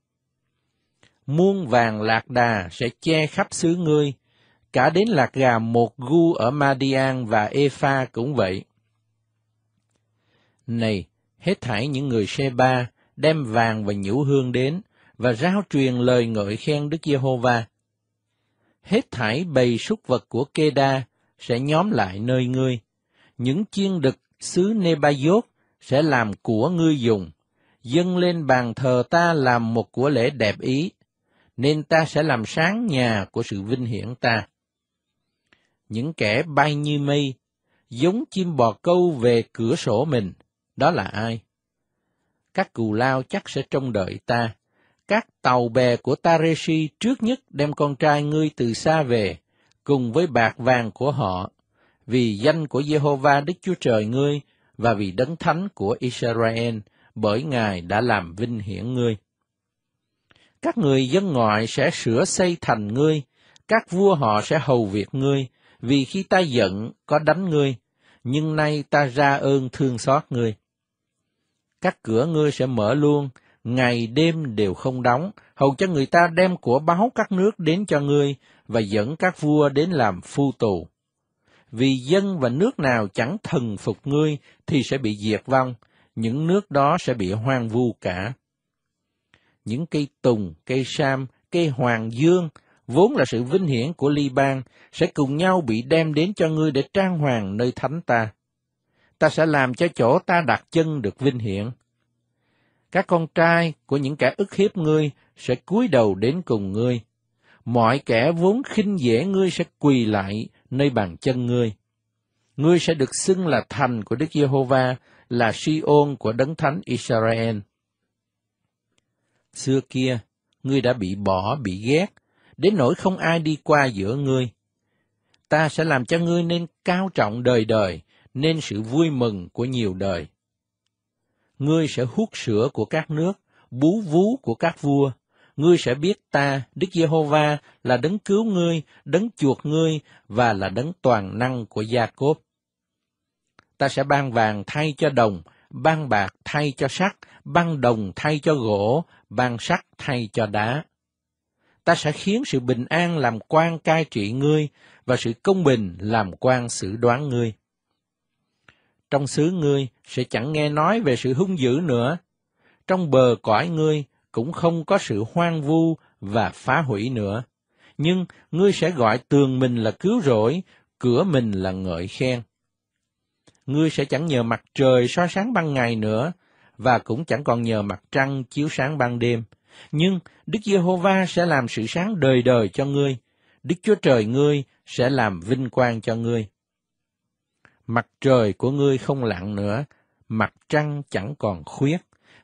Muôn vàng lạc đà sẽ che khắp xứ ngươi, cả đến lạc gà một gu ở Madian và Epha cũng vậy. Này, hết thảy những người Sheba đem vàng và nhũ hương đến và rao truyền lời ngợi khen Đức Giê-hô-va. Hết thảy bầy súc vật của Kê-đa sẽ nhóm lại nơi ngươi, những chiên đực xứ nê sẽ làm của ngươi dùng, dâng lên bàn thờ ta làm một của lễ đẹp ý, nên ta sẽ làm sáng nhà của sự vinh hiển ta những kẻ bay như mây, giống chim bò câu về cửa sổ mình, đó là ai? Các cù lao chắc sẽ trông đợi ta. Các tàu bè của Tareshi trước nhất đem con trai ngươi từ xa về, cùng với bạc vàng của họ, vì danh của Jehovah Đức Chúa Trời ngươi và vì đấng thánh của Israel, bởi Ngài đã làm vinh hiển ngươi. Các người dân ngoại sẽ sửa xây thành ngươi, các vua họ sẽ hầu việc ngươi, vì khi ta giận có đánh ngươi, nhưng nay ta ra ơn thương xót ngươi. Các cửa ngươi sẽ mở luôn, ngày đêm đều không đóng, hầu cho người ta đem của báo các nước đến cho ngươi và dẫn các vua đến làm phu tù. Vì dân và nước nào chẳng thần phục ngươi thì sẽ bị diệt vong, những nước đó sẽ bị hoang vu cả. Những cây tùng, cây sam, cây hoàng dương vốn là sự vinh hiển của ly bang, sẽ cùng nhau bị đem đến cho ngươi để trang hoàng nơi thánh ta. Ta sẽ làm cho chỗ ta đặt chân được vinh hiển. Các con trai của những kẻ ức hiếp ngươi sẽ cúi đầu đến cùng ngươi. Mọi kẻ vốn khinh dễ ngươi sẽ quỳ lại nơi bàn chân ngươi. Ngươi sẽ được xưng là thành của Đức Giê-hô-va, là Si-ôn của Đấng Thánh Israel. Xưa kia, ngươi đã bị bỏ, bị ghét, đến nỗi không ai đi qua giữa ngươi. Ta sẽ làm cho ngươi nên cao trọng đời đời, nên sự vui mừng của nhiều đời. Ngươi sẽ hút sữa của các nước, bú vú của các vua. Ngươi sẽ biết ta, Đức Giê-hô-va, là đấng cứu ngươi, đấng chuộc ngươi và là đấng toàn năng của Gia-cốp. Ta sẽ ban vàng thay cho đồng, ban bạc thay cho sắt, ban đồng thay cho gỗ, ban sắt thay cho đá ta sẽ khiến sự bình an làm quan cai trị ngươi và sự công bình làm quan xử đoán ngươi. Trong xứ ngươi sẽ chẳng nghe nói về sự hung dữ nữa. Trong bờ cõi ngươi cũng không có sự hoang vu và phá hủy nữa. Nhưng ngươi sẽ gọi tường mình là cứu rỗi, cửa mình là ngợi khen. Ngươi sẽ chẳng nhờ mặt trời soi sáng ban ngày nữa, và cũng chẳng còn nhờ mặt trăng chiếu sáng ban đêm – nhưng Đức Giê-hô-va sẽ làm sự sáng đời đời cho ngươi, Đức Chúa Trời ngươi sẽ làm vinh quang cho ngươi. Mặt trời của ngươi không lặn nữa, mặt trăng chẳng còn khuyết,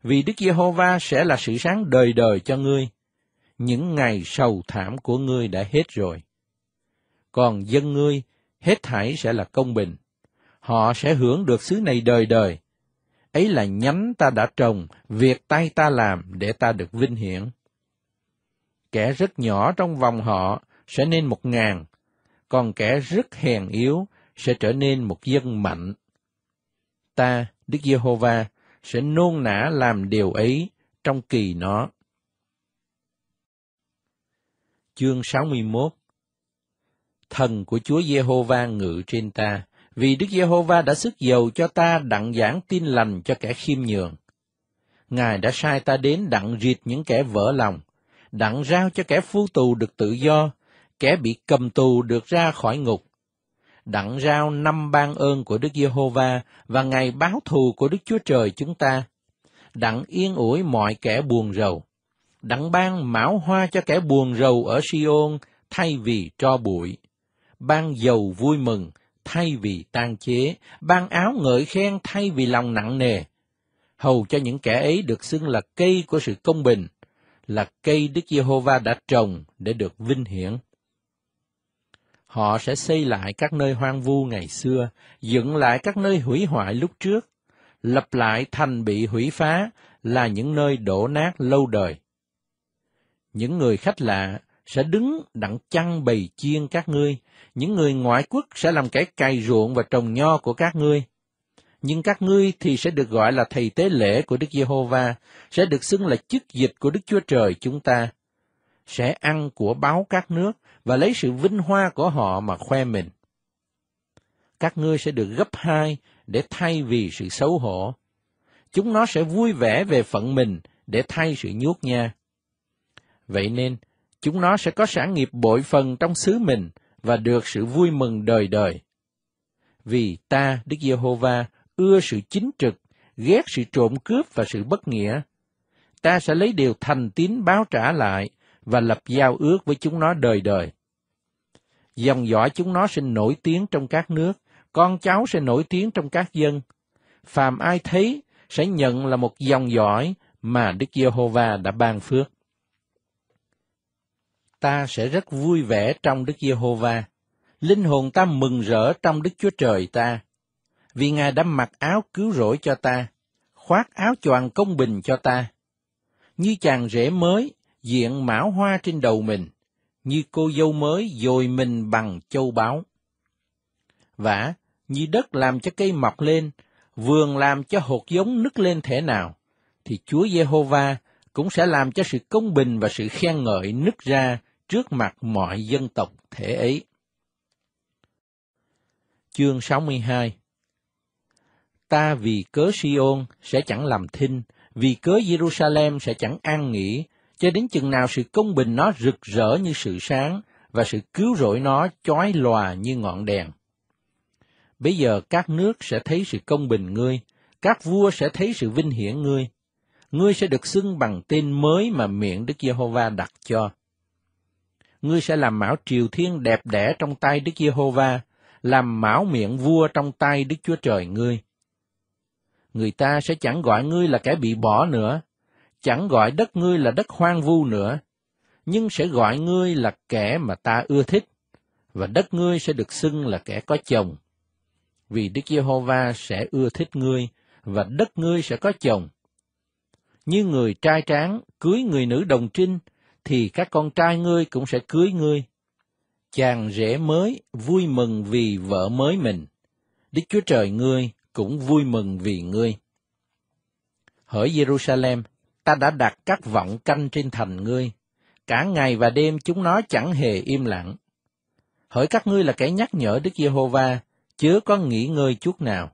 vì Đức Giê-hô-va sẽ là sự sáng đời đời cho ngươi. Những ngày sầu thảm của ngươi đã hết rồi. Còn dân ngươi, hết thảy sẽ là công bình. Họ sẽ hưởng được xứ này đời đời, ấy là nhánh ta đã trồng, việc tay ta làm để ta được vinh hiển. Kẻ rất nhỏ trong vòng họ sẽ nên một ngàn, còn kẻ rất hèn yếu sẽ trở nên một dân mạnh. Ta, Đức Giê-hô-va, sẽ nôn nã làm điều ấy trong kỳ nó. Chương 61 Thần của Chúa Giê-hô-va ngự trên ta, vì Đức Giê-hô-va đã sức dầu cho ta đặng giảng tin lành cho kẻ khiêm nhường. Ngài đã sai ta đến đặng riệt những kẻ vỡ lòng, đặng rao cho kẻ phu tù được tự do, kẻ bị cầm tù được ra khỏi ngục, đặng rao năm ban ơn của Đức Giê-hô-va và ngày báo thù của Đức Chúa Trời chúng ta, đặng yên ủi mọi kẻ buồn rầu, đặng ban mão hoa cho kẻ buồn rầu ở Si-ôn thay vì cho bụi, ban dầu vui mừng thay vì tan chế, ban áo ngợi khen thay vì lòng nặng nề. Hầu cho những kẻ ấy được xưng là cây của sự công bình, là cây Đức Giê-hô-va đã trồng để được vinh hiển. Họ sẽ xây lại các nơi hoang vu ngày xưa, dựng lại các nơi hủy hoại lúc trước, lập lại thành bị hủy phá là những nơi đổ nát lâu đời. Những người khách lạ sẽ đứng đặng chăn bầy chiên các ngươi, những người ngoại quốc sẽ làm kẻ cày ruộng và trồng nho của các ngươi. Nhưng các ngươi thì sẽ được gọi là thầy tế lễ của Đức Giê-hô-va, sẽ được xưng là chức dịch của Đức Chúa Trời chúng ta. Sẽ ăn của báo các nước và lấy sự vinh hoa của họ mà khoe mình. Các ngươi sẽ được gấp hai để thay vì sự xấu hổ. Chúng nó sẽ vui vẻ về phận mình để thay sự nhuốc nha. Vậy nên, chúng nó sẽ có sản nghiệp bội phần trong xứ mình và được sự vui mừng đời đời. Vì ta, Đức Giê-hô-va, ưa sự chính trực, ghét sự trộm cướp và sự bất nghĩa. Ta sẽ lấy điều thành tín báo trả lại và lập giao ước với chúng nó đời đời. Dòng dõi chúng nó sẽ nổi tiếng trong các nước, con cháu sẽ nổi tiếng trong các dân. Phàm ai thấy sẽ nhận là một dòng dõi mà Đức Giê-hô-va đã ban phước ta sẽ rất vui vẻ trong Đức Giê-hô-va. Linh hồn ta mừng rỡ trong Đức Chúa Trời ta, vì Ngài đã mặc áo cứu rỗi cho ta, khoác áo choàng công bình cho ta. Như chàng rể mới, diện mão hoa trên đầu mình, như cô dâu mới dồi mình bằng châu báu. Vả, như đất làm cho cây mọc lên, vườn làm cho hột giống nứt lên thể nào, thì Chúa Giê-hô-va cũng sẽ làm cho sự công bình và sự khen ngợi nứt ra trước mặt mọi dân tộc thể ấy. Chương 62 Ta vì cớ sion sẽ chẳng làm thinh, vì cớ Jerusalem sẽ chẳng an nghỉ, cho đến chừng nào sự công bình nó rực rỡ như sự sáng và sự cứu rỗi nó chói lòa như ngọn đèn. Bây giờ các nước sẽ thấy sự công bình ngươi, các vua sẽ thấy sự vinh hiển ngươi. Ngươi sẽ được xưng bằng tên mới mà miệng Đức Giê-hô-va đặt cho ngươi sẽ làm mão triều thiên đẹp đẽ trong tay Đức Giê-hô-va, làm mão miệng vua trong tay Đức Chúa Trời ngươi. Người ta sẽ chẳng gọi ngươi là kẻ bị bỏ nữa, chẳng gọi đất ngươi là đất hoang vu nữa, nhưng sẽ gọi ngươi là kẻ mà ta ưa thích, và đất ngươi sẽ được xưng là kẻ có chồng. Vì Đức Giê-hô-va sẽ ưa thích ngươi, và đất ngươi sẽ có chồng. Như người trai tráng cưới người nữ đồng trinh, thì các con trai ngươi cũng sẽ cưới ngươi. Chàng rể mới vui mừng vì vợ mới mình. Đức Chúa Trời ngươi cũng vui mừng vì ngươi. Hỡi Jerusalem, ta đã đặt các vọng canh trên thành ngươi. Cả ngày và đêm chúng nó chẳng hề im lặng. Hỡi các ngươi là kẻ nhắc nhở Đức Giê-hô-va, chớ có nghỉ ngơi chút nào.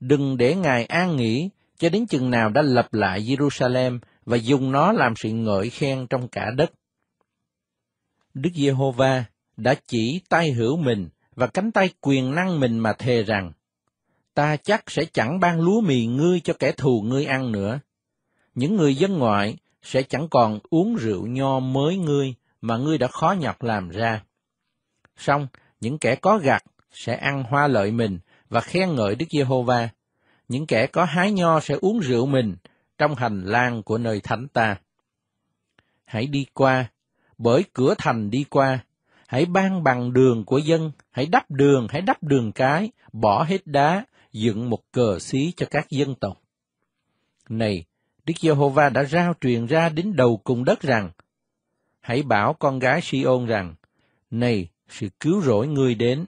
Đừng để Ngài an nghỉ cho đến chừng nào đã lập lại Jerusalem và dùng nó làm sự ngợi khen trong cả đất. Đức Giê-hô-va đã chỉ tay hữu mình và cánh tay quyền năng mình mà thề rằng, ta chắc sẽ chẳng ban lúa mì ngươi cho kẻ thù ngươi ăn nữa. Những người dân ngoại sẽ chẳng còn uống rượu nho mới ngươi mà ngươi đã khó nhọc làm ra. Xong, những kẻ có gặt sẽ ăn hoa lợi mình và khen ngợi Đức Giê-hô-va. Những kẻ có hái nho sẽ uống rượu mình trong hành lang của nơi thánh ta. Hãy đi qua, bởi cửa thành đi qua, hãy ban bằng đường của dân, hãy đắp đường, hãy đắp đường cái, bỏ hết đá, dựng một cờ xí cho các dân tộc. Này, Đức Giê-hô-va đã rao truyền ra đến đầu cùng đất rằng, hãy bảo con gái Si-ôn rằng, này, sự cứu rỗi người đến,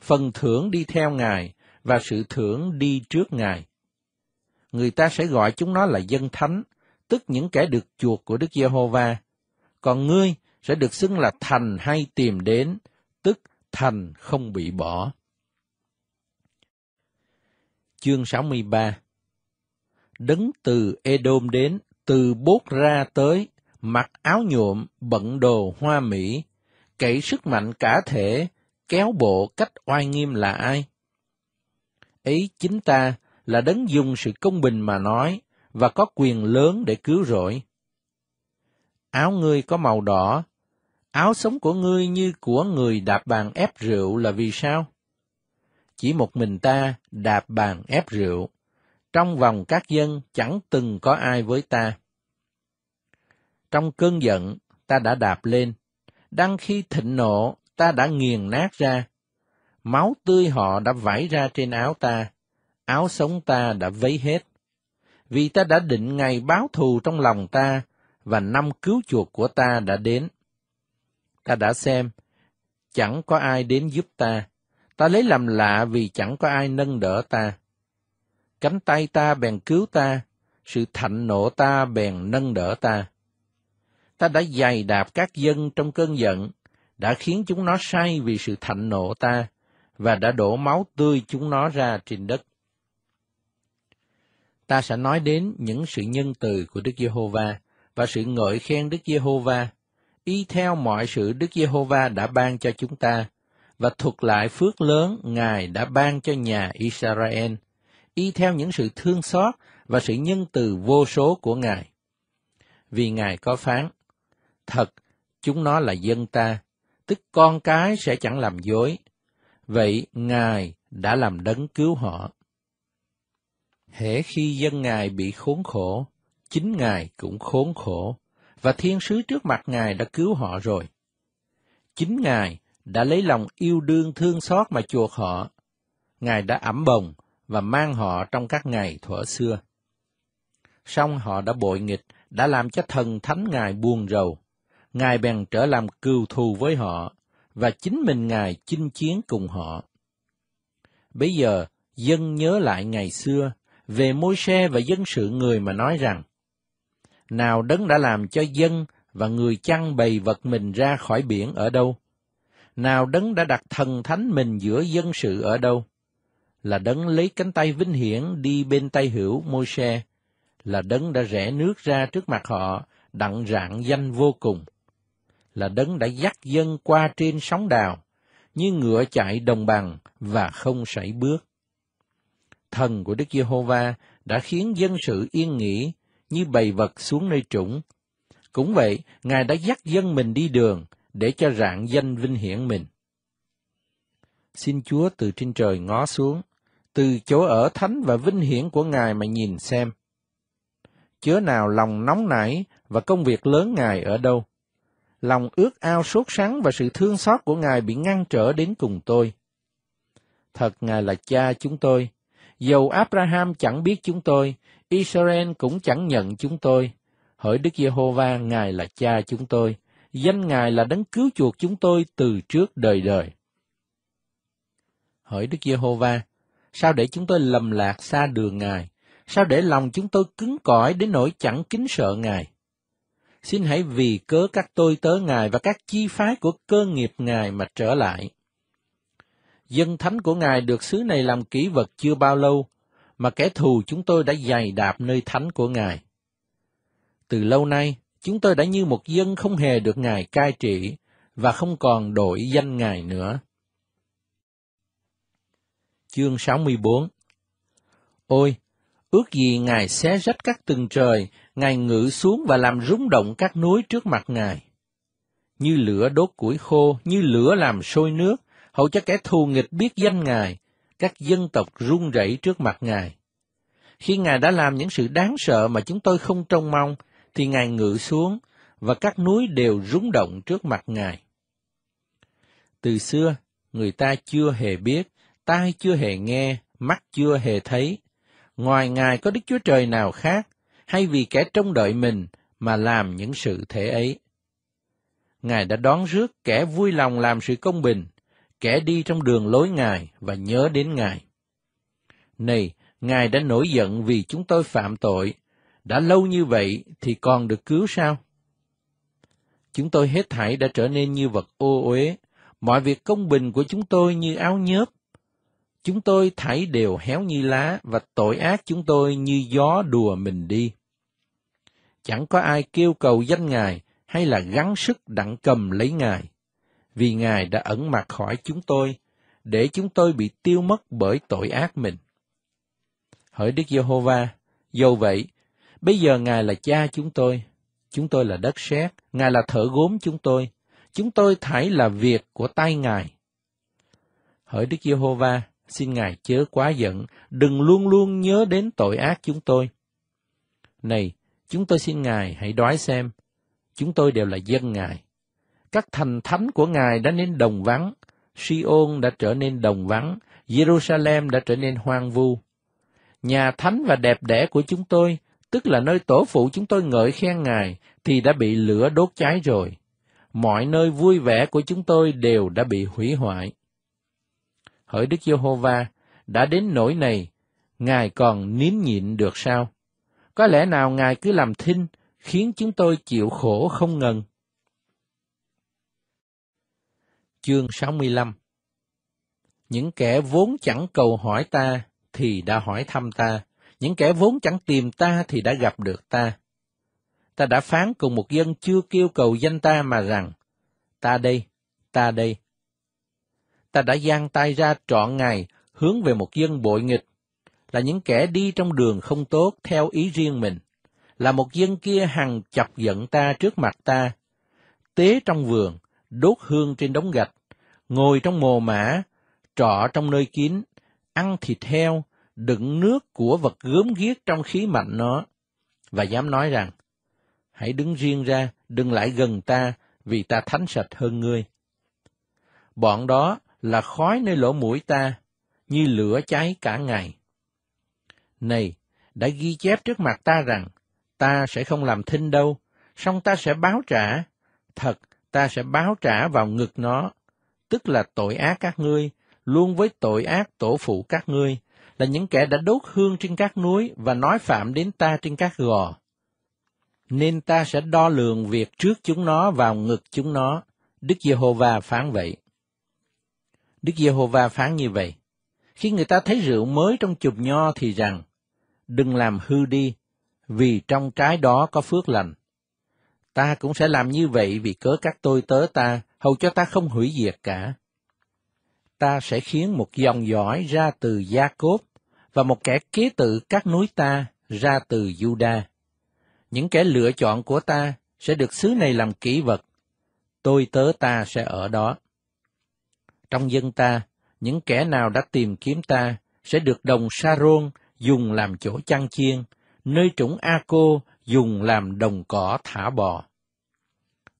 phần thưởng đi theo Ngài và sự thưởng đi trước Ngài người ta sẽ gọi chúng nó là dân thánh, tức những kẻ được chuộc của Đức Giê-hô-va. Còn ngươi sẽ được xưng là thành hay tìm đến, tức thành không bị bỏ. Chương 63 Đấng từ Edom đến, từ bốt ra tới, mặc áo nhuộm, bận đồ hoa mỹ, cậy sức mạnh cả thể, kéo bộ cách oai nghiêm là ai? Ấy chính ta là đấng dùng sự công bình mà nói và có quyền lớn để cứu rỗi. Áo ngươi có màu đỏ, áo sống của ngươi như của người đạp bàn ép rượu là vì sao? Chỉ một mình ta đạp bàn ép rượu, trong vòng các dân chẳng từng có ai với ta. Trong cơn giận, ta đã đạp lên, đang khi thịnh nộ, ta đã nghiền nát ra. Máu tươi họ đã vải ra trên áo ta, áo sống ta đã vấy hết. Vì ta đã định ngày báo thù trong lòng ta, và năm cứu chuộc của ta đã đến. Ta đã xem, chẳng có ai đến giúp ta. Ta lấy làm lạ vì chẳng có ai nâng đỡ ta. Cánh tay ta bèn cứu ta, sự thạnh nộ ta bèn nâng đỡ ta. Ta đã dày đạp các dân trong cơn giận, đã khiến chúng nó say vì sự thạnh nộ ta, và đã đổ máu tươi chúng nó ra trên đất ta sẽ nói đến những sự nhân từ của Đức Giê-hô-va và sự ngợi khen Đức Giê-hô-va, y theo mọi sự Đức Giê-hô-va đã ban cho chúng ta và thuật lại phước lớn Ngài đã ban cho nhà Israel, y theo những sự thương xót và sự nhân từ vô số của Ngài. Vì Ngài có phán, thật, chúng nó là dân ta, tức con cái sẽ chẳng làm dối. Vậy Ngài đã làm đấng cứu họ. Hễ khi dân Ngài bị khốn khổ, chính Ngài cũng khốn khổ, và thiên sứ trước mặt Ngài đã cứu họ rồi. Chính Ngài đã lấy lòng yêu đương thương xót mà chuộc họ. Ngài đã ẩm bồng và mang họ trong các ngày thuở xưa. Song họ đã bội nghịch, đã làm cho thần thánh Ngài buồn rầu. Ngài bèn trở làm cừu thù với họ, và chính mình Ngài chinh chiến cùng họ. Bây giờ, dân nhớ lại ngày xưa về môi xe và dân sự người mà nói rằng, Nào đấng đã làm cho dân và người chăn bày vật mình ra khỏi biển ở đâu? Nào đấng đã đặt thần thánh mình giữa dân sự ở đâu? Là đấng lấy cánh tay vinh hiển đi bên tay hữu môi xe, là đấng đã rẽ nước ra trước mặt họ, đặng rạng danh vô cùng. Là đấng đã dắt dân qua trên sóng đào, như ngựa chạy đồng bằng và không sảy bước thần của Đức Giê-hô-va đã khiến dân sự yên nghỉ như bầy vật xuống nơi trũng. Cũng vậy, Ngài đã dắt dân mình đi đường để cho rạng danh vinh hiển mình. Xin Chúa từ trên trời ngó xuống, từ chỗ ở thánh và vinh hiển của Ngài mà nhìn xem. Chớ nào lòng nóng nảy và công việc lớn Ngài ở đâu? Lòng ước ao sốt sắng và sự thương xót của Ngài bị ngăn trở đến cùng tôi. Thật Ngài là cha chúng tôi, Dầu Abraham chẳng biết chúng tôi, Israel cũng chẳng nhận chúng tôi. Hỡi Đức Giê-hô-va, Ngài là cha chúng tôi, danh Ngài là đấng cứu chuộc chúng tôi từ trước đời đời. Hỡi Đức Giê-hô-va, sao để chúng tôi lầm lạc xa đường Ngài? Sao để lòng chúng tôi cứng cỏi đến nỗi chẳng kính sợ Ngài? Xin hãy vì cớ các tôi tớ Ngài và các chi phái của cơ nghiệp Ngài mà trở lại dân thánh của Ngài được xứ này làm kỷ vật chưa bao lâu, mà kẻ thù chúng tôi đã dày đạp nơi thánh của Ngài. Từ lâu nay, chúng tôi đã như một dân không hề được Ngài cai trị và không còn đổi danh Ngài nữa. Chương 64 Ôi, ước gì Ngài xé rách các tầng trời, Ngài ngự xuống và làm rúng động các núi trước mặt Ngài. Như lửa đốt củi khô, như lửa làm sôi nước, hầu cho kẻ thù nghịch biết danh dạ. Ngài, các dân tộc run rẩy trước mặt Ngài. Khi Ngài đã làm những sự đáng sợ mà chúng tôi không trông mong, thì Ngài ngự xuống, và các núi đều rung động trước mặt Ngài. Từ xưa, người ta chưa hề biết, tai chưa hề nghe, mắt chưa hề thấy. Ngoài Ngài có Đức Chúa Trời nào khác, hay vì kẻ trông đợi mình mà làm những sự thể ấy. Ngài đã đón rước kẻ vui lòng làm sự công bình, kẻ đi trong đường lối Ngài và nhớ đến Ngài. Này, Ngài đã nổi giận vì chúng tôi phạm tội, đã lâu như vậy thì còn được cứu sao? Chúng tôi hết thảy đã trở nên như vật ô uế, mọi việc công bình của chúng tôi như áo nhớp. Chúng tôi thảy đều héo như lá và tội ác chúng tôi như gió đùa mình đi. Chẳng có ai kêu cầu danh Ngài hay là gắng sức đặng cầm lấy Ngài vì Ngài đã ẩn mặt khỏi chúng tôi, để chúng tôi bị tiêu mất bởi tội ác mình. Hỡi Đức Giê-hô-va, dầu vậy, bây giờ Ngài là cha chúng tôi, chúng tôi là đất sét, Ngài là thợ gốm chúng tôi, chúng tôi thải là việc của tay Ngài. Hỡi Đức Giê-hô-va, xin Ngài chớ quá giận, đừng luôn luôn nhớ đến tội ác chúng tôi. Này, chúng tôi xin Ngài hãy đoái xem, chúng tôi đều là dân Ngài các thành thánh của Ngài đã nên đồng vắng, Siôn đã trở nên đồng vắng, Jerusalem đã trở nên hoang vu. Nhà thánh và đẹp đẽ của chúng tôi, tức là nơi tổ phụ chúng tôi ngợi khen Ngài, thì đã bị lửa đốt cháy rồi. Mọi nơi vui vẻ của chúng tôi đều đã bị hủy hoại. Hỡi Đức Giê-hô-va, đã đến nỗi này, Ngài còn nín nhịn được sao? Có lẽ nào Ngài cứ làm thinh, khiến chúng tôi chịu khổ không ngừng? chương 65 Những kẻ vốn chẳng cầu hỏi ta thì đã hỏi thăm ta, những kẻ vốn chẳng tìm ta thì đã gặp được ta. Ta đã phán cùng một dân chưa kêu cầu danh ta mà rằng, ta đây, ta đây. Ta đã giang tay ra trọn ngày hướng về một dân bội nghịch, là những kẻ đi trong đường không tốt theo ý riêng mình, là một dân kia hằng chọc giận ta trước mặt ta, tế trong vườn, đốt hương trên đống gạch, ngồi trong mồ mã, trọ trong nơi kín, ăn thịt heo, đựng nước của vật gớm ghiếc trong khí mạnh nó, và dám nói rằng, hãy đứng riêng ra, đừng lại gần ta, vì ta thánh sạch hơn ngươi. Bọn đó là khói nơi lỗ mũi ta, như lửa cháy cả ngày. Này, đã ghi chép trước mặt ta rằng, ta sẽ không làm thinh đâu, song ta sẽ báo trả, thật, ta sẽ báo trả vào ngực nó tức là tội ác các ngươi, luôn với tội ác tổ phụ các ngươi, là những kẻ đã đốt hương trên các núi và nói phạm đến ta trên các gò. Nên ta sẽ đo lường việc trước chúng nó vào ngực chúng nó, Đức Giê-hô-va phán vậy. Đức Giê-hô-va phán như vậy. Khi người ta thấy rượu mới trong chùm nho thì rằng, đừng làm hư đi, vì trong trái đó có phước lành. Ta cũng sẽ làm như vậy vì cớ các tôi tớ ta, hầu cho ta không hủy diệt cả. Ta sẽ khiến một dòng dõi ra từ Gia cốt và một kẻ kế tự các núi ta ra từ Juda. Những kẻ lựa chọn của ta sẽ được xứ này làm kỷ vật. Tôi tớ ta sẽ ở đó. Trong dân ta, những kẻ nào đã tìm kiếm ta sẽ được đồng Sa-rôn dùng làm chỗ chăn chiên, nơi trũng A-cô dùng làm đồng cỏ thả bò.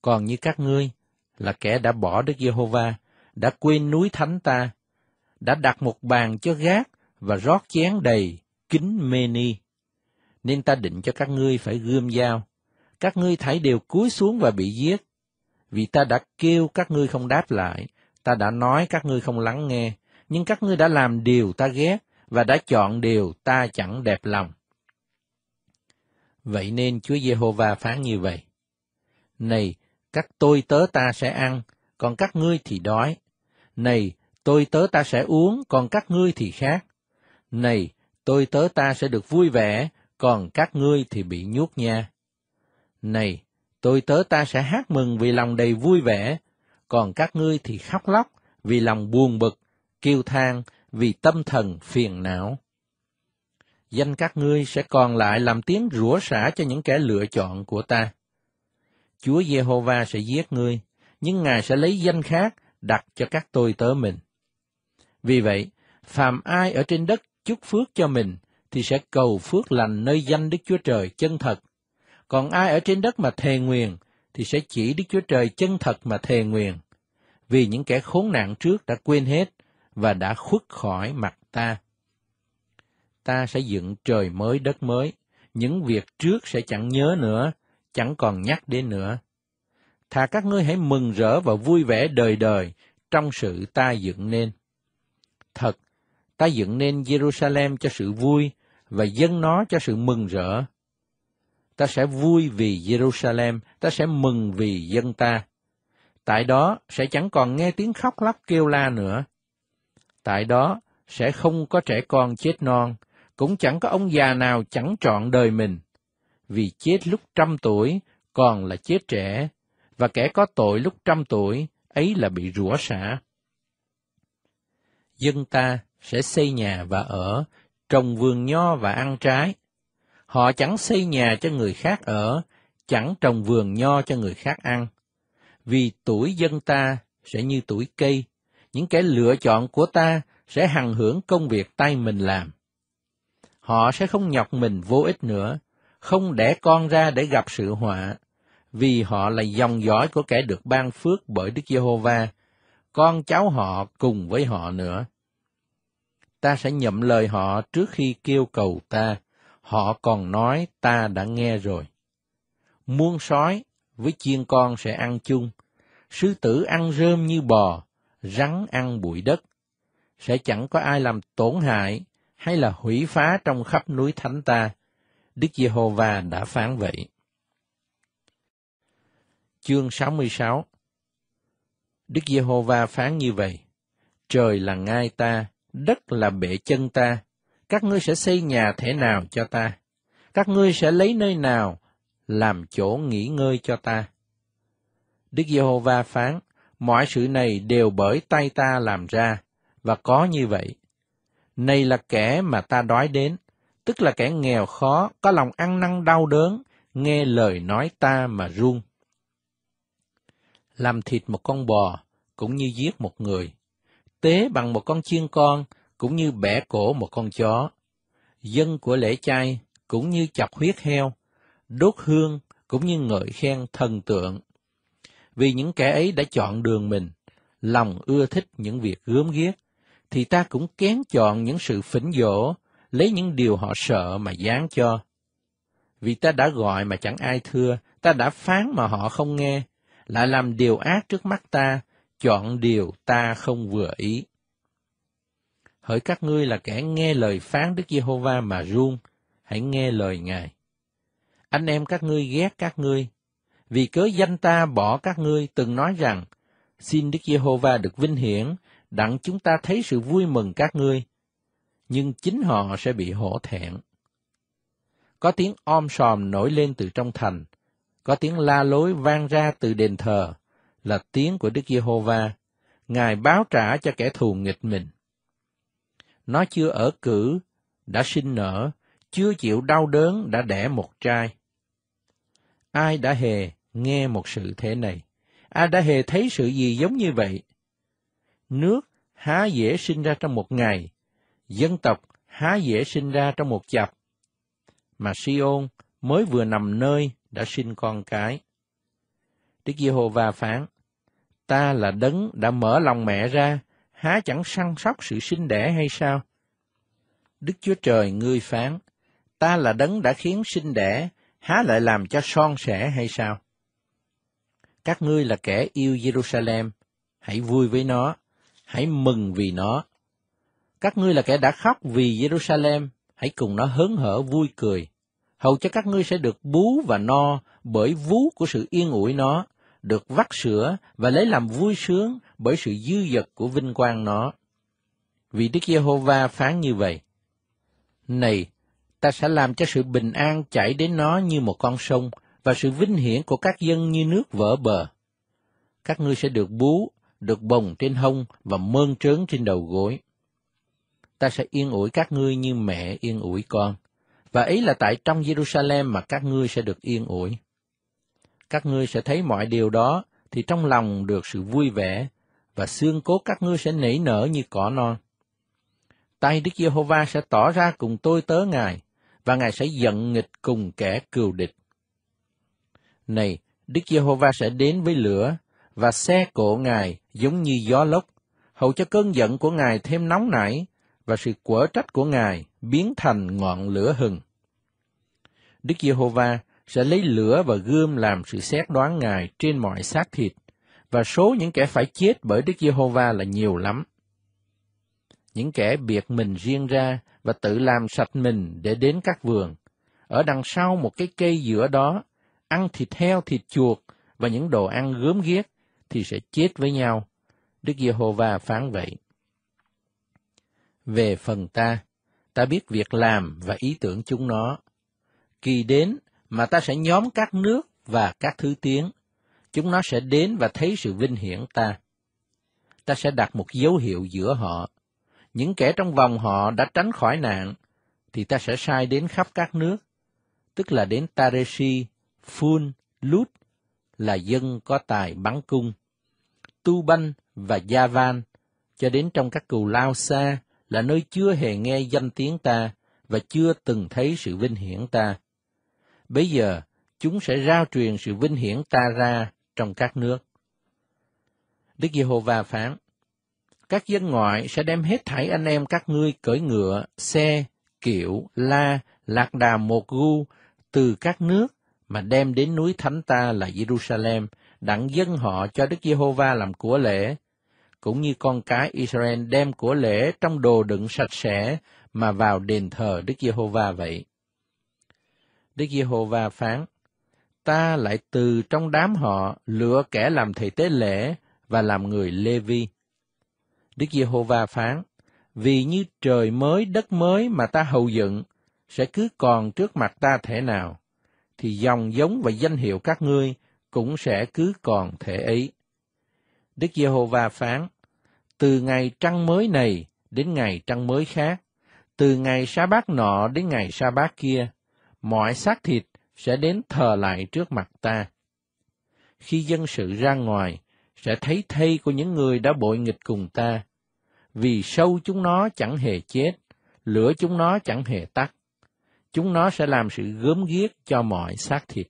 Còn như các ngươi, là kẻ đã bỏ Đức Giê-hô-va, đã quên núi thánh ta, đã đặt một bàn cho gác và rót chén đầy kính mê-ni. Nên ta định cho các ngươi phải gươm dao, các ngươi thảy đều cúi xuống và bị giết. Vì ta đã kêu các ngươi không đáp lại, ta đã nói các ngươi không lắng nghe, nhưng các ngươi đã làm điều ta ghét và đã chọn điều ta chẳng đẹp lòng. Vậy nên Chúa Giê-hô-va phán như vậy. Này, các tôi tớ ta sẽ ăn, còn các ngươi thì đói. Này, tôi tớ ta sẽ uống, còn các ngươi thì khác. Này, tôi tớ ta sẽ được vui vẻ, còn các ngươi thì bị nhốt nha. Này, tôi tớ ta sẽ hát mừng vì lòng đầy vui vẻ, còn các ngươi thì khóc lóc vì lòng buồn bực, kêu than vì tâm thần phiền não. Danh các ngươi sẽ còn lại làm tiếng rủa xả cho những kẻ lựa chọn của ta. Chúa Giê-hô-va sẽ giết ngươi, nhưng Ngài sẽ lấy danh khác đặt cho các tôi tớ mình. Vì vậy, phàm ai ở trên đất chúc phước cho mình, thì sẽ cầu phước lành nơi danh Đức Chúa Trời chân thật. Còn ai ở trên đất mà thề nguyền, thì sẽ chỉ Đức Chúa Trời chân thật mà thề nguyền. Vì những kẻ khốn nạn trước đã quên hết và đã khuất khỏi mặt ta. Ta sẽ dựng trời mới đất mới, những việc trước sẽ chẳng nhớ nữa, chẳng còn nhắc đến nữa. Thà các ngươi hãy mừng rỡ và vui vẻ đời đời trong sự ta dựng nên. Thật, ta dựng nên Jerusalem cho sự vui và dân nó cho sự mừng rỡ. Ta sẽ vui vì Jerusalem, ta sẽ mừng vì dân ta. Tại đó sẽ chẳng còn nghe tiếng khóc lóc kêu la nữa. Tại đó sẽ không có trẻ con chết non, cũng chẳng có ông già nào chẳng trọn đời mình vì chết lúc trăm tuổi còn là chết trẻ, và kẻ có tội lúc trăm tuổi ấy là bị rủa xả. Dân ta sẽ xây nhà và ở, trồng vườn nho và ăn trái. Họ chẳng xây nhà cho người khác ở, chẳng trồng vườn nho cho người khác ăn. Vì tuổi dân ta sẽ như tuổi cây, những kẻ lựa chọn của ta sẽ hằng hưởng công việc tay mình làm. Họ sẽ không nhọc mình vô ích nữa, không đẻ con ra để gặp sự họa, vì họ là dòng dõi của kẻ được ban phước bởi Đức Giê-hô-va, con cháu họ cùng với họ nữa. Ta sẽ nhậm lời họ trước khi kêu cầu ta, họ còn nói ta đã nghe rồi. Muôn sói với chiên con sẽ ăn chung, sư tử ăn rơm như bò, rắn ăn bụi đất. Sẽ chẳng có ai làm tổn hại hay là hủy phá trong khắp núi thánh ta, Đức Giê-hô-va đã phán vậy. Chương 66 Đức Giê-hô-va phán như vậy: Trời là ngai ta, đất là bệ chân ta, các ngươi sẽ xây nhà thể nào cho ta? Các ngươi sẽ lấy nơi nào làm chỗ nghỉ ngơi cho ta? Đức Giê-hô-va phán: Mọi sự này đều bởi tay ta làm ra, và có như vậy. Này là kẻ mà ta đói đến, tức là kẻ nghèo khó, có lòng ăn năn đau đớn, nghe lời nói ta mà run. Làm thịt một con bò cũng như giết một người, tế bằng một con chiên con cũng như bẻ cổ một con chó, dân của lễ chay cũng như chọc huyết heo, đốt hương cũng như ngợi khen thần tượng. Vì những kẻ ấy đã chọn đường mình, lòng ưa thích những việc gớm ghiếc, thì ta cũng kén chọn những sự phỉnh dỗ, lấy những điều họ sợ mà dán cho. Vì ta đã gọi mà chẳng ai thưa, ta đã phán mà họ không nghe, lại làm điều ác trước mắt ta, chọn điều ta không vừa ý. Hỡi các ngươi là kẻ nghe lời phán Đức Giê-hô-va mà run, hãy nghe lời Ngài. Anh em các ngươi ghét các ngươi, vì cớ danh ta bỏ các ngươi từng nói rằng, xin Đức Giê-hô-va được vinh hiển, đặng chúng ta thấy sự vui mừng các ngươi, nhưng chính họ sẽ bị hổ thẹn. Có tiếng om sòm nổi lên từ trong thành, có tiếng la lối vang ra từ đền thờ, là tiếng của Đức Giê-hô-va, Ngài báo trả cho kẻ thù nghịch mình. Nó chưa ở cử, đã sinh nở, chưa chịu đau đớn đã đẻ một trai. Ai đã hề nghe một sự thế này? Ai đã hề thấy sự gì giống như vậy? Nước há dễ sinh ra trong một ngày, dân tộc há dễ sinh ra trong một chập, mà Siôn mới vừa nằm nơi đã sinh con cái. Đức Giê-hô-va phán, ta là đấng đã mở lòng mẹ ra, há chẳng săn sóc sự sinh đẻ hay sao? Đức Chúa Trời ngươi phán, ta là đấng đã khiến sinh đẻ, há lại làm cho son sẻ hay sao? Các ngươi là kẻ yêu Jerusalem, hãy vui với nó, hãy mừng vì nó, các ngươi là kẻ đã khóc vì Jerusalem, hãy cùng nó hớn hở vui cười. Hầu cho các ngươi sẽ được bú và no bởi vú của sự yên ủi nó, được vắt sữa và lấy làm vui sướng bởi sự dư dật của vinh quang nó. Vì Đức Giê-hô-va phán như vậy. Này, ta sẽ làm cho sự bình an chảy đến nó như một con sông, và sự vinh hiển của các dân như nước vỡ bờ. Các ngươi sẽ được bú, được bồng trên hông và mơn trớn trên đầu gối ta sẽ yên ủi các ngươi như mẹ yên ủi con. Và ý là tại trong Jerusalem mà các ngươi sẽ được yên ủi. Các ngươi sẽ thấy mọi điều đó, thì trong lòng được sự vui vẻ, và xương cốt các ngươi sẽ nảy nở như cỏ non. Tay Đức Giê-hô-va sẽ tỏ ra cùng tôi tớ Ngài, và Ngài sẽ giận nghịch cùng kẻ cừu địch. Này, Đức Giê-hô-va sẽ đến với lửa, và xe cộ Ngài giống như gió lốc, hầu cho cơn giận của Ngài thêm nóng nảy, và sự quở trách của Ngài biến thành ngọn lửa hừng. Đức Giê-hô-va sẽ lấy lửa và gươm làm sự xét đoán Ngài trên mọi xác thịt, và số những kẻ phải chết bởi Đức Giê-hô-va là nhiều lắm. Những kẻ biệt mình riêng ra và tự làm sạch mình để đến các vườn, ở đằng sau một cái cây giữa đó, ăn thịt heo, thịt chuột và những đồ ăn gớm ghiếc thì sẽ chết với nhau. Đức Giê-hô-va phán vậy về phần ta ta biết việc làm và ý tưởng chúng nó kỳ đến mà ta sẽ nhóm các nước và các thứ tiếng chúng nó sẽ đến và thấy sự vinh hiển ta ta sẽ đặt một dấu hiệu giữa họ những kẻ trong vòng họ đã tránh khỏi nạn thì ta sẽ sai đến khắp các nước tức là đến Taresi, phun lut là dân có tài bắn cung tu banh và gia van cho đến trong các cù lao xa là nơi chưa hề nghe danh tiếng ta và chưa từng thấy sự vinh hiển ta. Bây giờ, chúng sẽ rao truyền sự vinh hiển ta ra trong các nước. Đức Giê-hô-va phán, các dân ngoại sẽ đem hết thảy anh em các ngươi cởi ngựa, xe, kiệu, la, lạc đà một gu từ các nước mà đem đến núi thánh ta là Jerusalem, đặng dân họ cho Đức Giê-hô-va làm của lễ, cũng như con cái Israel đem của lễ trong đồ đựng sạch sẽ mà vào đền thờ Đức Giê-hô-va vậy. Đức Giê-hô-va phán, ta lại từ trong đám họ lựa kẻ làm thầy tế lễ và làm người Lê Vi. Đức Giê-hô-va phán, vì như trời mới đất mới mà ta hầu dựng sẽ cứ còn trước mặt ta thể nào, thì dòng giống và danh hiệu các ngươi cũng sẽ cứ còn thể ấy. Đức Giê-hô-va phán, từ ngày trăng mới này đến ngày trăng mới khác, từ ngày sa bát nọ đến ngày sa bát kia, mọi xác thịt sẽ đến thờ lại trước mặt ta. Khi dân sự ra ngoài, sẽ thấy thây của những người đã bội nghịch cùng ta, vì sâu chúng nó chẳng hề chết, lửa chúng nó chẳng hề tắt. Chúng nó sẽ làm sự gớm ghiếc cho mọi xác thịt.